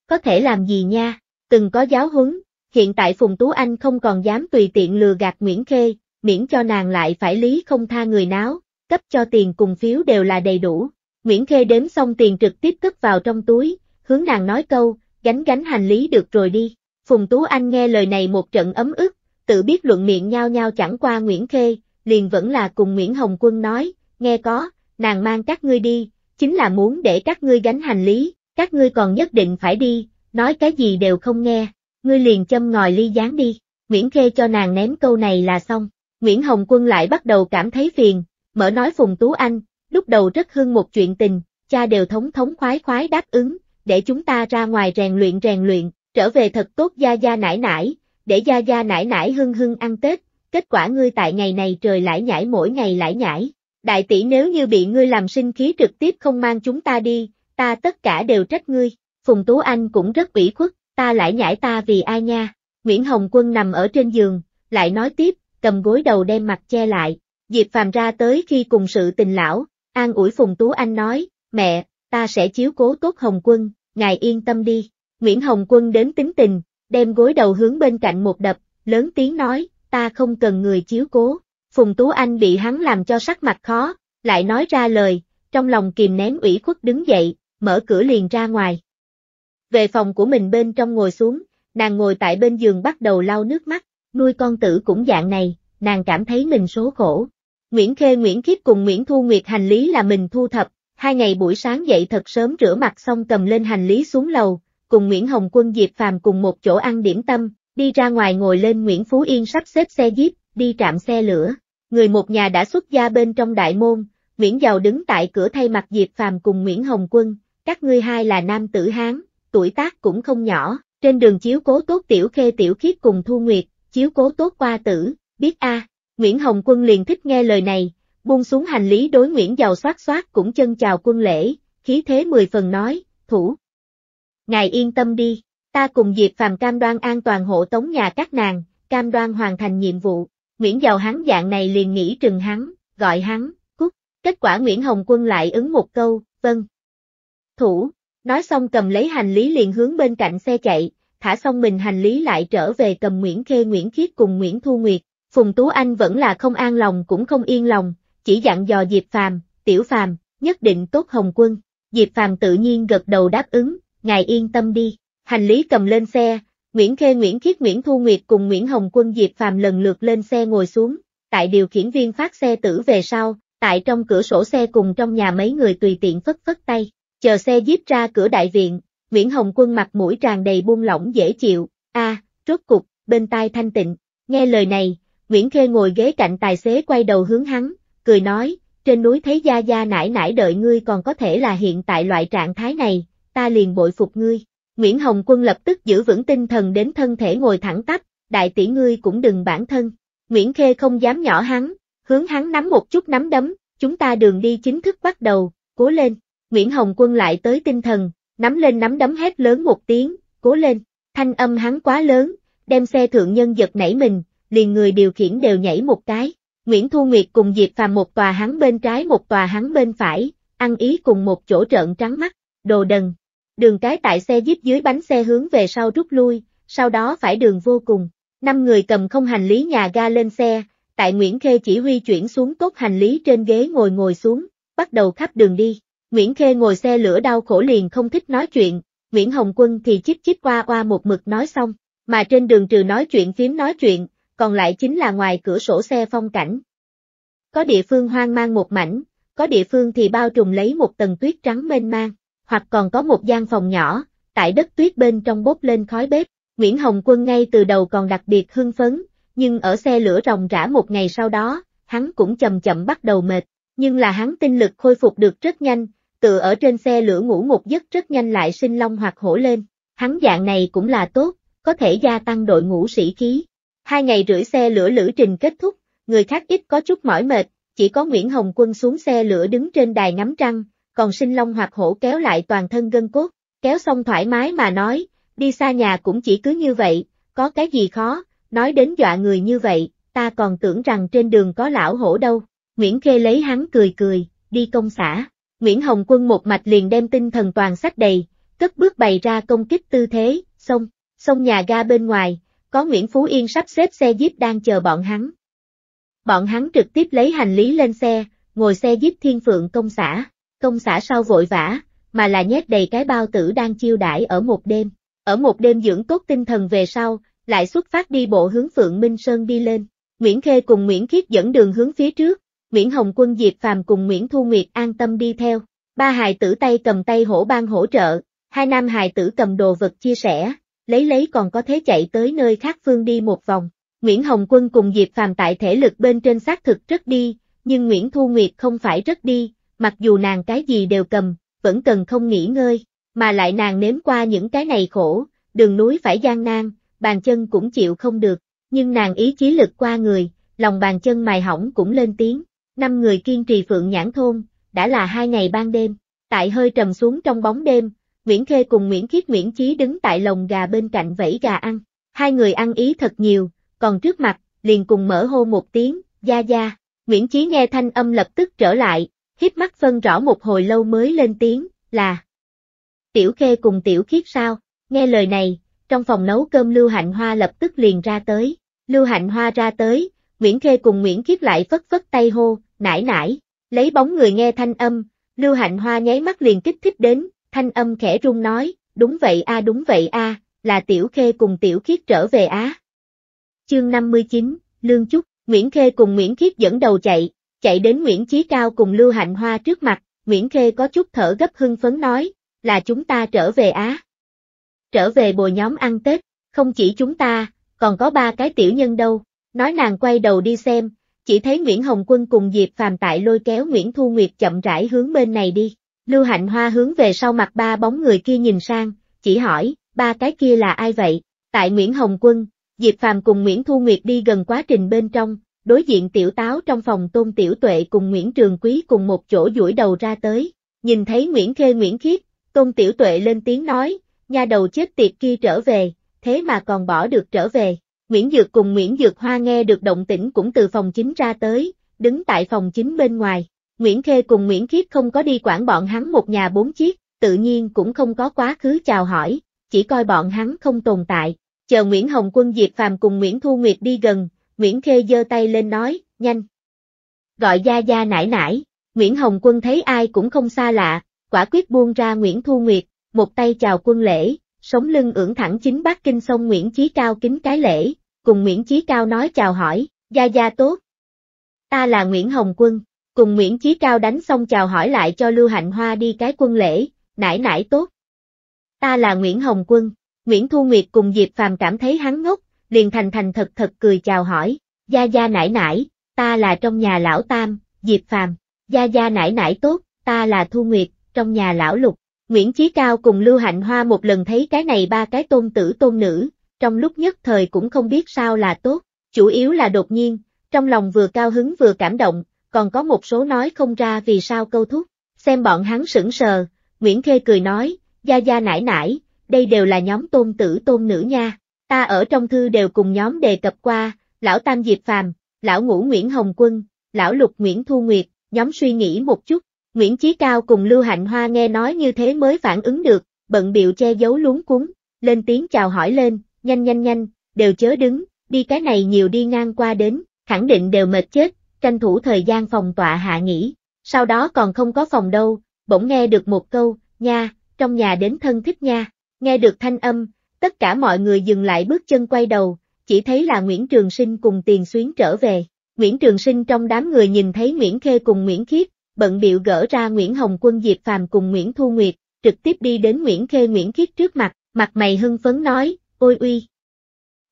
Speaker 1: Có thể làm gì nha, từng có giáo huấn, hiện tại Phùng Tú Anh không còn dám tùy tiện lừa gạt Nguyễn Khê, miễn cho nàng lại phải lý không tha người náo, cấp cho tiền cùng phiếu đều là đầy đủ. Nguyễn Khê đếm xong tiền trực tiếp cất vào trong túi, hướng nàng nói câu, gánh gánh hành lý được rồi đi. Phùng Tú Anh nghe lời này một trận ấm ức, tự biết luận miệng nhau nhau chẳng qua Nguyễn Khê, liền vẫn là cùng Nguyễn Hồng Quân nói, nghe có, nàng mang các ngươi đi, chính là muốn để các ngươi gánh hành lý, các ngươi còn nhất định phải đi, nói cái gì đều không nghe ngươi liền châm ngòi ly gián đi, Nguyễn Khê cho nàng ném câu này là xong. Nguyễn Hồng Quân lại bắt đầu cảm thấy phiền, mở nói Phùng Tú Anh, lúc đầu rất hưng một chuyện tình, cha đều thống thống khoái khoái đáp ứng, để chúng ta ra ngoài rèn luyện rèn luyện, trở về thật tốt gia gia nải nải, để gia gia nải nải hưng hưng ăn Tết, kết quả ngươi tại ngày này trời lại nhảy mỗi ngày lại nhảy. Đại tỷ nếu như bị ngươi làm sinh khí trực tiếp không mang chúng ta đi, ta tất cả đều trách ngươi. Phùng Tú Anh cũng rất ủy khuất, ta lại nhảy ta vì ai nha. Nguyễn Hồng Quân nằm ở trên giường, lại nói tiếp, cầm gối đầu đem mặt che lại. Diệp Phàm ra tới khi cùng sự tình lão, an ủi Phùng Tú Anh nói, mẹ, ta sẽ chiếu cố tốt Hồng Quân, ngài yên tâm đi. Nguyễn Hồng Quân đến tính tình, đem gối đầu hướng bên cạnh một đập, lớn tiếng nói, ta không cần người chiếu cố. Phùng Tú Anh bị hắn làm cho sắc mặt khó, lại nói ra lời, trong lòng kìm nén ủy khuất đứng dậy, mở cửa liền ra ngoài về phòng của mình bên trong ngồi xuống, nàng ngồi tại bên giường bắt đầu lau nước mắt, nuôi con tử cũng dạng này, nàng cảm thấy mình số khổ. Nguyễn Khê Nguyễn Khiết cùng Nguyễn Thu Nguyệt hành lý là mình thu thập, hai ngày buổi sáng dậy thật sớm rửa mặt xong cầm lên hành lý xuống lầu, cùng Nguyễn Hồng Quân Diệp Phàm cùng một chỗ ăn điểm tâm, đi ra ngoài ngồi lên Nguyễn Phú Yên sắp xếp xe jeep, đi trạm xe lửa. Người một nhà đã xuất gia bên trong đại môn, Nguyễn Giàu đứng tại cửa thay mặt Diệp Phàm cùng Nguyễn Hồng Quân, các ngươi hai là nam tử Hán, tuổi tác cũng không nhỏ, trên đường chiếu cố tốt tiểu khê tiểu khiết cùng thu nguyệt, chiếu cố tốt qua tử, biết a Nguyễn Hồng Quân liền thích nghe lời này, buông xuống hành lý đối Nguyễn Giàu soát soát cũng chân chào quân lễ, khí thế mười phần nói, thủ. Ngài yên tâm đi, ta cùng Diệp Phàm cam đoan an toàn hộ tống nhà các nàng, cam đoan hoàn thành nhiệm vụ, Nguyễn Giàu hắn dạng này liền nghĩ trừng hắn, gọi hắn, cút, kết quả Nguyễn Hồng Quân lại ứng một câu, vâng. Thủ, Nói xong cầm lấy hành lý liền hướng bên cạnh xe chạy, thả xong mình hành lý lại trở về cầm Nguyễn Khê Nguyễn Khiết cùng Nguyễn Thu Nguyệt. Phùng Tú Anh vẫn là không an lòng cũng không yên lòng, chỉ dặn dò Diệp Phàm, Tiểu Phàm, nhất định tốt Hồng Quân. Diệp Phàm tự nhiên gật đầu đáp ứng, ngài yên tâm đi. Hành lý cầm lên xe, Nguyễn Khê Nguyễn Khiết Nguyễn Thu Nguyệt cùng Nguyễn Hồng Quân Diệp Phàm lần lượt lên xe ngồi xuống, tại điều khiển viên phát xe tử về sau, tại trong cửa sổ xe cùng trong nhà mấy người tùy tiện phất phất tay. Chờ xe jeep ra cửa đại viện, Nguyễn Hồng Quân mặt mũi tràn đầy buông lỏng dễ chịu, a, rốt cục, bên tai thanh tịnh. Nghe lời này, Nguyễn Khê ngồi ghế cạnh tài xế quay đầu hướng hắn, cười nói, trên núi thấy gia gia nải nải đợi ngươi còn có thể là hiện tại loại trạng thái này, ta liền bội phục ngươi. Nguyễn Hồng Quân lập tức giữ vững tinh thần đến thân thể ngồi thẳng tắp, đại tỷ ngươi cũng đừng bản thân. Nguyễn Khê không dám nhỏ hắn, hướng hắn nắm một chút nắm đấm, chúng ta đường đi chính thức bắt đầu, cố lên. Nguyễn Hồng Quân lại tới tinh thần, nắm lên nắm đấm hét lớn một tiếng, cố lên, thanh âm hắn quá lớn, đem xe thượng nhân giật nảy mình, liền người điều khiển đều nhảy một cái. Nguyễn Thu Nguyệt cùng Diệp Phàm một tòa hắn bên trái một tòa hắn bên phải, ăn ý cùng một chỗ trợn trắng mắt, đồ đần. Đường cái tại xe díp dưới bánh xe hướng về sau rút lui, sau đó phải đường vô cùng. Năm người cầm không hành lý nhà ga lên xe, tại Nguyễn Khê chỉ huy chuyển xuống cốt hành lý trên ghế ngồi ngồi xuống, bắt đầu khắp đường đi. Nguyễn Khê ngồi xe lửa đau khổ liền không thích nói chuyện, Nguyễn Hồng Quân thì chích chích qua qua một mực nói xong, mà trên đường trừ nói chuyện phím nói chuyện, còn lại chính là ngoài cửa sổ xe phong cảnh. Có địa phương hoang mang một mảnh, có địa phương thì bao trùm lấy một tầng tuyết trắng mênh mang, hoặc còn có một gian phòng nhỏ, tại đất tuyết bên trong bốc lên khói bếp. Nguyễn Hồng Quân ngay từ đầu còn đặc biệt hưng phấn, nhưng ở xe lửa ròng rã một ngày sau đó, hắn cũng chậm chậm bắt đầu mệt, nhưng là hắn tinh lực khôi phục được rất nhanh, Tựa ở trên xe lửa ngủ một giấc rất nhanh lại sinh long hoặc hổ lên, hắn dạng này cũng là tốt, có thể gia tăng đội ngũ sĩ khí. Hai ngày rưỡi xe lửa lữ trình kết thúc, người khác ít có chút mỏi mệt, chỉ có Nguyễn Hồng Quân xuống xe lửa đứng trên đài ngắm trăng, còn sinh long hoặc hổ kéo lại toàn thân gân cốt, kéo xong thoải mái mà nói, đi xa nhà cũng chỉ cứ như vậy, có cái gì khó, nói đến dọa người như vậy, ta còn tưởng rằng trên đường có lão hổ đâu. Nguyễn Khê lấy hắn cười cười, đi công xã. Nguyễn Hồng Quân một mạch liền đem tinh thần toàn sách đầy, cất bước bày ra công kích tư thế, xong, xong nhà ga bên ngoài, có Nguyễn Phú Yên sắp xếp xe jeep đang chờ bọn hắn. Bọn hắn trực tiếp lấy hành lý lên xe, ngồi xe jeep thiên phượng công xã, công xã sau vội vã, mà là nhét đầy cái bao tử đang chiêu đãi ở một đêm. Ở một đêm dưỡng tốt tinh thần về sau, lại xuất phát đi bộ hướng Phượng Minh Sơn đi lên. Nguyễn Khê cùng Nguyễn Khiết dẫn đường hướng phía trước, Nguyễn Hồng Quân Diệp Phàm cùng Nguyễn Thu Nguyệt an tâm đi theo. Ba hài tử tay cầm tay hổ ban hỗ trợ, hai nam hài tử cầm đồ vật chia sẻ, lấy lấy còn có thế chạy tới nơi khác phương đi một vòng. Nguyễn Hồng Quân cùng Diệp Phàm tại thể lực bên trên xác thực rất đi, nhưng Nguyễn Thu Nguyệt không phải rất đi, mặc dù nàng cái gì đều cầm, vẫn cần không nghỉ ngơi, mà lại nàng nếm qua những cái này khổ, đường núi phải gian nan, bàn chân cũng chịu không được, nhưng nàng ý chí lực qua người, lòng bàn chân mài hỏng cũng lên tiếng, Năm người kiên trì phượng nhãn thôn, đã là hai ngày ban đêm, tại hơi trầm xuống trong bóng đêm, Nguyễn Khê cùng Nguyễn Khiết Nguyễn Chí đứng tại lồng gà bên cạnh vẫy gà ăn, hai người ăn ý thật nhiều, còn trước mặt, liền cùng mở hô một tiếng, gia gia, Nguyễn Chí nghe thanh âm lập tức trở lại, hiếp mắt phân rõ một hồi lâu mới lên tiếng, là Tiểu Khê cùng Tiểu Khiết sao, nghe lời này, trong phòng nấu cơm Lưu Hạnh Hoa lập tức liền ra tới, Lưu Hạnh Hoa ra tới, Nguyễn Khê cùng Nguyễn Khiết lại phất phất tay hô, nải nải, lấy bóng người nghe thanh âm, Lưu Hạnh Hoa nháy mắt liền kích thích đến, thanh âm khẽ rung nói, đúng vậy a đúng vậy a, là Tiểu Khê cùng Tiểu Khiết trở về á. Chương 59, Lương Chúc, Nguyễn Khê cùng Nguyễn Khiết dẫn đầu chạy, chạy đến Nguyễn Chí Cao cùng Lưu Hạnh Hoa trước mặt, Nguyễn Khê có chút thở gấp hưng phấn nói, là chúng ta trở về á. Trở về bồi nhóm ăn Tết, không chỉ chúng ta, còn có ba cái tiểu nhân đâu, nói nàng quay đầu đi xem, chỉ thấy Nguyễn Hồng Quân cùng Diệp Phàm tại lôi kéo Nguyễn Thu Nguyệt chậm rãi hướng bên này đi. Lưu Hạnh Hoa hướng về sau mặt ba bóng người kia nhìn sang, chỉ hỏi, ba cái kia là ai vậy? Tại Nguyễn Hồng Quân, Diệp Phàm cùng Nguyễn Thu Nguyệt đi gần quá trình bên trong, đối diện tiểu táo trong phòng tôn tiểu tuệ cùng Nguyễn Trường Quý cùng một chỗ duỗi đầu ra tới, nhìn thấy Nguyễn Khê Nguyễn Khiết, tôn tiểu tuệ lên tiếng nói, nhà đầu chết tiệt kia trở về, thế mà còn bỏ được trở về, Nguyễn Dược cùng Nguyễn Dược Hoa nghe được động tĩnh cũng từ phòng chính ra tới, đứng tại phòng chính bên ngoài. Nguyễn Khê cùng Nguyễn Khiết không có đi quản bọn hắn một nhà bốn chiếc, tự nhiên cũng không có quá khứ chào hỏi, chỉ coi bọn hắn không tồn tại. Chờ Nguyễn Hồng Quân Diệp Phàm cùng Nguyễn Thu Nguyệt đi gần, Nguyễn Khê giơ tay lên nói, nhanh. Gọi Gia Gia nải nải, Nguyễn Hồng Quân thấy ai cũng không xa lạ, quả quyết buông ra Nguyễn Thu Nguyệt, một tay chào quân lễ, sống lưng ưỡn thẳng chính bác kinh sông Nguyễn Chí Cao kính cái lễ, cùng Nguyễn Chí Cao nói chào hỏi, gia gia tốt. Ta là Nguyễn Hồng Quân, cùng Nguyễn Chí Cao đánh xong chào hỏi lại cho Lưu Hạnh Hoa đi cái quân lễ, nải nải tốt. Ta là Nguyễn Hồng Quân, Nguyễn Thu Nguyệt cùng Diệp Phàm cảm thấy hắn ngốc, liền thành thành thật thật cười chào hỏi, gia gia nải nải, ta là trong nhà lão Tam, Diệp Phàm, gia gia nải nải tốt, ta là Thu Nguyệt, trong nhà lão Lục. Nguyễn Chí Cao cùng Lưu Hạnh Hoa một lần thấy cái này ba cái tôn tử tôn nữ, trong lúc nhất thời cũng không biết sao là tốt, chủ yếu là đột nhiên, trong lòng vừa cao hứng vừa cảm động, còn có một số nói không ra vì sao câu thúc, xem bọn hắn sững sờ, Nguyễn Khê cười nói, gia gia nải nải, đây đều là nhóm tôn tử tôn nữ nha, ta ở trong thư đều cùng nhóm đề cập qua, lão Tam Diệp Phàm, lão Ngũ Nguyễn Hồng Quân, lão Lục Nguyễn Thu Nguyệt, nhóm suy nghĩ một chút, Nguyễn Chí Cao cùng Lưu Hạnh Hoa nghe nói như thế mới phản ứng được, bận biệu che giấu luống cuốn, lên tiếng chào hỏi lên, nhanh nhanh nhanh, đều chớ đứng, đi cái này nhiều đi ngang qua đến, khẳng định đều mệt chết, tranh thủ thời gian phòng tọa hạ nghỉ, sau đó còn không có phòng đâu, bỗng nghe được một câu, nha, trong nhà đến thân thích nha, nghe được thanh âm, tất cả mọi người dừng lại bước chân quay đầu, chỉ thấy là Nguyễn Trường Sinh cùng tiền xuyến trở về. Nguyễn Trường Sinh trong đám người nhìn thấy Nguyễn Khê cùng Nguyễn Khiết, bận biệu gỡ ra Nguyễn Hồng Quân Diệp Phàm cùng Nguyễn Thu Nguyệt, trực tiếp đi đến Nguyễn Khê Nguyễn Khiết trước mặt, mặt mày hưng phấn nói, ôi uy.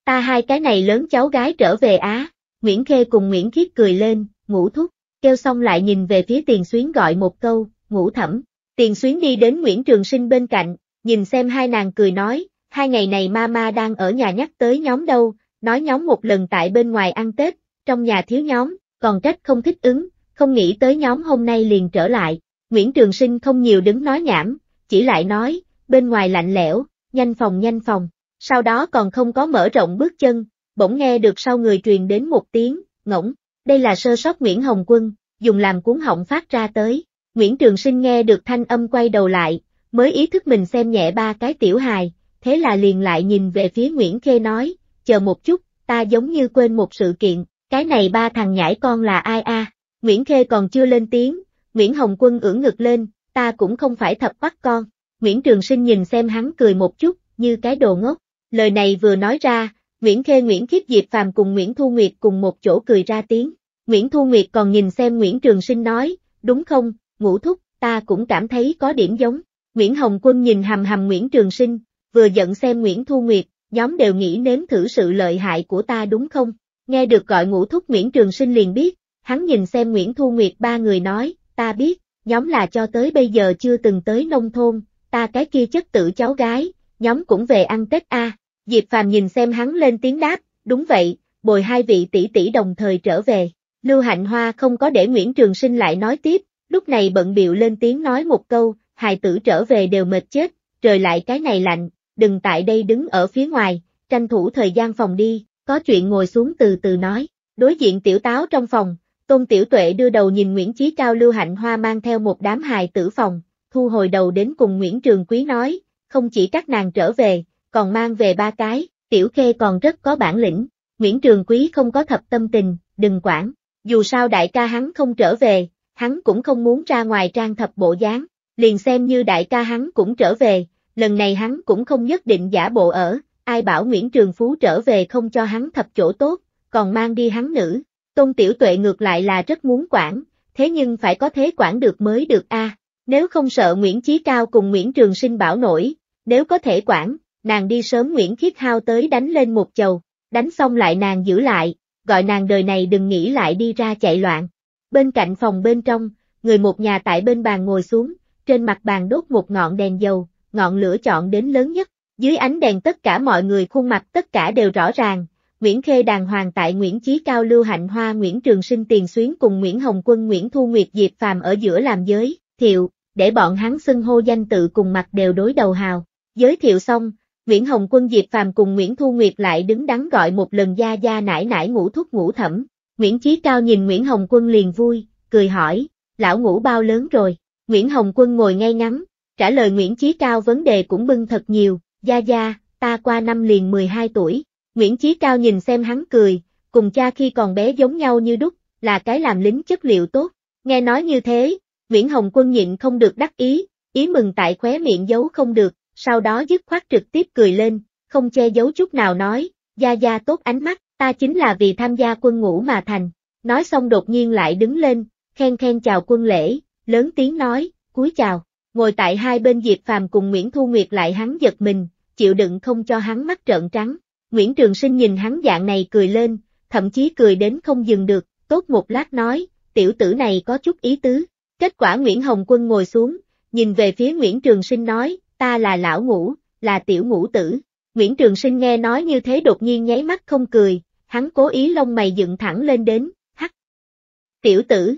Speaker 1: Ta hai cái này lớn cháu gái trở về Á, Nguyễn Khê cùng Nguyễn Khiết cười lên, ngủ thúc, kêu xong lại nhìn về phía tiền xuyến gọi một câu, ngủ thẩm. Tiền xuyến đi đến Nguyễn Trường Sinh bên cạnh, nhìn xem hai nàng cười nói, hai ngày này mama đang ở nhà nhắc tới nhóm đâu, nói nhóm một lần tại bên ngoài ăn Tết, trong nhà thiếu nhóm, còn trách không thích ứng, không nghĩ tới nhóm hôm nay liền trở lại. Nguyễn Trường Sinh không nhiều đứng nói nhảm, chỉ lại nói, bên ngoài lạnh lẽo, nhanh phòng nhanh phòng. Sau đó còn không có mở rộng bước chân, bỗng nghe được sau người truyền đến một tiếng, ngỗng, đây là sơ sót Nguyễn Hồng Quân, dùng làm cuốn họng phát ra tới. Nguyễn Trường Sinh nghe được thanh âm quay đầu lại, mới ý thức mình xem nhẹ ba cái tiểu hài, thế là liền lại nhìn về phía Nguyễn Khê nói, chờ một chút, ta giống như quên một sự kiện, cái này ba thằng nhãi con là ai a? À? Nguyễn Khê còn chưa lên tiếng, Nguyễn Hồng Quân ưỡn ngực lên, ta cũng không phải thập bắt con. Nguyễn Trường Sinh nhìn xem hắn cười một chút, như cái đồ ngốc. Lời này vừa nói ra, Nguyễn Khê Nguyễn Khiếp Diệp Phàm cùng Nguyễn Thu Nguyệt cùng một chỗ cười ra tiếng. Nguyễn Thu Nguyệt còn nhìn xem Nguyễn Trường Sinh nói, đúng không, ngũ thúc, ta cũng cảm thấy có điểm giống. Nguyễn Hồng Quân nhìn hầm hầm Nguyễn Trường Sinh, vừa giận xem Nguyễn Thu Nguyệt, nhóm đều nghĩ nếm thử sự lợi hại của ta đúng không? Nghe được gọi ngũ thúc Nguyễn Trường Sinh liền biết, Hắn nhìn xem Nguyễn Thu Nguyệt ba người nói, ta biết, nhóm là cho tới bây giờ chưa từng tới nông thôn, ta cái kia chất tử cháu gái, nhóm cũng về ăn Tết a. Diệp Phàm nhìn xem hắn lên tiếng đáp, đúng vậy, bồi hai vị tỷ tỷ đồng thời trở về. Lưu Hạnh Hoa không có để Nguyễn Trường Sinh lại nói tiếp, lúc này bận biệu lên tiếng nói một câu, hài tử trở về đều mệt chết, trời lại cái này lạnh, đừng tại đây đứng ở phía ngoài, tranh thủ thời gian phòng đi, có chuyện ngồi xuống từ từ nói. Đối diện tiểu táo trong phòng, Tôn Tiểu Tuệ đưa đầu nhìn Nguyễn Chí Cao Lưu Hạnh Hoa mang theo một đám hài tử phòng, thu hồi đầu đến cùng Nguyễn Trường Quý nói, không chỉ các nàng trở về, còn mang về ba cái, Tiểu Khê còn rất có bản lĩnh, Nguyễn Trường Quý không có thập tâm tình, đừng quản, dù sao đại ca hắn không trở về, hắn cũng không muốn ra ngoài trang thập bộ dáng, liền xem như đại ca hắn cũng trở về, lần này hắn cũng không nhất định giả bộ ở, ai bảo Nguyễn Trường Phú trở về không cho hắn thập chỗ tốt, còn mang đi hắn nữ, Tôn Tiểu Tuệ ngược lại là rất muốn quản, thế nhưng phải có thế quản được mới được a. nếu không sợ Nguyễn Chí Cao cùng Nguyễn Trường Sinh bảo nổi, nếu có thể quản, nàng đi sớm Nguyễn Khiết Hao tới đánh lên một chầu, đánh xong lại nàng giữ lại, gọi nàng đời này đừng nghĩ lại đi ra chạy loạn. Bên cạnh phòng bên trong, người một nhà tại bên bàn ngồi xuống, trên mặt bàn đốt một ngọn đèn dầu, ngọn lửa chọn đến lớn nhất, dưới ánh đèn tất cả mọi người khuôn mặt tất cả đều rõ ràng, Nguyễn Khê đàng hoàng tại Nguyễn Chí Cao Lưu Hạnh Hoa Nguyễn Trường Sinh Tiền Xuyến cùng Nguyễn Hồng Quân Nguyễn Thu Nguyệt Diệp Phàm ở giữa làm giới, thiệu, để bọn hắn xưng hô danh tự cùng mặt đều đối đầu hào. Giới thiệu xong, Nguyễn Hồng Quân Diệp Phàm cùng Nguyễn Thu Nguyệt lại đứng đắn gọi một lần gia gia nải nải ngủ thuốc ngủ thẩm. Nguyễn Chí Cao nhìn Nguyễn Hồng Quân liền vui, cười hỏi, lão ngủ bao lớn rồi? Nguyễn Hồng Quân ngồi ngay ngắn, trả lời Nguyễn Chí Cao vấn đề cũng bưng thật nhiều, gia gia, ta qua năm liền 12 tuổi, Nguyễn Chí Cao nhìn xem hắn cười, cùng cha khi còn bé giống nhau như đúc, là cái làm lính chất liệu tốt. Nghe nói như thế, Nguyễn Hồng Quân nhịn không được đắc ý, ý mừng tại khóe miệng giấu không được, sau đó dứt khoát trực tiếp cười lên, không che giấu chút nào nói, gia gia tốt ánh mắt, ta chính là vì tham gia quân ngũ mà thành. Nói xong đột nhiên lại đứng lên, khen khen chào quân lễ, lớn tiếng nói, cúi chào, ngồi tại hai bên Diệp Phàm cùng Nguyễn Thu Nguyệt lại hắn giật mình, chịu đựng không cho hắn mắt trợn trắng, Nguyễn Trường Sinh nhìn hắn dạng này cười lên, thậm chí cười đến không dừng được, tốt một lát nói, tiểu tử này có chút ý tứ. Kết quả Nguyễn Hồng Quân ngồi xuống, nhìn về phía Nguyễn Trường Sinh nói, ta là lão ngũ, là tiểu ngũ tử. Nguyễn Trường Sinh nghe nói như thế đột nhiên nháy mắt không cười, hắn cố ý lông mày dựng thẳng lên đến, hắc. Tiểu tử.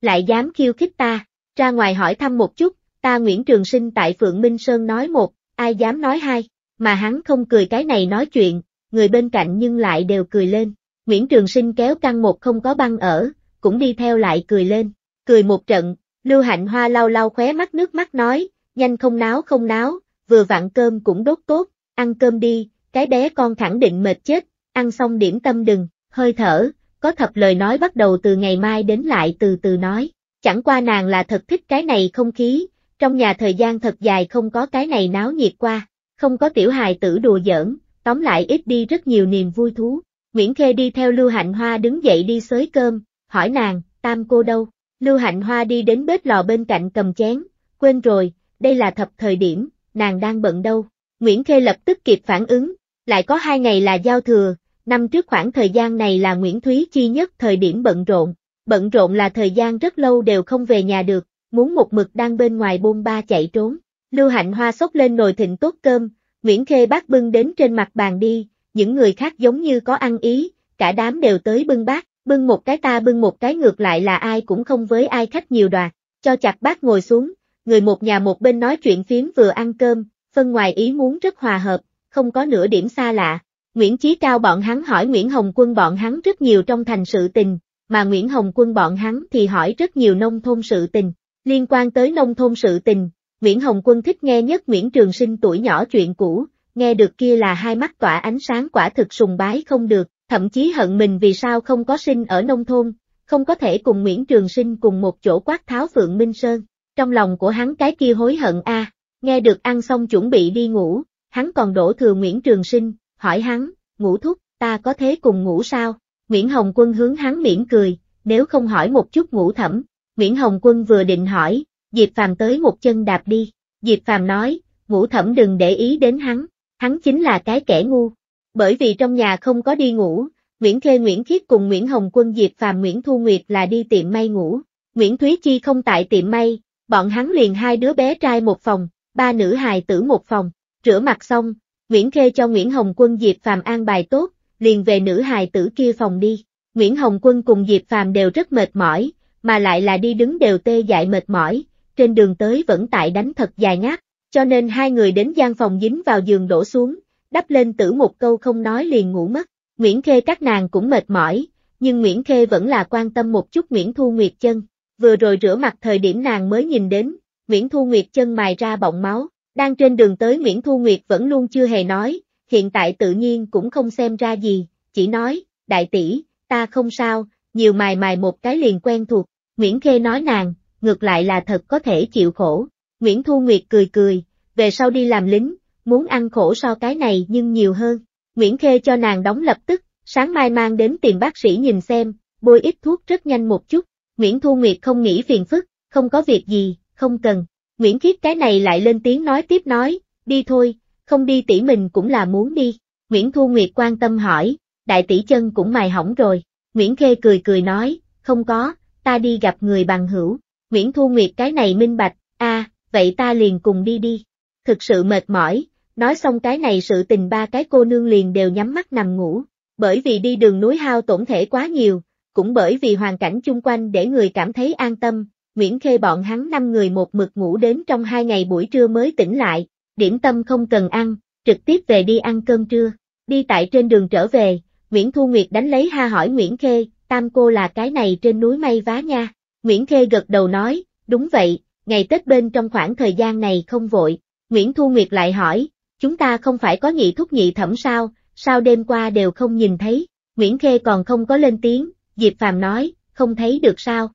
Speaker 1: Lại dám khiêu khích ta, ra ngoài hỏi thăm một chút, ta Nguyễn Trường Sinh tại Phượng Minh Sơn nói một, ai dám nói hai mà hắn không cười cái này nói chuyện, người bên cạnh nhưng lại đều cười lên. Nguyễn Trường Sinh kéo căng một không có băng ở, cũng đi theo lại cười lên, cười một trận, Lưu Hạnh Hoa lau lau khóe mắt nước mắt nói, nhanh không náo không náo, vừa vặn cơm cũng đốt tốt, ăn cơm đi, cái bé con khẳng định mệt chết, ăn xong điểm tâm đừng, hơi thở, có thập lời nói bắt đầu từ ngày mai đến lại từ từ nói, chẳng qua nàng là thật thích cái này không khí, trong nhà thời gian thật dài không có cái này náo nhiệt qua, không có tiểu hài tử đùa giỡn, tóm lại ít đi rất nhiều niềm vui thú. Nguyễn Khê đi theo Lưu Hạnh Hoa đứng dậy đi xới cơm, hỏi nàng, tam cô đâu? Lưu Hạnh Hoa đi đến bếp lò bên cạnh cầm chén, quên rồi, đây là thập thời điểm, nàng đang bận đâu. Nguyễn Khê lập tức kịp phản ứng, lại có hai ngày là giao thừa, năm trước khoảng thời gian này là Nguyễn Thúy Chi nhất thời điểm bận rộn, bận rộn là thời gian rất lâu đều không về nhà được, muốn một mực đang bên ngoài bôn ba chạy trốn. Lưu Hạnh Hoa xốc lên nồi thịnh tốt cơm, Nguyễn Khê bác bưng đến trên mặt bàn đi, những người khác giống như có ăn ý, cả đám đều tới bưng bác bưng một cái ta bưng một cái ngược lại là ai cũng không với ai khách nhiều đoạt, cho chặt bác ngồi xuống, người một nhà một bên nói chuyện phiếm vừa ăn cơm, phân ngoài ý muốn rất hòa hợp, không có nửa điểm xa lạ. Nguyễn Chí Cao bọn hắn hỏi Nguyễn Hồng Quân bọn hắn rất nhiều trong thành sự tình, mà Nguyễn Hồng Quân bọn hắn thì hỏi rất nhiều nông thôn sự tình. Liên quan tới nông thôn sự tình, Nguyễn Hồng Quân thích nghe nhất Nguyễn Trường Sinh tuổi nhỏ chuyện cũ, nghe được kia là hai mắt tỏa ánh sáng quả thực sùng bái không được, thậm chí hận mình vì sao không có sinh ở nông thôn, không có thể cùng Nguyễn Trường Sinh cùng một chỗ quát tháo Phượng Minh Sơn, trong lòng của hắn cái kia hối hận a nghe được ăn xong chuẩn bị đi ngủ, hắn còn đổ thừa Nguyễn Trường Sinh, hỏi hắn, ngủ thúc, ta có thế cùng ngủ sao? Nguyễn Hồng Quân hướng hắn mỉm cười, nếu không hỏi một chút ngủ thẩm, Nguyễn Hồng Quân vừa định hỏi, Diệp Phàm tới một chân đạp đi, Diệp Phàm nói, ngũ thẩm đừng để ý đến hắn, hắn chính là cái kẻ ngu. Bởi vì trong nhà không có đi ngủ, Nguyễn Khê Nguyễn Khiết cùng Nguyễn Hồng Quân Diệp Phàm Nguyễn Thu Nguyệt là đi tiệm may ngủ, Nguyễn Thúy Chi không tại tiệm may, bọn hắn liền hai đứa bé trai một phòng, ba nữ hài tử một phòng, rửa mặt xong, Nguyễn Khê cho Nguyễn Hồng Quân Diệp Phàm an bài tốt, liền về nữ hài tử kia phòng đi. Nguyễn Hồng Quân cùng Diệp Phàm đều rất mệt mỏi, mà lại là đi đứng đều tê dại mệt mỏi, trên đường tới vẫn tại đánh thật dài ngáp, cho nên hai người đến gian phòng dính vào giường đổ xuống, đắp lên tử một câu không nói liền ngủ mất. Nguyễn Khê các nàng cũng mệt mỏi, nhưng Nguyễn Khê vẫn là quan tâm một chút Nguyễn Thu Nguyệt chân. Vừa rồi rửa mặt thời điểm nàng mới nhìn đến, Nguyễn Thu Nguyệt chân mài ra bọng máu, đang trên đường tới Nguyễn Thu Nguyệt vẫn luôn chưa hề nói, hiện tại tự nhiên cũng không xem ra gì, chỉ nói, đại tỷ, ta không sao, nhiều mài mài một cái liền quen thuộc. Nguyễn Khê nói nàng, ngược lại là thật có thể chịu khổ. Nguyễn Thu Nguyệt cười cười, về sau đi làm lính, muốn ăn khổ so cái này nhưng nhiều hơn. Nguyễn Khê cho nàng đóng lập tức, sáng mai mang đến tìm bác sĩ nhìn xem, bôi ít thuốc rất nhanh một chút. Nguyễn Thu Nguyệt không nghĩ phiền phức, không có việc gì, không cần. Nguyễn Khiết cái này lại lên tiếng nói tiếp nói, đi thôi, không đi tỷ mình cũng là muốn đi. Nguyễn Thu Nguyệt quan tâm hỏi, đại tỷ chân cũng mài hỏng rồi. Nguyễn Khê cười cười nói, không có, ta đi gặp người bằng hữu. Nguyễn Thu Nguyệt cái này minh bạch, a, à, vậy ta liền cùng đi đi. Thực sự mệt mỏi, nói xong cái này sự tình ba cái cô nương liền đều nhắm mắt nằm ngủ, bởi vì đi đường núi hao tổn thể quá nhiều, cũng bởi vì hoàn cảnh chung quanh để người cảm thấy an tâm, Nguyễn Khê bọn hắn năm người một mực ngủ đến trong hai ngày buổi trưa mới tỉnh lại, điểm tâm không cần ăn, trực tiếp về đi ăn cơm trưa, đi tại trên đường trở về, Nguyễn Thu Nguyệt đánh lấy ha hỏi Nguyễn Khê, tam cô là cái này trên núi may vá nha. Nguyễn Khê gật đầu nói, đúng vậy, ngày Tết bên trong khoảng thời gian này không vội. Nguyễn Thu Nguyệt lại hỏi, chúng ta không phải có nhị thúc nhị thẩm sao, sao đêm qua đều không nhìn thấy, Nguyễn Khê còn không có lên tiếng, Diệp Phàm nói, không thấy được sao.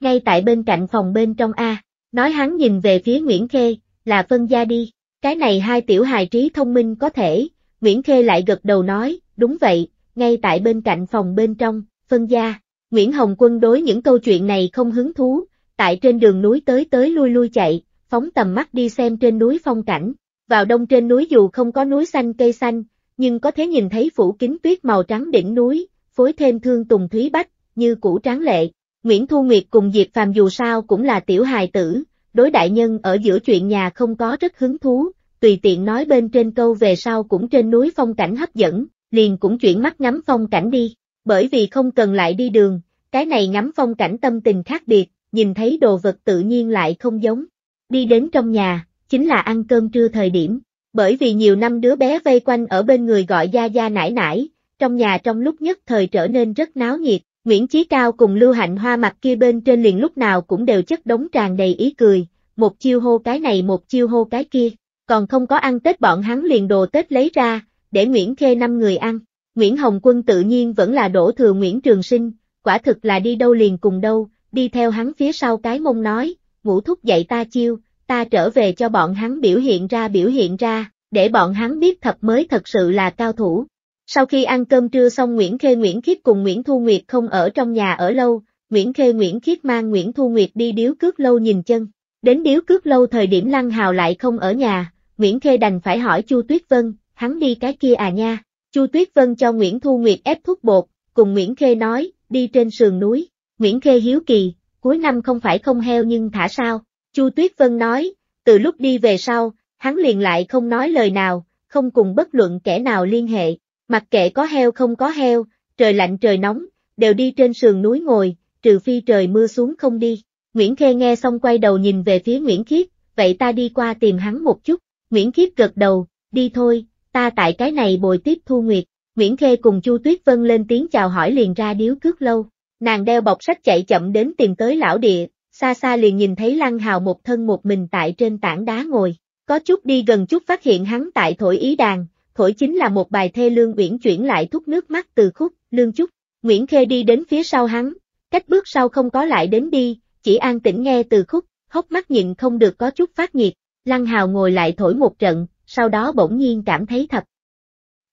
Speaker 1: Ngay tại bên cạnh phòng bên trong A, nói hắn nhìn về phía Nguyễn Khê, là phân gia đi, cái này hai tiểu hài trí thông minh có thể, Nguyễn Khê lại gật đầu nói, đúng vậy, ngay tại bên cạnh phòng bên trong, phân gia. Nguyễn Hồng Quân đối những câu chuyện này không hứng thú, tại trên đường núi tới tới lui lui chạy, phóng tầm mắt đi xem trên núi phong cảnh. Vào đông trên núi dù không có núi xanh cây xanh, nhưng có thể nhìn thấy phủ kính tuyết màu trắng đỉnh núi, phối thêm thương tùng thúy bách, như cũ tráng lệ. Nguyễn Thu Nguyệt cùng Diệp Phàm dù sao cũng là tiểu hài tử, đối đại nhân ở giữa chuyện nhà không có rất hứng thú, tùy tiện nói bên trên câu về sau cũng trên núi phong cảnh hấp dẫn, liền cũng chuyển mắt ngắm phong cảnh đi bởi vì không cần lại đi đường, cái này ngắm phong cảnh tâm tình khác biệt, nhìn thấy đồ vật tự nhiên lại không giống. Đi đến trong nhà, chính là ăn cơm trưa thời điểm, bởi vì nhiều năm đứa bé vây quanh ở bên người gọi gia gia nải nải, trong nhà trong lúc nhất thời trở nên rất náo nhiệt, Nguyễn Chí Cao cùng Lưu Hạnh Hoa mặt kia bên trên liền lúc nào cũng đều chất đống tràn đầy ý cười, một chiêu hô cái này một chiêu hô cái kia, còn không có ăn Tết bọn hắn liền đồ Tết lấy ra, để Nguyễn Khê năm người ăn, Nguyễn Hồng Quân tự nhiên vẫn là đổ thừa Nguyễn Trường Sinh, quả thực là đi đâu liền cùng đâu, đi theo hắn phía sau cái mông nói, ngũ thúc dạy ta chiêu, ta trở về cho bọn hắn biểu hiện ra biểu hiện ra, để bọn hắn biết thật mới thật sự là cao thủ. Sau khi ăn cơm trưa xong Nguyễn Khê Nguyễn Khiết cùng Nguyễn Thu Nguyệt không ở trong nhà ở lâu, Nguyễn Khê Nguyễn Khiết mang Nguyễn Thu Nguyệt đi điếu cước lâu nhìn chân. Đến điếu cước lâu thời điểm Lăng Hào lại không ở nhà, Nguyễn Khê đành phải hỏi Chu Tuyết Vân, hắn đi cái kia à nha. Chu Tuyết Vân cho Nguyễn Thu Nguyệt ép thuốc bột, cùng Nguyễn Khê nói, đi trên sườn núi. Nguyễn Khê hiếu kỳ, cuối năm không phải không heo nhưng thả sao. Chu Tuyết Vân nói, từ lúc đi về sau, hắn liền lại không nói lời nào, không cùng bất luận kẻ nào liên hệ, mặc kệ có heo không có heo, trời lạnh trời nóng, đều đi trên sườn núi ngồi, trừ phi trời mưa xuống không đi. Nguyễn Khê nghe xong quay đầu nhìn về phía Nguyễn Khiết, vậy ta đi qua tìm hắn một chút. Nguyễn Khiết gật đầu, đi thôi, ta tại cái này bồi tiếp thu nguyệt. Nguyễn Khê cùng Chu Tuyết Vân lên tiếng chào hỏi liền ra điếu cước lâu. Nàng đeo bọc sách chạy chậm đến tìm tới lão địa, xa xa liền nhìn thấy Lăng Hào một thân một mình tại trên tảng đá ngồi. Có chút đi gần chút phát hiện hắn tại thổi ý đàn, thổi chính là một bài thê lương uyển chuyển lại thúc nước mắt từ khúc, lương chút. Nguyễn Khê đi đến phía sau hắn, cách bước sau không có lại đến đi, chỉ an tĩnh nghe từ khúc, hốc mắt nhịn không được có chút phát nhiệt. Lăng Hào ngồi lại thổi một trận, sau đó bỗng nhiên cảm thấy thật.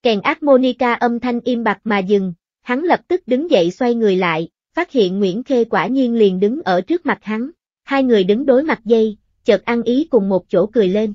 Speaker 1: Kèn Monica âm thanh im bặt mà dừng, hắn lập tức đứng dậy xoay người lại, phát hiện Nguyễn Khê quả nhiên liền đứng ở trước mặt hắn, hai người đứng đối mặt dây, chợt ăn ý cùng một chỗ cười lên.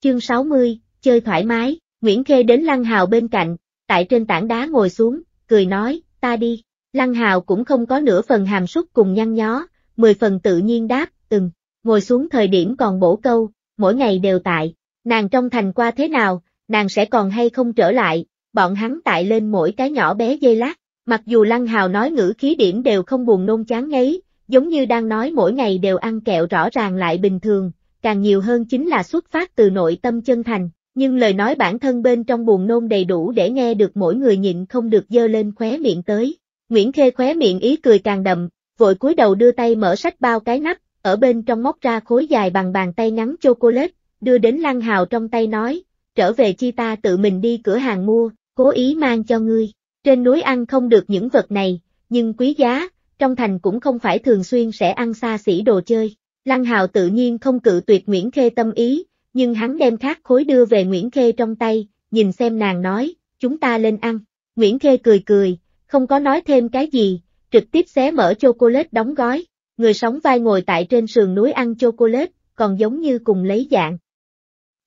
Speaker 1: Chương 60, chơi thoải mái, Nguyễn Khê đến Lăng Hào bên cạnh, tại trên tảng đá ngồi xuống, cười nói, ta đi, Lăng Hào cũng không có nửa phần hàm súc cùng nhăn nhó, mười phần tự nhiên đáp, từng ngồi xuống thời điểm còn bổ câu, mỗi ngày đều tại, nàng trong thành qua thế nào, nàng sẽ còn hay không trở lại, bọn hắn tại lên mỗi cái nhỏ bé dây lát, mặc dù Lăng Hào nói ngữ khí điểm đều không buồn nôn chán ngấy, giống như đang nói mỗi ngày đều ăn kẹo rõ ràng lại bình thường, càng nhiều hơn chính là xuất phát từ nội tâm chân thành, nhưng lời nói bản thân bên trong buồn nôn đầy đủ để nghe được mỗi người nhịn không được dơ lên khóe miệng tới. Nguyễn Khê khóe miệng ý cười càng đậm, vội cúi đầu đưa tay mở sách bao cái nắp, ở bên trong móc ra khối dài bằng bàn tay ngắn chocolate, đưa đến Lăng Hào trong tay nói, trở về chi ta tự mình đi cửa hàng mua, cố ý mang cho ngươi. Trên núi ăn không được những vật này, nhưng quý giá, trong thành cũng không phải thường xuyên sẽ ăn xa xỉ đồ chơi. Lăng Hào tự nhiên không cự tuyệt Nguyễn Khê tâm ý, nhưng hắn đem khác khối đưa về Nguyễn Khê trong tay, nhìn xem nàng nói, chúng ta lên ăn. Nguyễn Khê cười cười, không có nói thêm cái gì, trực tiếp xé mở chocolate đóng gói. Người sống vai ngồi tại trên sườn núi ăn chocolate, còn giống như cùng lấy dạng.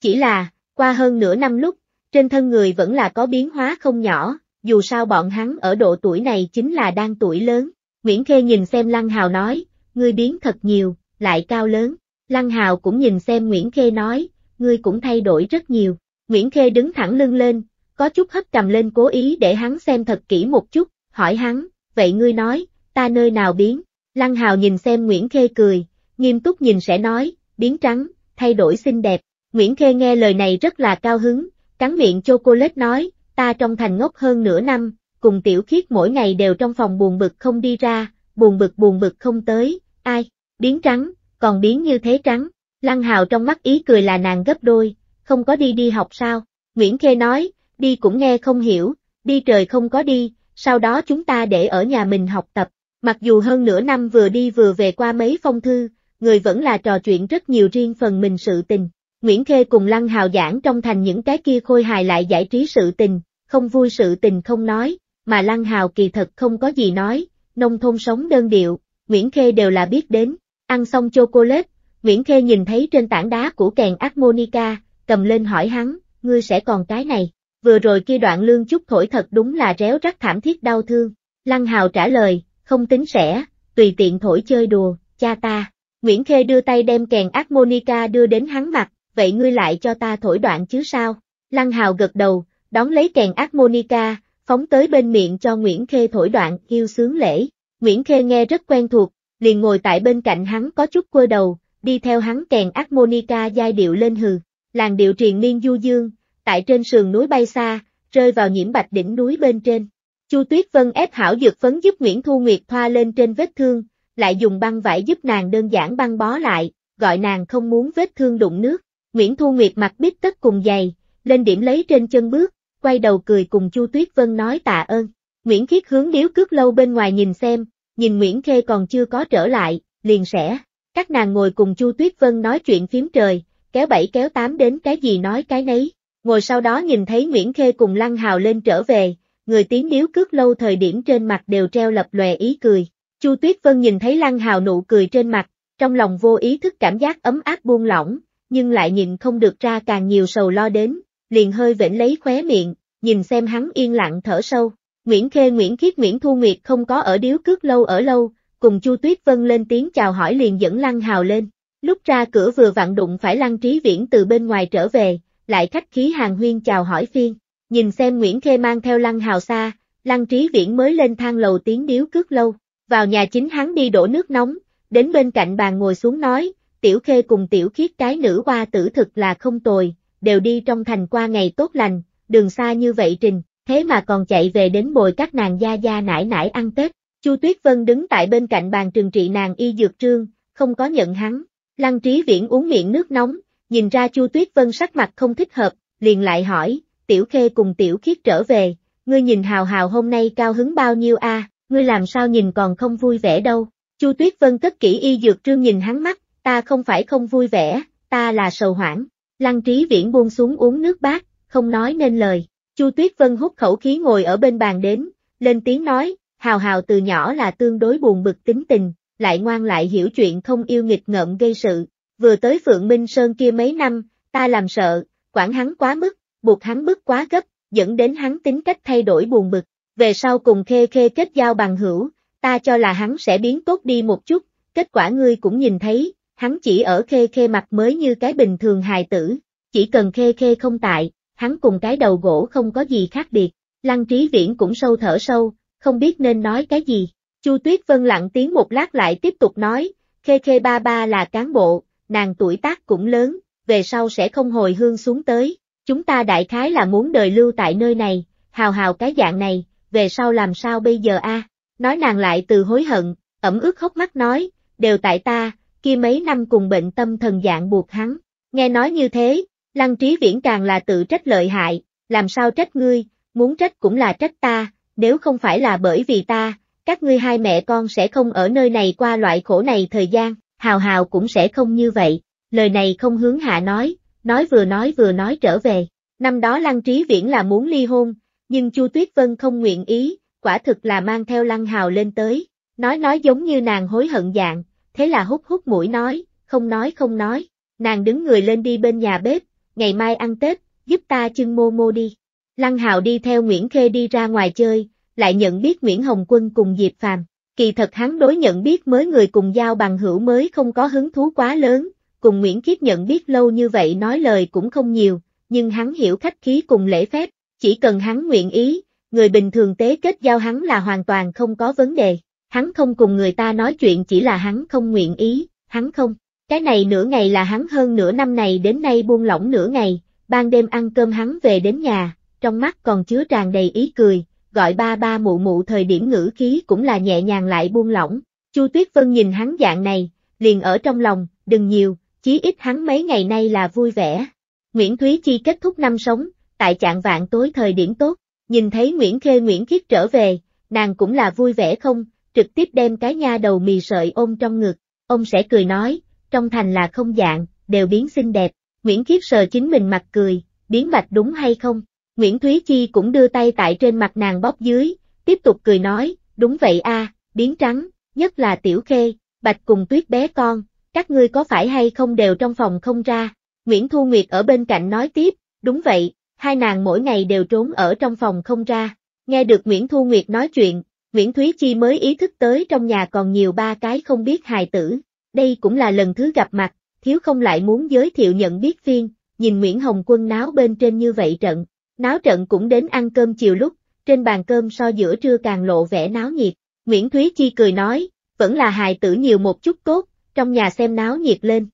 Speaker 1: Chỉ là, qua hơn nửa năm lúc, trên thân người vẫn là có biến hóa không nhỏ, dù sao bọn hắn ở độ tuổi này chính là đang tuổi lớn. Nguyễn Khê nhìn xem Lăng Hào nói, ngươi biến thật nhiều, lại cao lớn. Lăng Hào cũng nhìn xem Nguyễn Khê nói, ngươi cũng thay đổi rất nhiều. Nguyễn Khê đứng thẳng lưng lên, có chút hấp cầm lên cố ý để hắn xem thật kỹ một chút, hỏi hắn, vậy ngươi nói, ta nơi nào biến? Lăng Hào nhìn xem Nguyễn Khê cười, nghiêm túc nhìn sẽ nói, biến trắng, thay đổi xinh đẹp. Nguyễn Khê nghe lời này rất là cao hứng, cắn miệng chocolate nói, ta trong thành ngốc hơn nửa năm, cùng tiểu khiết mỗi ngày đều trong phòng buồn bực không đi ra, buồn bực buồn bực không tới, ai, biến trắng, còn biến như thế trắng. Lăng Hào trong mắt ý cười là nàng gấp đôi, không có đi đi học sao? Nguyễn Khê nói, đi cũng nghe không hiểu, đi trời không có đi, sau đó chúng ta để ở nhà mình học tập. Mặc dù hơn nửa năm vừa đi vừa về qua mấy phong thư, người vẫn là trò chuyện rất nhiều riêng phần mình sự tình, Nguyễn Khê cùng Lăng Hào giảng trong thành những cái kia khôi hài lại giải trí sự tình, không vui sự tình không nói, mà Lăng Hào kỳ thật không có gì nói, nông thôn sống đơn điệu, Nguyễn Khê đều là biết đến, ăn xong chocolate, Nguyễn Khê nhìn thấy trên tảng đá của kèn Armonica, cầm lên hỏi hắn, ngươi sẽ còn cái này, vừa rồi kia đoạn lương chút thổi thật đúng là réo rắc thảm thiết đau thương, Lăng Hào trả lời, không tính sẽ, tùy tiện thổi chơi đùa, cha ta, Nguyễn Khê đưa tay đem kèn Armonica đưa đến hắn mặt, vậy ngươi lại cho ta thổi đoạn chứ sao? Lăng Hào gật đầu, đón lấy kèn harmonica, phóng tới bên miệng cho Nguyễn Khê thổi đoạn yêu sướng lễ. Nguyễn Khê nghe rất quen thuộc, liền ngồi tại bên cạnh hắn có chút quơ đầu, đi theo hắn kèn harmonica giai điệu lên hừ. Làng điệu truyền miên du dương, tại trên sườn núi bay xa, rơi vào nhiễm bạch đỉnh núi bên trên. Chu Tuyết Vân ép hảo dược phấn giúp Nguyễn Thu Nguyệt thoa lên trên vết thương, lại dùng băng vải giúp nàng đơn giản băng bó lại, gọi nàng không muốn vết thương đụng nước. Nguyễn Thu Nguyệt mặt bít tất cùng giày, lên điểm lấy trên chân bước, quay đầu cười cùng Chu Tuyết Vân nói tạ ơn. Nguyễn Khiết hướng điếu cước lâu bên ngoài nhìn xem, nhìn Nguyễn Khê còn chưa có trở lại, liền sẽ. Các nàng ngồi cùng Chu Tuyết Vân nói chuyện phím trời, kéo bảy kéo tám đến cái gì nói cái nấy. Ngồi sau đó nhìn thấy Nguyễn Khê cùng Lăng Hào lên trở về, người tiếng điếu cước lâu thời điểm trên mặt đều treo lập lòe ý cười. Chu Tuyết Vân nhìn thấy Lăng Hào nụ cười trên mặt, trong lòng vô ý thức cảm giác ấm áp buông lỏng, nhưng lại nhìn không được ra càng nhiều sầu lo đến, liền hơi vểnh lấy khóe miệng, nhìn xem hắn yên lặng thở sâu. Nguyễn Khê Nguyễn Khiết Nguyễn Thu Nguyệt không có ở điếu cước lâu ở lâu, cùng Chu Tuyết Vân lên tiếng chào hỏi liền dẫn Lăng Hào lên. Lúc ra cửa vừa vặn đụng phải Lăng Trí Viễn từ bên ngoài trở về, lại khách khí hàng huyên chào hỏi phiên, nhìn xem Nguyễn Khê mang theo Lăng Hào xa, Lăng Trí Viễn mới lên thang lầu tiếng điếu cước lâu, vào nhà chính hắn đi đổ nước nóng, đến bên cạnh bàn ngồi xuống nói, tiểu khê cùng tiểu khiết cái nữ hoa tử thực là không tồi, đều đi trong thành qua ngày tốt lành, đường xa như vậy trình, thế mà còn chạy về đến bồi các nàng gia gia nải nải ăn Tết. Chu Tuyết Vân đứng tại bên cạnh bàn trừng trị nàng y dược trương, không có nhận hắn. Lăng Trí Viễn uống miệng nước nóng, nhìn ra Chu Tuyết Vân sắc mặt không thích hợp, liền lại hỏi, Tiểu Khê cùng Tiểu Khiết trở về, ngươi nhìn Hào Hào hôm nay cao hứng bao nhiêu a, ngươi làm sao nhìn còn không vui vẻ đâu. Chu Tuyết Vân cất kỹ y dược trương nhìn hắn mắt, ta không phải không vui vẻ, ta là sầu hoảng. Lăng trí viễn buông xuống uống nước bát, không nói nên lời. Chu Tuyết Vân hút khẩu khí ngồi ở bên bàn đến, lên tiếng nói, hào hào từ nhỏ là tương đối buồn bực tính tình, lại ngoan lại hiểu chuyện không yêu nghịch ngợm gây sự. Vừa tới Phượng Minh Sơn kia mấy năm, ta làm sợ, quản hắn quá mức, buộc hắn bức quá gấp, dẫn đến hắn tính cách thay đổi buồn bực. Về sau cùng khê khê kết giao bằng hữu, ta cho là hắn sẽ biến tốt đi một chút, kết quả ngươi cũng nhìn thấy, hắn chỉ ở khê khê mặt mới như cái bình thường hài tử, chỉ cần khê khê không tại, hắn cùng cái đầu gỗ không có gì khác biệt. Lăng trí viễn cũng sâu thở sâu, không biết nên nói cái gì. Chu Tuyết Vân lặng tiếng một lát lại tiếp tục nói, khê khê ba ba là cán bộ, nàng tuổi tác cũng lớn, về sau sẽ không hồi hương xuống tới. Chúng ta đại khái là muốn đời lưu tại nơi này, hào hào cái dạng này, về sau làm sao bây giờ a? Nói nàng lại từ hối hận, ẩm ướt khóc mắt nói, đều tại ta, kia mấy năm cùng bệnh tâm thần dạng buộc hắn. Nghe nói như thế, Lăng Trí Viễn càng là tự trách lợi hại, làm sao trách ngươi, muốn trách cũng là trách ta, nếu không phải là bởi vì ta, các ngươi hai mẹ con sẽ không ở nơi này qua loại khổ này thời gian, hào hào cũng sẽ không như vậy. Lời này không hướng hạ nói, nói vừa nói vừa nói trở về. Năm đó Lăng Trí Viễn là muốn ly hôn, nhưng Chu Tuyết Vân không nguyện ý, quả thực là mang theo Lăng Hào lên tới. Nói nói giống như nàng hối hận dạng, thế là hút hút mũi nói, không nói không nói, nàng đứng người lên đi bên nhà bếp, ngày mai ăn Tết, giúp ta chưng mô mô đi. Lăng Hạo đi theo Nguyễn Khê đi ra ngoài chơi, lại nhận biết Nguyễn Hồng Quân cùng Diệp Phàm. Kỳ thật hắn đối nhận biết mới người cùng giao bằng hữu mới không có hứng thú quá lớn, cùng Nguyễn kiếp nhận biết lâu như vậy nói lời cũng không nhiều, nhưng hắn hiểu khách khí cùng lễ phép, chỉ cần hắn nguyện ý, người bình thường tế kết giao hắn là hoàn toàn không có vấn đề hắn không cùng người ta nói chuyện chỉ là hắn không nguyện ý, hắn không. Cái này nửa ngày là hắn hơn nửa năm này đến nay buông lỏng nửa ngày, ban đêm ăn cơm hắn về đến nhà, trong mắt còn chứa tràn đầy ý cười, gọi ba ba mụ mụ thời điểm ngữ khí cũng là nhẹ nhàng lại buông lỏng. Chu Tuyết Vân nhìn hắn dạng này, liền ở trong lòng, đừng nhiều, chí ít hắn mấy ngày nay là vui vẻ. Nguyễn Thúy Chi kết thúc năm sống, tại trạng vạn tối thời điểm tốt, nhìn thấy Nguyễn Khê Nguyễn Khiết trở về, nàng cũng là vui vẻ không, trực tiếp đem cái nha đầu mì sợi ôm trong ngực, ông sẽ cười nói, trong thành là không dạng, đều biến xinh đẹp, Nguyễn Kiếp sờ chính mình mặt cười, biến bạch đúng hay không? Nguyễn Thúy Chi cũng đưa tay tại trên mặt nàng bóp dưới, tiếp tục cười nói, đúng vậy a, biến trắng, nhất là tiểu khê, bạch cùng tuyết bé con, các ngươi có phải hay không đều trong phòng không ra, Nguyễn Thu Nguyệt ở bên cạnh nói tiếp, đúng vậy, hai nàng mỗi ngày đều trốn ở trong phòng không ra, nghe được Nguyễn Thu Nguyệt nói chuyện, Nguyễn Thúy Chi mới ý thức tới trong nhà còn nhiều ba cái không biết hài tử, đây cũng là lần thứ gặp mặt, thiếu không lại muốn giới thiệu nhận biết phiên, nhìn Nguyễn Hồng Quân náo bên trên như vậy trận, náo trận cũng đến ăn cơm chiều lúc, trên bàn cơm so giữa trưa càng lộ vẻ náo nhiệt, Nguyễn Thúy Chi cười nói, vẫn là hài tử nhiều một chút tốt, trong nhà xem náo nhiệt lên.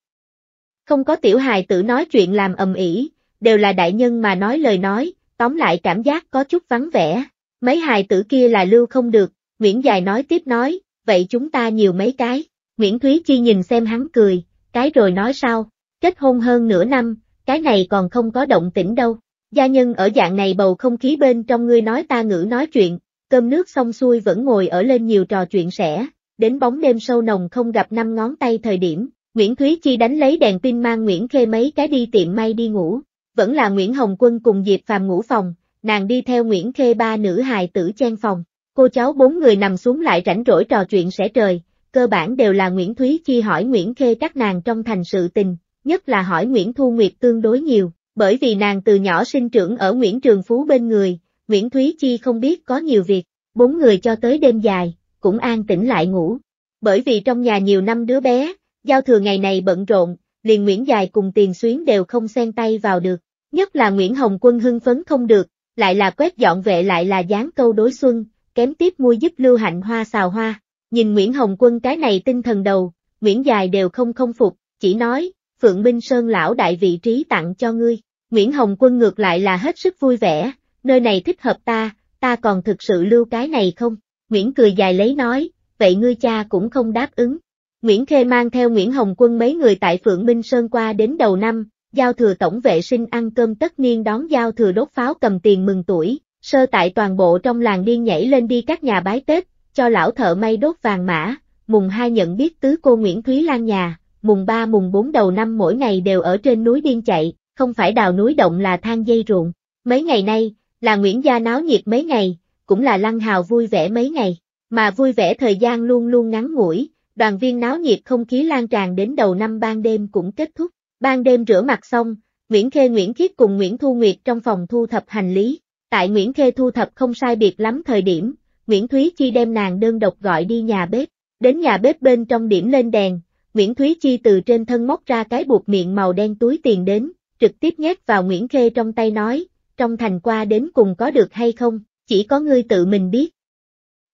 Speaker 1: Không có tiểu hài tử nói chuyện làm ầm ĩ, đều là đại nhân mà nói lời nói, tóm lại cảm giác có chút vắng vẻ. Mấy hài tử kia là lưu không được, Nguyễn Dài nói tiếp nói, vậy chúng ta nhiều mấy cái. Nguyễn Thúy Chi nhìn xem hắn cười, cái rồi nói sao, kết hôn hơn nửa năm, cái này còn không có động tĩnh đâu. Gia nhân ở dạng này bầu không khí bên trong ngươi nói ta ngữ nói chuyện, cơm nước xong xuôi vẫn ngồi ở lên nhiều trò chuyện sẻ, đến bóng đêm sâu nồng không gặp năm ngón tay thời điểm, Nguyễn Thúy Chi đánh lấy đèn pin mang Nguyễn Khê mấy cái đi tiệm may đi ngủ, vẫn là Nguyễn Hồng Quân cùng Diệp Phàm ngủ phòng, nàng đi theo Nguyễn Khê ba nữ hài tử chen phòng, cô cháu bốn người nằm xuống lại rảnh rỗi trò chuyện sẽ trời, cơ bản đều là Nguyễn Thúy Chi hỏi Nguyễn Khê các nàng trong thành sự tình, nhất là hỏi Nguyễn Thu Nguyệt tương đối nhiều, bởi vì nàng từ nhỏ sinh trưởng ở Nguyễn Trường Phú bên người, Nguyễn Thúy Chi không biết có nhiều việc, bốn người cho tới đêm dài, cũng an tĩnh lại ngủ. Bởi vì trong nhà nhiều năm đứa bé, giao thừa ngày này bận rộn, liền Nguyễn Dài cùng Tiền Xuyến đều không xen tay vào được, nhất là Nguyễn Hồng Quân hưng phấn không được, lại là quét dọn vệ lại là dán câu đối xuân, kém tiếp mua giúp Lưu Hạnh Hoa xào hoa. Nhìn Nguyễn Hồng Quân cái này tinh thần đầu, Nguyễn Dài đều không không phục, chỉ nói, Phượng Minh Sơn lão đại vị trí tặng cho ngươi. Nguyễn Hồng Quân ngược lại là hết sức vui vẻ, nơi này thích hợp ta, ta còn thực sự lưu cái này không? Nguyễn cười dài lấy nói, vậy ngươi cha cũng không đáp ứng. Nguyễn Khê mang theo Nguyễn Hồng Quân mấy người tại Phượng Minh Sơn qua đến đầu năm, giao thừa tổng vệ sinh ăn cơm tất niên đón giao thừa đốt pháo cầm tiền mừng tuổi, sơ tại toàn bộ trong làng điên nhảy lên đi các nhà bái Tết, cho lão thợ may đốt vàng mã, mùng 2 nhận biết tứ cô Nguyễn Thúy Lan nhà, mùng 3 mùng 4 đầu năm mỗi ngày đều ở trên núi điên chạy, không phải đào núi động là than dây ruộng. Mấy ngày nay, là Nguyễn Gia náo nhiệt mấy ngày, cũng là Lăng Hào vui vẻ mấy ngày, mà vui vẻ thời gian luôn luôn ngắn ngủi, đoàn viên náo nhiệt không khí lan tràn đến đầu năm ban đêm cũng kết thúc. Ban đêm rửa mặt xong, Nguyễn Khê Nguyễn Khiết cùng Nguyễn Thu Nguyệt trong phòng thu thập hành lý. Tại Nguyễn Khê thu thập không sai biệt lắm thời điểm, Nguyễn Thúy Chi đem nàng đơn độc gọi đi nhà bếp. Đến nhà bếp bên trong điểm lên đèn, Nguyễn Thúy Chi từ trên thân móc ra cái buộc miệng màu đen túi tiền đến, trực tiếp nhét vào Nguyễn Khê trong tay nói, trong thành qua đến cùng có được hay không, chỉ có ngươi tự mình biết.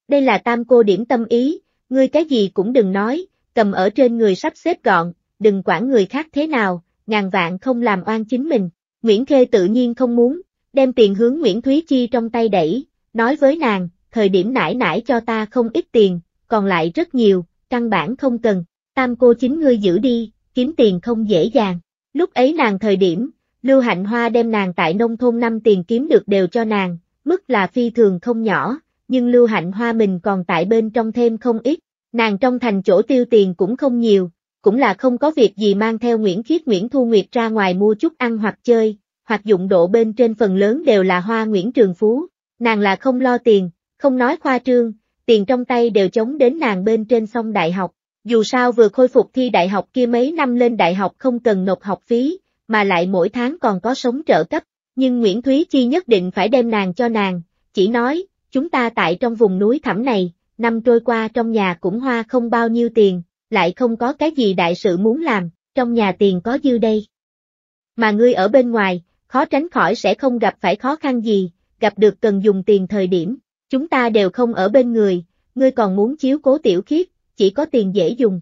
Speaker 1: Đây là tam cô điểm tâm ý, ngươi cái gì cũng đừng nói, cầm ở trên người sắp xếp gọn, đừng quản người khác thế nào, ngàn vạn không làm oan chính mình. Nguyễn Khê tự nhiên không muốn, đem tiền hướng Nguyễn Thúy Chi trong tay đẩy, nói với nàng, thời điểm nãy nãy cho ta không ít tiền, còn lại rất nhiều, căn bản không cần, tam cô chính ngươi giữ đi, kiếm tiền không dễ dàng. Lúc ấy nàng thời điểm, Lưu Hạnh Hoa đem nàng tại nông thôn năm tiền kiếm được đều cho nàng, mức là phi thường không nhỏ, nhưng Lưu Hạnh Hoa mình còn tại bên trong thêm không ít, nàng trong thành chỗ tiêu tiền cũng không nhiều, cũng là không có việc gì mang theo Nguyễn Khiết Nguyễn Thu Nguyệt ra ngoài mua chút ăn hoặc chơi, hoặc dụng độ bên trên phần lớn đều là hoa Nguyễn Trường Phú, nàng là không lo tiền, không nói khoa trương, tiền trong tay đều chống đến nàng bên trên xong đại học, dù sao vừa khôi phục thi đại học kia mấy năm lên đại học không cần nộp học phí, mà lại mỗi tháng còn có sống trợ cấp, nhưng Nguyễn Thúy Chi nhất định phải đem nàng cho nàng, chỉ nói, chúng ta tại trong vùng núi thẳm này, năm trôi qua trong nhà cũng hoa không bao nhiêu tiền, lại không có cái gì đại sự muốn làm, trong nhà tiền có dư đây. Mà ngươi ở bên ngoài, khó tránh khỏi sẽ không gặp phải khó khăn gì, gặp được cần dùng tiền thời điểm, chúng ta đều không ở bên người, ngươi còn muốn chiếu cố tiểu khiết, chỉ có tiền dễ dùng.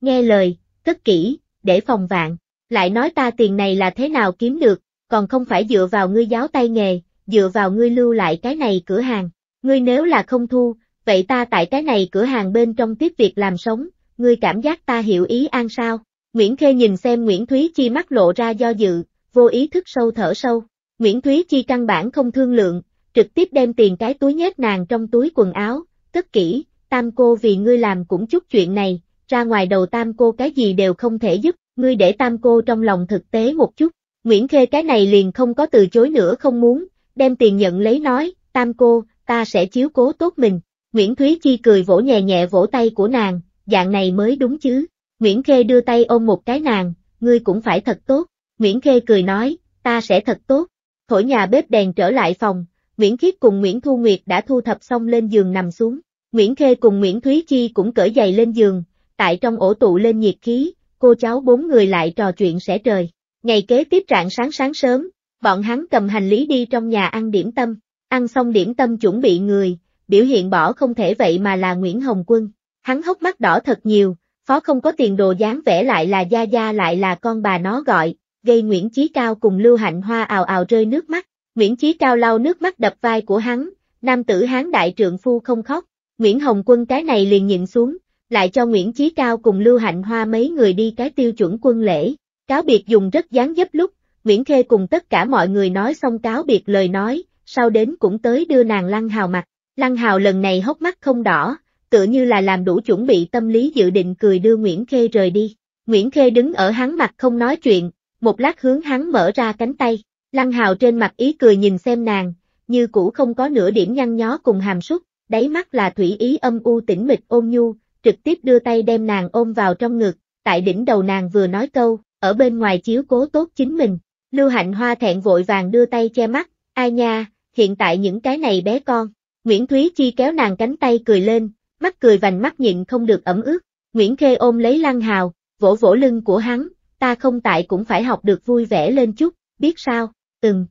Speaker 1: Nghe lời, cất kỹ, để phòng vạn, lại nói ta tiền này là thế nào kiếm được, còn không phải dựa vào ngươi giáo tay nghề, dựa vào ngươi lưu lại cái này cửa hàng, ngươi nếu là không thu, vậy ta tại cái này cửa hàng bên trong tiếp việc làm sống, ngươi cảm giác ta hiểu ý an sao? Nguyễn Khê nhìn xem Nguyễn Thúy Chi mắt lộ ra do dự, vô ý thức sâu thở sâu. Nguyễn Thúy Chi căn bản không thương lượng, trực tiếp đem tiền cái túi nhét nàng trong túi quần áo, cất kỹ, tam cô vì ngươi làm cũng chút chuyện này, ra ngoài đầu tam cô cái gì đều không thể giúp, ngươi để tam cô trong lòng thực tế một chút. Nguyễn Khê cái này liền không có từ chối nữa không muốn, đem tiền nhận lấy nói, tam cô, ta sẽ chiếu cố tốt mình. Nguyễn Thúy Chi cười vỗ nhẹ nhẹ vỗ tay của nàng, dạng này mới đúng chứ. Nguyễn Khê đưa tay ôm một cái nàng, ngươi cũng phải thật tốt. Nguyễn Khê cười nói, ta sẽ thật tốt. Thổi nhà bếp đèn trở lại phòng, Nguyễn Khiết cùng Nguyễn Thu Nguyệt đã thu thập xong lên giường nằm xuống. Nguyễn Khê cùng Nguyễn Thúy Chi cũng cởi giày lên giường, tại trong ổ tụ lên nhiệt khí, cô cháu bốn người lại trò chuyện sẽ trời. Ngày kế tiếp rạng sáng sáng sớm, bọn hắn cầm hành lý đi trong nhà ăn điểm tâm, ăn xong điểm tâm chuẩn bị người, biểu hiện bỏ không thể vậy mà là Nguyễn Hồng Quân. Hắn hốc mắt đỏ thật nhiều, phó không có tiền đồ dáng vẽ lại là Gia Gia lại là con bà nó gọi, gây Nguyễn Chí Cao cùng Lưu Hạnh Hoa ào ào rơi nước mắt. Nguyễn Chí Cao lau nước mắt đập vai của hắn, nam tử hán đại trượng phu không khóc, Nguyễn Hồng Quân cái này liền nhịn xuống, lại cho Nguyễn Chí Cao cùng Lưu Hạnh Hoa mấy người đi cái tiêu chuẩn quân lễ, cáo biệt dùng rất dáng dấp lúc, Nguyễn Khê cùng tất cả mọi người nói xong cáo biệt lời nói, sau đến cũng tới đưa nàng Lăng Hào mặt, Lăng Hào lần này hốc mắt không đỏ, tựa như là làm đủ chuẩn bị tâm lý dự định cười đưa Nguyễn Khê rời đi. Nguyễn Khê đứng ở hắn mặt không nói chuyện, một lát hướng hắn mở ra cánh tay, Lăng Hào trên mặt ý cười nhìn xem nàng, như cũ không có nửa điểm nhăn nhó cùng hàm súc, đáy mắt là thủy ý âm u tĩnh mịch ôm nhu, trực tiếp đưa tay đem nàng ôm vào trong ngực, tại đỉnh đầu nàng vừa nói câu, ở bên ngoài chiếu cố tốt chính mình, Lưu Hạnh Hoa thẹn vội vàng đưa tay che mắt, ai nha, hiện tại những cái này bé con, Nguyễn Thúy Chi kéo nàng cánh tay cười lên, mắt cười vành mắt nhịn không được ẩm ướt, Nguyễn Khê ôm lấy Lăng Hào, vỗ vỗ lưng của hắn, ta không tại cũng phải học được vui vẻ lên chút, biết sao, từng.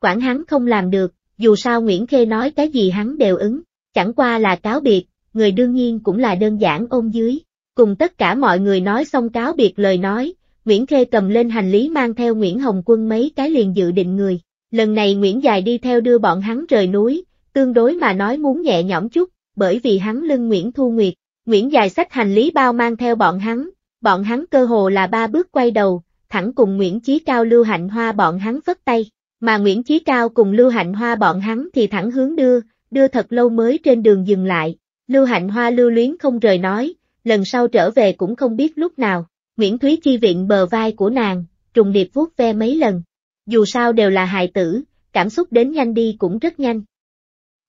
Speaker 1: Quản hắn không làm được, dù sao Nguyễn Khê nói cái gì hắn đều ứng, chẳng qua là cáo biệt, người đương nhiên cũng là đơn giản ôm dưới. Cùng tất cả mọi người nói xong cáo biệt lời nói, Nguyễn Khê cầm lên hành lý mang theo Nguyễn Hồng Quân mấy cái liền dự định người. Lần này Nguyễn Dài đi theo đưa bọn hắn rời núi, tương đối mà nói muốn nhẹ nhõm chút, bởi vì hắn lưng Nguyễn Thu Nguyệt, Nguyễn dài sách hành lý bao mang theo bọn hắn, bọn hắn cơ hồ là ba bước quay đầu, thẳng cùng Nguyễn Chí Cao Lưu Hạnh Hoa bọn hắn vất tay, mà Nguyễn Chí Cao cùng Lưu Hạnh Hoa bọn hắn thì thẳng hướng đưa, đưa thật lâu mới trên đường dừng lại, Lưu Hạnh Hoa lưu luyến không rời nói, lần sau trở về cũng không biết lúc nào, Nguyễn Thúy Chi viện bờ vai của nàng, trùng điệp vuốt ve mấy lần, dù sao đều là hài tử, cảm xúc đến nhanh đi cũng rất nhanh.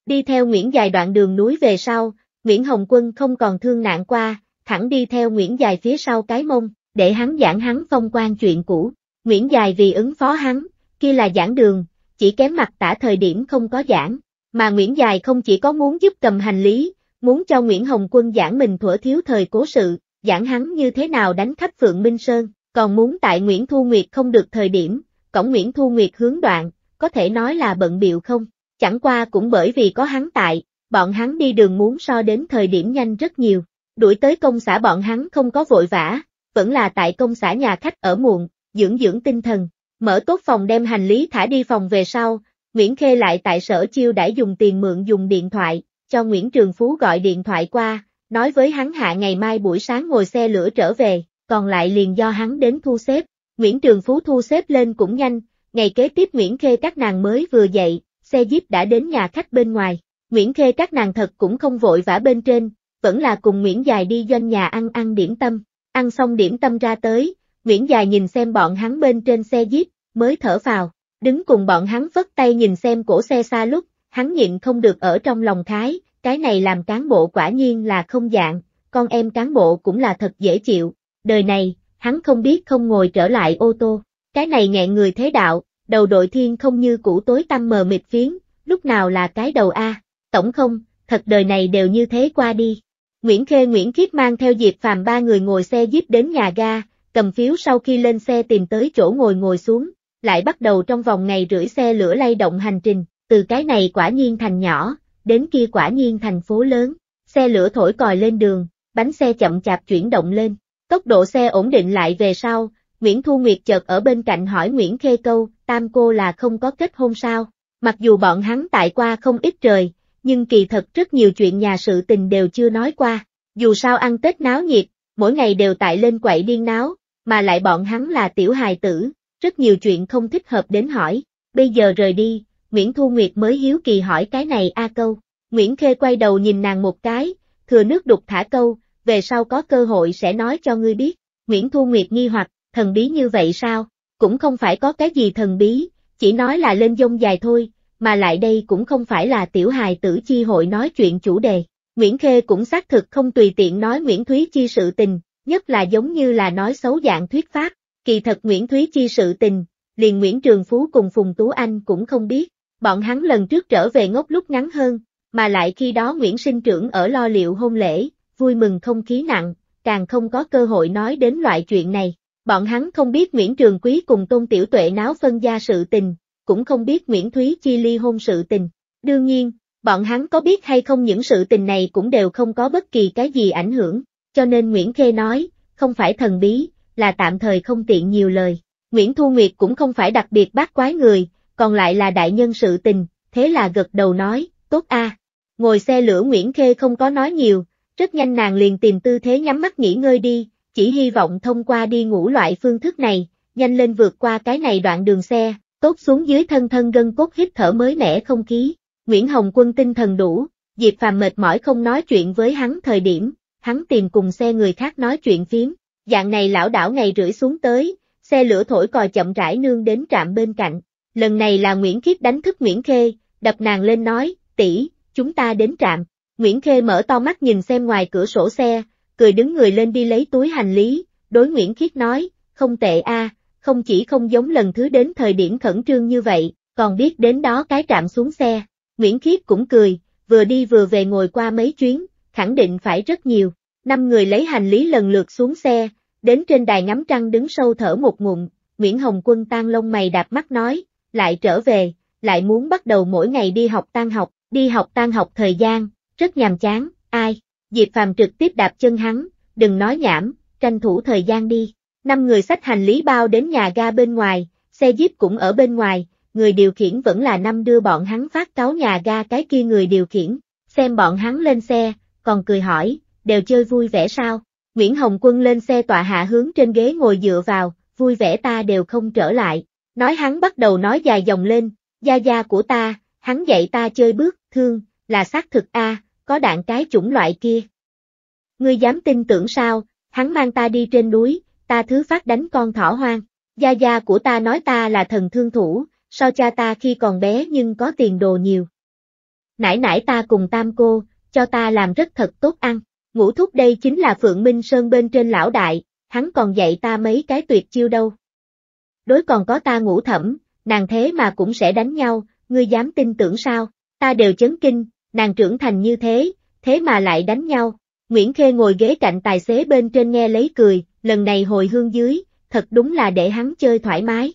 Speaker 1: Đi theo Nguyễn Dài đoạn đường núi về sau, Nguyễn Hồng Quân không còn thương nạn qua, thẳng đi theo Nguyễn Dài phía sau cái mông, để hắn giảng hắn phong quan chuyện cũ. Nguyễn Dài vì ứng phó hắn, kia là giảng đường, chỉ kém mặt tả thời điểm không có giảng, mà Nguyễn Dài không chỉ có muốn giúp cầm hành lý, muốn cho Nguyễn Hồng Quân giảng mình thuở thiếu thời cố sự, giảng hắn như thế nào đánh khách Phượng Minh Sơn, còn muốn tại Nguyễn Thu Nguyệt không được thời điểm, cổng Nguyễn Thu Nguyệt hướng đoạn, có thể nói là bận biệu không? Chẳng qua cũng bởi vì có hắn tại, bọn hắn đi đường muốn so đến thời điểm nhanh rất nhiều. Đuổi tới công xã bọn hắn không có vội vã, vẫn là tại công xã nhà khách ở muộn, dưỡng dưỡng tinh thần, mở tốt phòng đem hành lý thả đi phòng về sau, Nguyễn Khê lại tại sở chiêu đã dùng tiền mượn dùng điện thoại, cho Nguyễn Trường Phú gọi điện thoại qua, nói với hắn hạ ngày mai buổi sáng ngồi xe lửa trở về, còn lại liền do hắn đến thu xếp. Nguyễn Trường Phú thu xếp lên cũng nhanh, ngày kế tiếp Nguyễn Khê các nàng mới vừa dậy, xe jeep đã đến nhà khách bên ngoài. Nguyễn Khê các nàng thật cũng không vội vã bên trên, vẫn là cùng Nguyễn Dài đi doanh nhà ăn ăn điểm tâm. Ăn xong điểm tâm ra tới, Nguyễn Dài nhìn xem bọn hắn bên trên xe jeep, mới thở vào, đứng cùng bọn hắn vất tay nhìn xem cổ xe xa lúc, hắn nhịn không được ở trong lòng khái, cái này làm cán bộ quả nhiên là không dạng, con em cán bộ cũng là thật dễ chịu, đời này, hắn không biết không ngồi trở lại ô tô, cái này nghẹn người thế đạo, đầu đội thiên không như cũ tối tăm mờ mịt phiến, lúc nào là cái đầu A, tổng không, thật đời này đều như thế qua đi. Nguyễn Khê Nguyễn Khiết mang theo Diệp Phàm ba người ngồi xe jeep đến nhà ga, cầm phiếu sau khi lên xe tìm tới chỗ ngồi ngồi xuống, lại bắt đầu trong vòng ngày rưỡi xe lửa lay động hành trình, từ cái này quả nhiên thành nhỏ, đến kia quả nhiên thành phố lớn, xe lửa thổi còi lên đường, bánh xe chậm chạp chuyển động lên, tốc độ xe ổn định lại về sau, Nguyễn Thu Nguyệt chợt ở bên cạnh hỏi Nguyễn Khê câu, tam cô là không có kết hôn sao? Mặc dù bọn hắn tại qua không ít trời, nhưng kỳ thật rất nhiều chuyện nhà sự tình đều chưa nói qua. Dù sao ăn Tết náo nhiệt, mỗi ngày đều tại lên quậy điên náo, mà lại bọn hắn là tiểu hài tử, rất nhiều chuyện không thích hợp đến hỏi. Bây giờ rời đi, Nguyễn Thu Nguyệt mới hiếu kỳ hỏi cái này a câu. Nguyễn Khê quay đầu nhìn nàng một cái, thừa nước đục thả câu, về sau có cơ hội sẽ nói cho ngươi biết. Nguyễn Thu Nguyệt nghi hoặc, thần bí như vậy sao, cũng không phải có cái gì thần bí, chỉ nói là lên dông dài thôi, mà lại đây cũng không phải là tiểu hài tử chi hội nói chuyện chủ đề. Nguyễn Khê cũng xác thực không tùy tiện nói Nguyễn Thúy Chi sự tình, nhất là giống như là nói xấu dạng thuyết pháp, kỳ thật Nguyễn Thúy Chi sự tình, liền Nguyễn Trường Phú cùng Phùng Tú Anh cũng không biết, bọn hắn lần trước trở về ngốc lúc ngắn hơn, mà lại khi đó Nguyễn Sinh Trưởng ở lo liệu hôn lễ, vui mừng không khí nặng, càng không có cơ hội nói đến loại chuyện này. Bọn hắn không biết Nguyễn Trường Quý cùng Tôn Tiểu Tuệ náo phân gia sự tình, cũng không biết Nguyễn Thúy Chi ly hôn sự tình. Đương nhiên, bọn hắn có biết hay không những sự tình này cũng đều không có bất kỳ cái gì ảnh hưởng, cho nên Nguyễn Khê nói, không phải thần bí, là tạm thời không tiện nhiều lời. Nguyễn Thu Nguyệt cũng không phải đặc biệt bác quái người, còn lại là đại nhân sự tình, thế là gật đầu nói, tốt a. Ngồi xe lửa Nguyễn Khê không có nói nhiều, rất nhanh nàng liền tìm tư thế nhắm mắt nghỉ ngơi đi, chỉ hy vọng thông qua đi ngủ loại phương thức này, nhanh lên vượt qua cái này đoạn đường xe, tốt xuống dưới thân thân gân cốt hít thở mới mẻ không khí. Nguyễn Hồng Quân tinh thần đủ, Diệp Phàm mệt mỏi không nói chuyện với hắn thời điểm, hắn tìm cùng xe người khác nói chuyện phiếm, dạng này lão đảo ngày rưỡi xuống tới, xe lửa thổi còi chậm rãi nương đến trạm bên cạnh, lần này là Nguyễn Khiết đánh thức Nguyễn Khê, đập nàng lên nói, tỷ, chúng ta đến trạm. Nguyễn Khê mở to mắt nhìn xem ngoài cửa sổ xe, cười đứng người lên đi lấy túi hành lý, đối Nguyễn Khiết nói, không tệ a, không chỉ không giống lần thứ đến thời điểm khẩn trương như vậy, còn biết đến đó cái trạm xuống xe. Nguyễn Khiết cũng cười, vừa đi vừa về ngồi qua mấy chuyến, khẳng định phải rất nhiều. Năm người lấy hành lý lần lượt xuống xe, đến trên đài ngắm trăng đứng sâu thở một ngụm, Nguyễn Hồng Quân tan lông mày đạp mắt nói, lại trở về, lại muốn bắt đầu mỗi ngày đi học tan học, đi học tan học thời gian, rất nhàm chán, ai? Diệp Phàm trực tiếp đạp chân hắn, đừng nói nhảm, tranh thủ thời gian đi. Năm người xách hành lý bao đến nhà ga bên ngoài, xe jeep cũng ở bên ngoài, người điều khiển vẫn là năm đưa bọn hắn phát cáo nhà ga cái kia người điều khiển, xem bọn hắn lên xe, còn cười hỏi, đều chơi vui vẻ sao? Nguyễn Hồng Quân lên xe tọa hạ hướng trên ghế ngồi dựa vào, vui vẻ ta đều không trở lại. Nói hắn bắt đầu nói dài dòng lên, gia gia của ta, hắn dạy ta chơi bước, thương, là xác thực a, có đạn cái chủng loại kia. Ngươi dám tin tưởng sao, hắn mang ta đi trên núi, ta thứ phát đánh con thỏ hoang. Gia gia của ta nói ta là thần thương thủ, so cha ta khi còn bé nhưng có tiền đồ nhiều. Nãy nãy ta cùng tam cô, cho ta làm rất thật tốt ăn. Ngũ thúc đây chính là Phượng Minh Sơn bên trên lão đại, hắn còn dạy ta mấy cái tuyệt chiêu đâu. Đối còn có ta ngũ thẩm, nàng thế mà cũng sẽ đánh nhau, ngươi dám tin tưởng sao, ta đều chấn kinh, nàng trưởng thành như thế, thế mà lại đánh nhau. Nguyễn Khê ngồi ghế cạnh tài xế bên trên nghe lấy cười, lần này hồi hương dưới, thật đúng là để hắn chơi thoải mái.